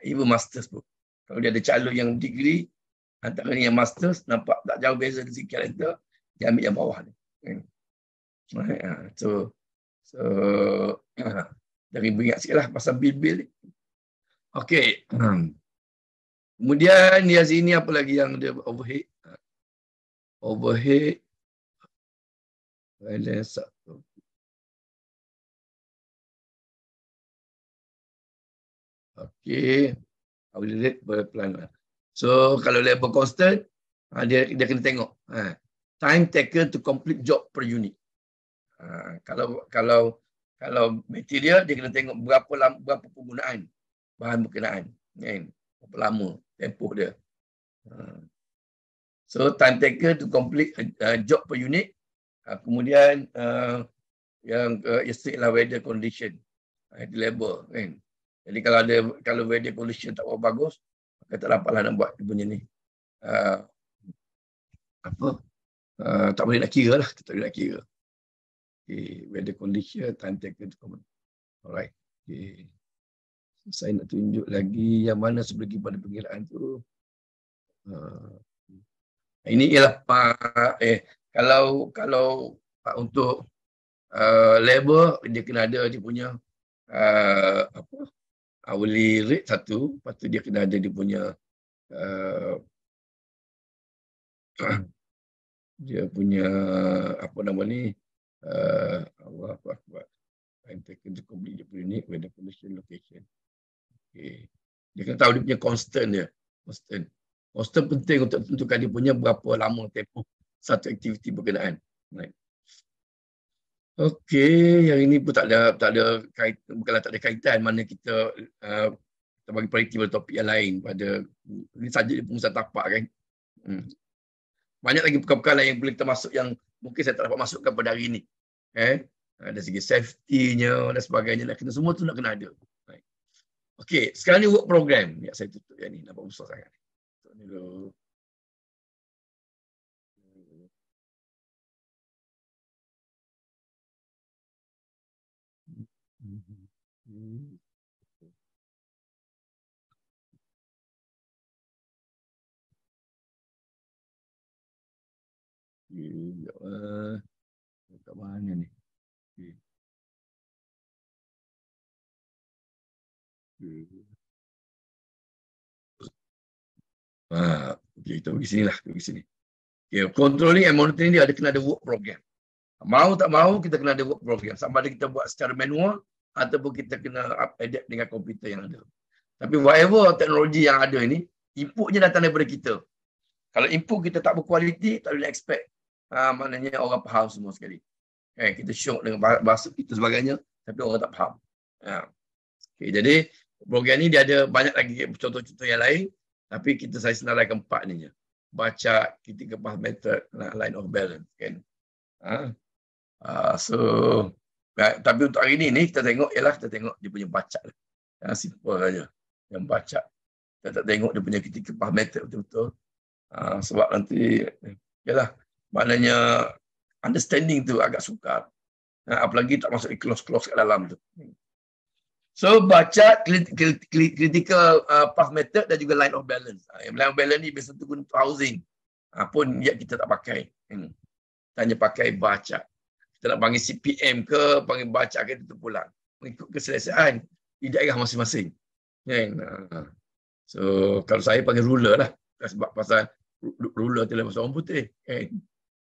Even master pun. Kalau dia ada calon yang degree antara ni yang master nampak tak jauh beza dari sikit dia ambil yang bawah ni. Hmm. Ah, so so [coughs] jadi ingat sikitlah pasal bil-bil ni. Okay. Hmm. Kemudian Niaz ini apa lagi yang dia overhead? Overhead. Balance satu. Okey. Abu lihat lah. So kalau level constant, ah, dia dia kena tengok. Ha. Time taken to complete job per unit. Ha, kalau kalau kalau material dia kena tengok berapa lama berapa penggunaan bahan berkenaan. Kan? Berapa lama tempoh dia. Hmm. So time taker to complete a job per unit. Ah, kemudian uh, yang uh, istilah lah weather condition. Ah, the label kan. Jadi kalau ada kalau weather condition tak berapa bagus, maka tak dapatlah nak buat punya ni. Ah, apa? tak boleh nak kira lah. Tak boleh nak kira. Okay, weather condition, time taker to complete. Alright. Okay saya nak tunjuk lagi yang mana sebelum pada pengiraan tu. Uh, ini ialah pak eh kalau kalau pak untuk uh, ah, labor dia kena ada dia punya uh, apa hourly rate satu lepas tu dia kena ada dia punya uh, [clears throat] dia punya apa nama ni uh, Allah apa apa Entah kerja komplit dia punya ni, whether location, location. Dia kena tahu dia punya constant dia. Constant. Constant penting untuk tentukan dia punya berapa lama tempoh satu aktiviti berkenaan. Right. Okey, yang ini pun tak ada tak ada kait, bukanlah tak ada kaitan mana kita uh, kita bagi prioriti pada topik yang lain pada ini saja di pengusaha tapak kan. Hmm. Banyak lagi perkara-perkara lain yang boleh kita masuk yang mungkin saya tak dapat masukkan pada hari ini. Eh, ada segi safety-nya dan sebagainya. Lah. Kita semua tu nak kena ada. Right. Okey, sekarang ni work program. Ya, saya tutup yang ni. Nampak besar sangat. Tutup ni dulu. Okay, sekejap lah. Dekat mana ni? Ha, itu di sini lah. di sini. Okay, controlling and monitoring dia ada kena ada work program. Mau tak mau kita kena ada work program. Sama ada kita buat secara manual ataupun kita kena adapt dengan komputer yang ada. Tapi whatever teknologi yang ada ini, inputnya datang daripada kita. Kalau input kita tak berkualiti, tak boleh expect. Ha, maknanya orang faham semua sekali. Eh, kita syok dengan bahasa kita sebagainya, tapi orang tak faham. Ha. Ah, okay, jadi program ni dia ada banyak lagi contoh-contoh yang lain tapi kita saya senaraikan empat ni je baca kita ke pas method lah, line of balance kan ha, ha so ya, tapi untuk hari ni ni kita tengok ialah kita tengok dia punya baca lah. Ha, simple saja yang baca kita tak tengok dia punya kita ke pas method betul-betul ha, sebab nanti ialah maknanya understanding tu agak sukar ha, apalagi tak masuk close-close kat dalam tu So baca critical uh, path method dan juga line of balance. Uh, line of balance ni biasa tu guna untuk housing. Uh, ah, pun yang kita tak pakai. Hmm. Tanya pakai baca. Kita nak panggil CPM ke, panggil baca ke, tutup pulang. Mengikut keselesaan tidak daerah masing-masing. Kan? Ah. So kalau saya panggil ruler lah. Sebab pasal ruler tu lemah orang putih. Kan?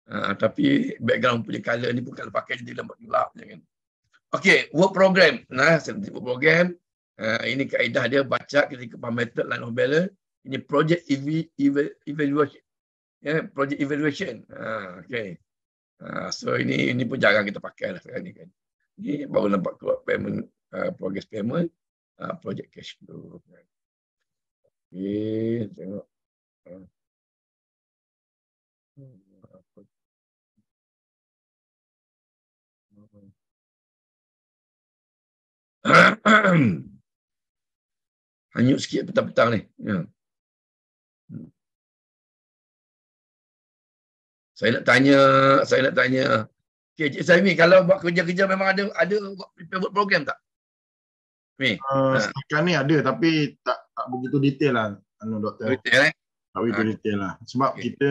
Uh, tapi background punya color ni pun kalau pakai dia lembut gelap je kan. Okey, word program. Nah, saya work program. Uh, ini kaedah dia baca ketika parameter line of balance. Ini project ev ev evaluation. Yeah, project evaluation. Uh, ha, okay. Uh, ha, so ini ini pun jarang kita pakai lah sekarang ni kan. Ini baru nampak keluar payment, uh, progress payment, uh, project cash flow. Okay, tengok. Uh. Hmm. [clears throat] Hanyut sikit petang-petang ni. Ya. Hmm. Saya nak tanya, saya nak tanya. Okay, Cik Saimi, kalau buat kerja-kerja memang ada ada buat program tak? Mi. Uh, ha. Sekarang ni ada tapi tak tak begitu detail lah anu doktor. Detail eh? Tak begitu ha. detail lah. Sebab okay. kita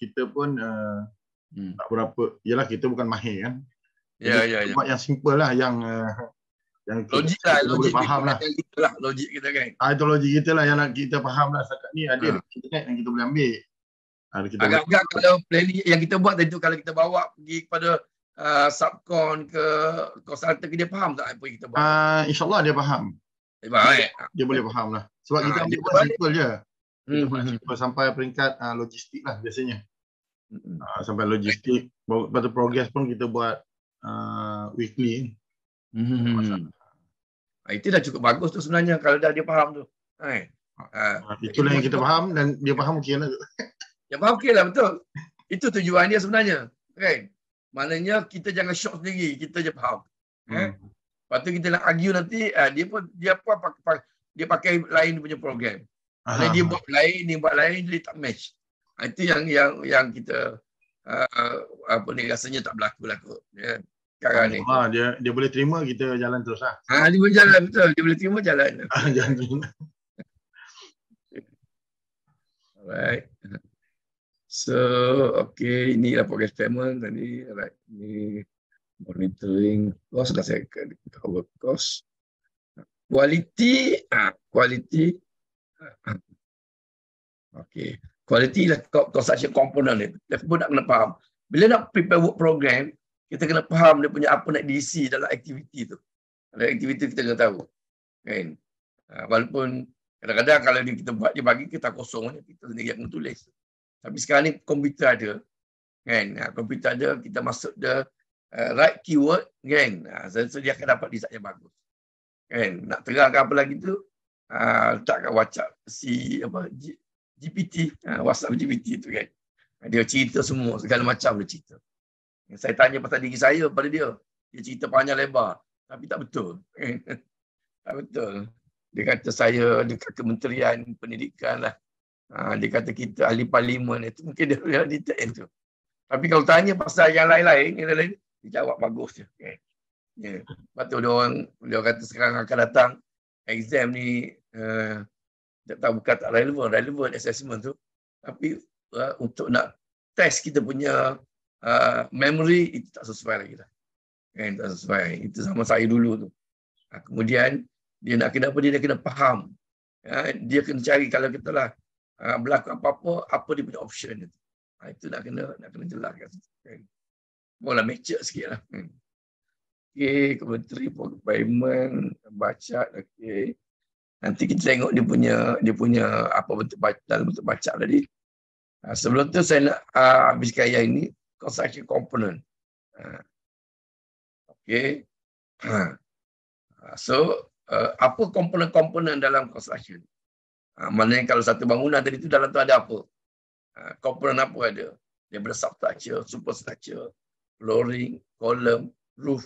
kita pun uh, hmm. tak berapa. Yalah kita bukan mahir kan. Ya, ya, ya. Buat yang simple lah yang uh, yang logik kita, lah, kita logik boleh faham lah. Kita lah logik kita kan ha, itu logik kita lah yang nak kita faham lah setakat ni ada ha. internet kan yang kita boleh ambil ah, agak-agak boleh... kalau planning yang kita buat tadi tu kalau kita bawa pergi kepada uh, subcon ke konsultan ke dia faham tak apa yang kita buat uh, insyaAllah dia faham dia, eh, dia, dia boleh faham lah sebab ha, kita ambil pun simple je hmm. kita hmm, hmm. sampai peringkat uh, logistik lah biasanya uh, sampai logistik baru, lepas tu progress pun kita buat uh, weekly Hmm. Ah, itu dah cukup bagus tu sebenarnya kalau dah dia faham tu. Eh. Uh, itulah yang kita faham dan dia faham okey lah. [laughs] Dia faham okey lah betul. Itu tujuan dia sebenarnya. Okay, Maknanya kita jangan shock sendiri. Kita je faham. Eh? Hmm. Eh? Lepas tu kita nak argue nanti uh, dia pun dia pun pakai, dia pakai lain punya program. Aha. Dia buat lain, dia buat lain, dia tak match. Itu yang yang yang kita uh, apa ni rasanya tak berlaku lah kot. Yeah. Cara dia dia boleh terima kita jalan terus lah. Ha, dia boleh jalan betul. Dia boleh terima jalan. Ha, [laughs] jalan terima. Alright. So, okay. Ini lah progress payment tadi. Alright. Ini monitoring. Loss dah saya cover cost. Quality. ah quality. Okay. Quality lah construction component ni. Dia pun nak kena faham. Bila nak prepare work program, kita kena faham dia punya apa nak diisi dalam aktiviti tu. Dalam aktiviti kita kena tahu. Kan? Ha, walaupun kadang-kadang kalau dia kita buat je bagi kita kosong je kita sendiri yang tulis. Tapi sekarang ni komputer ada. Kan? Ha, komputer ada kita masuk dia uh, right keyword kan. Ha, so dia akan dapat result yang bagus. Kan? Nak terangkan apa lagi tu? Ha, letak kat WhatsApp si apa GPT, ha, WhatsApp GPT tu kan. Ha, dia cerita semua segala macam dia cerita. Saya tanya pasal diri saya pada dia. Dia cerita panjang lebar. Tapi tak betul. [laughs] tak betul. Dia kata saya dekat Kementerian Pendidikan lah. Ha, dia kata kita ahli parlimen itu mungkin dia real [laughs] detail tu. Tapi kalau tanya pasal yang lain-lain, yang lain jawab bagus je. Okay. Eh, yeah. Lepas tu dia orang, dia orang kata sekarang akan datang exam ni uh, tak tahu bukan tak relevan, relevan assessment tu. Tapi uh, untuk nak test kita punya uh, memory itu tak sesuai lagi dah. Kan tak sesuai. Itu sama saya dulu tu. Ha, kemudian dia nak kena apa dia nak kena faham. Ya, dia kena cari kalau kita lah ha, berlaku apa-apa apa dia punya option itu. Ha, itu nak kena nak kena jelaskan. Kan. Bola lah, mecek sikitlah. Hmm. Okey, kementeri payment baca okey. Nanti kita tengok dia punya dia punya apa bentuk baca dalam bentuk baca tadi. sebelum tu saya nak uh, habiskan yang ini construction component. Ah. okay. Ah. so, uh, apa komponen-komponen dalam construction? Uh, maknanya kalau satu bangunan tadi itu dalam tu ada apa? Uh, komponen apa ada? Daripada substructure, superstructure, flooring, column, roof.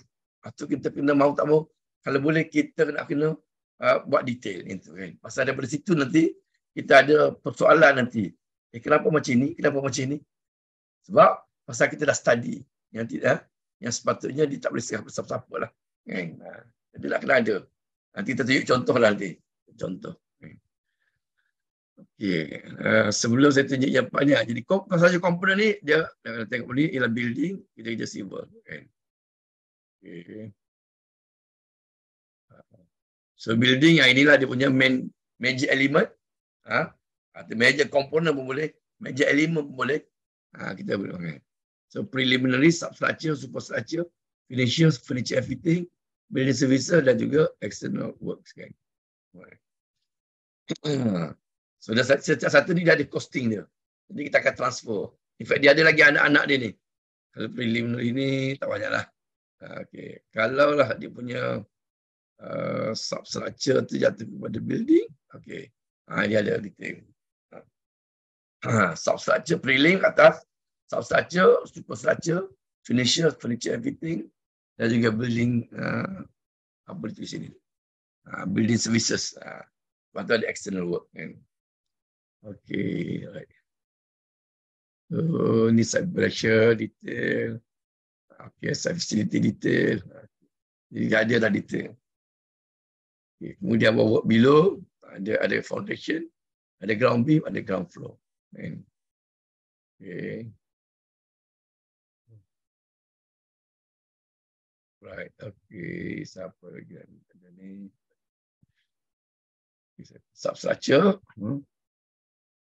Itu uh, kita kena mahu tak mau. Kalau boleh kita nak kena uh, buat detail itu kan. Pasal daripada situ nanti kita ada persoalan nanti. Eh, kenapa macam ni? Kenapa macam ni? Sebab pasal kita dah study yang tidak ya, yang sepatutnya dia tak boleh serah siapa-siapa lah. Jadi kan? ha, lah kena ada. Nanti kita tunjuk contoh lah nanti. Contoh. Hmm. Okay. Ha, sebelum saya tunjuk yang banyak. Jadi kalau saja komponen ni, dia nak tengok ni ialah building, kita kerja civil. Kan? Okay. Ha. So building yang inilah dia punya main major element. Ha? Atau major komponen pun boleh. Major element pun boleh. Ha, kita boleh. Okay. So preliminary substructure, superstructure, financial, finish everything, building services dan juga external works kan. [clears throat] so dah setiap satu ni dia ada costing dia. Jadi kita akan transfer. In fact dia ada lagi anak-anak dia ni. Kalau preliminary ni tak banyak lah. Okay. Kalau lah dia punya uh, ah, substructure tu jatuh kepada building. Okay. Ha, ah, dia ada detail. Ha. substructure prelim atas substructure, superstructure, finisher, furniture, everything, dan juga building uh, apa itu sini, uh, building services. Uh, ada external work. Kan? Okay, right. So, ni side pressure detail. Okay, side facility detail. Jadi ada lah detail. Okay, kemudian bawa work below. Ada ada foundation, ada ground beam, ada ground floor. Kan? Okay. okay. Right, okay, siapa lagi ada ni? Substructure. Hmm.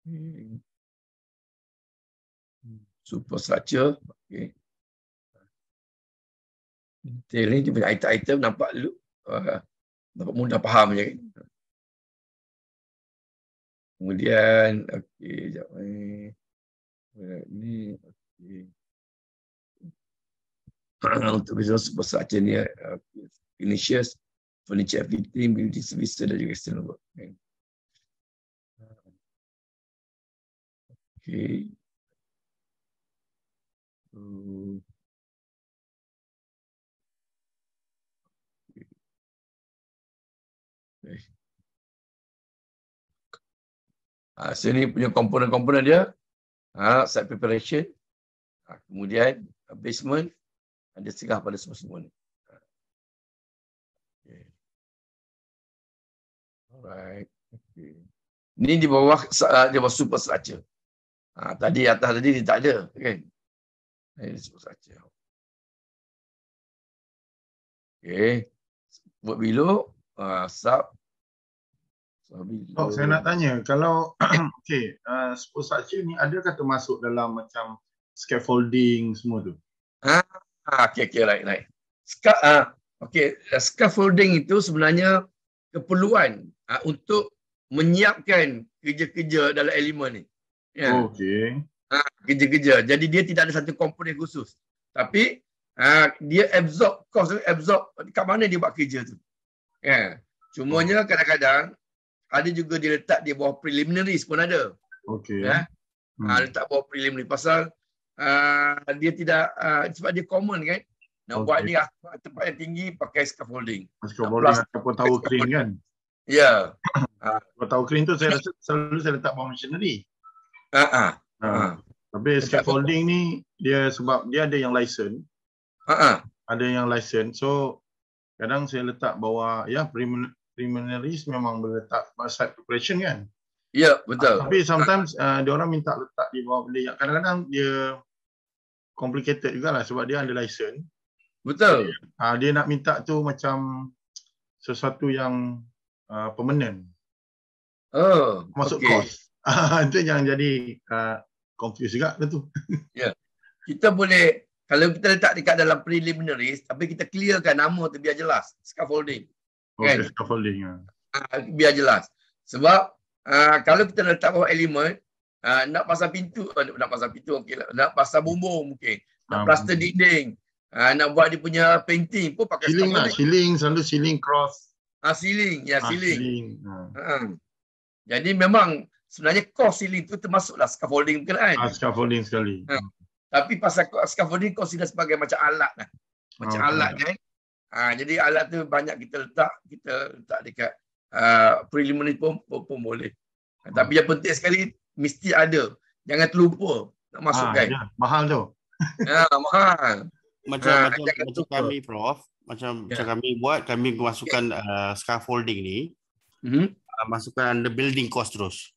hmm Superstructure, okay. Detail ni dia punya item-item nampak lu, ah, nampak mudah faham je kan. Kemudian, okay, sekejap ni. Ni, okay. [clears throat] untuk bisa sebesar jenis uh, finishes, furniture fitting, beauty service dan juga external work. Okay. okay. Okay. Ha, ah, sini punya komponen-komponen dia. ah, site preparation. Ha, kemudian basement dan dia cegah pada semua-semua ni. Ha. Okay. Ini di bawah ah, di bawah super saja. Ha, ah, tadi atas tadi dia tak ada, kan? Okay. Ini super saja. Okay, Buat bilo, uh, sub. So, bilo. Oh, saya nak tanya, kalau [coughs] okey, uh, ah, super saja ni ada kata masuk dalam macam scaffolding semua tu? Ha? Ah, okey okey right right. SkA, ah okey ah, scaffolding itu sebenarnya keperluan ah, untuk menyiapkan kerja-kerja dalam elemen ni. Ya. Yeah. Okey. Ah, kerja-kerja. Jadi dia tidak ada satu komponen khusus. Tapi ah, dia absorb kos absorb kat mana dia buat kerja tu. Ya. Yeah. Cumanya oh. kadang-kadang ada juga diletak di bawah preliminary pun ada. Okay. Ya. Yeah. Hmm. Ah, letak bawah preliminary pasal Ah, dia tidak uh, sebab dia common kan nak okay. buat ni ah, tempat yang tinggi pakai scaffolding. Scaffolding ataupun tower crane kan? Ya. Yeah. tower crane tu saya rasa selalu saya letak bawah machinery. Ha ah. Uh-huh. Uh-huh. Tapi scaffolding ni dia sebab dia ada yang license. uh-huh. Ada yang license. So kadang saya letak bawah ya preliminary memang boleh letak masa preparation kan? Ya, yeah, betul. Tapi sometimes uh, dia orang minta letak di bawah benda kadang-kadang dia complicated juga lah sebab dia ada license. Betul. Ah uh, dia nak minta tu macam sesuatu yang uh, permanent. Oh, masuk okay. kos. [laughs] itu yang jadi uh, confuse juga tu. [laughs] ya. Yeah. Kita boleh kalau kita letak dekat dalam preliminary tapi kita clearkan nama tu biar jelas, scaffolding. Okay, kan? scaffolding. uh, biar jelas. Sebab Ah, kalau kita letak bawah elemen, uh, ah, nak pasang pintu, ah, nak, nak pasang pintu okey lah. Nak pasang bumbung mungkin. Nak um, plaster dinding. Uh, nak buat dia punya painting pun pakai ceiling lah. Ceiling, selalu ceiling cross. Ah, uh, ceiling. Ya, yeah, ceiling. Uh, ceiling. Uh. Uh. Jadi memang sebenarnya cost ceiling tu termasuklah scaffolding mungkin lah kan? Ah Uh, scaffolding sekali. Uh. Tapi pasal scaffolding kau sudah sebagai macam alat lah. Macam okay. alat kan. Ha, jadi alat tu banyak kita letak. Kita letak dekat Ah, preliminary pun, pun, pun boleh. Ha. Tapi yang penting sekali mesti ada. Jangan terlupa nak ah, masukkan. Ha, ya. Mahal tu. Ya, [laughs] mahal. Macam, ha, macam, macam kami Prof, macam, ya. macam kami buat, kami masukkan ya. uh, scaffolding ni. Mm-hmm. Uh, masukkan the building cost terus.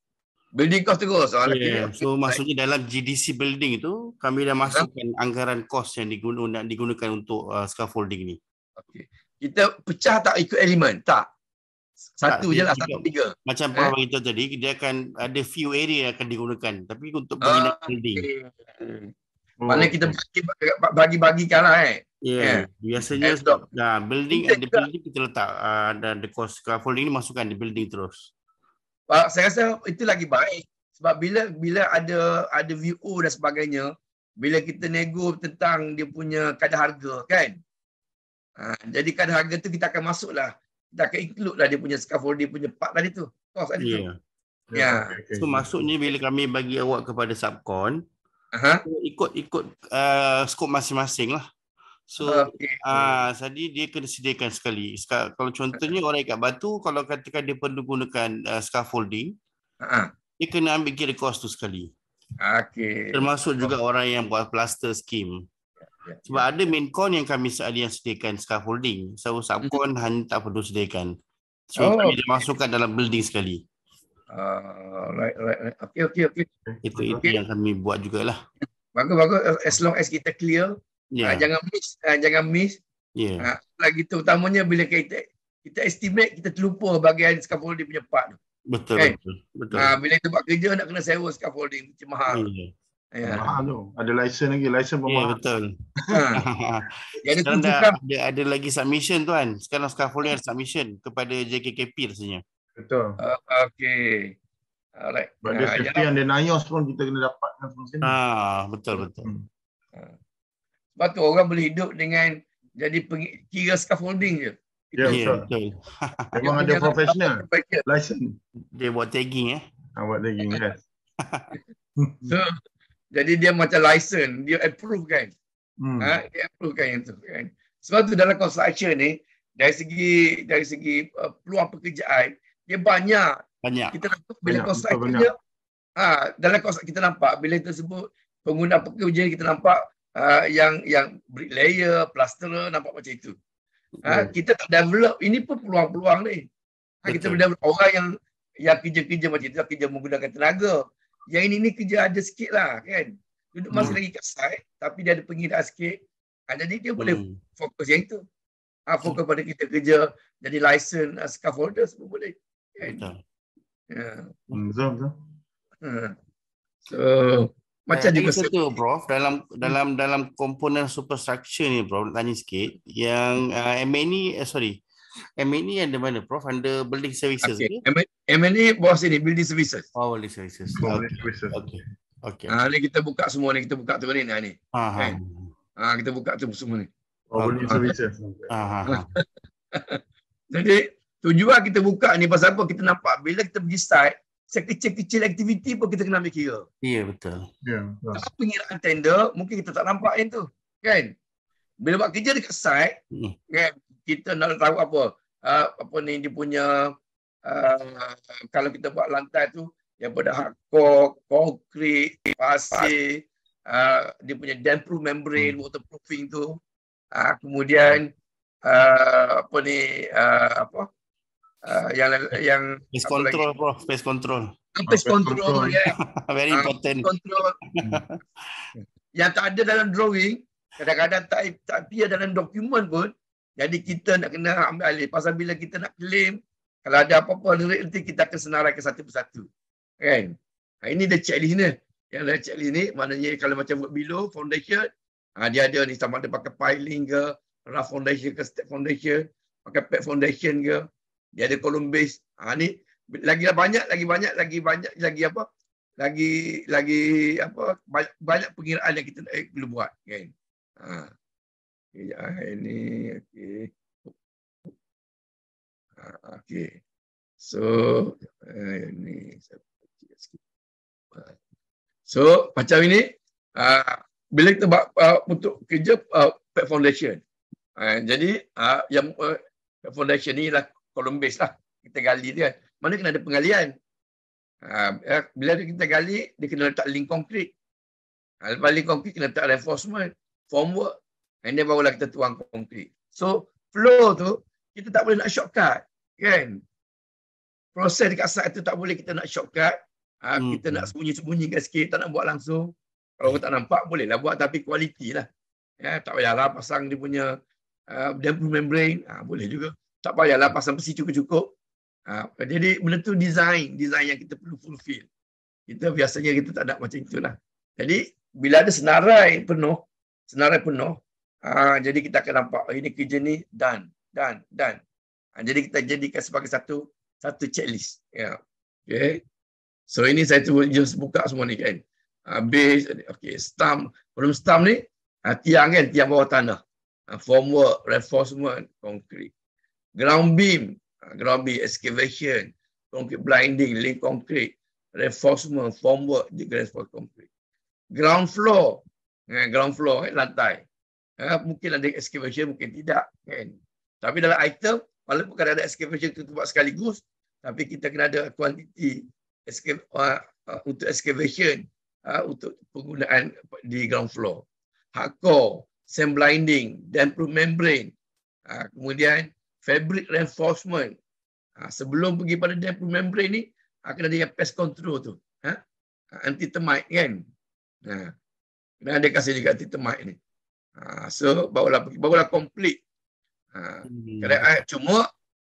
Building cost tu kos. Yeah. So maksudnya dalam GDC building itu kami dah ya. masukkan yeah. anggaran kos yang digunakan, digunakan untuk uh, scaffolding ni. Okay. Kita pecah tak ikut elemen? Tak satu je lah, satu tiga. Macam eh? Pak kita tadi, dia akan ada few area yang akan digunakan. Tapi untuk bagi nak ah, building. Oh, Maknanya kita bagi-bagikan lah eh. Ya, yeah. yeah. biasanya nah, eh, building and the building kita letak uh, dan the cost scaffolding ni masukkan di building terus. Pak, ah, saya rasa itu lagi baik sebab bila bila ada ada VO dan sebagainya, bila kita nego tentang dia punya kadar harga kan. Ha, jadi kadar harga tu kita akan masuk lah dah akan include lah dia punya scaffolding punya part tadi tu. Cost tadi yeah. tu. Ya. Yeah. Ya. Ya, so maksudnya bila kami bagi award kepada subcon, uh-huh. ikut ikut uh, skop masing-masing lah. So okay. uh, ah, tadi dia kena sediakan sekali. Kalau contohnya orang ikat batu, kalau katakan dia perlu gunakan uh, scaffolding, uh-huh. dia kena ambil kira kos tu sekali. Okay. Termasuk juga oh. orang yang buat plaster scheme. Ya, ya. Sebab ada main con yang kami yang sediakan scaffolding. So subcon hmm. hanya tak perlu sediakan. So oh, kami okay. masukkan dalam building sekali. Uh, right, right, right. Okay, okay, okay. Itu, okay. itu yang kami buat jugalah. Bagus, bagus. As long as kita clear. Yeah. Ya. Uh, jangan miss. Uh, jangan miss. Yeah. Uh, lagi terutamanya bila kita kita estimate, kita terlupa bagian scaffolding punya part tu. Betul, kan? betul. betul. Uh, bila kita buat kerja nak kena sewa scaffolding. Macam mahal. Yeah. Ya. Ada lisen lagi, lisen pemahaman. Ya, betul. Ha. [laughs] Yang Sekarang dah ada, ada lagi submission tu kan. Sekarang scaffolding ada submission kepada JKKP rasanya. Betul. Uh, ah, okay. Alright. Bagi uh, ah, safety yang dia nanya pun kita kena dapatkan semua sini. Ah, betul, hmm. betul. Hmm. Sebab tu orang boleh hidup dengan jadi pengi- kira scaffolding je. Ya, yeah, ya, betul. Memang ada profesional. Lisen. Dia buat tagging eh. Ha, buat tagging, yes. [laughs] so, jadi dia macam license, dia approve kan. Hmm. Ha, dia approve kan yang tu kan. Sebab tu dalam construction ni dari segi dari segi uh, peluang pekerjaan dia banyak. Banyak. Kita nampak bila banyak, construction dia ha, dalam kos kita nampak bila sebut pengguna pekerja kita nampak uh, yang yang brick layer, plasterer nampak macam itu. Ha, kita tak develop ini pun peluang-peluang ni. Ha, kita develop orang yang yang kerja-kerja macam itu, kerja menggunakan tenaga. Yang ini, ni kerja ada sikit lah kan. Duduk masih hmm. lagi kat side tapi dia ada pengira sikit. Jadi dia boleh hmm. fokus yang itu. Ha, fokus hmm. pada kita kerja jadi license uh, scaffolder semua boleh. Kan? Betul. Ya. Hmm, Zom, ha. So, macam eh, juga saya tu, bro, dalam hmm. dalam dalam komponen superstructure ni, bro, tanya sikit. Yang uh, MA ni, eh, sorry, MNE under mana Prof? Under building services okay. ke? MNE bawah sini, building services. Oh, building services. Okay. Building services. Okay. Okay. Okay. Ah, ha, ni kita buka semua ni, kita buka tu ni. Ha, ni. Ha, ha. Kan? Ah, kita buka tu semua ni. Oh, building services. Ha, ha, ha. [laughs] Jadi, tujuan kita buka ni pasal apa? Kita nampak bila kita pergi site, sekecil-kecil aktiviti pun kita kena ambil kira. Ya, yeah, betul. Ya. Yeah, pengiraan tender, mungkin kita tak nampak yang tu. Kan? Bila buat kerja dekat site, mm. kan? kita nak tahu apa uh, apa ni dia punya uh, kalau kita buat lantai tu yang pada hardcore, konkrit, pasir, uh, dia punya damproof membrane, hmm. waterproofing tu. Uh, kemudian uh, apa ni uh, apa uh, yang yang face control bro, face control. Face, face control, control. Yeah. [laughs] Very important. control. Hmm. yang tak ada dalam drawing, kadang-kadang tak tak ada dalam dokumen pun, jadi kita nak kena ambil alih. Pasal bila kita nak claim, kalau ada apa-apa nanti kita akan senaraikan satu persatu. Kan? Ha, ini dia checklist ni. Yang ada checklist ni, maknanya kalau macam work below, foundation, ha, dia ada ni sama ada pakai piling ke, rough foundation ke, step foundation, pakai pad foundation ke, dia ada column base. Ha, ni lagi banyak, lagi banyak, lagi banyak, lagi apa, lagi lagi apa banyak, banyak pengiraan yang kita nak eh, perlu buat kan ha. Ya eh. Ini. Okey. Ah, okey. So. Ini. So. Macam ini. Ah, bila kita buat ah, untuk kerja Pet Foundation. Jadi. ah, Yang Pet Foundation ni lah. Column base lah. Kita gali dia. Kan. Mana kena ada pengalian. Eh, bila kita gali. Dia kena letak link konkrit. Lepas link konkrit kena letak reinforcement. Formwork. And then barulah kita tuang konkrit. So flow tu kita tak boleh nak shortcut. Kan? Proses dekat site tu tak boleh kita nak shortcut. Ha, hmm. Kita nak sembunyi-sembunyikan sikit. Tak nak buat langsung. Kalau orang tak nampak bolehlah buat tapi kualiti lah. Ya, tak payahlah pasang dia punya uh, membrane. Ha, boleh juga. Tak payahlah pasang besi cukup-cukup. Ha, jadi benda tu design. Design yang kita perlu fulfill. Kita biasanya kita tak nak macam itulah. Jadi bila ada senarai penuh, senarai penuh, Ha, jadi kita akan nampak oh, ini kerja ni done, done, done. Ha, jadi kita jadikan sebagai satu satu checklist. Ya. Okay. So ini saya tu just buka semua ni kan. Ha, base, okay, stump, belum stamp ni, ha, tiang kan, tiang bawah tanah. Ha, formwork, reinforcement, concrete. Ground beam, ha, ground beam, excavation, concrete blinding, link concrete, reinforcement, formwork, juga reinforcement concrete. Ground floor, eh, ground floor, eh, lantai. Ha, mungkin ada excavation, mungkin tidak. Kan? Tapi dalam item, walaupun kadang ada excavation itu buat sekaligus, tapi kita kena ada kuantiti uh, ah, uh, ah, untuk excavation uh, untuk penggunaan di ground floor. Hard core, sand blinding, damproof membrane, uh, kemudian fabric reinforcement. Uh, sebelum pergi pada damproof membrane ni, akan ada yang pest control tu. Uh, anti termite kan? Uh, kena ada kasih juga anti termite ni. Ah, so barulah barulah complete. Ah, hmm. Kadang -kadang, cuma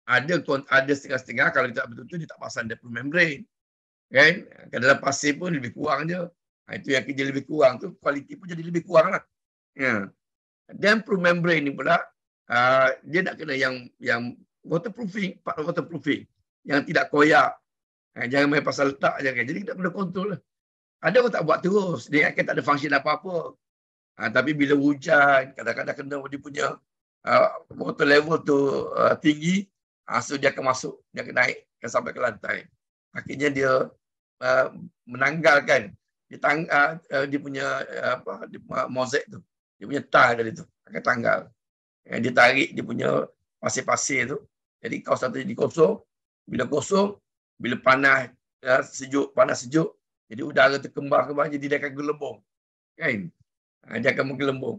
ada ada setengah-setengah kalau kita betul-betul dia tak pasang dia pun membrane. Kan? Kan dalam pasir pun lebih kurang je. Ha, itu yang kerja lebih kurang tu kualiti pun jadi lebih kurang lah. Ya. Dan proof membrane ni pula uh, dia nak kena yang yang waterproofing, part waterproofing yang tidak koyak. Ha, jangan main pasal letak je kan. Jadi kita perlu kontrol lah. Ada orang tak buat terus. Dia akan tak ada function apa-apa. Ha, tapi bila hujan, kadang-kadang kena dia punya uh, water level tu uh, tinggi, ha, so dia akan masuk, dia akan naik ke sampai ke lantai. Akhirnya dia uh, menanggalkan dia, tang, uh, dia punya apa dia, mozek tu. Dia punya tah dari tu. Akan tanggal. Yang dia tarik dia punya pasir-pasir tu. Jadi kau satu jadi kosong. Bila kosong, bila panas uh, sejuk, panas sejuk, jadi udara tu kembang-kembang jadi dia akan gelembung. Kan? Ha, dia akan menggelembung.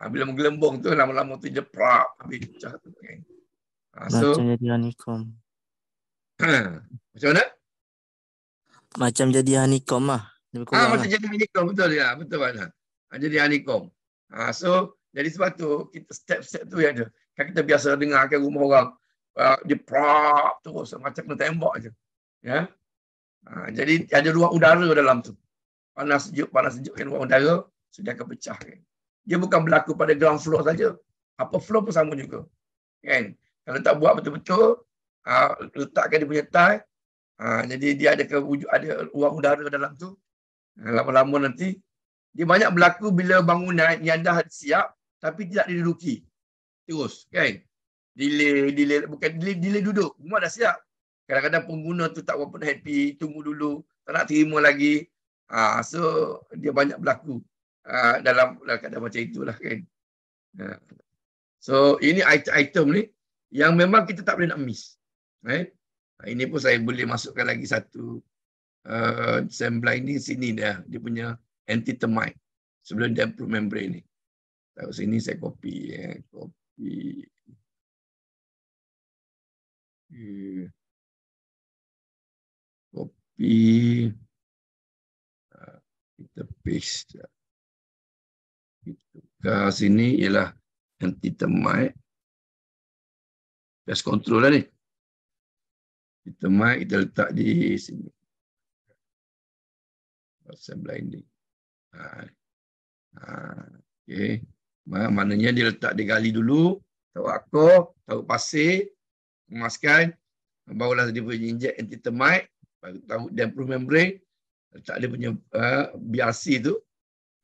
Ha, bila menggelembung tu lama-lama tu jeprak habis pecah tu. Okay. Ha, so, macam jadi honeycomb. [clears throat] macam mana? Macam jadi honeycomb lah. Ha, lah. macam jadi honeycomb betul ya. Betul mana? Ha, jadi honeycomb. Ha, so jadi sebab tu kita step-step tu yang ada. Kan kita biasa dengar kan rumah orang uh, ha, jeprak terus macam kena tembak aje. Ya. Ha, jadi ada ruang udara dalam tu. Panas sejuk, panas sejuk kan ruang udara sudah akan pecah. Kan. Dia bukan berlaku pada ground floor saja. Apa floor pun sama juga. Kan? Kalau tak buat betul-betul, ha, letakkan dia punya tie, ha, jadi dia ada ke ada uang udara dalam tu. Ha, lama-lama nanti dia banyak berlaku bila bangunan yang dah siap tapi tidak diduduki. Terus, kan? Delay, delay bukan delay, delay duduk. semua dah siap. Kadang-kadang pengguna tu tak berapa happy, tunggu dulu, tak nak terima lagi. Ha, so dia banyak berlaku. Ah, dalam dalam keadaan macam itulah kan. Ah. So ini item-item ni yang memang kita tak boleh nak miss. Right? Ah, ini pun saya boleh masukkan lagi satu uh, sampling ini sini dah dia punya anti termite sebelum dia pro membrane ni. Tahu ini saya copy ya, eh. copy. Copy. Uh, kita paste kat sini ialah anti termite pest control lah ni anti termite kita letak di sini pasal blinding ha. ha. okey Mak, maknanya dia letak di gali dulu tahu aku tahu pasir kemaskan barulah dia boleh injek anti termite baru tahu dan membrane letak dia punya uh, eh, BRC tu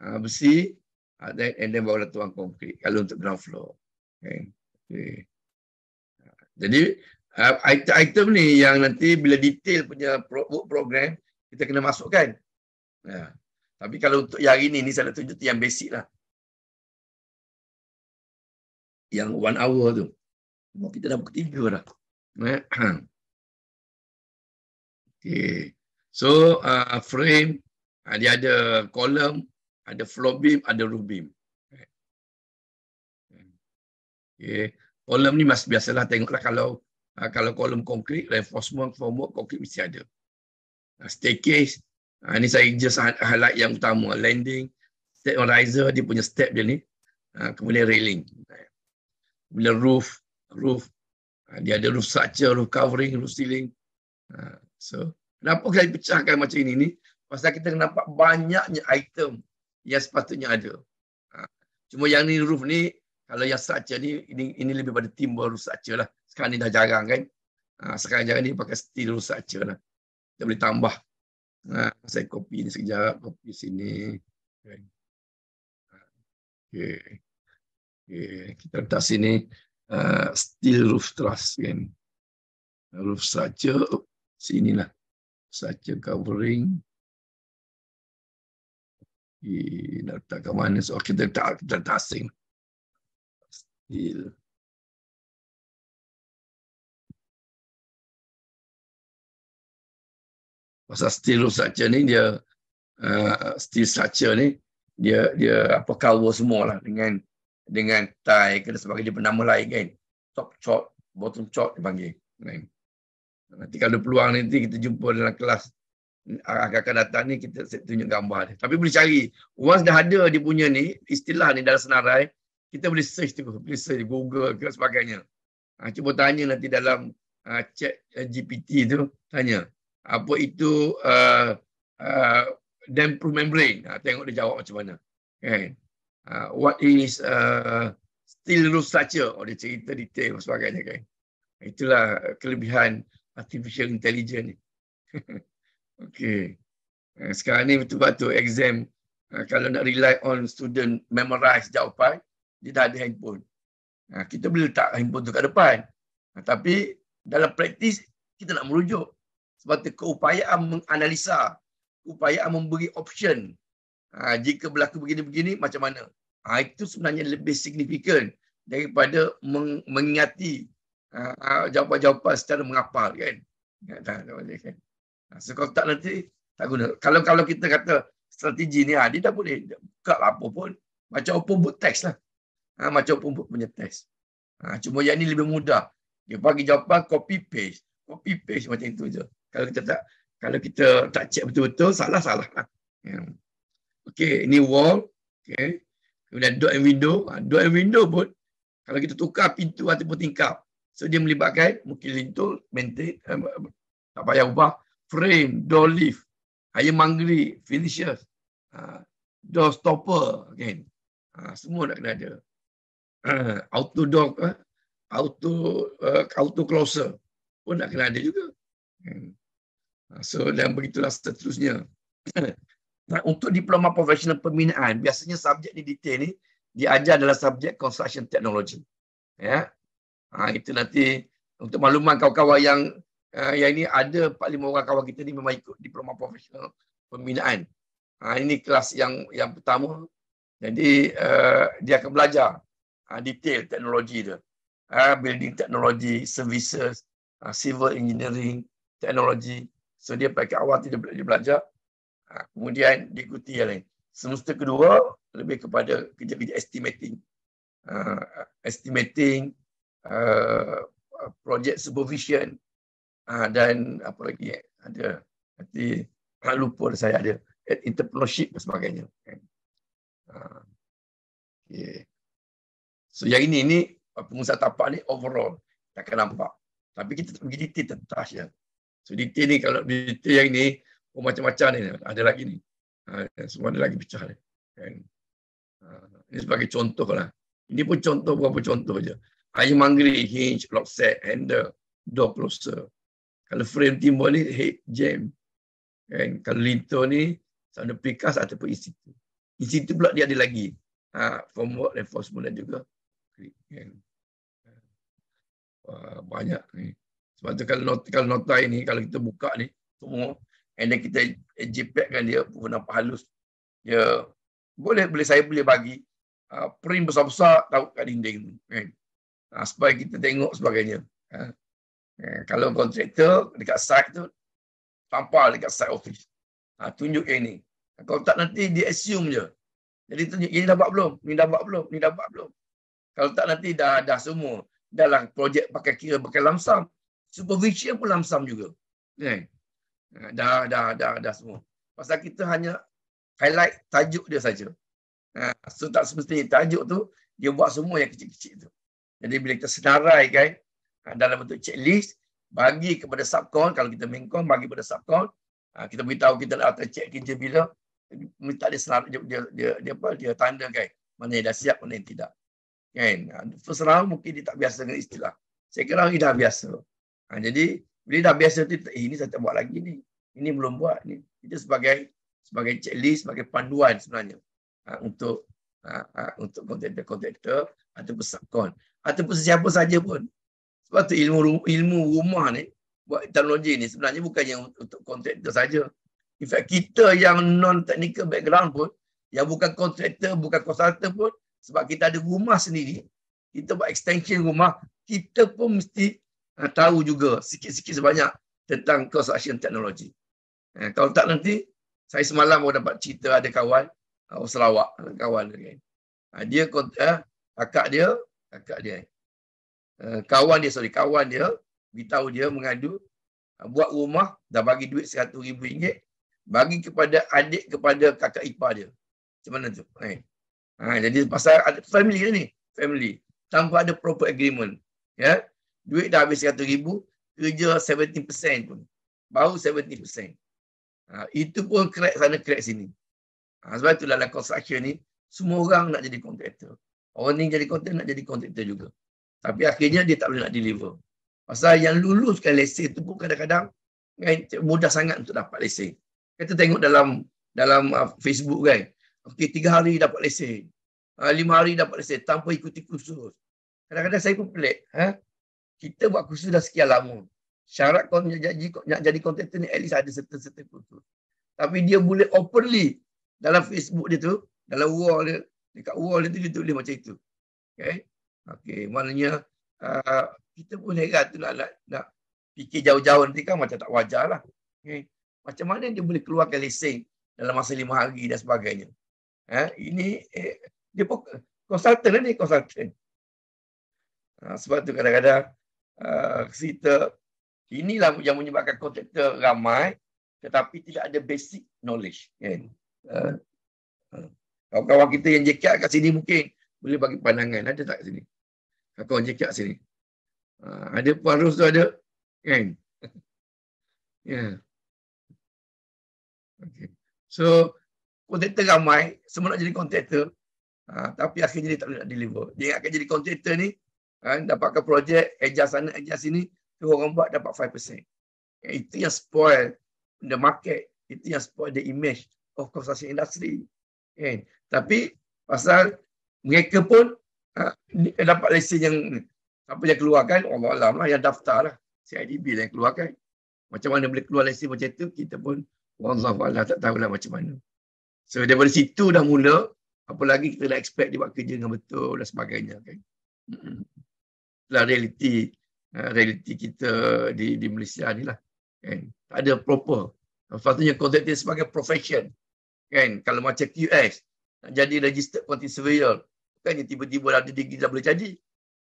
uh, besi Ah, and then barulah tuang konkrit kalau untuk ground floor. Okay. okay. Jadi ah, item, item ni yang nanti bila detail punya work program kita kena masukkan. Ya. Tapi kalau untuk yang ini ni saya tujuh tunjuk yang basic lah. Yang one hour tu. Oh, kita dah buku tiga dah. Ya. [clears throat] Okay. So uh, frame dia ada column ada flow beam, ada rubim. Okay. Kolom ni masih biasalah tengoklah kalau ah, kalau kolom konkrit, reinforcement formwork konkrit mesti ada. Ah, staircase, ini ah, saya just ha-, highlight yang utama. Landing, step on riser, dia punya step dia ni. Kemudian railing. Kemudian roof, roof. Dia ada roof structure, roof covering, roof ceiling. So, kenapa kita pecahkan macam ini ni? Pasal kita nampak banyaknya item yang sepatutnya ada. Ha. Cuma yang ni roof ni, kalau yang structure ni, ini, ini lebih pada timbal roof structure lah. Sekarang ni dah jarang kan. Ha. Sekarang jarang ni pakai steel roof structure lah. Kita boleh tambah. Ha. Saya kopi ni sekejap. kopi sini. Kan? Ha. Okay. okay. Kita letak sini. Uh, steel roof truss kan. Roof structure. Oh, sini lah. Structure covering nak letak kat mana so kita letak kita letak asing still pasal steel structure ni dia uh, steel ni dia dia apa semua lah dengan dengan Thai ke sebagai dia bernama lain kan top chop bottom chop dipanggil kan? nanti kalau peluang nanti kita jumpa dalam kelas akan datang ni kita tunjuk gambar dia. Tapi boleh cari. Once dah ada dia punya ni, istilah ni dalam senarai, kita boleh search tu. Boleh search Google ke sebagainya. Ha, cuba tanya nanti dalam ha, chat eh, GPT tu. Tanya. Apa itu uh, uh, damproof membrane? Ha, tengok dia jawab macam mana. Okay, Ha, what is uh, steel roof structure? Oh, dia cerita detail dan sebagainya. Kan? Itulah kelebihan artificial intelligence ni. [laughs] Okey. Eh, sekarang ni betul-betul exam eh, kalau nak rely on student memorize jawapan, dia dah ada handphone. Eh, kita boleh letak handphone tu kat depan. Tapi dalam praktis, kita nak merujuk. Sebab itu keupayaan menganalisa, keupayaan memberi option. Jika berlaku begini-begini, macam mana? Itu sebenarnya lebih signifikan daripada meng mengingati jawapan-jawapan secara mengapal. Kan? Tak, tak boleh. Kan? Rasa ha, tak nanti tak guna. Kalau kalau kita kata strategi ni, ha, dia tak boleh. Dia buka lah apa pun. Macam open book text lah. Ha, macam open book punya text. Ha, cuma yang ni lebih mudah. Dia bagi jawapan copy paste. Copy paste macam itu je. Kalau kita tak kalau kita tak check betul-betul, salah-salah. Ha. Lah. Ya. Okay, ini wall. Okay. Kemudian door and window. Ha, door and window pun, kalau kita tukar pintu ataupun tingkap. So dia melibatkan mungkin lintul, maintain, eh, tak payah ubah frame, door leaf, air manggri, finishes, uh, ha, door stopper, again. Uh, ha, semua nak kena ada. Uh, auto door, uh, auto uh, auto closer pun nak kena ada juga. Uh, so dan begitulah seterusnya. [coughs] nah, untuk diploma profesional pembinaan, biasanya subjek ni detail ni diajar adalah subjek construction technology. Ya. Yeah. Ha, itu nanti untuk makluman kawan-kawan yang Uh, yang ini ada 4-5 orang kawan kita ni memang ikut diploma profesional pembinaan. Uh, ini kelas yang yang pertama. Jadi uh, dia akan belajar uh, detail teknologi dia. Uh, building teknologi, services, uh, civil engineering, teknologi. So dia pakai awal dia, dia belajar. Uh, kemudian diikuti yang lain. Semester kedua lebih kepada kerja-kerja estimating. Uh, estimating, uh, project supervision, Ha, dan apa lagi ada nanti lupa saya ada entrepreneurship dan sebagainya ha, okay. so yang ini ni pengusaha tapak ni overall takkan nampak tapi kita tak pergi detail tentang ya. so detail ni kalau detail yang ni oh, macam-macam ni ada lagi ni ha, semua ni lagi pecah ni kan? ini sebagai contoh lah ini pun contoh berapa contoh je air manggiri hinge lock set handle door closer kalau frame timbal ni head jam. Kan? Kalau lintor ni sama pikas ataupun institu. E e institu pula dia ada lagi. Ha, formwork, reinforcement dan juga. Kan? Wah, banyak ni. Sebab tu kalau nota, kalau nota ini, kalau kita buka ni, semua, and then kita jpeg kan dia, pun nampak halus. Dia, ya, boleh, boleh saya boleh bagi uh, print besar-besar tahu kat dinding. Kan? Uh, supaya kita tengok sebagainya. Uh. Eh, kalau kontraktor dekat site tu tampal dekat site office. Ha, tunjuk yang ni. Kalau tak nanti dia assume je. Jadi tunjuk ini dapat belum? Ini dapat belum? Ini dapat belum? Kalau tak nanti dah dah semua dalam projek pakai kira pakai lamsam. Supervision pun lamsam juga. Eh. Dah, eh, dah dah dah dah semua. Pasal kita hanya highlight tajuk dia saja. Ha, so tak semestinya tajuk tu dia buat semua yang kecil-kecil tu. Jadi bila kita senaraikan dalam bentuk checklist bagi kepada subcon kalau kita main bagi kepada subcon ha, kita beritahu kita nak lah atas check kerja bila minta dia selar dia dia, dia, dia apa dia tanda kan mana yang dah siap mana yang tidak kan first ha, round mungkin dia tak biasa dengan istilah Saya kira dia dah biasa ha, jadi bila dah biasa tu eh, ini saya tak buat lagi ni ini belum buat ni itu sebagai sebagai checklist sebagai panduan sebenarnya ha, untuk ha, ha, untuk kontraktor kontraktor atau subcon atau sesiapa saja pun sebab tu ilmu, ilmu rumah ni, buat teknologi ni sebenarnya bukan yang untuk kontraktor saja. In fact, kita yang non-technical background pun, yang bukan kontraktor, bukan konsultan pun, sebab kita ada rumah sendiri, kita buat extension rumah, kita pun mesti ha, tahu juga sikit-sikit sebanyak tentang construction technology. Ha, kalau tak nanti, saya semalam pun dapat cerita ada kawan, Selawak, kawan. Dia, kan. ha, kakak dia, kakak dia, Eh, kawan dia sorry kawan dia beritahu dia mengadu ah, buat rumah dah bagi duit seratus ribu ringgit bagi kepada adik kepada kakak ipar dia macam mana tu ha, ha jadi pasal ada family ni family tanpa ada proper agreement ya duit dah habis seratus ribu kerja 70% pun baru 70% ha, itu pun crack sana crack sini ha, sebab itulah lah construction ni semua orang nak jadi contractor orang ni jadi contractor nak jadi contractor juga tapi akhirnya dia tak boleh nak deliver. Pasal yang luluskan lesen tu pun kadang-kadang kan, mudah sangat untuk dapat lesen. Kita tengok dalam dalam ah, Facebook kan. Okey, tiga hari dapat lesen. Ah, lima hari dapat lesen tanpa ikuti kursus. Kadang-kadang saya pun pelik. Ha? Kita buat kursus dah sekian lama. Syarat kau nak jadi, nak jadi contentor ni at least ada serta-serta kursus. Tapi dia boleh openly dalam Facebook dia tu, dalam wall dia, dekat wall dia tu, dia tulis macam itu. Okay? Okey, maknanya uh, kita pun heran tu nak, nak, nak fikir jauh-jauh nanti kan macam tak wajar lah. Okay. Macam mana dia boleh keluarkan lesen dalam masa lima hari dan sebagainya. Ha? Ini eh, dia pun konsultan lah ni konsultan. Ha, ah, sebab tu kadang-kadang kita ah, uh, inilah yang menyebabkan kontraktor ramai tetapi tidak ada basic knowledge. Kan? Uh, kawan-kawan kita yang jekat kat sini mungkin boleh bagi pandangan ada tak kat sini? Aku orang cakap sini. Ha, ada parus tu ada. Kan? [laughs] ya. Yeah. Okay. So, kontraktor ramai. Semua nak jadi kontraktor. Ha, tapi akhirnya dia tak boleh nak deliver. Dia ingatkan jadi kontraktor ni. Ha, dapatkan projek. Adjust sana, adjust sini. Tu orang buat dapat 5%. Ya, itu yang spoil the market. Itu yang spoil the image of construction industry. Kan? Tapi, pasal mereka pun ha, dapat lesen yang apa yang keluarkan Allah Alam lah yang daftar lah CIDB lah yang keluarkan macam mana boleh keluar lesen macam tu kita pun Allah Allah tak lah macam mana so daripada situ dah mula apalagi kita nak expect dia buat kerja dengan betul dan sebagainya kan lah realiti ah, realiti kita di di Malaysia ni lah kan tak ada proper sepatutnya konsep dia sebagai profession kan kalau macam QS nak jadi registered quantity surveyor Kan dia tiba-tiba dah ada degree dah boleh jadi.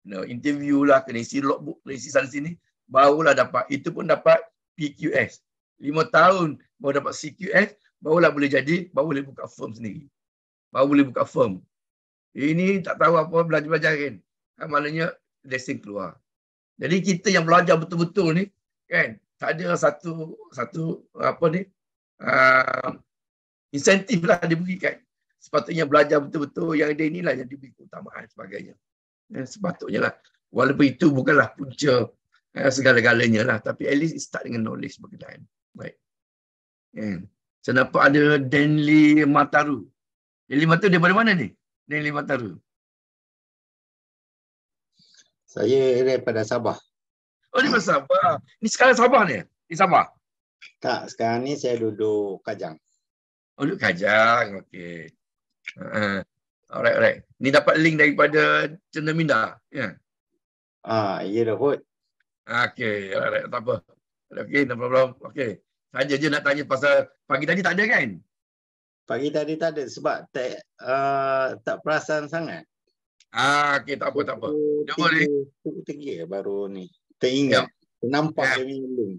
No, interview lah, kena isi logbook, kena isi sana sini. Barulah dapat. Itu pun dapat PQS. Lima tahun baru dapat CQS, barulah boleh jadi, baru boleh buka firm sendiri. Baru boleh buka firm. Ini tak tahu apa belajar-belajar kan. kan maknanya lesson keluar. Jadi kita yang belajar betul-betul ni, kan, tak ada satu, satu apa ni, uh, insentif lah dia berikan sepatutnya belajar betul-betul yang dia inilah yang diberi keutamaan sebagainya. Eh, sepatutnya lah. Walaupun itu bukanlah punca eh, segala-galanya lah. Tapi at least start dengan knowledge berkenaan. Baik. Eh. Ya. Senapa ada Denli Mataru. Denli Mataru daripada mana ni? Denli Mataru. Saya daripada Sabah. Oh, di pasal Sabah. Ni sekarang Sabah ni? Di Sabah? Tak, sekarang ni saya duduk Kajang. Oh, duduk Kajang. Okey. Uh, alright, alright. Ni dapat link daripada Cendam Minda. Yeah. Ah, uh, ya dah kot. Okay, alright, tak apa. Okay, no problem. Okay. Saja je nak tanya pasal pagi tadi tak ada kan? Pagi tadi tak ada sebab tak, uh, tak perasan sangat. Ah, okay, tak apa, tak apa. Jumpa ni. Tunggu tinggi baru ni. Teringat. Yeah. Nampak yeah. dia link.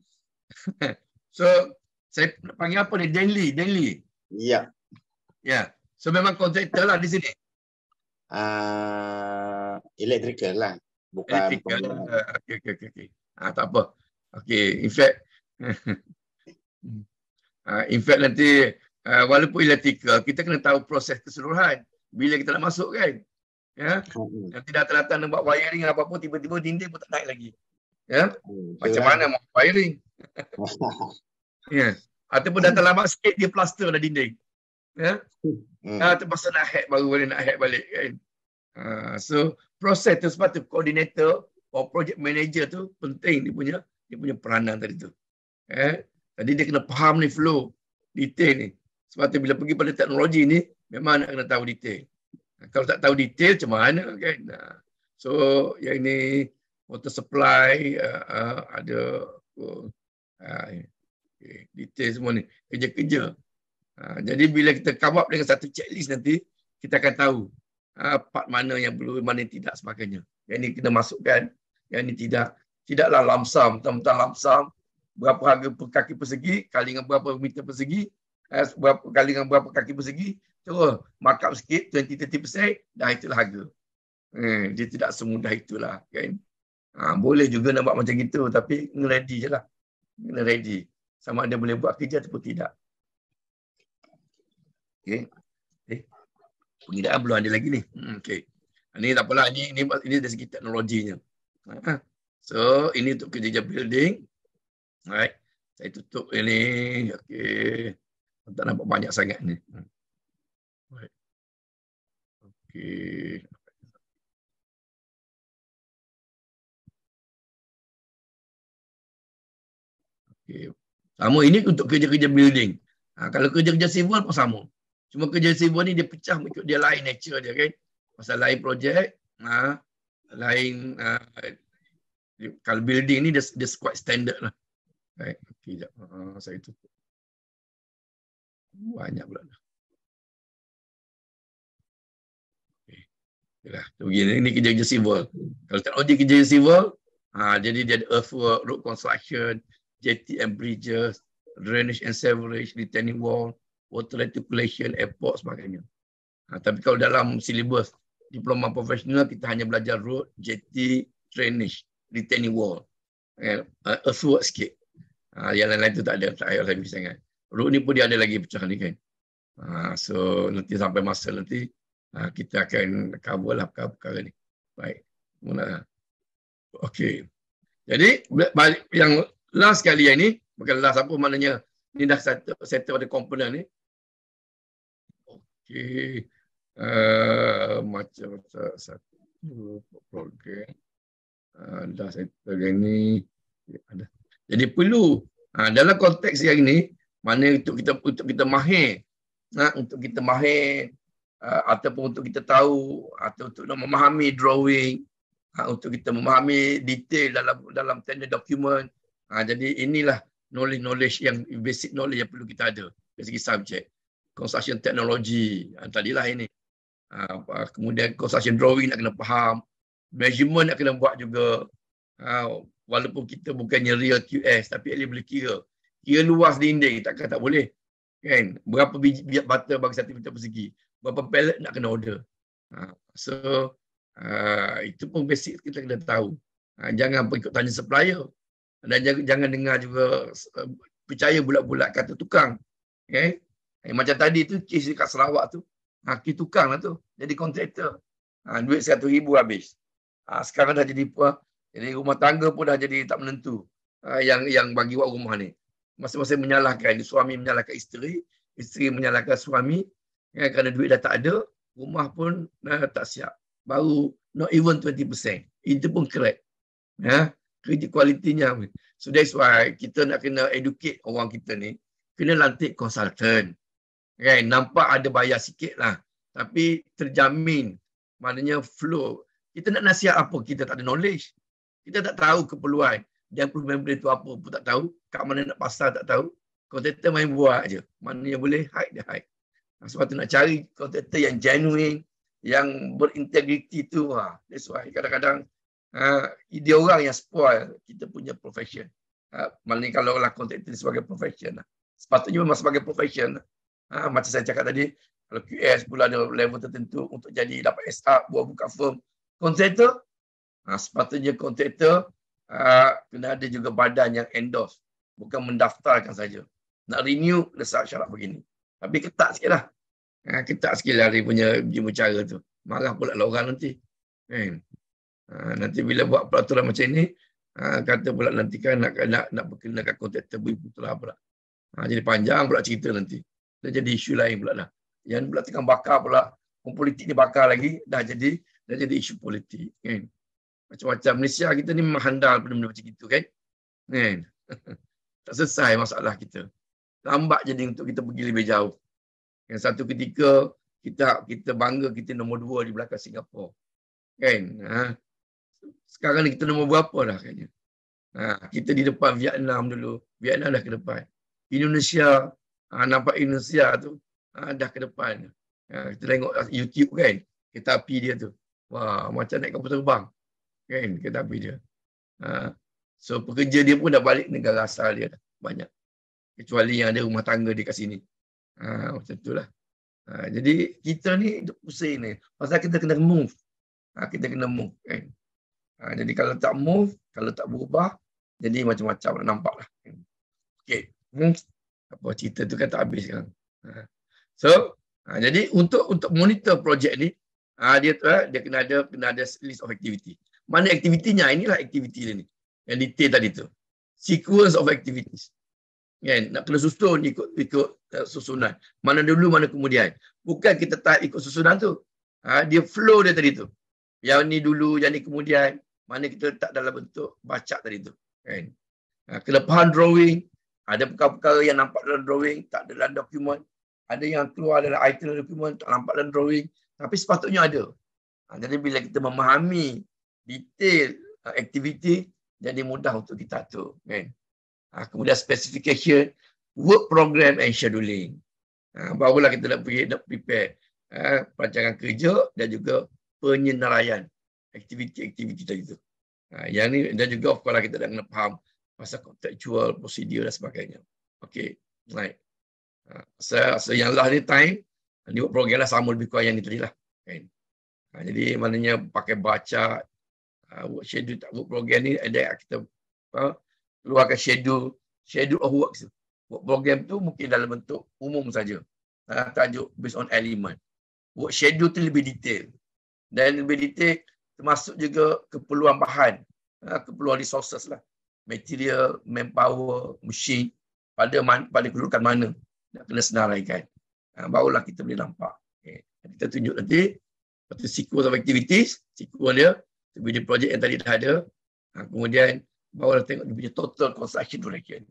[laughs] so, saya panggil apa ni? Denli, Denli. Ya. Yeah. Ya. Yeah. So memang kontraktor lah di sini. Uh, electrical lah. Bukan electrical. Okey, ah, okay, okey. Okay. Ah, tak apa. Okey, in fact. uh, [laughs] in fact nanti uh, walaupun electrical, kita kena tahu proses keseluruhan. Bila kita nak masuk kan. Ya. Hmm. Yang tidak datang nak buat wiring apa pun tiba-tiba dinding pun tak naik lagi. Ya. Hmm, Macam lah. mana mau wiring? [laughs] ya. Ataupun datang lama sikit dia plaster dah dinding. Ya. [laughs] Hmm. Ha, tu nak hack baru boleh nak hack balik kan. Ha, so proses tu sebab tu koordinator atau project manager tu penting dia punya dia punya peranan tadi tu. Eh? Jadi dia kena faham ni flow detail ni. Sebab tu bila pergi pada teknologi ni memang nak kena tahu detail. Ah, kalau tak tahu detail macam mana kan. Ha. So yang ni water supply uh, uh, ada uh, uh, okay. detail semua ni kerja-kerja Ha, jadi bila kita come up dengan satu checklist nanti, kita akan tahu ha, part mana yang perlu, mana yang tidak sebagainya. Yang ini kena masukkan, yang ini tidak. Tidaklah lamsam, tentang lamsam, berapa harga per kaki persegi, kali dengan berapa meter persegi, eh, berapa kali dengan berapa kaki persegi, terus markup sikit, 20-30%, dah itulah harga. Hmm, dia tidak semudah itulah. Kan? Ha, boleh juga nak buat macam itu, tapi ngeready je lah. Ngeready. Sama ada boleh buat kerja ataupun tidak. Okay, Eh. Pengidaan belum ada lagi ni. Hmm, okay, Ini tak apalah ini ini, ini dari segi teknologinya. Ha. So, ini untuk kerja building. Alright. Saya tutup ini. Okay, Tak nampak banyak sangat ni. Hmm. Alright. Okey. Okay. Sama ini untuk kerja-kerja building. Ha, kalau kerja-kerja civil pun sama. Cuma kerja sibuk ni dia pecah mengikut dia lain nature dia kan. Pasal lain projek, ha, lain ha, kalau building ni dia, dia quite standard lah. Right. Okay, sekejap. Uh, ha, saya tutup. Banyak pula dah. Okay. Yalah, begini. Ini kerja-kerja civil. Kalau teknologi kerja-kerja civil, ha, jadi dia ada earthwork, road construction, jetty and bridges, drainage and severage, retaining wall, water reticulation airport sebagainya. Ha, tapi kalau dalam syllabus diploma profesional kita hanya belajar road, jetty, drainage, retaining wall. Kan? Uh, earthwork sikit. Ha, yang lain-lain tu tak ada. Tak ada lebih sangat. Road ni pun dia ada lagi pecahan ni kan. Ha, so nanti sampai masa nanti ha, kita akan cover lah perkara-perkara ni. Baik. Mula. Okay. Jadi balik, yang last kali yang ni, bukan last apa maknanya ni dah settle, settle pada komponen ni okey uh, macam satu program uh, dah settle yang ni ada jadi perlu ha, dalam konteks yang ini mana untuk kita untuk kita mahir nak untuk kita mahir uh, ataupun untuk kita tahu atau untuk nak memahami drawing ha, untuk kita memahami detail dalam dalam tender document ha, jadi inilah knowledge knowledge yang basic knowledge yang perlu kita ada dari segi subjek construction technology ah, lah ini ah, kemudian construction drawing nak kena faham measurement nak kena buat juga ah, walaupun kita bukannya real QS tapi dia boleh kira kira luas dinding takkan tak boleh kan berapa biji biat bata bagi satu meter persegi berapa pallet nak kena order so itu pun basic kita kena tahu jangan ikut tanya supplier dan jangan, dengar juga eh, percaya bulat-bulat kata tukang okay? Eh? Eh, macam tadi tu kes dekat Sarawak tu. Ha, tukang lah tu. Jadi kontraktor. Ha, duit satu ribu habis. Ha, sekarang dah jadi apa? Jadi rumah tangga pun dah jadi tak menentu. Ha, yang yang bagi buat rumah ni. Masa-masa menyalahkan. Suami menyalahkan isteri. Isteri menyalahkan suami. Ya, kerana duit dah tak ada. Rumah pun nah, ha, tak siap. Baru not even 20%. Itu pun crack. Ya, ha, kredit kualitinya. So that's why kita nak kena educate orang kita ni. Kena lantik konsultan. Kan? Nampak ada bayar sikit lah. Tapi terjamin. Maknanya flow. Kita nak nasihat apa? Kita tak ada knowledge. Kita tak tahu keperluan. Yang perlu membeli tu apa pun tak tahu. Kat mana nak pasar tak tahu. Kontraktor main buat je. Maknanya boleh hide dia hide. Sebab tu nak cari kontraktor yang genuine. Yang berintegriti tu. Ha. That's why kadang-kadang Uh, dia orang yang spoil kita punya profession. Uh, maknanya kalau lah kontraktor sebagai profession. Lah. Sepatutnya memang sebagai profession. Lah. Ha, macam saya cakap tadi, kalau QS pula ada level tertentu untuk jadi dapat SA buat buka firm contractor, ha, sepatutnya contractor ha, kena ada juga badan yang endorse. Bukan mendaftarkan saja. Nak renew, lesak syarat begini. Tapi ketat sikit lah. Ha, ketat sikit lah dia punya jumlah cara tu. Marah pula lah orang nanti. Hmm. Ha, nanti bila buat peraturan macam ni, ha, kata pula nanti kan nak, nak, nak berkenakan kontraktor beri putera pula. Ha, jadi panjang pula cerita nanti dah jadi isu lain pula dah. Yang pula tengah bakar pula, politik ni bakar lagi, dah jadi dah jadi isu politik. Kan? Macam-macam Malaysia kita ni memang handal benda-benda macam itu kan. kan? [laughs] tak selesai masalah kita. Lambat jadi untuk kita pergi lebih jauh. Yang satu ketika kita kita bangga kita nombor dua di belakang Singapura. Kan? Ha? Sekarang ni kita nombor berapa dah kayaknya? Ha, kita di depan Vietnam dulu. Vietnam dah ke depan. Indonesia ha, nampak Indonesia tu ha, dah ke depan. Ha, kita tengok YouTube kan, kereta api dia tu. Wah, macam naik kapal terbang. Kan, kereta api dia. Ha, so, pekerja dia pun dah balik negara asal dia dah banyak. Kecuali yang ada rumah tangga dia kat sini. Ha, macam tu lah. Ha, jadi, kita ni pusing ni. Pasal kita kena move. Ha, kita kena move. Kan? Ha, jadi, kalau tak move, kalau tak berubah, jadi macam-macam nak lah, nampak lah. Kan. Okay. Hmm apa cerita tu kan tak habis kan. So, ha, jadi untuk untuk monitor projek ni, ha, dia tu eh, dia kena ada kena ada list of activity. Mana aktivitinya? Inilah aktiviti dia ni. Yang detail tadi tu. Sequence of activities. Kan? Nak kena susun ikut ikut eh, susunan. Mana dulu, mana kemudian. Bukan kita tak ikut susunan tu. Ha, dia flow dia tadi tu. Yang ni dulu, yang ni kemudian. Mana kita letak dalam bentuk bacak tadi tu. Kan? Ha, kelepahan drawing, ada perkara-perkara yang nampak dalam drawing, tak ada dalam dokumen. Ada yang keluar dalam item dokumen, tak nampak dalam drawing. Tapi sepatutnya ada. Ha, jadi bila kita memahami detail uh, aktiviti, jadi mudah untuk kita atur. Kan? Ha, kemudian specification, work program and scheduling. Ha, barulah kita nak prepare perancangan kerja dan juga penyenaraian aktiviti-aktiviti itu. tu. Yang ni, dan juga of course lah kita nak faham pasal jual prosedur dan sebagainya. Okey, naik. Ha, saya so, so yang lah ni time, ni buat program lah sama lebih kurang yang ni tadi lah. Kan? Ha, jadi maknanya pakai baca, uh, work schedule tak buat program ni, ada kita ha, keluarkan schedule, schedule of work tu. Buat program tu mungkin dalam bentuk umum saja. Ha, tajuk based on element. Work schedule tu lebih detail. Dan lebih detail termasuk juga keperluan bahan, ha, keperluan resources lah material, manpower, machine pada man, pada kedudukan mana nak kena senaraikan. Ha, barulah kita boleh nampak. Okay. Kita tunjuk nanti pada sequence of activities, sequence dia, kemudian projek yang tadi dah ada, ha, kemudian barulah tengok dia punya total construction duration.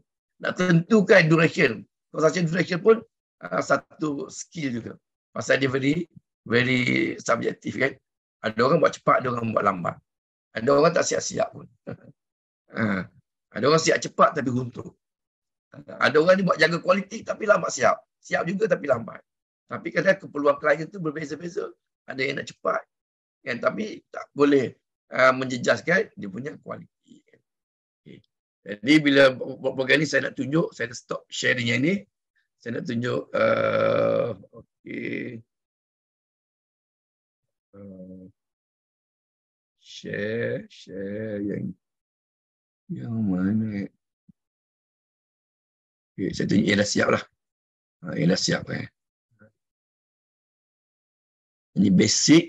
Nak tentukan duration. Construction duration pun ha, satu skill juga. Pasal dia very very subjective. kan. Ada orang buat cepat, ada orang buat lambat. Ada orang tak siap-siap pun. [laughs] Ha. Ada orang siap cepat tapi runtuh. Ada orang ni buat jaga kualiti tapi lambat siap. Siap juga tapi lambat. Tapi kadang keperluan klien tu berbeza-beza. Ada yang nak cepat. Kan? Tapi tak boleh uh, menjejaskan dia punya kualiti. Kan? Okay. Jadi bila buat program ni saya nak tunjuk, saya nak stop sharing yang ni. Saya nak tunjuk. Uh, ah, okay. Uh, ah, share, share yang ni. Yang mana? Okay, saya tunjuk ialah siap lah. Ha, ialah siap kan. Eh. Ini basic.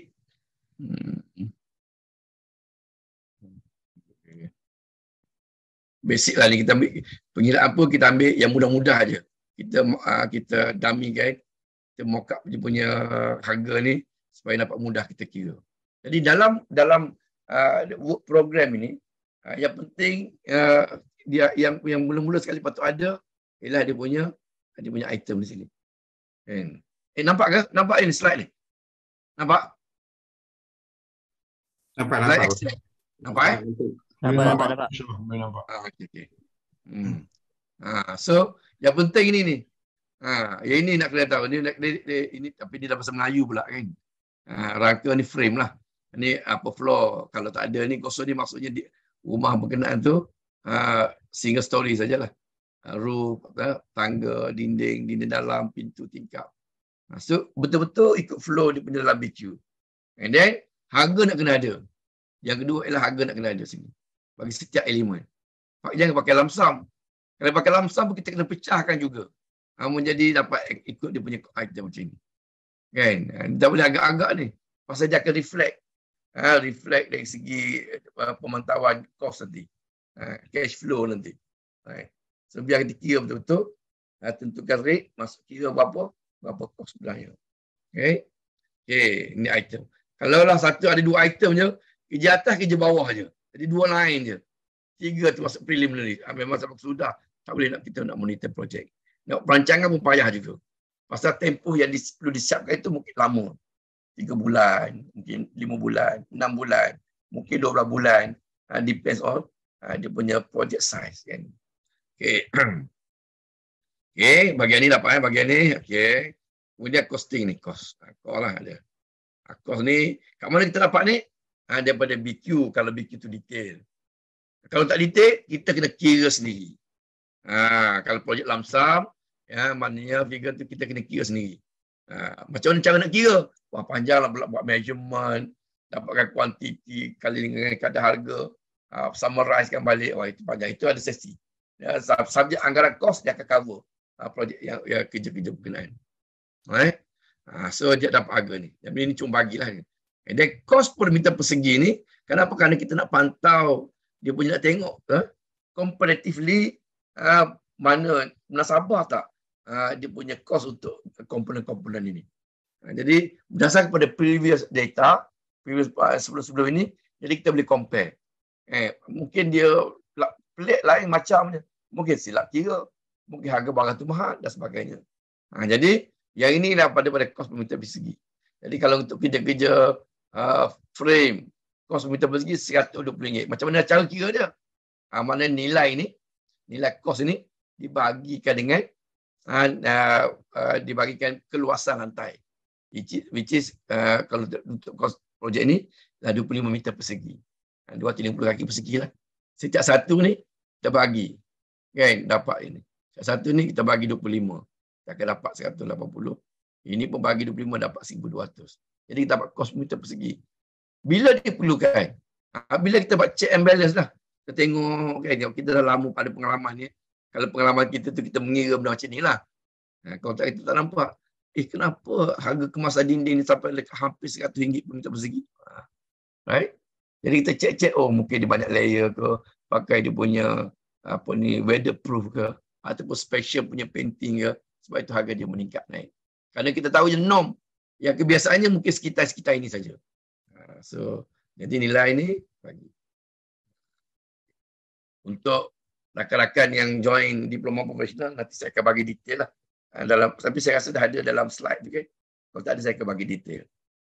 Hmm. Basic lah ni kita ambil. Pengira apa kita ambil yang mudah-mudah aja. Kita uh, kita dummy kan. Kita mock up dia punya harga ni. Supaya dapat mudah kita kira. Jadi dalam dalam uh, work program ini. Ah, yang penting ah, dia yang yang mula-mula sekali patut ada ialah dia punya ah, dia punya item di sini. Kan? Eh nampak ke? Nampak ini slide ni. Nampak? Nampak eh? nampak. Nampak, nampak eh? Nampak nampak. nampak. nampak. Ah, okay, okay. Hmm. Ah, so yang penting ini ni. Ah, yang ini nak kena tahu ni ini tapi dia dalam bahasa Melayu pula kan. Ah, rangka ni frame lah. Ini apa floor kalau tak ada ni kosong ni maksudnya dia rumah berkenaan tu uh, single story sajalah. Uh, roof, uh, tangga, dinding, dinding dalam, pintu, tingkap. Masuk ah, so, betul-betul ikut flow di dalam BQ. And then harga nak kena ada. Yang kedua ialah harga nak kena ada sini. Bagi setiap elemen. Jangan pakai lamsam. Kalau pakai lamsam pun kita kena pecahkan juga. Ha, menjadi dapat ikut dia punya item macam ni. Kan? Tak boleh agak-agak ni. Pasal dia akan reflect ha, reflect dari segi uh, pemantauan cost nanti ha, cash flow nanti ha, so biar kita kira betul-betul ha, tentukan rate masuk kira berapa berapa cost sebenarnya okey okey ni item kalau lah satu ada dua item je kerja atas kerja bawah je jadi dua line je tiga tu masuk preliminary ha, memang sampai sudah tak boleh nak kita nak monitor projek nak perancangan pun payah juga pasal tempoh yang di, perlu disiapkan itu mungkin lama tiga bulan, mungkin lima bulan, enam bulan, mungkin dua belas bulan. Uh, depends on uh, dia punya project size. Kan? Okay. [clears throat] okay, bagian ni dapat kan? Eh, bagian ni. Okay. Kemudian costing ni, cost. Uh, lah ada. Uh, ni, kat mana kita dapat ni? Ha, uh, daripada BQ, kalau BQ tu detail. Kalau tak detail, kita kena kira sendiri. Ha, uh, kalau projek lamsam, ya, maknanya figure tu kita kena kira sendiri. Ha, macam mana cara nak kira? panjanglah pula buat measurement, dapatkan kuantiti, kali dengan kadar harga, ha, summarize kan balik, wah itu panjang. Itu ada sesi. Ya, subjek anggaran kos dia akan cover uh, projek yang, kerja-kerja berkenaan. Right? Uh, ha, so dia dapat harga ni. Jadi ini cuma bagilah ni. And then cost per persegi ni, kenapa? Kerana kita nak pantau, dia punya nak tengok, huh? comparatively, uh, mana, menasabah tak uh, dia punya kos untuk komponen-komponen ini. Ha, jadi berdasarkan kepada previous data, previous ah, sebelum-sebelum ini, jadi kita boleh compare. Eh, mungkin dia pelik lain macamnya. Mungkin silap kira. Mungkin harga barang itu mahal dan sebagainya. Ha, jadi yang ini adalah pada pada kos per meter persegi. Jadi kalau untuk kerja-kerja uh, frame, kos per meter persegi RM120. Macam mana cara kira dia? Ha, mana nilai ini, nilai kos ini dibagikan dengan uh, uh, dibagikan keluasan lantai which is, which is uh, kalau untuk kos projek ni dah 25 meter persegi. 230 ha, kaki persegi lah. Setiap satu ni kita bagi. okay dapat ini. Setiap satu ni kita bagi 25. Kita akan dapat 180. Ini pun bagi 25 dapat 1200. Jadi kita dapat kos meter persegi. Bila diperlukan? Ha, bila kita buat check and balance lah. Kita tengok, kan, kita dah lama pada pengalaman ni. Kalau pengalaman kita tu kita mengira benda macam ni lah. Ha, kalau tak kita tak nampak eh kenapa harga kemasan dinding ni sampai hampir RM100 per meter persegi? Right? Jadi kita cek-cek, oh mungkin dia banyak layer ke, pakai dia punya apa ni weatherproof ke, ataupun special punya painting ke, sebab itu harga dia meningkat naik. Kerana kita tahu je norm, yang kebiasaannya mungkin sekitar-sekitar ini saja. Ha, so, jadi nilai ni bagi. Untuk rakan-rakan yang join diploma profesional, nanti saya akan bagi detail lah Eh, dalam tapi saya rasa dah ada dalam slide okey kalau tak ada saya akan bagi detail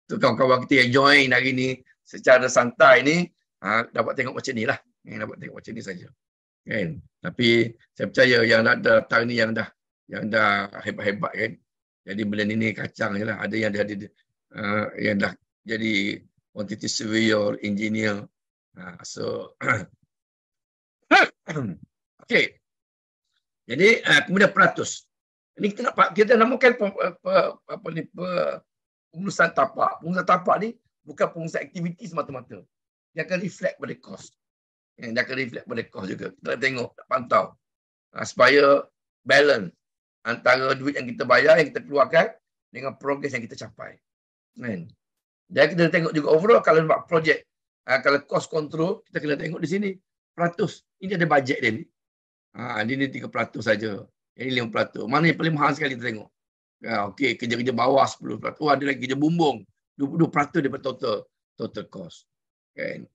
tu kawan-kawan kita yang join hari ni secara santai ni ha, dapat tengok macam ni lah eh, dapat tengok macam ni saja kan tapi saya percaya yang ada datang ni yang dah yang dah hebat-hebat kan jadi benda ni, ni kacang je lah ada yang dah ada uh, ha, yang dah jadi quantity surveyor engineer uh, so [coughs] okey jadi uh, kemudian peratus ini kita nak kita namakan eh, apa ni pengurusan tapak. Pengurusan tapak ni bukan pengurusan aktiviti semata-mata. Dia akan reflect pada kos. Eh, dia akan reflect pada kos juga. Kita nak tengok, nak pantau. Ha, supaya balance antara duit yang kita bayar, yang kita keluarkan dengan progres yang kita capai. Kan? Dan kita tengok juga overall kalau nampak projek, ha, kalau kos control, kita kena tengok di sini. Peratus. Ini ada bajet dia ni. Ha, ini 3% saja. Yang lima 5%. Mana yang paling mahal sekali kita tengok. Ya, okay, kerja-kerja bawah 10%. Oh, ada lagi kerja bumbung. dua 22% daripada total total cost. Kan?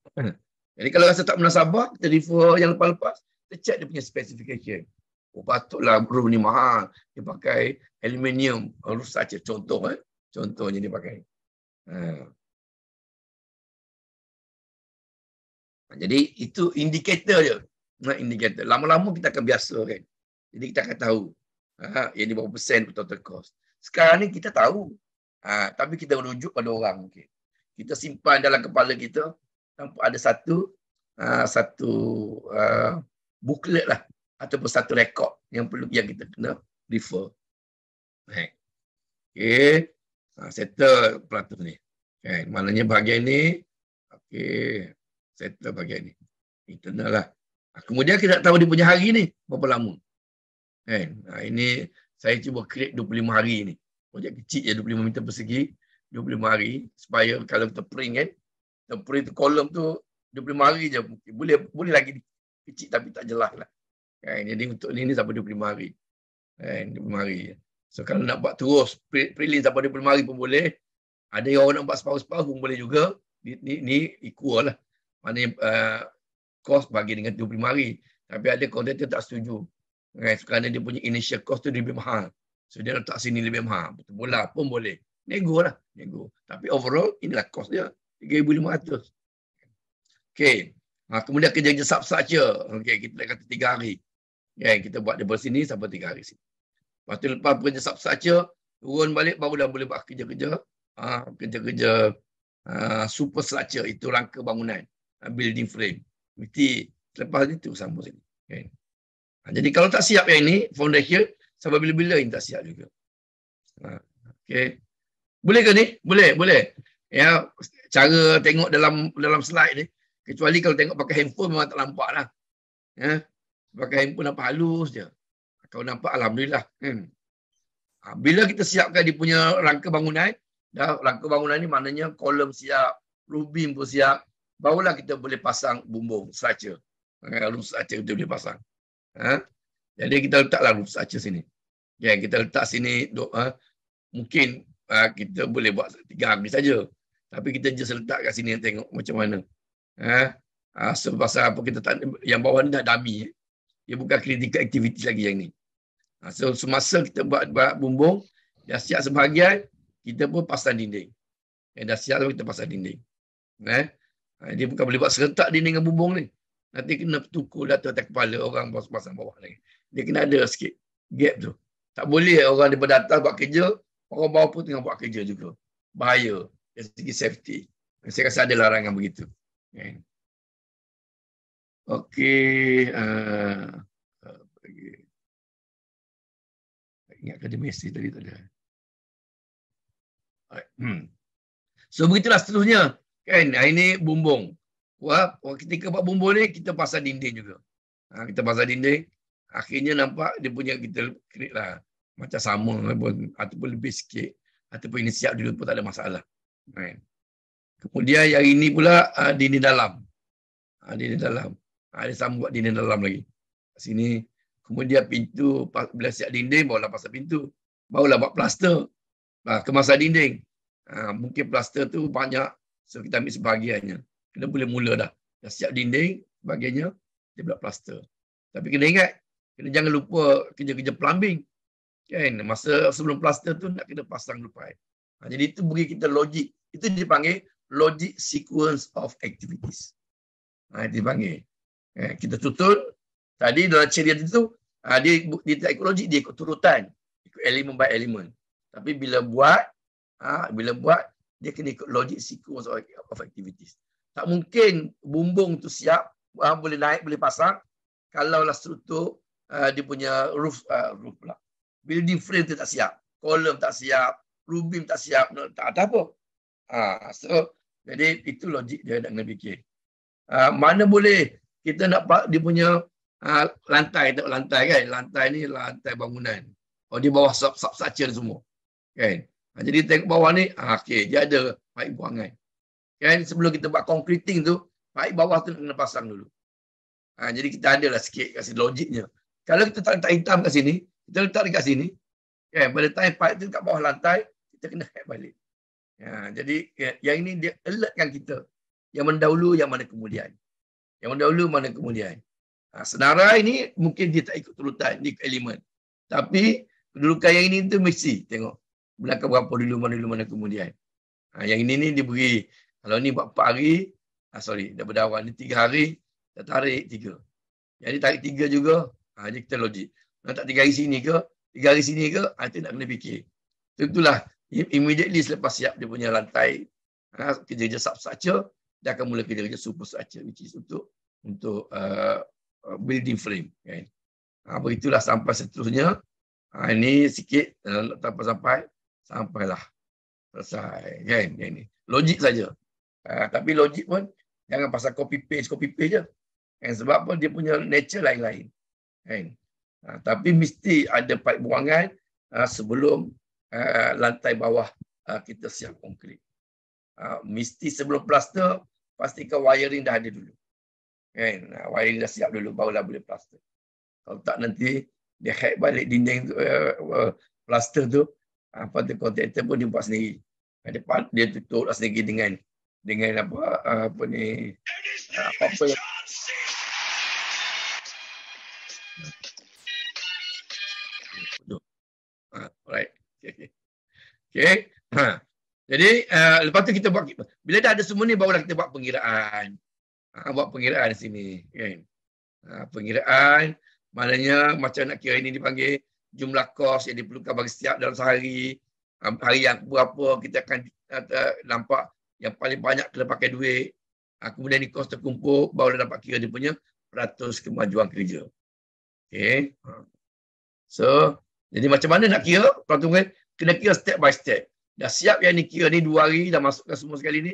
Jadi kalau rasa tak menasabah, kita refer yang lepas-lepas, kita check dia punya specification. Oh, patutlah room ni mahal. Dia pakai aluminium. Oh, Rusak saja Contoh. Eh? Contohnya dia pakai. Ha. Jadi itu indikator je. Nah, indikator. Lama-lama kita akan biasa kan. Jadi kita akan tahu ha, yang ni berapa persen total cost. Sekarang ni kita tahu. Ha, tapi kita merujuk pada orang mungkin. Kita simpan dalam kepala kita tanpa ada satu ha, satu uh, booklet lah ataupun satu rekod yang perlu yang kita kena refer. Okay. Ha, settle peratus ni. Okay. Maknanya bahagian ni okay. settle bahagian ni. Internal lah. Kemudian kita tahu dia punya hari ni berapa lama. Kan? Ha, ini saya cuba create 25 hari ni. Projek kecil je 25 meter persegi. 25 hari supaya kalau kita print kan. Kita print kolom tu 25 hari je. Boleh boleh lagi kecil tapi tak jelas lah. Kan? Jadi untuk ni ni sampai 25 hari. Kan? 25 hari je. So kalau nak buat terus prelim sampai 25 hari pun boleh. Ada yang orang nak buat separuh-separuh pun boleh juga. Ni, ni, ni equal lah. Maknanya uh, kos bagi dengan 25 hari. Tapi ada kontraktor tak setuju. Okay, kerana dia punya initial cost tu lebih mahal. So dia letak sini lebih mahal. Betul bola pun boleh. Nego lah. Nego. Tapi overall inilah cost dia. RM3,500. Okay. Ha, kemudian kerja-kerja substructure. Okay, kita dah kata tiga hari. Okay, kita buat dari sini sampai tiga hari sini. Lepas tu lepas kerja substructure. Turun balik baru dah boleh buat kerja-kerja. Ha, kerja-kerja uh, super structure. Itu rangka bangunan. Uh, building frame. Mesti selepas itu sama sini. Okay. Ha, jadi kalau tak siap yang ini, foundation, sampai bila-bila ini tak siap juga. Ha, okay. Boleh ke ni? Boleh, boleh. Ya, cara tengok dalam dalam slide ni, kecuali kalau tengok pakai handphone memang tak nampak lah. Ya, pakai handphone nampak halus je. Kalau nampak, Alhamdulillah. Hmm. Ha, bila kita siapkan dia punya rangka bangunan, dah rangka bangunan ni maknanya kolom siap, rubin pun siap, barulah kita boleh pasang bumbung, structure. Rumah structure kita boleh pasang. Ha? Jadi kita letaklah roof structure sini. Okay, kita letak sini duk, ha? mungkin ha, kita boleh buat tiga hari saja. Tapi kita just letak kat sini yang tengok macam mana. Ha? Ha, so pasal apa kita tak, yang bawah ni dah dummy. Eh? Dia bukan critical activity lagi yang ni. Ha, so semasa kita buat, buat bumbung, dah siap sebahagian, kita pun pasang dinding. Yang eh, dah siap kita pasang dinding. Ha? Ha, dia bukan boleh buat serentak dinding dengan bumbung ni. Nanti kena tukul lah datu atas kepala orang pasang bawah lagi. Dia kena ada sikit gap tu. Tak boleh orang daripada atas buat kerja, orang bawah pun tengah buat kerja juga. Bahaya dari segi safety. Saya rasa ada larangan begitu. Okey. Uh, okay. Ingatkan ada mesej tadi tak ada. Right. Hmm. So begitulah seterusnya. Kan, ini bumbung. Wah, ketika buat bumbung ni, kita pasang dinding juga. Ha, kita pasang dinding. Akhirnya nampak dia punya kita create lah. Macam sama ataupun, lah ataupun lebih sikit. Ataupun ini siap dulu pun tak ada masalah. Right. Ha. Kemudian yang ini pula ha, dinding dalam. Ha, dinding dalam. Ha, dia sama buat dinding dalam lagi. Sini. Kemudian pintu, bila siap dinding, barulah pasang pintu. Barulah buat plaster. Ha, kemasan dinding. Ha, mungkin plaster tu banyak. So kita ambil sebahagiannya kita boleh mula dah. Dah siap dinding, sebagainya, dia buat plaster. Tapi kena ingat, kena jangan lupa kerja-kerja plumbing. Kan? Masa sebelum plaster tu, nak kena pasang dulu pipe. Ha, jadi itu bagi kita logik. Itu dipanggil logik sequence of activities. Ha, itu dipanggil. Ha, kita tutur tadi dalam ceria itu, ha, dia, dia tak ikut logik, dia ikut turutan. Ikut elemen by elemen. Tapi bila buat, ha, bila buat, dia kena ikut logik sequence of activities. Tak mungkin bumbung tu siap uh, boleh naik boleh pasang kalaulah struktur uh, ah, dia punya roof uh, roof pula. Building frame tu tak siap, kolom tak siap, rubim tak siap, no, tak ada apa. Uh, so jadi itu logik dia nak kena fikir. Uh, mana boleh kita nak dia punya uh, lantai tak lantai kan? Lantai ni lah lantai bangunan. Oh di bawah sub sub semua. Kan? Okay. Jadi tengok bawah ni, okey, dia ada paip buangan kan sebelum kita buat concreting tu baik bawah tu nak kena pasang dulu ha, jadi kita adalah sikit kasi logiknya kalau kita tak letak hitam kat sini kita letak dekat sini kan pada time pipe tu kat bawah lantai kita kena head balik ha, jadi ya, yang ini dia alertkan kita yang mendahulu yang mana kemudian yang mendahulu mana kemudian ha, senarai ni mungkin dia tak ikut turutan ni elemen tapi kedudukan yang ini tu mesti tengok belakang berapa dulu mana dulu mana kemudian ha, yang ini ni dia beri kalau ni buat empat hari, ah, sorry, dah awal ni tiga hari, tak tarik tiga. Jadi tarik tiga juga, ah, jadi kita logik. Kalau tak tiga hari sini ke, tiga hari sini ke, ah, itu nak kena fikir. Tentulah, immediately selepas siap dia punya lantai, ah, kerja-kerja substructure, dia akan mula kerja-kerja superstructure, which is untuk untuk uh, building frame. Kan? Ah, begitulah sampai seterusnya. Ah, ini sikit, eh, tak sampai-sampai, sampailah. Selesai. Kan? Ini. Logik saja. Ha, tapi logik pun jangan pasal copy paste copy paste je. Kan sebab pun dia punya nature lain-lain. Kan? Ha, tapi mesti ada pipe buangan ha, sebelum ha, lantai bawah ha, kita siap konkrit. Ha, mesti sebelum plaster pastikan wiring dah ada dulu. Kan? Ha, wiring dah siap dulu barulah boleh plaster. Kalau tak nanti dia hack balik dinding tu, uh, plaster tu apa ha, tu kontraktor pun dia buat sendiri. Ha, dia, dia tutup lah sendiri dengan dengan apa ah, apa ni apa ah, apa yang ah, Okay. okay. Ha. [clears throat] Jadi uh, lepas tu kita buat bila dah ada semua ni barulah kita buat pengiraan. Ha, buat pengiraan sini kan. Ha, pengiraan maknanya macam nak kira ini dipanggil jumlah kos yang diperlukan bagi setiap dalam sehari hari yang berapa kita akan uh, nampak yang paling banyak kena pakai duit. Ha, kemudian ni kos terkumpul, baru dia dapat kira dia punya peratus kemajuan kerja. Okay. Ha. So, jadi macam mana nak kira? Peratus kemajuan kena kira step by step. Dah siap yang ni kira ni dua hari, dah masukkan semua sekali ni,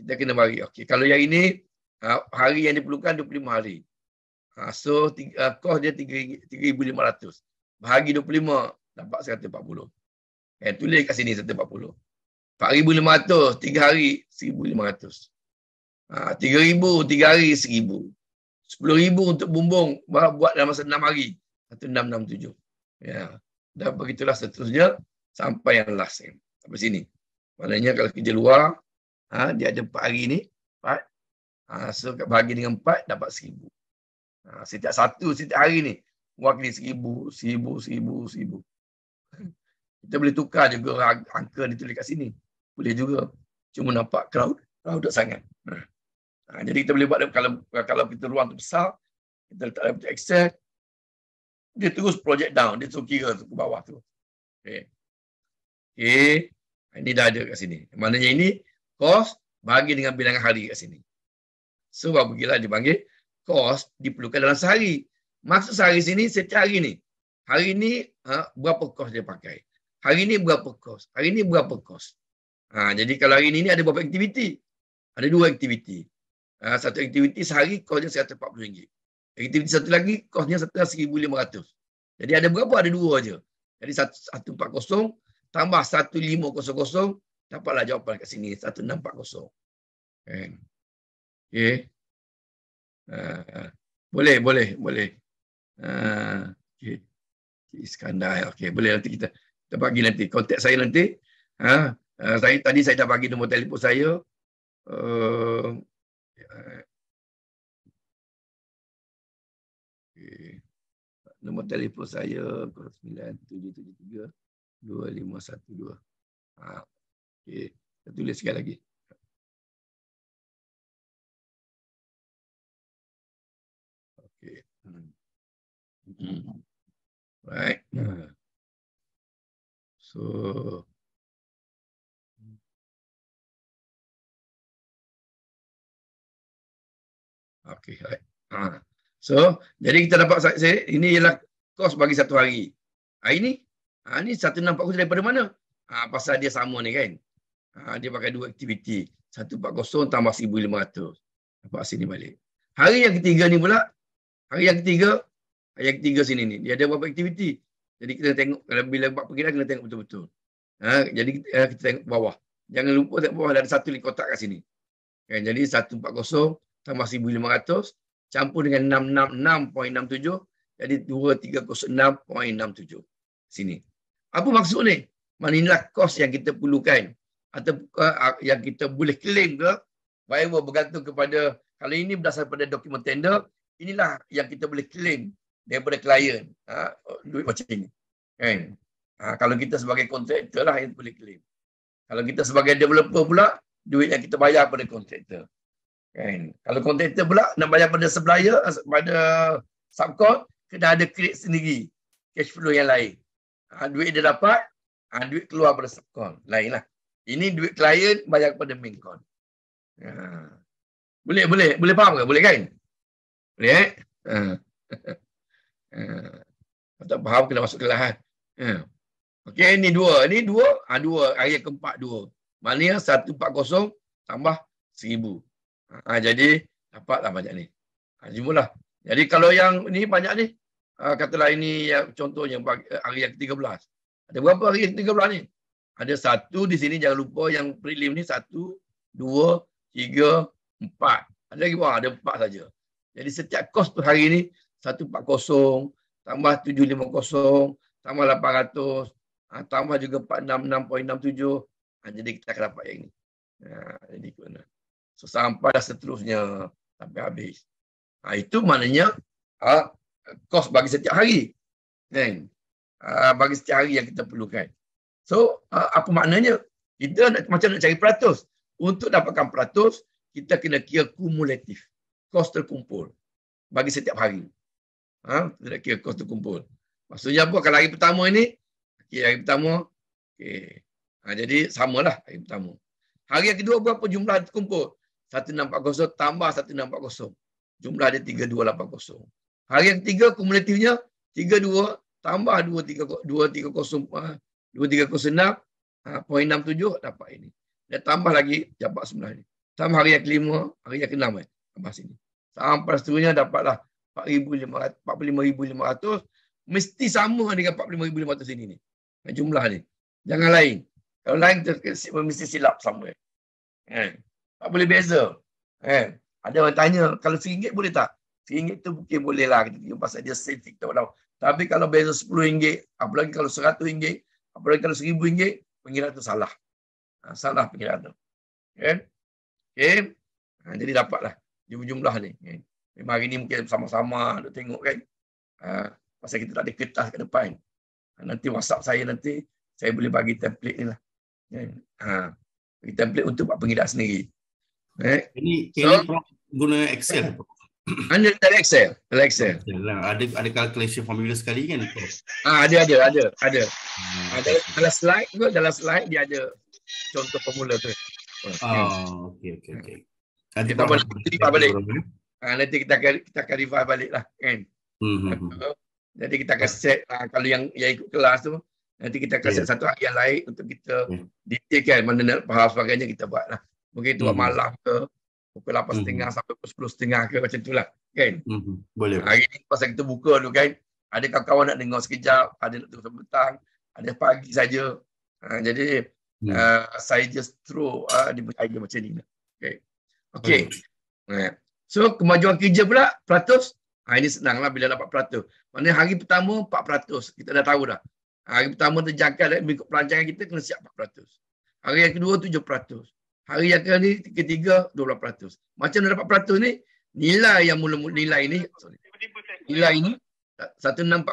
kita kena bagi. Okay. Kalau yang ini, ha, hari yang diperlukan 25 hari. Ha, so, tiga, ha, kos dia 3,500. Bahagi 25, dapat 140. Eh, tulis kat sini 140. 4,500, 3 hari, 1,500. Ha, tiga ribu, tiga hari, seribu. Sepuluh ribu untuk bumbung, buat dalam masa 6 hari. enam enam tujuh. Ya. Dan begitulah seterusnya, sampai yang last. Ya. Sampai sini. Maknanya kalau kerja luar, ha, dia ada 4 hari ni, 4. Ha, so bagi dengan 4, dapat seribu. Ha, setiap satu, setiap hari ni, wakil seribu, seribu, seribu, seribu. [laughs] Kita boleh tukar juga angka ditulis kat sini boleh juga cuma nampak crowd crowd sangat ha. ha, jadi kita boleh buat kalau kalau kita ruang tu besar kita letak dalam excel dia terus project down dia terus kira ke bawah tu okey okey ha, ini dah ada kat sini maknanya ini cost bagi dengan bilangan hari kat sini sebab so, gila dipanggil cost diperlukan dalam sehari maksud sehari sini setiap hari ni hari ni ha, berapa cost dia pakai hari ni berapa cost hari ni berapa cost Ha, jadi kalau hari ini ni ada beberapa aktiviti. Ada dua aktiviti. Ha, satu aktiviti sehari kosnya RM140. Aktiviti satu lagi kosnya RM1,500. Jadi ada berapa? Ada dua aja. Jadi RM1,140 tambah RM1,500 dapatlah jawapan kat sini. RM1,640. Okay. okay. Uh, boleh, boleh, boleh. Uh, ha, okay. Iskandar, okay. boleh nanti kita, kita bagi nanti. Kontak saya nanti. Ha? Eh, saya tadi saya dah bagi nombor telefon saya. Uh, nombor telefon saya 0977325112. Ha, okay. Saya tulis sekali lagi. Okay. Hmm. Right. So, Okay, Ha. So, jadi kita dapat saya ini ialah kos bagi satu hari. Hari ini ha ni 1640 daripada mana? Ha pasal dia sama ni kan. Ha dia pakai dua aktiviti. satu 1.40 tambah 1500. Dapat sini balik. Hari yang ketiga ni pula, hari yang ketiga, hari yang ketiga sini ni. Dia ada beberapa aktiviti? Jadi kita tengok, kalau bila buat perkiraan, kita tengok betul-betul. Ha, jadi kita, eh, kita tengok bawah. Jangan lupa tengok bawah, ada satu link kotak kat sini. Kan, jadi satu kosong tambah 1500 campur dengan 666.67 jadi 2306.67 sini apa maksud ni mana inilah kos yang kita perlukan atau eh, yang kita boleh claim ke bahawa bergantung kepada kalau ini berdasarkan pada dokumen tender inilah yang kita boleh claim daripada klien ha, duit macam ini kan ha, kalau kita sebagai kontraktor lah yang boleh claim kalau kita sebagai developer pula duit yang kita bayar pada kontraktor Kan? Kalau kontainer pula nak bayar pada supplier, pada subcon, kena ada kredit sendiri. Cash flow yang lain. Ha, duit dia dapat, ha, duit keluar pada subcon. Lainlah. Ini duit klien bayar kepada main Ha. Boleh, boleh. Boleh faham ke? Boleh kan? Boleh eh? Ha. [laughs] Ha. Tak faham kena masuk kelas. Ha. ha. Okey, ini dua. Ini dua. Ha, dua. Ayat keempat dua. Maknanya 140 tambah 1000. Ha, ha, jadi dapatlah banyak ni. Ha, jumlah. Jadi kalau yang ni banyak ni, ha, katalah ini ya, contohnya eh, hari yang ke-13. Ada berapa hari yang ke-13 ni? Ada satu di sini, jangan lupa yang prelim ni. Satu, dua, tiga, empat. Ada lagi bawah, ada empat saja. Jadi setiap kos per hari ni, satu empat kosong tambah tujuh lima kosong tambah lapan ratus ha, tambah juga empat enam enam. enam tujuh. Ha, jadi kita akan dapat yang ini. Ha, jadi kena so, sampai dah seterusnya sampai habis. Ha, itu maknanya ha, kos bagi setiap hari. Kan? Ha, bagi setiap hari yang kita perlukan. So ha, apa maknanya? Kita nak, macam nak cari peratus. Untuk dapatkan peratus, kita kena kira kumulatif. Kos terkumpul bagi setiap hari. Ha, kita nak kira kos terkumpul. Maksudnya apa? Kalau hari pertama ini, kira hari pertama, okay. ha, jadi samalah hari pertama. Hari yang kedua berapa jumlah terkumpul? 1640 tambah 1640. Jumlah dia 3280. Hari yang ketiga kumulatifnya 32 tambah 230 2306.67 ha, dapat ini. Dia tambah lagi dapat sebelah ini tambah hari yang kelima, hari yang keenam eh. Tambah sini. Sampai seterusnya dapatlah 4500 45500 mesti sama dengan 45500 sini ni. Jumlah ni. Jangan lain. Kalau lain mesti silap sama. Eh tak boleh beza. Eh, ada orang tanya, kalau RM1 boleh tak? RM1 tu mungkin boleh lah. Kita tengok pasal dia safe tak tahu. Tapi kalau beza RM10, apalagi kalau RM100, apalagi kalau RM1,000, pengiraan tu salah. Ha, salah pengiraan tu. Okay? Okay? Ha, jadi dapatlah jumlah-jumlah ni. Okay. Memang hari ni mungkin sama-sama nak tengok kan. Ha, pasal kita tak ada kertas ke depan. Ha, nanti WhatsApp saya nanti, saya boleh bagi template ni lah. Okay? Ha, bagi template untuk buat pengiraan sendiri. Eh. Ini kena so, guna Excel. Anda tak Excel, ada Excel. Lah. Ada ada calculation formula sekali kan? Ah, ada ada ada ada. Hmm. Ada dalam slide juga dalam slide dia ada contoh formula tu. Ah, okey okey okey. Nanti kita boleh kita balik. Ah, nanti kita akan kita akan revive balik lah kan. Hmm. Jadi hmm, hmm. kita akan set uh, kalau yang yang ikut kelas tu nanti kita akan yeah. Ya. satu hari yang lain untuk kita yeah. detailkan mana nak faham sebagainya kita buat lah mungkin tu mm malam ke pukul 8.30 mm sampai pukul 10.30 ke macam itulah kan mm-hmm. boleh hari ni pasal kita buka tu kan ada kawan-kawan nak dengar sekejap ada nak tengok petang ada pagi saja ha, jadi mm uh, saya just throw uh, dia punya idea macam ni lah. okay. Okay. Mm-hmm. so kemajuan kerja pula peratus ha, ini senang lah bila dapat peratus maknanya hari pertama 4% kita dah tahu dah hari pertama terjangka dan eh, mengikut perancangan kita kena siap 4% hari yang kedua 7% Hari yang kali ketiga 12%. Macam mana dapat peratus ni? Nilai yang mula nilai ni sorry. Nilai ini 1640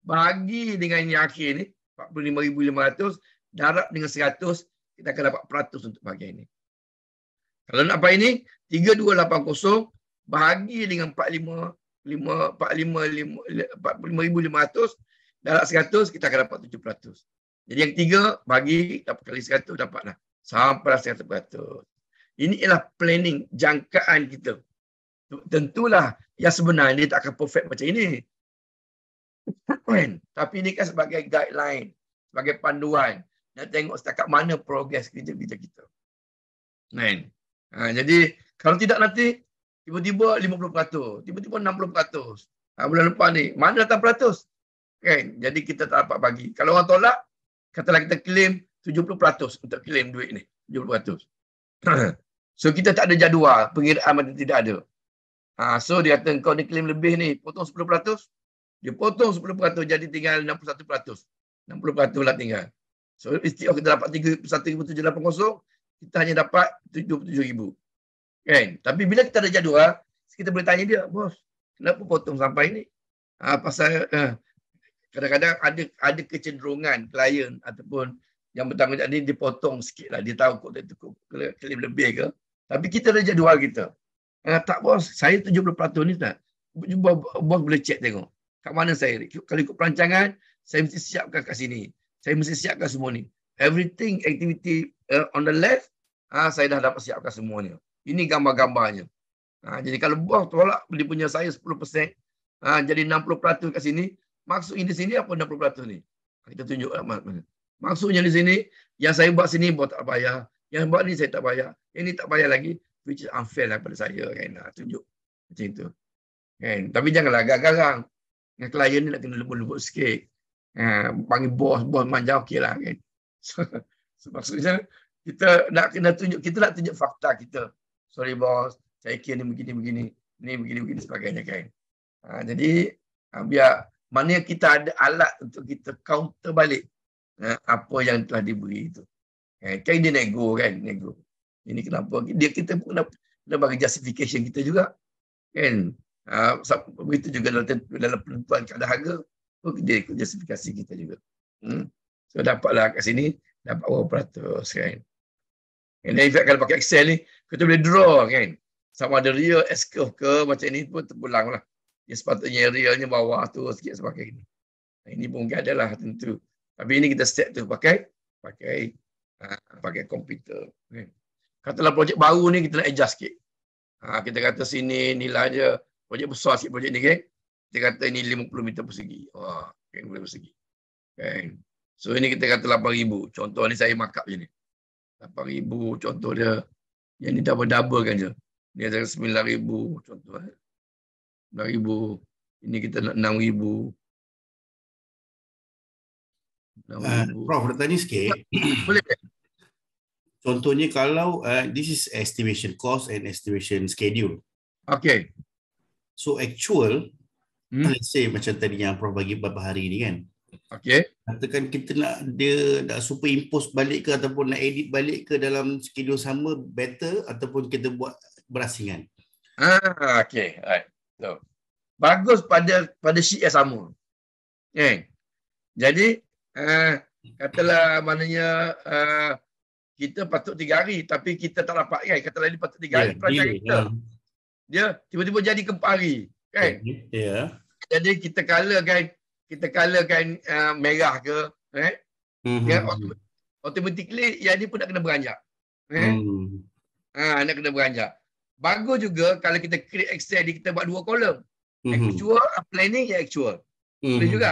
bagi dengan yang akhir ni 45500 darab dengan 100 kita akan dapat peratus untuk bahagian ini. Kalau nak apa ini 3280 bahagi dengan 45 45 45500 darab 100 kita akan dapat 7%. Jadi yang tiga bagi dapat kali 100 dapatlah sampai rasa 100%. Ini ialah planning jangkaan kita. Tentulah yang sebenarnya dia tak akan perfect macam ini. Kan? Tapi ini kan sebagai guideline, sebagai panduan nak tengok setakat mana progres kerja-kerja kita. Kan? Ha, jadi kalau tidak nanti tiba-tiba 50%, tiba-tiba 60%. Ha, bulan lepas ni, mana datang peratus? Kan? Jadi kita tak dapat bagi. Kalau orang tolak, katalah kita claim 70% untuk claim duit ni. 70%. [clears throat] so kita tak ada jadual, pengiraan macam tidak ada. Ha, so dia kata kau ni claim lebih ni, potong 10%. Dia potong 10% jadi tinggal 61%. 60% lah tinggal. So istiqah kita dapat 31,780, kita hanya dapat ribu. Kan? Tapi bila kita ada jadual, kita boleh tanya dia, bos, kenapa potong sampai ni? Ha, pasal ha, kadang-kadang ada ada kecenderungan klien ataupun yang bertanggungjawab ni dipotong sikit lah. Dia tahu kot dia cukup klaim lebih ke. Tapi kita dah jadual kita. Ha, tak bos, saya 70% ni tak. Cuba bos boleh cek tengok. Kat mana saya? Kalau ikut perancangan, saya mesti siapkan kat sini. Saya mesti siapkan semua ni. Everything activity uh, on the left, ha, saya dah dapat siapkan semuanya. Ini gambar-gambarnya. Ha, jadi kalau bos tolak, dia punya saya 10%. Ha, jadi 60% kat sini. Maksud ini sini apa 60% ni? Kita tunjuk lah mana. Maksudnya di sini, yang saya buat sini buat tak bayar. Yang buat ni saya tak bayar. Yang ni tak bayar lagi. Which is unfair lah pada saya. Kan? Nak tunjuk macam itu. Kan? Tapi janganlah agak-garang. Dengan klien ni nak kena lembut-lembut sikit. Ha, panggil bos, bos manja okey lah. Kan? So, [laughs] so, maksudnya, kita nak kena tunjuk, kita nak tunjuk fakta kita. Sorry bos, saya kira ni begini-begini. Ni begini-begini sebagainya kan. Ha, jadi, ha, biar mana kita ada alat untuk kita counter balik Eh, apa yang telah diberi itu. Eh, kan dia nego kan, nego. Ini kenapa dia kita pun kena, kena bagi justification kita juga. Kan? Ha, begitu juga dalam dalam penentuan kadar harga pun dia ikut justifikasi kita juga. Hmm. So dapatlah kat sini dapat berapa peratus, kan. And then if kalau pakai Excel ni kita boleh draw kan. Sama ada real S curve ke macam ni pun terpulang lah. Dia sepatutnya realnya bawah tu sikit sebagainya. Ini pun tidak adalah tentu. Tapi ini kita set tu pakai pakai ha, pakai komputer. Okay. Eh. Katalah projek baru ni kita nak adjust sikit. Ha, kita kata sini nilai je projek besar sikit projek ni kan. Okay? Kita kata ini 50 meter persegi. Wah, kan okay, persegi. Okay. So ini kita kata 8000. Contoh ni saya markup je ni. 8000 contoh dia yang ni double double kan je. Ni ada 9000 contoh. 9000 eh. ini kita nak 6000 Uh, Prof, nak tanya sikit. Boleh. Contohnya kalau uh, this is estimation cost and estimation schedule. Okay. So actual, hmm. let's say macam tadi yang Prof bagi beberapa hari ni kan. Okay. Katakan kita nak dia nak superimpose balik ke ataupun nak edit balik ke dalam schedule sama better ataupun kita buat berasingan. Ah, okay. Alright. So, bagus pada pada sheet yang sama. Okay. Jadi Eh, katalah maknanya uh, kita patut tiga hari tapi kita tak dapat kan. Katalah ini patut tiga hari yeah, ya, yeah, kita. Ya. Dia yeah. yeah, tiba-tiba jadi keempat hari. Kan? Yeah. Ya. Jadi kita kalahkan kita kalahkan uh, eh, merah ke. Eh? Mm-hmm. Yeah, automatically yang ini pun nak kena beranjak. Eh? Mm. Ha, nak kena beranjak. Bagus juga kalau kita create Excel ni kita buat dua kolom. Mm-hmm. Actual, planning, actual. Mm-hmm. Boleh mhm. juga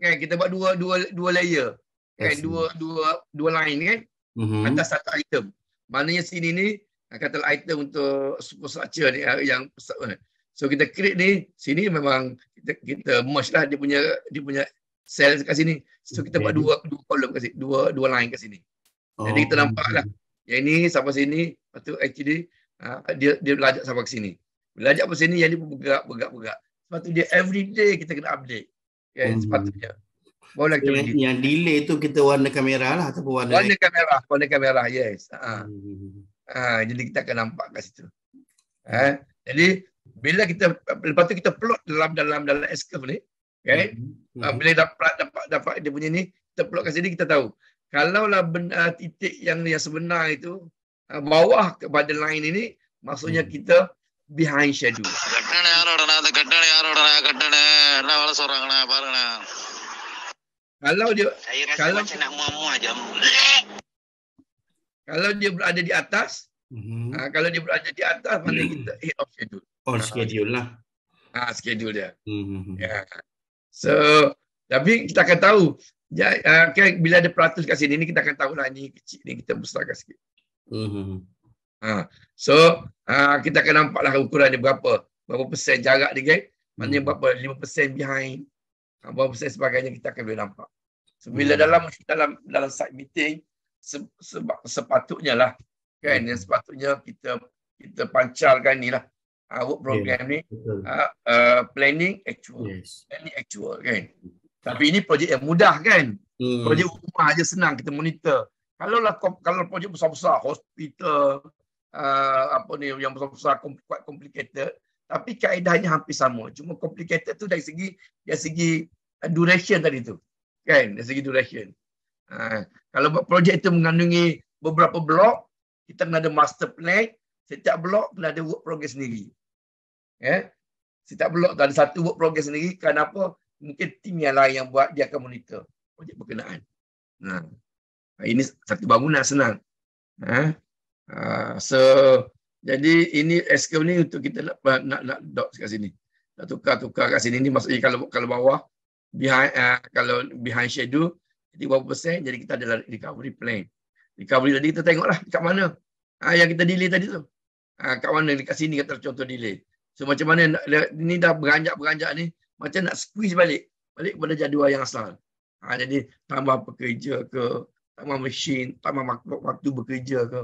kan kita buat dua dua dua layer kan dua dua dua line kan mm-hmm. atas satu item maknanya sini ni kata item untuk super structure ni eh, yang eh, so kita create ni sini memang kita, kita merge lah dia punya dia punya cell kat sini so kita okay. buat dua dua kolom kat sini dua dua line kat sini oh. jadi kita oh, nampak lah yang ini sampai sini lepas tu actually ah, dia dia belajar sampai sini belajar sampai sini yang ni pun bergerak bergerak bergerak sebab tu dia everyday kita kena update yang hmm. sepatutnya. Boleh kita yang, yang delay tu kita warna kamera lah ataupun warna warna air. kamera, warna kamera. Yes. Ha. Hmm. Ha, jadi kita akan nampak kat situ. Ha. Jadi bila kita lepas tu kita plot dalam dalam dalam S ni, okey. Hmm. Ha, bila dapat dapat dapat dia punya ni, kita plot kat sini kita tahu. Kalaulah benda, titik yang yang sebenar itu ha, bawah kepada line ini, maksudnya kita behind schedule. கட்டுறா கட்டுனே என்ன வேலை சொல்றாங்கண்ணா பாருங்கண்ணா kalau dia kalau, kalau dia berada di atas, mm-hmm. kalau dia berada di atas, mana mm. kita hit off schedule. On schedule lah. Ha, schedule dia. Mm-hmm. Ya. So, tapi kita akan tahu. Ya, okay, ah, bila ada peratus kat sini, ni kita akan tahu lah ni kecil ni kita besarkan sikit. Mm-hmm. Ha, so, ha, kita akan nampaklah lah ukuran dia berapa. Berapa persen jarak dia, geng. Okay? Maksudnya hmm. berapa 5% behind ah, Berapa persen sebagainya kita akan boleh nampak so, Bila hmm. dalam dalam dalam side meeting se, se, Sepatutnya lah kan? Hmm. Yang sepatutnya kita kita pancarkan ni lah uh, Work program yeah, ni uh, uh, Planning actual yes. Planning actual kan Tapi ini projek yang mudah kan hmm. Projek rumah aja senang kita monitor kalau lah kalau projek besar-besar hospital uh, apa ni yang besar-besar complicated tapi kaedahnya hampir sama. Cuma complicated tu dari segi dari segi eh, duration tadi tu. Kan? Dari segi duration. Ha. Kalau buat projek tu mengandungi beberapa blok, kita kena ada master plan. Setiap blok kena ada work progress sendiri. Ya? Setiap blok tu ada satu work progress sendiri. Kenapa? Mungkin tim yang lain yang buat, dia akan monitor projek berkenaan. Nah, ha. Ini satu bangunan senang. Ha. Uh, so jadi ini SK ni untuk kita nak nak nak dok kat sini. Nak tukar-tukar kat sini ni maksudnya kalau kalau bawah behind uh, kalau behind schedule jadi berapa persen jadi kita ada recovery plan. Recovery tadi kita tengoklah dekat mana. Ah ha, yang kita delay tadi tu. Ah ha, kat mana dekat sini kata contoh delay. So macam mana ni dah beranjak-beranjak ni macam nak squeeze balik balik pada jadual yang asal. Ha, jadi tambah pekerja ke, tambah mesin, tambah waktu bekerja ke.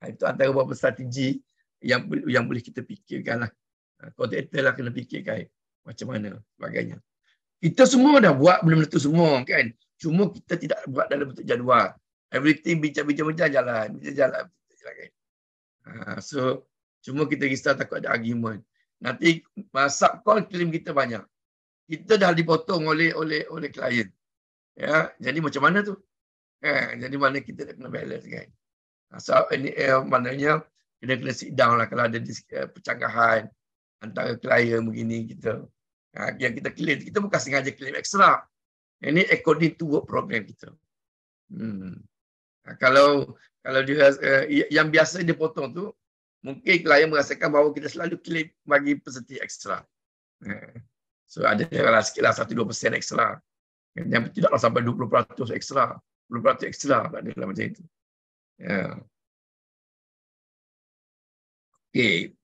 Ha, itu antara beberapa strategi yang yang boleh kita fikirkan lah. Ha, kontraktor lah kena fikirkan macam mana sebagainya. Kita semua dah buat belum tentu semua kan. Cuma kita tidak buat dalam bentuk jadual. Everything bincang-bincang-bincang jalan. Bincang jalan. Bincang jalan kan? Ha, so, cuma kita risau takut ada argument. Nanti masak call claim kita banyak. Kita dah dipotong oleh oleh oleh klien. Ya, jadi macam mana tu? Eh, jadi mana kita nak kena balance kan? So, ini eh, maknanya kita kena sit down lah kalau ada eh, percanggahan antara klien begini kita. Ha, yang kita claim, kita bukan sengaja claim extra. Ini according to work program kita. Hmm. Ha, kalau kalau dia, eh, yang biasa dia potong tu, mungkin klien merasakan bahawa kita selalu claim bagi peserta extra. Ha. So ada lah sikit lah 1-2% extra. Yang tidaklah sampai 20% extra. 20% extra tak ada lah macam itu. Ya. Yeah. Okey.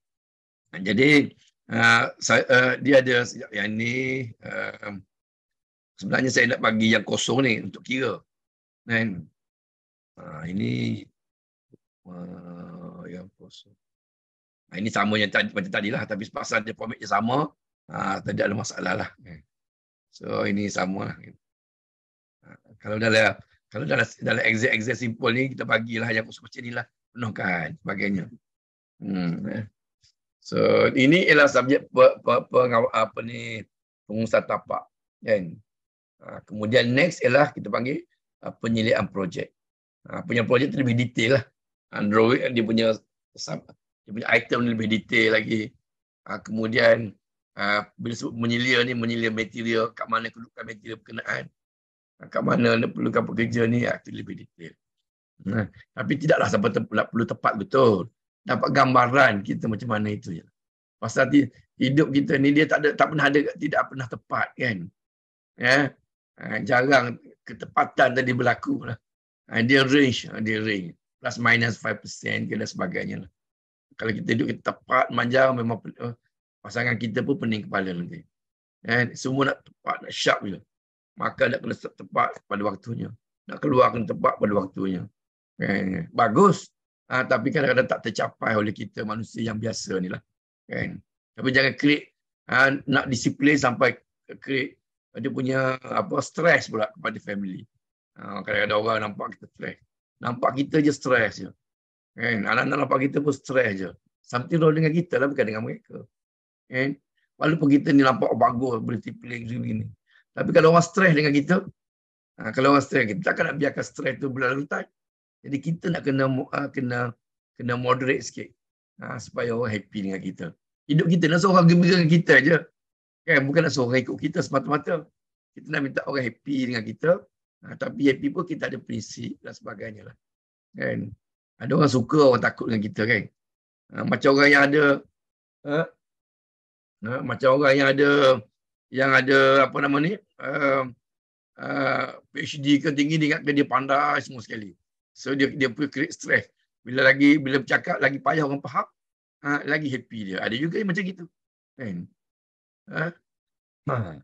Jadi uh, ah, saya, uh, dia ada sekejap yang ni uh, sebenarnya saya nak bagi yang kosong ni untuk kira. Kan? Uh, ini uh, yang kosong. Uh, ini sama yang tadi, macam tadi lah. Tapi pasal dia format yang sama, uh, tak ada masalah lah. Kan? So ini sama lah. Uh, kalau dalam kalau dalam dalam exact exact simple ni kita bagilah yang kosong macam inilah penuhkan bagainya. Hmm. Ya. So ini ialah subjek apa ni pengusaha tapak kan. Ha, kemudian next ialah kita panggil uh, penyelidikan projek. Ha, punya projek lebih detail lah. Android ha, dia punya dia punya item lebih detail lagi. kemudian bila sebut menyelia ni menyelia material kat mana kedudukan material berkenaan. kat mana nak perlukan pekerja ni itu lebih detail. Nah, tapi tidaklah sampai perlu tepat betul dapat gambaran kita macam mana itu ya Pasal hidup kita ni dia tak ada tak pernah ada tidak pernah tepat kan. Ya. Yeah? Ha, jarang ketepatan tadi berlaku lah. Ha, dia range, ha, dia range. Plus minus 5% ke dan sebagainya lah. Kalau kita hidup kita tepat, manjang memang eh, pasangan kita pun pening kepala nanti. Kan? Semua nak tepat, nak sharp je. maka nak kena tepat pada waktunya. Nak keluar kena tepat pada waktunya. Kan? Bagus. Ha, tapi kadang-kadang tak tercapai oleh kita manusia yang biasa ni lah. Kan? Tapi jangan klik ha, ah, nak disiplin sampai create dia punya apa stress pula kepada family. Ha, kadang-kadang orang nampak kita stress. Nampak kita je stress je. Kan? Anak-anak nampak kita pun stress je. Something wrong dengan kita lah bukan dengan mereka. Kan? Walaupun kita ni nampak bagus berdisiplin tipling begini. Tapi kalau orang stress dengan kita, kalau orang stress kita takkan nak biarkan stress tu berlarutan. Jadi kita nak kena uh, kena kena moderate sikit. Ha, supaya orang happy dengan kita. Hidup kita nak suruh orang gembira dengan kita aja. Kan bukan nak suruh ikut kita semata-mata. Kita nak minta orang happy dengan kita. Ha, tapi happy pun kita ada prinsip dan sebagainya lah. Kan? Ada orang suka orang takut dengan kita kan. Ha, macam orang yang ada ha, ha, macam orang yang ada yang ada apa nama ni? Uh, uh, PhD ke tinggi dia ingat dia pandai semua sekali. So dia dia pun create stress. Bila lagi bila bercakap lagi payah orang faham, ha, lagi happy dia. Ada juga yang macam gitu. Kan? Ha? ha.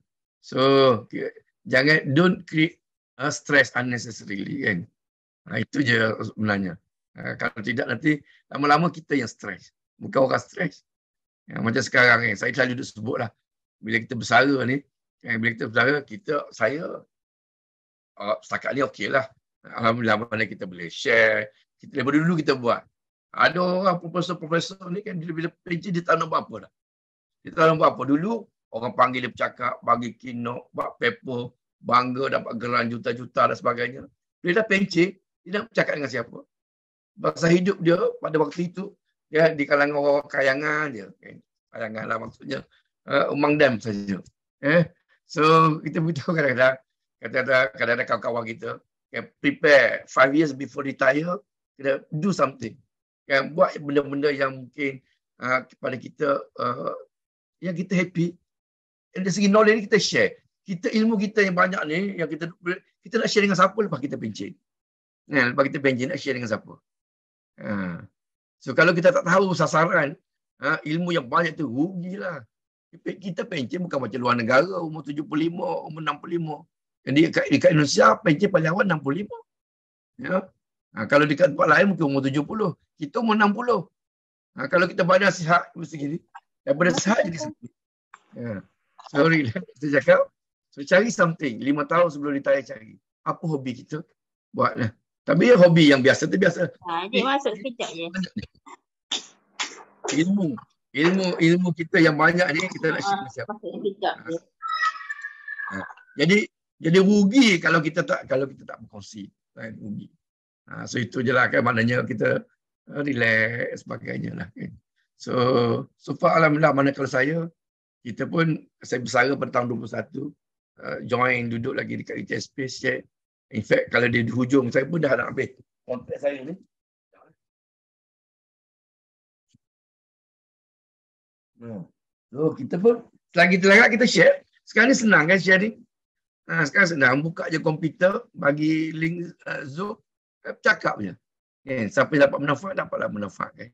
So jangan don't create uh, stress unnecessarily kan. Ha, itu je sebenarnya. Ha, kalau tidak nanti lama-lama kita yang stress. Bukan orang stress. Ya, macam sekarang ni, saya selalu duduk sebut lah. Bila kita bersara ni, kan, bila kita bersara, kita, saya uh, setakat ni okey lah. Alhamdulillah mana kita boleh share. Kita daripada dulu kita buat. Ada orang profesor-profesor ni kan dia bila pencet dia tak nak buat apa dah. Dia tak nak buat apa. Dulu orang panggil dia bercakap, bagi keynote, buat paper, bangga dapat gelaran juta-juta dan sebagainya. Bila dah pencet, dia nak bercakap dengan siapa. Bahasa hidup dia pada waktu itu, ya di kalangan orang-orang kayangan dia. Kan? Kayangan lah maksudnya. Uh, umang dam saja. Eh? So, kita beritahu kadang-kadang, kadang-kadang kawan-kawan kita, yeah, prepare five years before retire, kena do something. Yeah, buat benda-benda yang mungkin uh, kepada kita uh, yang kita happy. And dari segi knowledge ni kita share. Kita ilmu kita yang banyak ni yang kita kita nak share dengan siapa lepas kita pencin. Yeah, lepas kita pencin nak share dengan siapa. Uh. So kalau kita tak tahu sasaran, uh, ilmu yang banyak tu rugilah. Kita pencin bukan macam luar negara umur 75, umur 65. Jadi dekat, dekat Indonesia pencen paling awal 65. Ya. Ha, kalau dekat tempat lain mungkin umur 70. Kita umur 60. Ha, kalau kita banyak sihat mesti gini. Daripada sihat jadi sakit. Ya. Sorry [laughs] saya cakap. So cari something. 5 tahun sebelum ditanya cari. Apa hobi kita? Buatlah. Eh? Tapi ya, hobi yang biasa tu biasa. Ha, dia masuk sekejap je. Ilmu. Ilmu ilmu kita yang banyak ni kita nak share ah, ha, siapa. Masuk sekejap je. Ha. ha. Jadi jadi rugi kalau kita tak kalau kita tak berkongsi. Kan? Rugi. Ha, so itu je lah kan maknanya kita eh, relax sebagainya lah. Kan? So, so far Alhamdulillah mana kalau saya, kita pun saya bersara pada tahun 2021 uh, eh, join duduk lagi dekat retail space je. In fact kalau dia di hujung saya pun dah nak habis kontrak saya ni. Hmm. So kita pun lagi terlarat kita share. Sekarang ni senang kan sharing. Ha, sekarang senang, buka je komputer, bagi link uh, Zoom, eh, cakap je. Eh, siapa yang dapat manfaat, dapatlah manfaat. Kan?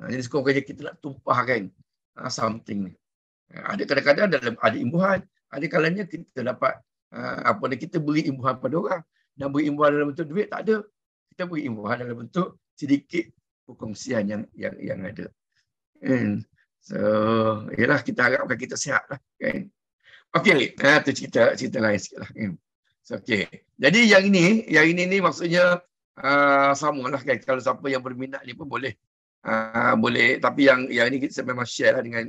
Ha, jadi sekurang kerja kita nak tumpahkan ha, something ni. Ha, ada kadang-kadang dalam ada imbuhan, ada kalanya kita dapat ha, apa ni kita beri imbuhan pada orang dan beri imbuhan dalam bentuk duit tak ada. Kita beri imbuhan dalam bentuk sedikit perkongsian yang yang yang ada. And hmm. so, yalah kita harapkan kita sihatlah kan. Okey, ha, eh, itu cerita, cerita lain sikit lah. Hmm. So, okay. Jadi yang ini, yang ini ni maksudnya uh, ah, sama lah kan. Kalau siapa yang berminat ni pun boleh. Uh, boleh. Tapi yang yang ini kita memang share lah dengan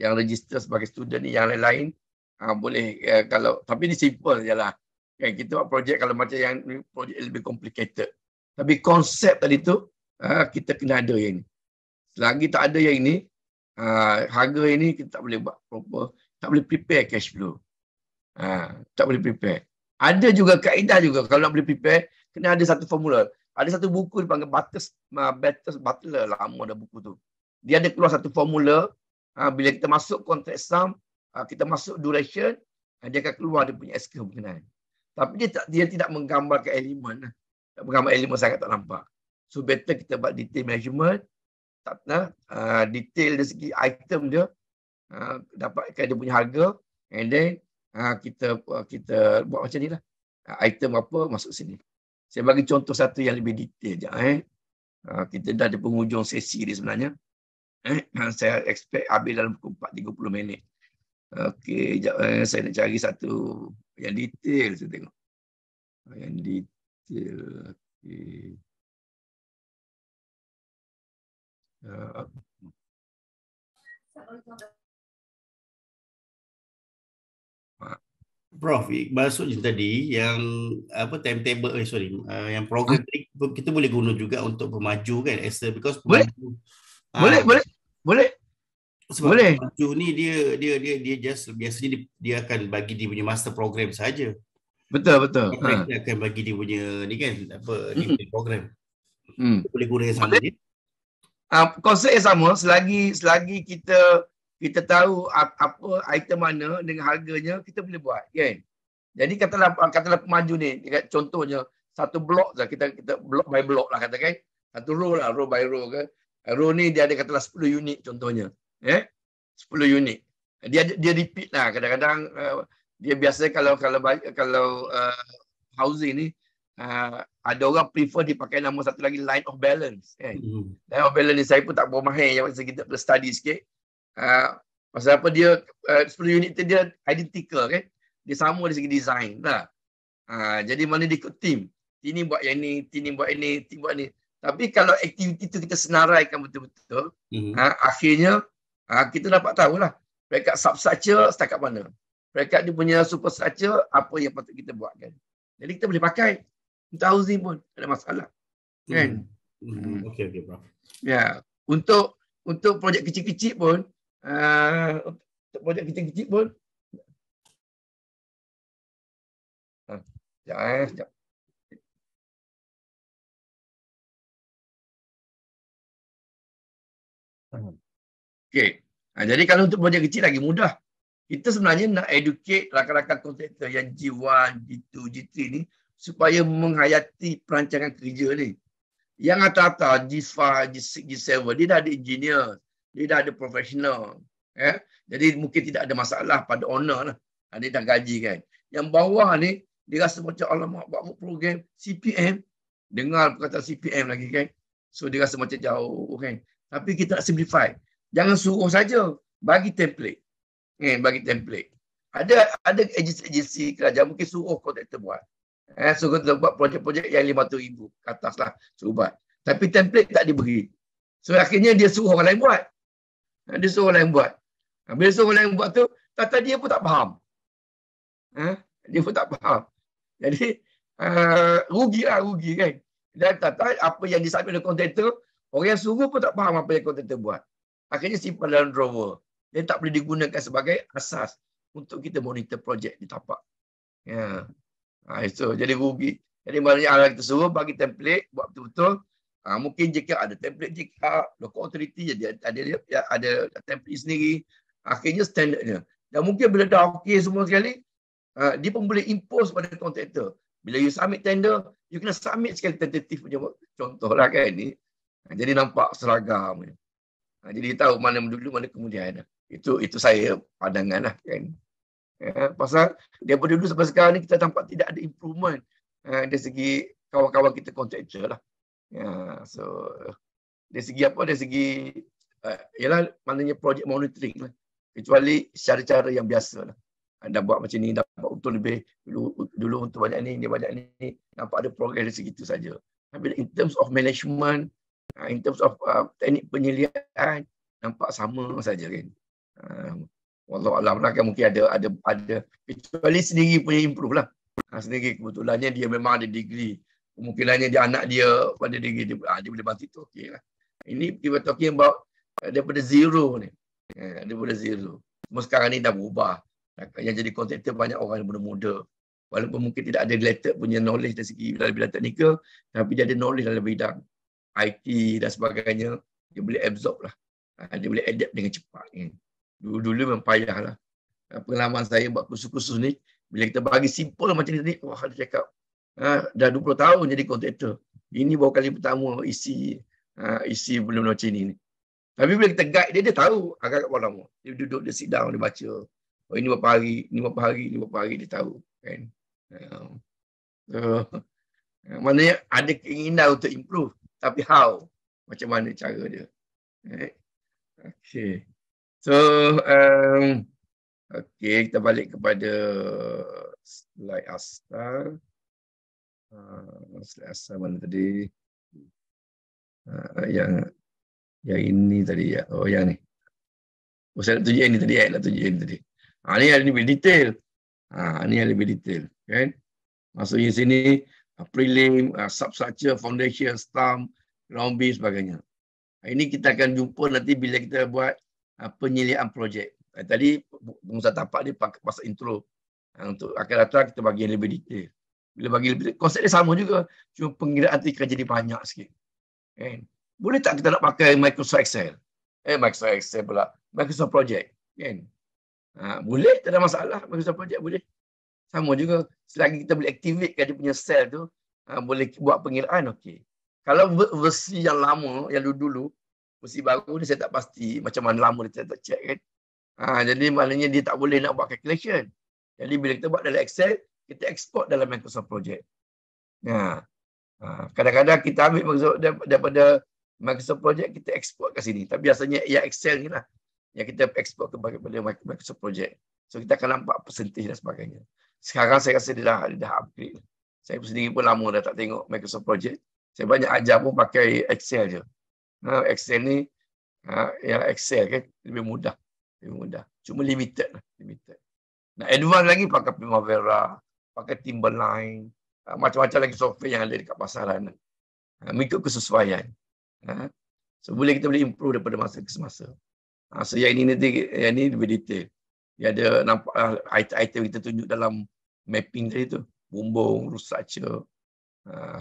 yang register sebagai student ni, yang lain-lain. Uh, boleh uh, kalau, tapi ni simple je lah. Kan, kita buat projek kalau macam yang projek lebih complicated. Tapi konsep tadi tu, uh, kita kena ada yang ni. Selagi tak ada yang ni, uh, harga ini kita tak boleh buat proper tak boleh prepare cash flow. Ha, tak boleh prepare. Ada juga kaedah juga kalau nak boleh prepare, kena ada satu formula. Ada satu buku dipanggil Batas Batas lah. lama dah buku tu. Dia ada keluar satu formula ha, bila kita masuk kontrak sum, ha, kita masuk duration, ha, dia akan keluar dia punya SK berkenaan. Tapi dia tak dia tidak menggambarkan elemen. Lah. Tak menggambar elemen sangat tak nampak. So better kita buat detail measurement tak nah, ha, ha, uh, detail dari segi item dia Ah, dapatkan dia punya harga and then ha, kita ah, kita buat macam ni lah. Item apa masuk sini. Saya bagi contoh satu yang lebih detail je. Eh. Ha, kita dah di penghujung sesi ni sebenarnya. Eh, [clears throat] saya expect habis dalam pukul 4.30 minit. Okey, jap eh, saya nak cari satu yang detail saya tengok. Yang detail. Okey. Uh, Prof, maksudnya tadi yang apa timetable eh sorry, uh, yang program ah. kita boleh guna juga untuk pemaju kan as a, because pemaju, boleh. Ah, uh, boleh boleh boleh boleh. pemaju ni dia dia dia dia just biasanya dia, dia akan bagi dia punya master program saja. Betul betul. Dia, ha. akan bagi dia punya ni kan apa hmm. dia punya program. Hmm. Boleh guna yang sama dia. Ah uh, konsep yang sama selagi selagi kita kita tahu apa item mana dengan harganya kita boleh buat kan jadi katalah katalah pemaju ni contohnya satu blok lah kita kita blok by blok lah katakan satu row lah row by row ke row ni dia ada katalah 10 unit contohnya ya? eh 10 unit dia dia repeat lah kadang-kadang uh, dia biasa kalau kalau kalau uh, housing ni uh, ada orang prefer dipakai nama satu lagi line of balance kan mm-hmm. line of balance ni saya pun tak bermahir yang kita study sikit Ah, pasal apa dia ah, uh, 10 unit tu dia identical kan dia sama dari segi design lah uh, jadi mana dia ikut team ini buat yang ni ini buat ini team buat ni tapi kalau aktiviti tu kita senaraikan betul-betul mm hmm uh, akhirnya uh, kita dapat tahulah peringkat substructure setakat mana peringkat dia punya superstructure apa yang patut kita buat kan jadi kita boleh pakai tahu housing pun tak ada masalah mm-hmm. kan mm-hmm. okey okey bro ya yeah. untuk untuk projek kecil-kecil pun Ah, untuk projek kecil-kecil pun. Ah, sekejap, eh. sekejap. Okay. Ah, jadi kalau untuk projek kecil lagi mudah. Kita sebenarnya nak educate rakan-rakan kontraktor yang G1, G2, G3 ni supaya menghayati perancangan kerja ni. Yang atas-atas G5, G6, G7, dia dah ada engineer dia dah ada profesional. Ya? Jadi mungkin tidak ada masalah pada owner lah. Ha, dia dah gaji kan. Yang bawah ni, dia rasa macam mahu buat program CPM. Dengar kata CPM lagi kan. So dia rasa macam jauh kan. Tapi kita nak simplify. Jangan suruh saja. Bagi template. Kan? Bagi template. Ada ada agensi-agensi kerajaan mungkin suruh kontraktor buat. Eh, so kita buat projek-projek yang RM500,000 ke atas lah. Suruh buat. Tapi template tak diberi. So akhirnya dia suruh orang lain buat. Dia suruh orang lain buat. Ha, bila suruh orang lain buat tu, tata dia pun tak faham. Ha? Dia pun tak faham. Jadi, uh, rugi lah rugi kan. Dan tata apa yang disampaikan oleh kontentor, orang yang suruh pun tak faham apa yang kontentor buat. Akhirnya simpan dalam drawer. Dia tak boleh digunakan sebagai asas untuk kita monitor projek di tapak. Ya. Yeah. Ha, so, jadi rugi. Jadi maknanya Allah kita suruh bagi template buat betul-betul Ha, mungkin JK ada template JK, local authority dia ada dia, dia ada template sendiri. Akhirnya standardnya. Dan mungkin bila dah okey semua sekali, ha, dia pun boleh impose pada contractor. Bila you submit tender, you kena submit sekali tentative punya contohlah kan ni. Ha, jadi nampak seragam. Ha, jadi tahu mana dulu mana kemudian. Lah. Itu itu saya pandanganlah kan. Ya, pasal daripada dulu sampai sekarang ni kita tampak tidak ada improvement ha, dari segi kawan-kawan kita contractor lah. Ya, so dari segi apa? Dari segi uh, eh, ialah maknanya projek monitoring lah. Kecuali cara-cara yang biasa lah. Anda buat macam ni, dapat untung lebih dulu, dulu untuk banyak ni, dia banyak ni. Nampak ada progress dari segitu saja. Tapi in terms of management, ah, in terms of uh, teknik penyeliaan, nampak sama saja kan. Uh, ah, Wallah Allah lah kan mungkin ada, ada, ada. Kecuali sendiri punya improve lah. Uh, sendiri kebetulannya dia memang ada degree kemungkinannya dia anak dia pada diri dia, ha, dia boleh bantu itu. Okey lah. Ini kita talking about eh, daripada zero ni. Eh, daripada zero. Cuma sekarang ni dah berubah. Yang jadi kontraktor banyak orang yang muda-muda. Walaupun mungkin tidak ada related punya knowledge dari segi dalam bidang teknikal, tapi dia ada knowledge dalam bidang IT dan sebagainya. Dia boleh absorb lah. Ah, dia boleh adapt dengan cepat. Dulu-dulu memang payah lah. Pengalaman saya buat kursus-kursus ni, bila kita bagi simple macam ni, wah dia cakap, ha, dah 20 tahun jadi kontraktor. Ini baru kali pertama isi ha, isi belum macam ini. Ni. Tapi bila kita guide dia, dia tahu agak-agak berapa lama. Dia duduk, dia sit down, dia baca. Oh, ini berapa hari, ini berapa hari, ini berapa hari, dia tahu. Kan? Uh, so, ha, maknanya ada keinginan untuk improve. Tapi how? Macam mana cara dia? Right? Okay. So, um, okay, kita balik kepada slide asal selesai ah, mana tadi ah, yang yang ini tadi ya oh yang ni oh, saya nak tunjuk yang ni tadi ayat nak tunjuk yang ni tadi ha, ni yang lebih detail ha, ni yang lebih detail kan maksudnya sini uh, prelim uh, substructure foundation stump ground beam sebagainya ini kita akan jumpa nanti bila kita buat uh, penyelian projek uh, tadi pengusaha tapak dia pasal intro uh, untuk akan datang kita bagi yang lebih detail bila bagi lebih konsep dia sama juga cuma pengiraan tiga jadi banyak sikit kan boleh tak kita nak pakai Microsoft Excel eh Microsoft Excel pula Microsoft Project kan ha, boleh tak ada masalah Microsoft Project boleh sama juga selagi kita boleh activate kan dia punya cell tu ha, boleh buat pengiraan okey kalau versi yang lama yang dulu-dulu versi baru ni saya tak pasti macam mana lama dia tak, tak check kan ha, jadi maknanya dia tak boleh nak buat calculation jadi bila kita buat dalam Excel kita ekspor dalam Microsoft Project. Ya. Ha, kadang-kadang kita ambil Microsoft daripada Microsoft Project, kita ekspor ke sini. Tapi biasanya ia Excel ni lah yang kita ekspor kepada Microsoft Project. So kita akan nampak persentase dan sebagainya. Sekarang saya rasa dia dah, dia dah upgrade. Saya sendiri pun lama dah tak tengok Microsoft Project. Saya banyak ajar pun pakai Excel je. Ha, Excel ni, ha, ya Excel kan, lebih mudah. Lebih mudah. Cuma limited lah. Limited. Nak advance lagi pakai Primavera pakai timber Timberline, ah, macam-macam lagi software yang ada dekat pasaran. Ah, mengikut kesesuaian. Ah, so boleh kita boleh improve daripada masa ke semasa. So yang ini nanti yang ini lebih detail. Dia ada nampak item-item kita tunjuk dalam mapping tadi tu. Bumbung, rusak je.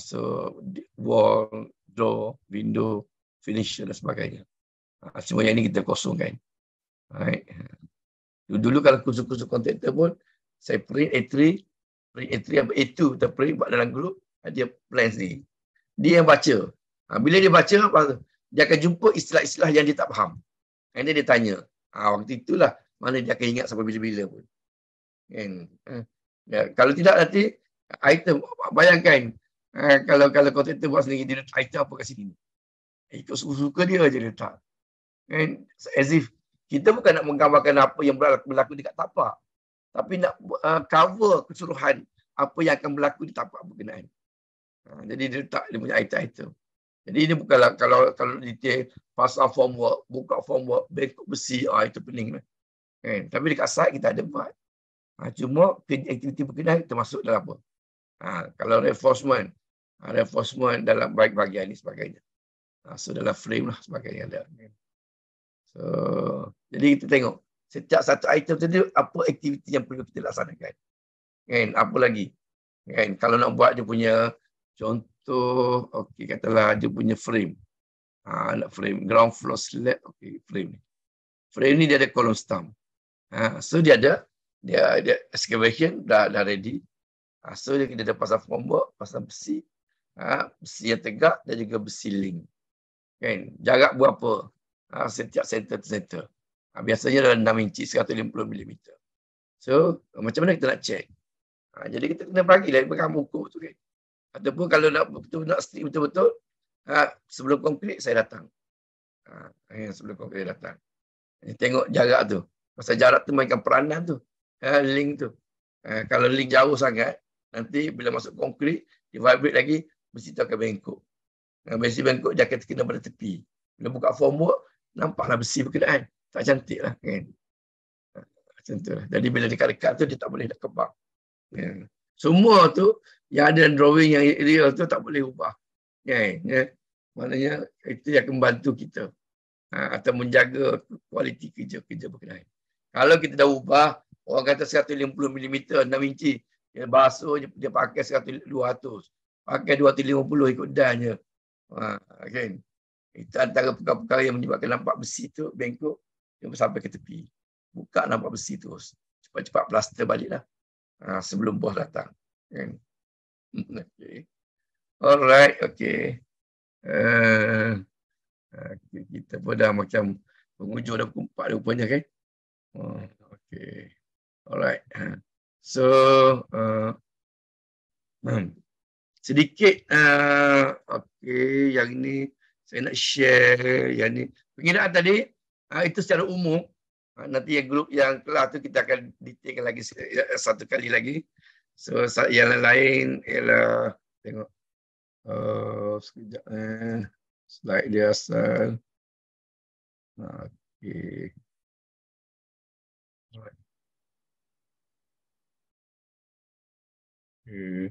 So wall, door, window, finish dan sebagainya. Semua yang ini kita kosongkan. Alright. Dulu kalau kursus-kursus kontraktor pun, saya print A3, entry yang A2 atau print buat dalam grup, dia plan sendiri. Dia yang baca. Ha, bila dia baca, dia akan jumpa istilah-istilah yang dia tak faham. And then dia tanya. Ha, waktu itulah mana dia akan ingat sampai bila-bila pun. And, uh, ha. ya, kalau tidak nanti item bayangkan uh, kalau kalau kontraktor buat sendiri dia letak item apa kat sini. Ikut suka-suka dia aja letak. And, as if kita bukan nak menggambarkan apa yang berlaku, berlaku dekat tapak tapi nak uh, cover keseluruhan apa yang akan berlaku di tapak berkenaan. Ha, jadi dia tak dia punya item itu. Jadi ini bukanlah kalau kalau detail pasal formwork, buka formwork, bengkok besi, ah, itu pening. Eh, Tapi dekat site kita ada buat. Ha, cuma aktiviti berkenaan termasuk dalam apa? Ha, kalau reinforcement, ha, reinforcement dalam baik bagian ini sebagainya. Ha, so dalam frame lah sebagainya ada. So, jadi kita tengok setiap satu item tadi apa aktiviti yang perlu kita laksanakan. Kan? Apa lagi? Kan? Kalau nak buat dia punya contoh, okey katalah dia punya frame. Ha, nak frame ground floor slab, okey frame Frame ni dia ada kolom stamp, Ha, so dia ada dia dia excavation dah dah ready. Ha, so dia kita ada pasang formwork, pasang besi. Ha, besi yang tegak dan juga besi link. Kan? Jarak berapa? Ha, setiap center center. Ha, biasanya dalam 6 inci, 150 mm. So, macam mana kita nak check? Ha, jadi kita kena bagi lah, pegang buku tu kan. Ataupun kalau nak betul nak strip betul-betul, ha, sebelum konkrit saya datang. Ha, eh, sebelum konkrit datang. Ini tengok jarak tu. Pasal jarak tu mainkan peranan tu. Ha, link tu. Ha, kalau link jauh sangat, nanti bila masuk konkrit, dia vibrate lagi, mesti tu akan bengkok. Ha, mesti bengkok, jaket akan terkena pada tepi. Bila buka formwork, nampaklah besi berkenaan tak cantik lah kan. Ha, macam tu. Lah. Jadi bila dekat-dekat tu dia tak boleh nak kembang. Ya. Semua tu yang ada drawing yang real tu tak boleh ubah. Ya, ya. Maknanya itu yang akan membantu kita. Ha, atau menjaga kualiti kerja-kerja berkenaan. Kalau kita dah ubah, orang kata 150 mm, 6 inci. Dia basuh, dia pakai 200. Pakai 250 ikut dan je. Ha, okay. Itu antara perkara-perkara yang menyebabkan nampak besi tu bengkok dia sampai ke tepi. Buka nampak besi terus. Cepat-cepat plaster baliklah. Ha, sebelum bos datang. Kan? Okay. Alright, okay. Uh, uh, kita pun dah macam penghujung dah pukul 4 rupanya kan. Oh, okay. Alright. Ha. So, uh, sedikit uh, okay, yang ni saya nak share. Yang ni, pengiraan tadi, Ha, itu secara umum. Ha, nanti yang grup yang telah tu kita akan detailkan lagi ya, satu kali lagi. So yang lain ialah tengok uh, sekejap eh. Slide dia asal. Ah, okay. Alright. Hmm.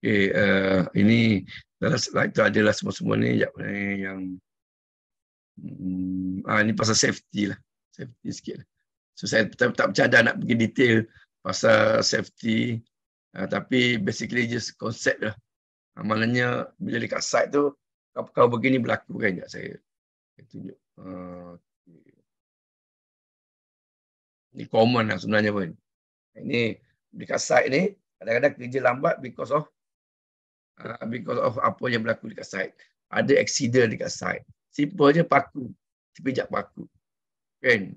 Okay, uh, eh, ini adalah itu adalah semua semua ni eh, yang um, ah, ini pasal safety lah, safety sikit lah. So saya tak tak cadang nak pergi detail pasal safety, uh, tapi basically just konsep lah. Amalannya ah, bila dekat site tu kalau kau begini berlaku kan tak saya, saya tunjuk. Uh, ah, okay. Ini common lah sebenarnya pun. Ini dekat site ni kadang-kadang kerja lambat because of uh, because of apa yang berlaku dekat site. Ada accident dekat site. Simple je paku. Terpijak paku. Kan?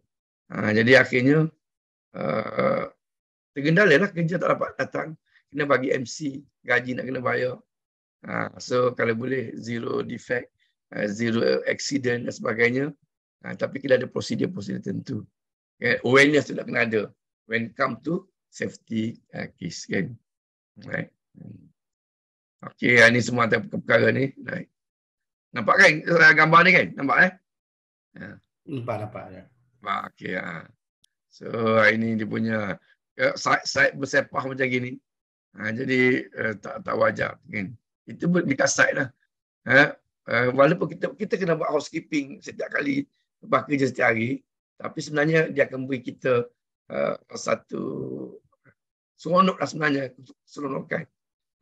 Uh, jadi akhirnya uh, ah, tergendala lah kerja tak dapat datang. Kena bagi MC. Gaji nak kena bayar. Uh, so kalau boleh zero defect. Uh, zero accident dan sebagainya. Uh, tapi kita ada prosedur-prosedur tentu. Kan? Awareness tu nak kena ada. When come to safety uh, case kan. Right. Hmm. Okey, ini semua ada perkara ni. Baik. Nampak kan eh, gambar ni kan? Nampak eh? Ya. Nampak, nampak. Ya. Nampak, okey. Ha. So, ini dia punya eh, side, side bersepah macam gini. Ha, jadi, uh, tak tak wajar. Kan? Itu pun minta side lah. Ha? Uh, walaupun kita kita kena buat housekeeping setiap kali, buat kerja setiap hari, tapi sebenarnya dia akan beri kita uh, satu seronok lah sebenarnya. Seronokan. Kan?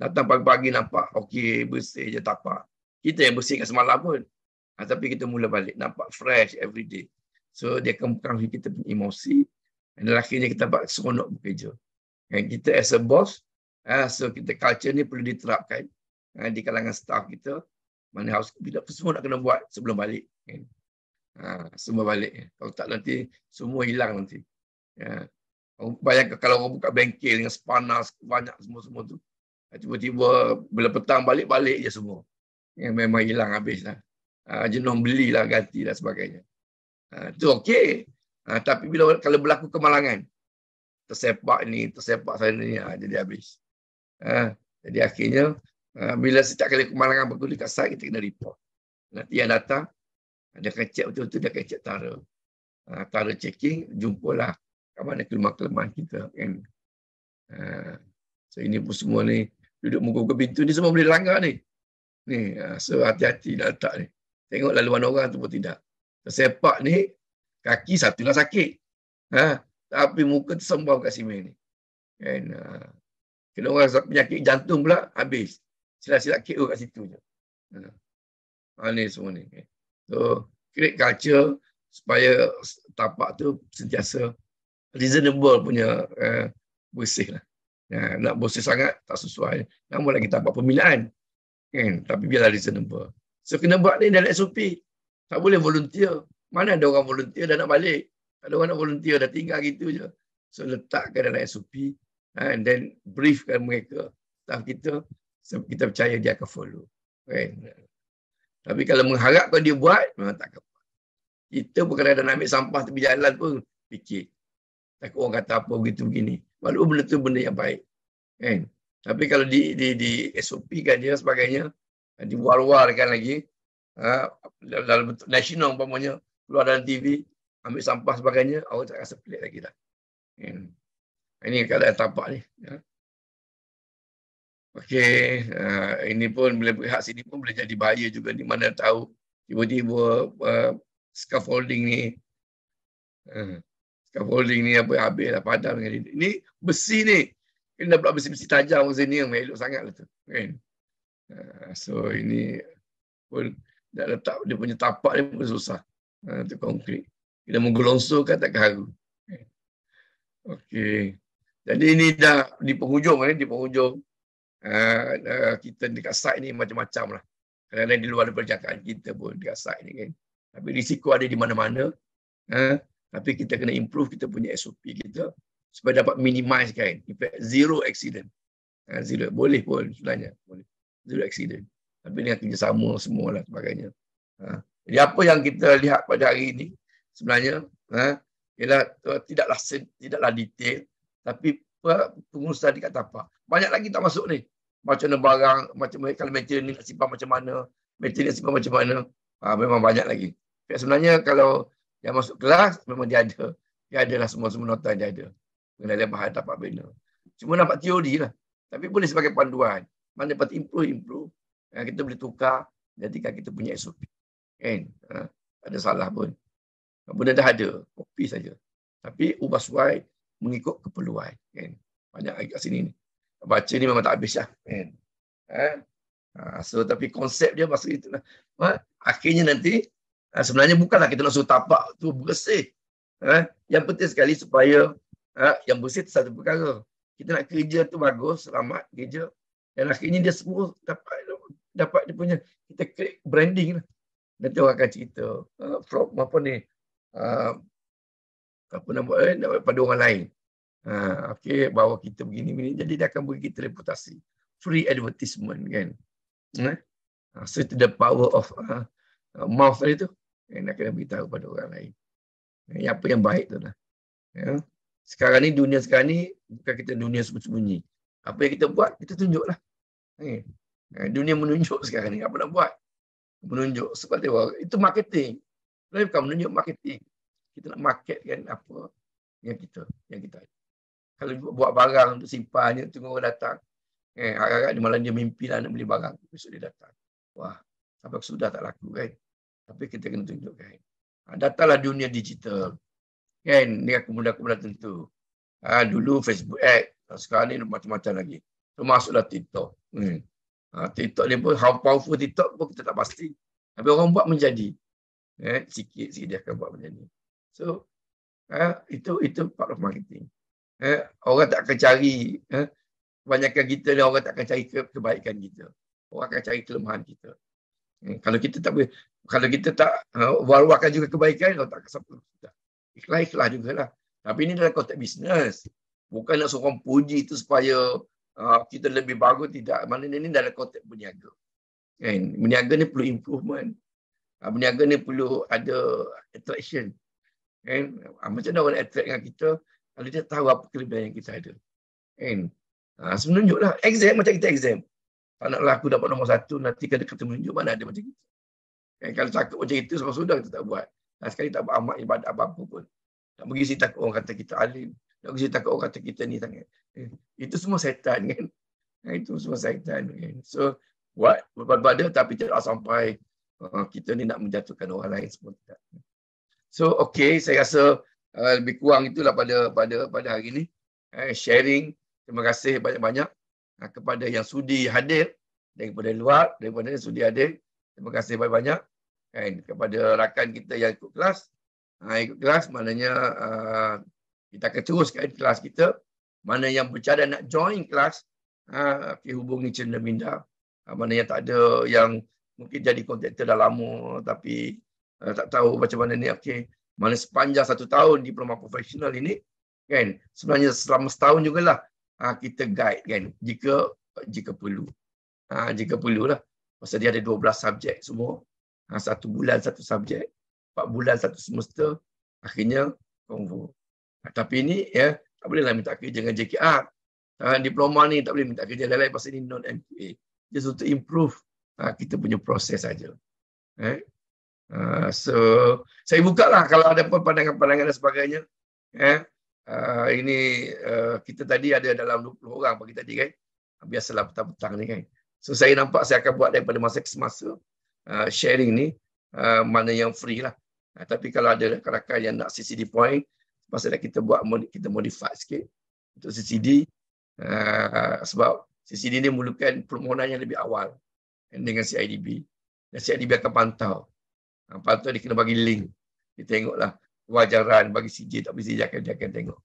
Datang pagi-pagi nampak, okey, bersih je tapak. Kita yang bersihkan semalam pun. Ha, tapi kita mula balik, nampak fresh every day. So, dia akan mempengaruhi kita punya emosi. Dan akhirnya kita dapat seronok bekerja. Dan kita as a boss, ha, so kita culture ni perlu diterapkan ha, di kalangan staff kita. Mana harus, kita semua nak kena buat sebelum balik. Kan. Ha, semua balik. Kan. Kalau tak nanti, semua hilang nanti. Ya. Bayangkan kalau orang buka bengkel dengan sepanas banyak semua-semua tu tiba-tiba bila petang balik-balik je semua yang memang hilang habislah ah, jenuh lah, ganti lah, sebagainya itu ah, okey ah, tapi bila kalau berlaku kemalangan tersepak ni tersepak sana ni jadi habis jadi akhirnya bila setiap kali kemalangan berlaku dekat site kita kena report nanti yang datang dia akan check betul-betul dia akan check tara tara checking jumpalah kat mana kelemahan-kelemahan kita kan so ini pun semua ni duduk muka ke pintu ni semua boleh langgar ni. Ni, ah, so hati-hati nak letak ni. Tengok laluan orang tu pun tidak. Sepak ni, kaki satu lah sakit. Ha? Tapi muka tu tersembah kat simen ni. Kan? Kena orang penyakit jantung pula, habis. Silap-silap kek kat situ je. Ha. ha ni semua ni. So, create culture supaya tapak tu sentiasa reasonable punya eh, bersih lah. Ha, nak bosi sangat, tak sesuai. Nama lagi kita buat pemilihan. Kan? Tapi biarlah reasonable. So kena buat ni dalam SOP. Tak boleh volunteer. Mana ada orang volunteer dah nak balik. ada orang nak volunteer dah tinggal gitu je. So letakkan dalam SOP. Ha, and then briefkan mereka. Tak kita. kita percaya dia akan follow. Kan? Tapi kalau mengharapkan dia buat, memang tak akan buat. Kita pun kadang-kadang nak ambil sampah tepi jalan pun fikir takut orang kata apa begitu begini. Walaupun benda tu benda yang baik. Kan? Tapi kalau di di di SOP kan dia sebagainya war eh, kan lagi ha, dalam bentuk nasional umpamanya keluar dalam TV ambil sampah sebagainya awak tak rasa pelik lagi lah. Kan? Ini keadaan tapak ni. Ya. Okey, uh, ini pun boleh berhak sini pun boleh jadi bahaya juga di mana tahu tiba-tiba uh, scaffolding ni uh, scaffolding ni apa habis lah padam dengan ini. Ni besi ni kena pula besi-besi tajam besi ni yang elok sangat lah tu. Kan? Ah, so ini pun nak letak dia punya tapak ni pun susah. Ha, tu konkrit. Kita menggelongsorkan tak keharu. Kan? Okey. Jadi ini dah di penghujung ni, di penghujung. Ha, kita dekat site ni macam-macam lah. Kadang-kadang di luar perjagaan kita pun dekat site ni kan. Tapi risiko ada di mana-mana. Ha, tapi kita kena improve kita punya SOP kita supaya dapat minimize kan impact zero accident. Ha, zero boleh pun sebenarnya boleh zero accident. Tapi dengan kerjasama semua lah sebagainya. Ha. Jadi apa yang kita lihat pada hari ini sebenarnya ha, ialah eh, tidaklah tidaklah detail tapi eh, pengurusan dekat tapak. Banyak lagi tak masuk ni. Macam mana barang, macam mana kalau material ni nak simpan macam mana, material ni simpan macam mana. Ha, memang banyak lagi. Sebenarnya kalau yang masuk kelas memang dia ada. Dia lah semua-semua nota dia ada. Pengendalian bahan tapak bina. Cuma nampak teori lah. Tapi boleh sebagai panduan. Mana dapat improve-improve. Yang kita boleh tukar. Jadi Jadikan kita punya SOP. Kan? Ha? Ada salah pun. Benda dah ada. Copy saja. Tapi ubah suai mengikut keperluan. Kan? Banyak lagi kat sini. Ni. Baca ni memang tak habis lah. Kan? Ha? ha so tapi konsep dia masa itu lah. Ha? Akhirnya nanti Ha, sebenarnya bukanlah kita nak suruh tapak tu bersih. Ha, yang penting sekali supaya ha, yang bersih itu satu perkara. Kita nak kerja tu bagus, selamat kerja. Dan akhirnya dia semua dapat dapat dia punya kita create branding lah. Nanti orang akan cerita ha, from apa ni? Ha, apa nama eh, pada orang lain. Ha, okay, bawa kita begini begini jadi dia akan bagi kita reputasi free advertisement kan ha? ha so itu the power of uh, mouth tadi tu nak kena beritahu kepada orang lain. Ya, apa yang baik tu lah. Ya. Sekarang ni dunia sekarang ni bukan kita dunia sembunyi. Apa yang kita buat kita tunjuklah. Ya. Dunia menunjuk sekarang ni apa nak buat? Menunjuk seperti itu marketing. Tapi bukan menunjuk marketing. Kita nak marketkan apa yang kita yang kita Kalau buat barang untuk simpannya tunggu orang datang. Eh, agak-agak di malam dia mimpi nak beli barang. Besok dia datang. Wah, sampai sudah tak laku kan. Eh tapi kita kena tunjukkan. Ha, datanglah dunia digital. Kan? Ini aku mudah-mudah tentu. Ha, dulu Facebook ad. Ha, sekarang ni macam-macam lagi. Termasuklah TikTok. Hmm. Ha, TikTok ni pun, how powerful TikTok pun kita tak pasti. Tapi orang buat menjadi. Eh, sikit-sikit dia akan buat menjadi. So, eh, itu itu part of marketing. Eh, orang tak akan cari, eh, kebanyakan kita ni orang tak akan cari kebaikan kita. Orang akan cari kelemahan kita. Hmm, kalau kita tak boleh kalau kita tak uh, waruakan juga kebaikan kalau tak kesapa kita ikhlas ikhlas jugalah tapi ini dalam konteks bisnes bukan nak seorang puji itu supaya uh, kita lebih bagus tidak mana ini dalam konteks berniaga kan berniaga ni perlu improvement uh, berniaga ni perlu ada attraction kan uh, macam mana orang attract dengan kita kalau dia tahu apa kelebihan yang kita ada kan uh, sebenarnya lah exam macam kita exam tak naklah aku dapat nombor satu, nanti kena kata menunjuk mana ada macam itu. Kan, kalau cakap macam itu, sebab sudah kita tak buat. Nah, sekali tak buat amat ibadat apa-apa pun. Tak pergi cerita takut orang kata kita alim. Tak pergi cerita takut orang kata kita ni sangat. Eh, itu semua setan kan. [laughs] Nah, itu semua setan kan. So, buat berbadah tapi tak sampai uh, kita ni nak menjatuhkan orang lain semua. tidak. So, okay. Saya rasa uh, lebih kurang itulah pada pada pada hari ini. Eh, sharing. Terima kasih banyak-banyak. Ah, kepada yang sudi hadir daripada luar, daripada yang sudi hadir. Terima kasih banyak-banyak kan, kepada rakan kita yang ikut kelas. Ha, ikut kelas maknanya uh, kita akan teruskan kelas kita. Mana yang bercadang nak join kelas, ha, pergi hubungi Cina Minda. Ha, mana yang tak ada yang mungkin jadi kontraktor dah lama tapi uh, tak tahu macam mana ni. Okay. Mana sepanjang satu tahun diploma profesional ini, kan, sebenarnya selama setahun jugalah ha, kita guide kan jika jika perlu. Ha, jika perlulah. Masa dia ada 12 subjek semua. Ha, satu bulan satu subjek. Empat bulan satu semester. Akhirnya konvo. Ha, tapi ini ya tak bolehlah minta kerja dengan JKR. Ha, diploma ni tak boleh minta kerja lain-lain pasal ini non-MPA. Just untuk improve ha, kita punya proses saja. Eh? Ha, so saya buka lah kalau ada pun pandangan-pandangan dan sebagainya. Eh? Uh, ini uh, kita tadi ada dalam 20 orang pagi tadi kan. Biasalah petang-petang ni kan. So saya nampak saya akan buat daripada masa ke semasa uh, sharing ni uh, mana yang free lah. Uh, tapi kalau ada rakan-rakan yang nak CCD point, pasal kita buat kita modify sikit untuk CCD uh, sebab CCD ni memerlukan permohonan yang lebih awal dengan CIDB. Dan CIDB akan pantau. Uh, pantau dia kena bagi link. Kita tengoklah wajaran bagi CJ tak mesti jangan jangan tengok.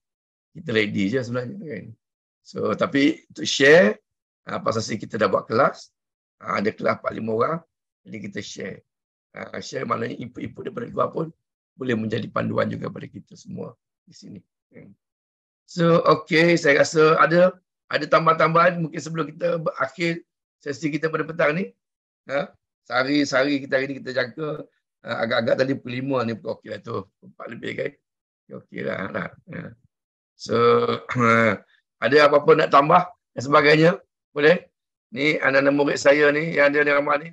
Kita ready je sebenarnya kan. So tapi untuk share ha, pasal si kita dah buat kelas ha, ada kelas 4 5 orang jadi kita share. Ha, share maknanya input-input daripada luar pun boleh menjadi panduan juga pada kita semua di sini. Hmm. So okay, saya rasa ada ada tambahan-tambahan mungkin sebelum kita berakhir sesi kita pada petang ni. Ha? Sehari-sehari kita hari ni kita jangka Ah, agak-agak tadi pukul 5 ni pukul okey lah tu. Empat lebih kan. Ya, okey lah. lah. So, [clears throat] ada apa-apa nak tambah dan sebagainya? Boleh? Ni anak-anak murid saya ni, yang ada di ramah ni.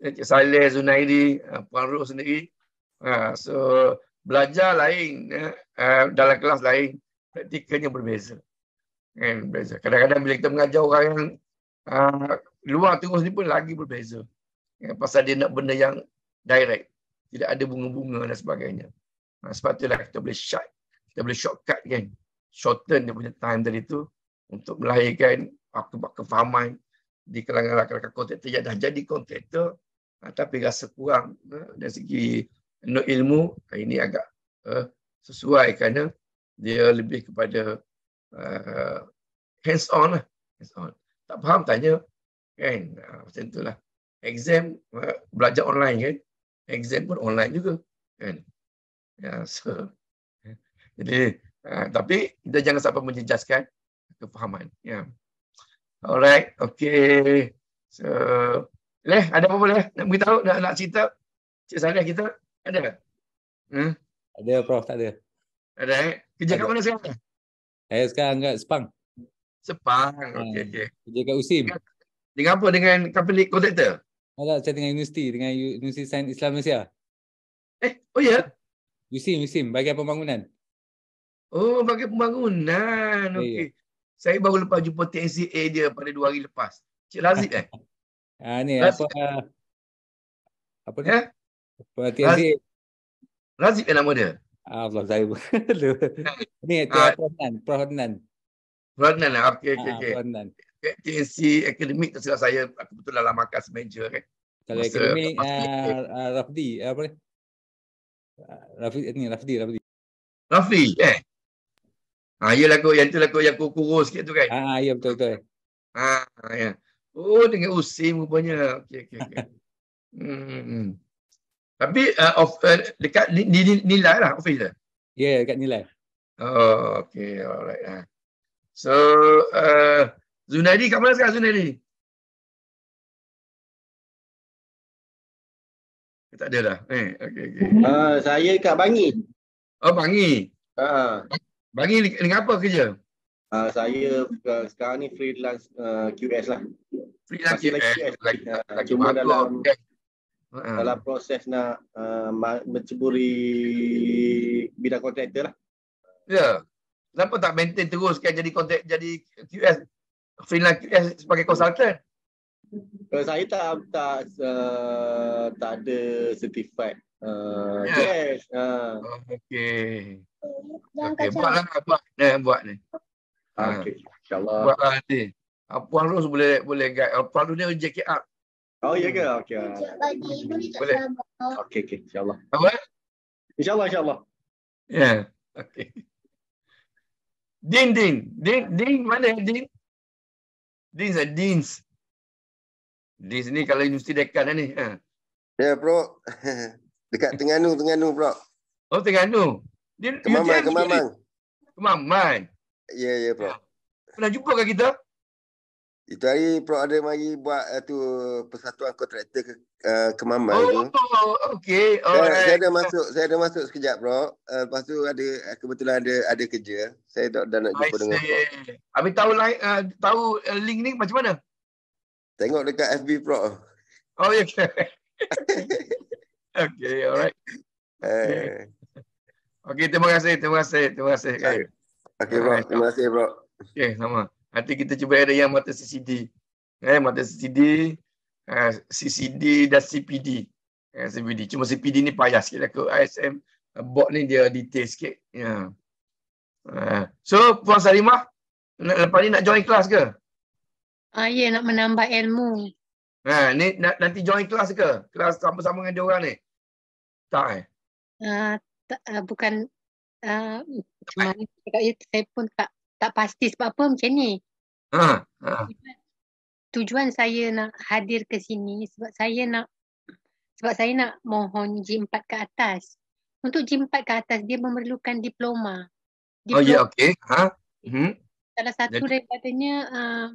Encik Saleh, Zunaidi, ah, Puan Ruh sendiri. Ah, so, belajar lain. Ya. Dalam kelas lain, praktikanya berbeza. Kan, berbeza. Kadang-kadang bila kita mengajar orang yang luar tengok sendiri pun lagi berbeza. Pasal dia nak benda yang direct tidak ada bunga-bunga dan sebagainya. Ha, sebab itulah kita boleh shot, kita boleh shortcut kan, shorten dia punya time dari itu untuk melahirkan waktu buat kefahaman di kalangan rakan-rakan kontraktor yang dah jadi kontraktor ha, tapi rasa kurang ha, dari segi no ilmu, ha, ini agak uh, sesuai kerana dia lebih kepada uh, ha, hands on lah. Hands on. Tak faham tanya kan, ha, macam itulah. Exam, uh, belajar online kan, exam pun online juga kan ya so ya. jadi ha, tapi kita jangan sampai menjejaskan kefahaman ya alright okay so leh ada apa boleh nak beritahu nak nak cerita cik sana kita ada hmm? ada prof tak ada ada eh? kerja kat mana sekarang saya sekarang kat Sepang. Sepang. Okey hmm. okey. Kerja kat USIM. Dengan, dengan apa dengan company contractor? Ada saya dengan universiti, dengan Universiti Sains Islam Malaysia. Eh, oh ya? USIM, USIM, bagian pembangunan. Oh, bagi pembangunan. Okey. Eh, Saya baru lepas jumpa TNCA dia pada dua hari lepas. Cik Lazik eh? [laughs] Ah, ni, Razik. apa... Ah, apa ni? Eh? Apa, TNCA? Razik yang nama dia. Ah, Allah, saya [laughs] [laughs] ni, ah. Prof. Adnan. Prof. Adnan. Prof. Adnan lah. Okey, okey, ah, okey. KTNC akademik tersilap saya aku betul dalam markas major kan. Kalau Masa akademik uh, uh, Rafdi ah, apa ni? Uh, Rafdi ni Rafdi Rafdi. Rafi. eh. Ha ah, iyalah kau yang tu lah kau yang kurus sikit tu kan. Ha ah, ya betul betul. Ha ah, ya. Oh dengan usim rupanya. Okey okey okey. [laughs] Hmm, hmm, hmm. Tapi uh, of, uh, dekat ni, ni, nilai lah officer. Ya yeah, dekat nilai. Oh okey alright. Ha. So uh, Zunaidi kat mana sekarang Zunaidi? Eh, tak ada dah. Eh, okey okey. Uh, saya kat Bangi. Oh, Bangi. Ha. Uh. Bangi dengan apa kerja? Uh, saya uh, sekarang ni freelance uh, ah, QS lah. Freelance QS. Lagi, cuma dalam uh. dalam proses nak uh, menceburi bidang kontraktor lah. Ya. Yeah. Kenapa tak maintain teruskan jadi kontrak jadi QS freelance eh, sebagai konsultan? Kalau saya tak tak uh, tak ada certified uh, yeah. Yes. Uh. Okay. okay. Buat lah buat ni. Eh, buat ni. Ah, ah. Okay. Allah. Buat lah nanti. Ah, puan Rus boleh boleh guide. Puan Rus ni JKR. Oh, ya ke? Okay. Boleh. Okay, okay. InsyaAllah. Apa? InsyaAllah, insyaAllah. Ya. Yeah. Okay. Din, Din. Din, Din mana Din? Deans eh? Deans. Deans ni kalau universiti dekat lah ni. Ha. Ya, yeah, bro. [laughs] Dekat Tengganu, Tengganu, bro. Oh, Tengganu. Dia, Kemaman, Kemaman. Kemaman. Ya, yeah, ya, yeah, bro. Pernah jumpa ke kita? Itu hari Pro ada mari buat uh, tu persatuan kontraktor ke uh, Kemaman oh, tu. Oh, okey. Saya, right. saya ada masuk, saya ada masuk sekejap Pro. Uh, eh, lepas tu ada kebetulan ada ada kerja. Saya dah, dah nak jumpa dengan Pro. Abi tahu uh, tahu link ni macam mana? Tengok dekat FB Pro. Oh, ya. [laughs] Okay. okey, alright. Okey, okay, terima kasih, terima kasih, terima kasih. Okey, bro. Terima kasih, bro. Okey, sama. Nanti kita cuba ada yang mata CCD. Eh, mata CCD, uh, eh, CCD dan CPD. Eh, CPD. Cuma CPD ni payah sikit lah ke ISM. Uh, bot ni dia detail sikit. Yeah. Ya. Uh, so, Puan Sarimah, nak, lepas ni nak join kelas ke? Ah, ya, nak menambah ilmu. Eh, ni nak, nanti join kelas ke? Kelas sama-sama dengan dia orang ni? Tak eh? Uh, tak, uh, bukan. Uh, ah, cuma eh? saya pun tak tak pasti sebab apa macam ni. Ha, ha. Tujuan, saya nak hadir ke sini sebab saya nak sebab saya nak mohon G4 ke atas. Untuk G4 ke atas dia memerlukan diploma. diploma. Oh ya yeah, okey. Ha. Hmm. Salah satu Jadi... daripadanya uh,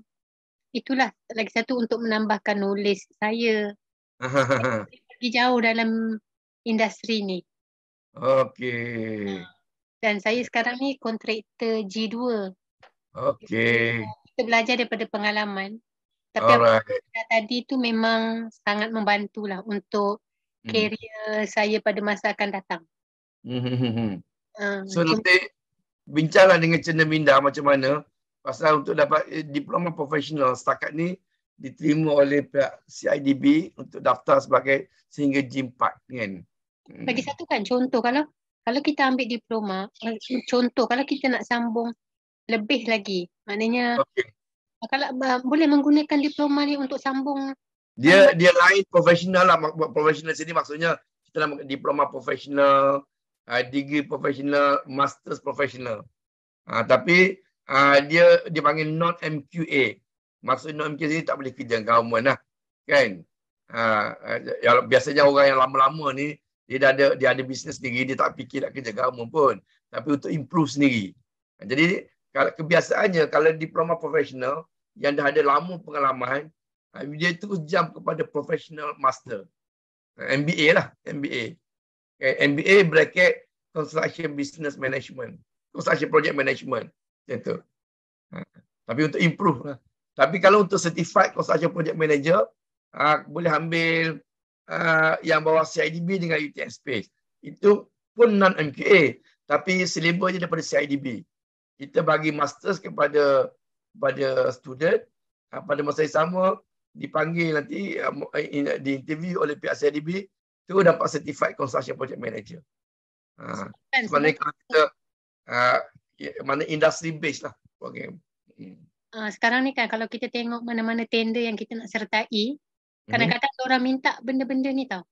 itulah lagi satu untuk menambahkan nulis saya. Ha ha ha. ha. Pergi jauh dalam industri ni. Okey. Uh. Dan saya sekarang ni kontraktor G2. Okey. Kita belajar daripada pengalaman. Tapi apa tadi tu memang sangat membantulah untuk hmm. career saya pada masa akan datang. Hmm. Uh, so nanti bincanglah dengan Cina Minda macam mana pasal untuk dapat eh, diploma profesional setakat ni diterima oleh pihak CIDB untuk daftar sebagai sehingga G4 kan. Hmm. Bagi satu kan contoh kalau kalau kita ambil diploma contoh kalau kita nak sambung lebih lagi maknanya okay. kalau uh, boleh menggunakan diploma ni untuk sambung dia um, dia lain profesional lah profesional sini maksudnya kita nak diploma profesional uh, eh, degree profesional masters profesional uh, ah, tapi uh, dia dipanggil non MQA maksud non MQA ni tak boleh kerja government lah kan uh, biasanya orang yang lama-lama ni dia dah ada dia ada bisnes sendiri dia tak fikir nak kerja government pun tapi untuk improve sendiri jadi kalau kebiasaannya kalau diploma profesional yang dah ada lama pengalaman ha, dia terus jump kepada professional master MBA lah MBA eh, MBA bracket construction business management construction project management macam tu ha, tapi untuk improve lah tapi kalau untuk certified construction project manager ha, boleh ambil uh, yang bawah CIDB dengan UTM Space. Itu pun non-MQA. Tapi selebar je daripada CIDB. Kita bagi masters kepada kepada student. Uh, pada masa yang sama, dipanggil nanti, uh, in, uh, diinterview oleh pihak CIDB, terus dapat certified construction project manager. Uh, so, so, kalau uh, mana industry base lah. Okay. Uh, sekarang ni kan kalau kita tengok mana-mana tender yang kita nak sertai Mm-hmm. Kadang-kadang mm-hmm. orang minta benda-benda ni tau.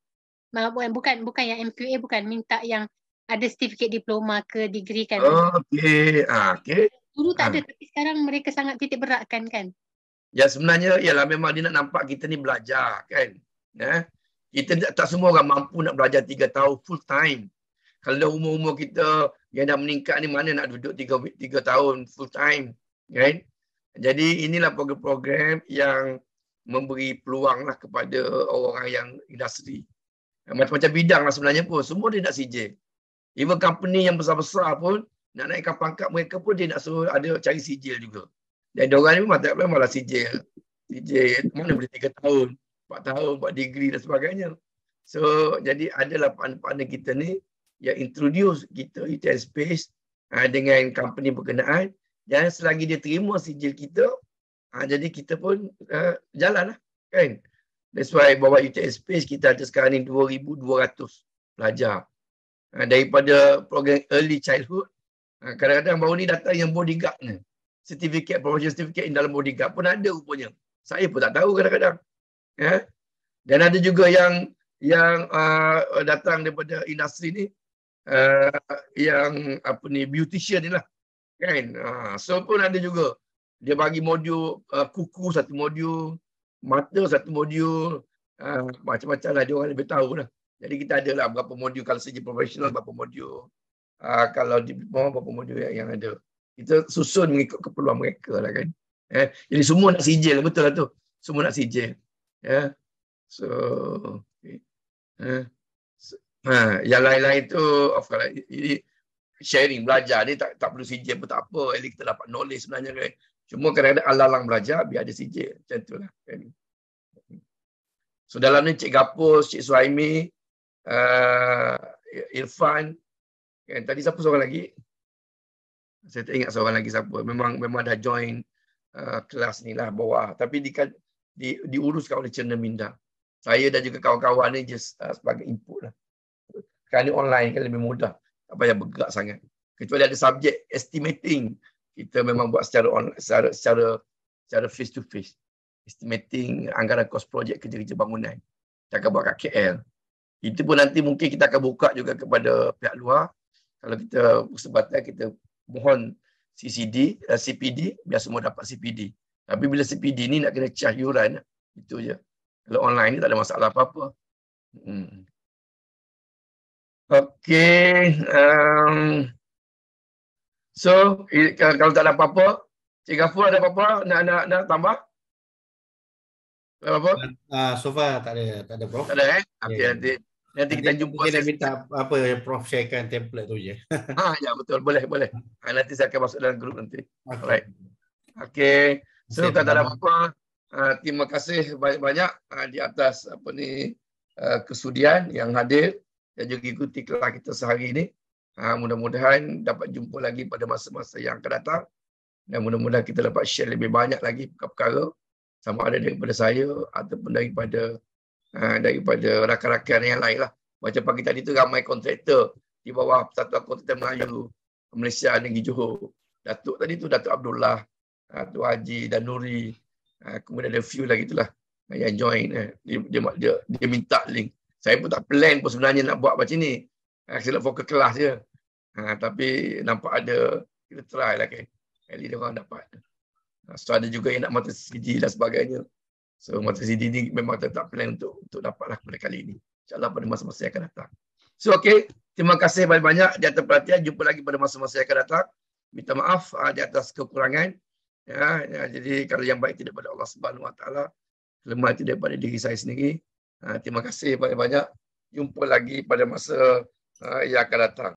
Bukan, bukan bukan yang MQA bukan minta yang ada certificate diploma ke degree kan. Oh, okey. Ah, okey. Dulu tak ada ah. tapi sekarang mereka sangat titik beratkan kan. Ya sebenarnya ialah memang dia nak nampak kita ni belajar kan. Eh? Kita tak semua orang mampu nak belajar 3 tahun full time. Kalau umur-umur kita yang dah meningkat ni mana nak duduk 3 3 tahun full time kan. Jadi inilah program-program yang memberi peluanglah kepada orang-orang yang industri. Macam-macam bidang lah sebenarnya pun. Semua dia nak CJ. Even company yang besar-besar pun, nak naikkan pangkat mereka pun dia nak suruh ada cari CJ juga. Dan diorang ni memang tak boleh malah CJ. CJ mana boleh 3 tahun, 4 tahun, buat degree dan sebagainya. So, jadi adalah partner-partner kita ni yang introduce kita into Space ah, dengan company berkenaan dan selagi dia terima sijil kita, Ha, jadi kita pun uh, lah, kan. That's why bawa UTS Space kita ada sekarang ni 2,200 pelajar. Ha, daripada program Early Childhood, ha, kadang-kadang baru ni datang yang bodyguard ni. Certificate, promotion certificate dalam bodyguard pun ada rupanya. Saya pun tak tahu kadang-kadang. Ya? Dan ada juga yang yang uh, datang daripada industri ni, uh, yang apa ni, beautician ni lah. Kan? Ha, so pun ada juga dia bagi modul uh, kuku satu modul, mata satu modul, uh, hmm. macam-macam lah dia orang lebih tahu lah. Jadi kita ada lah berapa modul kalau saja profesional berapa modul. Uh, kalau di bawah berapa modul yang, yang ada. Kita susun mengikut keperluan mereka lah kan. Eh, jadi semua nak sijil betul lah tu. Semua nak sijil. Ya. So, okay. eh. ha, yang lain-lain tu of course, lah. sharing belajar ni tak tak perlu sijil pun tak apa. Eli kita dapat knowledge sebenarnya kan. Cuma kadang-kadang alalang belajar, biar ada sijil. Macam itulah. Kan? So dalam ni Cik Gapus, Cik Suhaimi, uh, Irfan, kan? tadi siapa seorang lagi? Saya tak ingat seorang lagi siapa. Memang memang dah join uh, kelas ni lah bawah. Tapi di, di, diuruskan oleh Cerna Minda. Saya dan juga kawan-kawan ni just uh, sebagai input lah. Sekarang ni online kan lebih mudah. Tak payah bergerak sangat. Kecuali ada subjek estimating kita memang buat secara on secara secara secara face to face estimating anggaran kos projek kerja-kerja bangunan kita akan buat kat KL itu pun nanti mungkin kita akan buka juga kepada pihak luar kalau kita kesempatan kita mohon CCD uh, eh, CPD biar semua dapat CPD tapi bila CPD ni nak kena charge yuran itu je kalau online ni tak ada masalah apa-apa hmm. Okay. Um, So kalau tak ada apa-apa, Cik Gafu ada apa-apa nak nak nak tambah? Ada apa? Ah, uh, so far tak ada tak ada prof. Tak ada eh. Ya, okay, yeah. nanti nanti kita nanti jumpa saya minta apa yang prof sharekan template tu je. ha ya. [laughs] Ah, ya betul boleh boleh. Ah, nanti saya akan masuk dalam grup nanti. Okay. Alright. Okay. So okay, kalau tak ada apa-apa, uh, terima kasih banyak-banyak uh, di atas apa ni uh, kesudian yang hadir dan juga ikuti kelas kita sehari ini. Ha, mudah-mudahan dapat jumpa lagi pada masa-masa yang akan datang. Dan mudah-mudahan kita dapat share lebih banyak lagi perkara-perkara sama ada daripada saya ataupun daripada uh, daripada rakan-rakan yang lain lah. Macam pagi tadi tu ramai kontraktor di bawah satu kontraktor Melayu Malaysia Negeri Johor. Datuk tadi tu Datuk Abdullah, ah, Datuk uh, Haji dan Nuri. Uh, kemudian ada few lagi tu lah yang join. Eh. Dia, dia, dia, dia minta link. Saya pun tak plan pun sebenarnya nak buat macam ni. Saya ah, Silap fokus kelas je. Ha, tapi nampak ada, kita try lah kan. At least orang dapat. Ah, so ada juga yang nak mata CD dan sebagainya. So mata CD ni memang tak, tak plan untuk untuk dapat lah pada kali ini. InsyaAllah pada masa-masa yang akan datang. So okay, terima kasih banyak-banyak di atas perhatian. Jumpa lagi pada masa-masa yang akan datang. Minta maaf ha, di atas kekurangan. Ya, ya, jadi kalau yang baik tidak pada Allah Subhanahu Wa Taala, lemah tidak pada diri saya sendiri. Ha, terima kasih banyak-banyak. Jumpa lagi pada masa Ah, Yakaratã.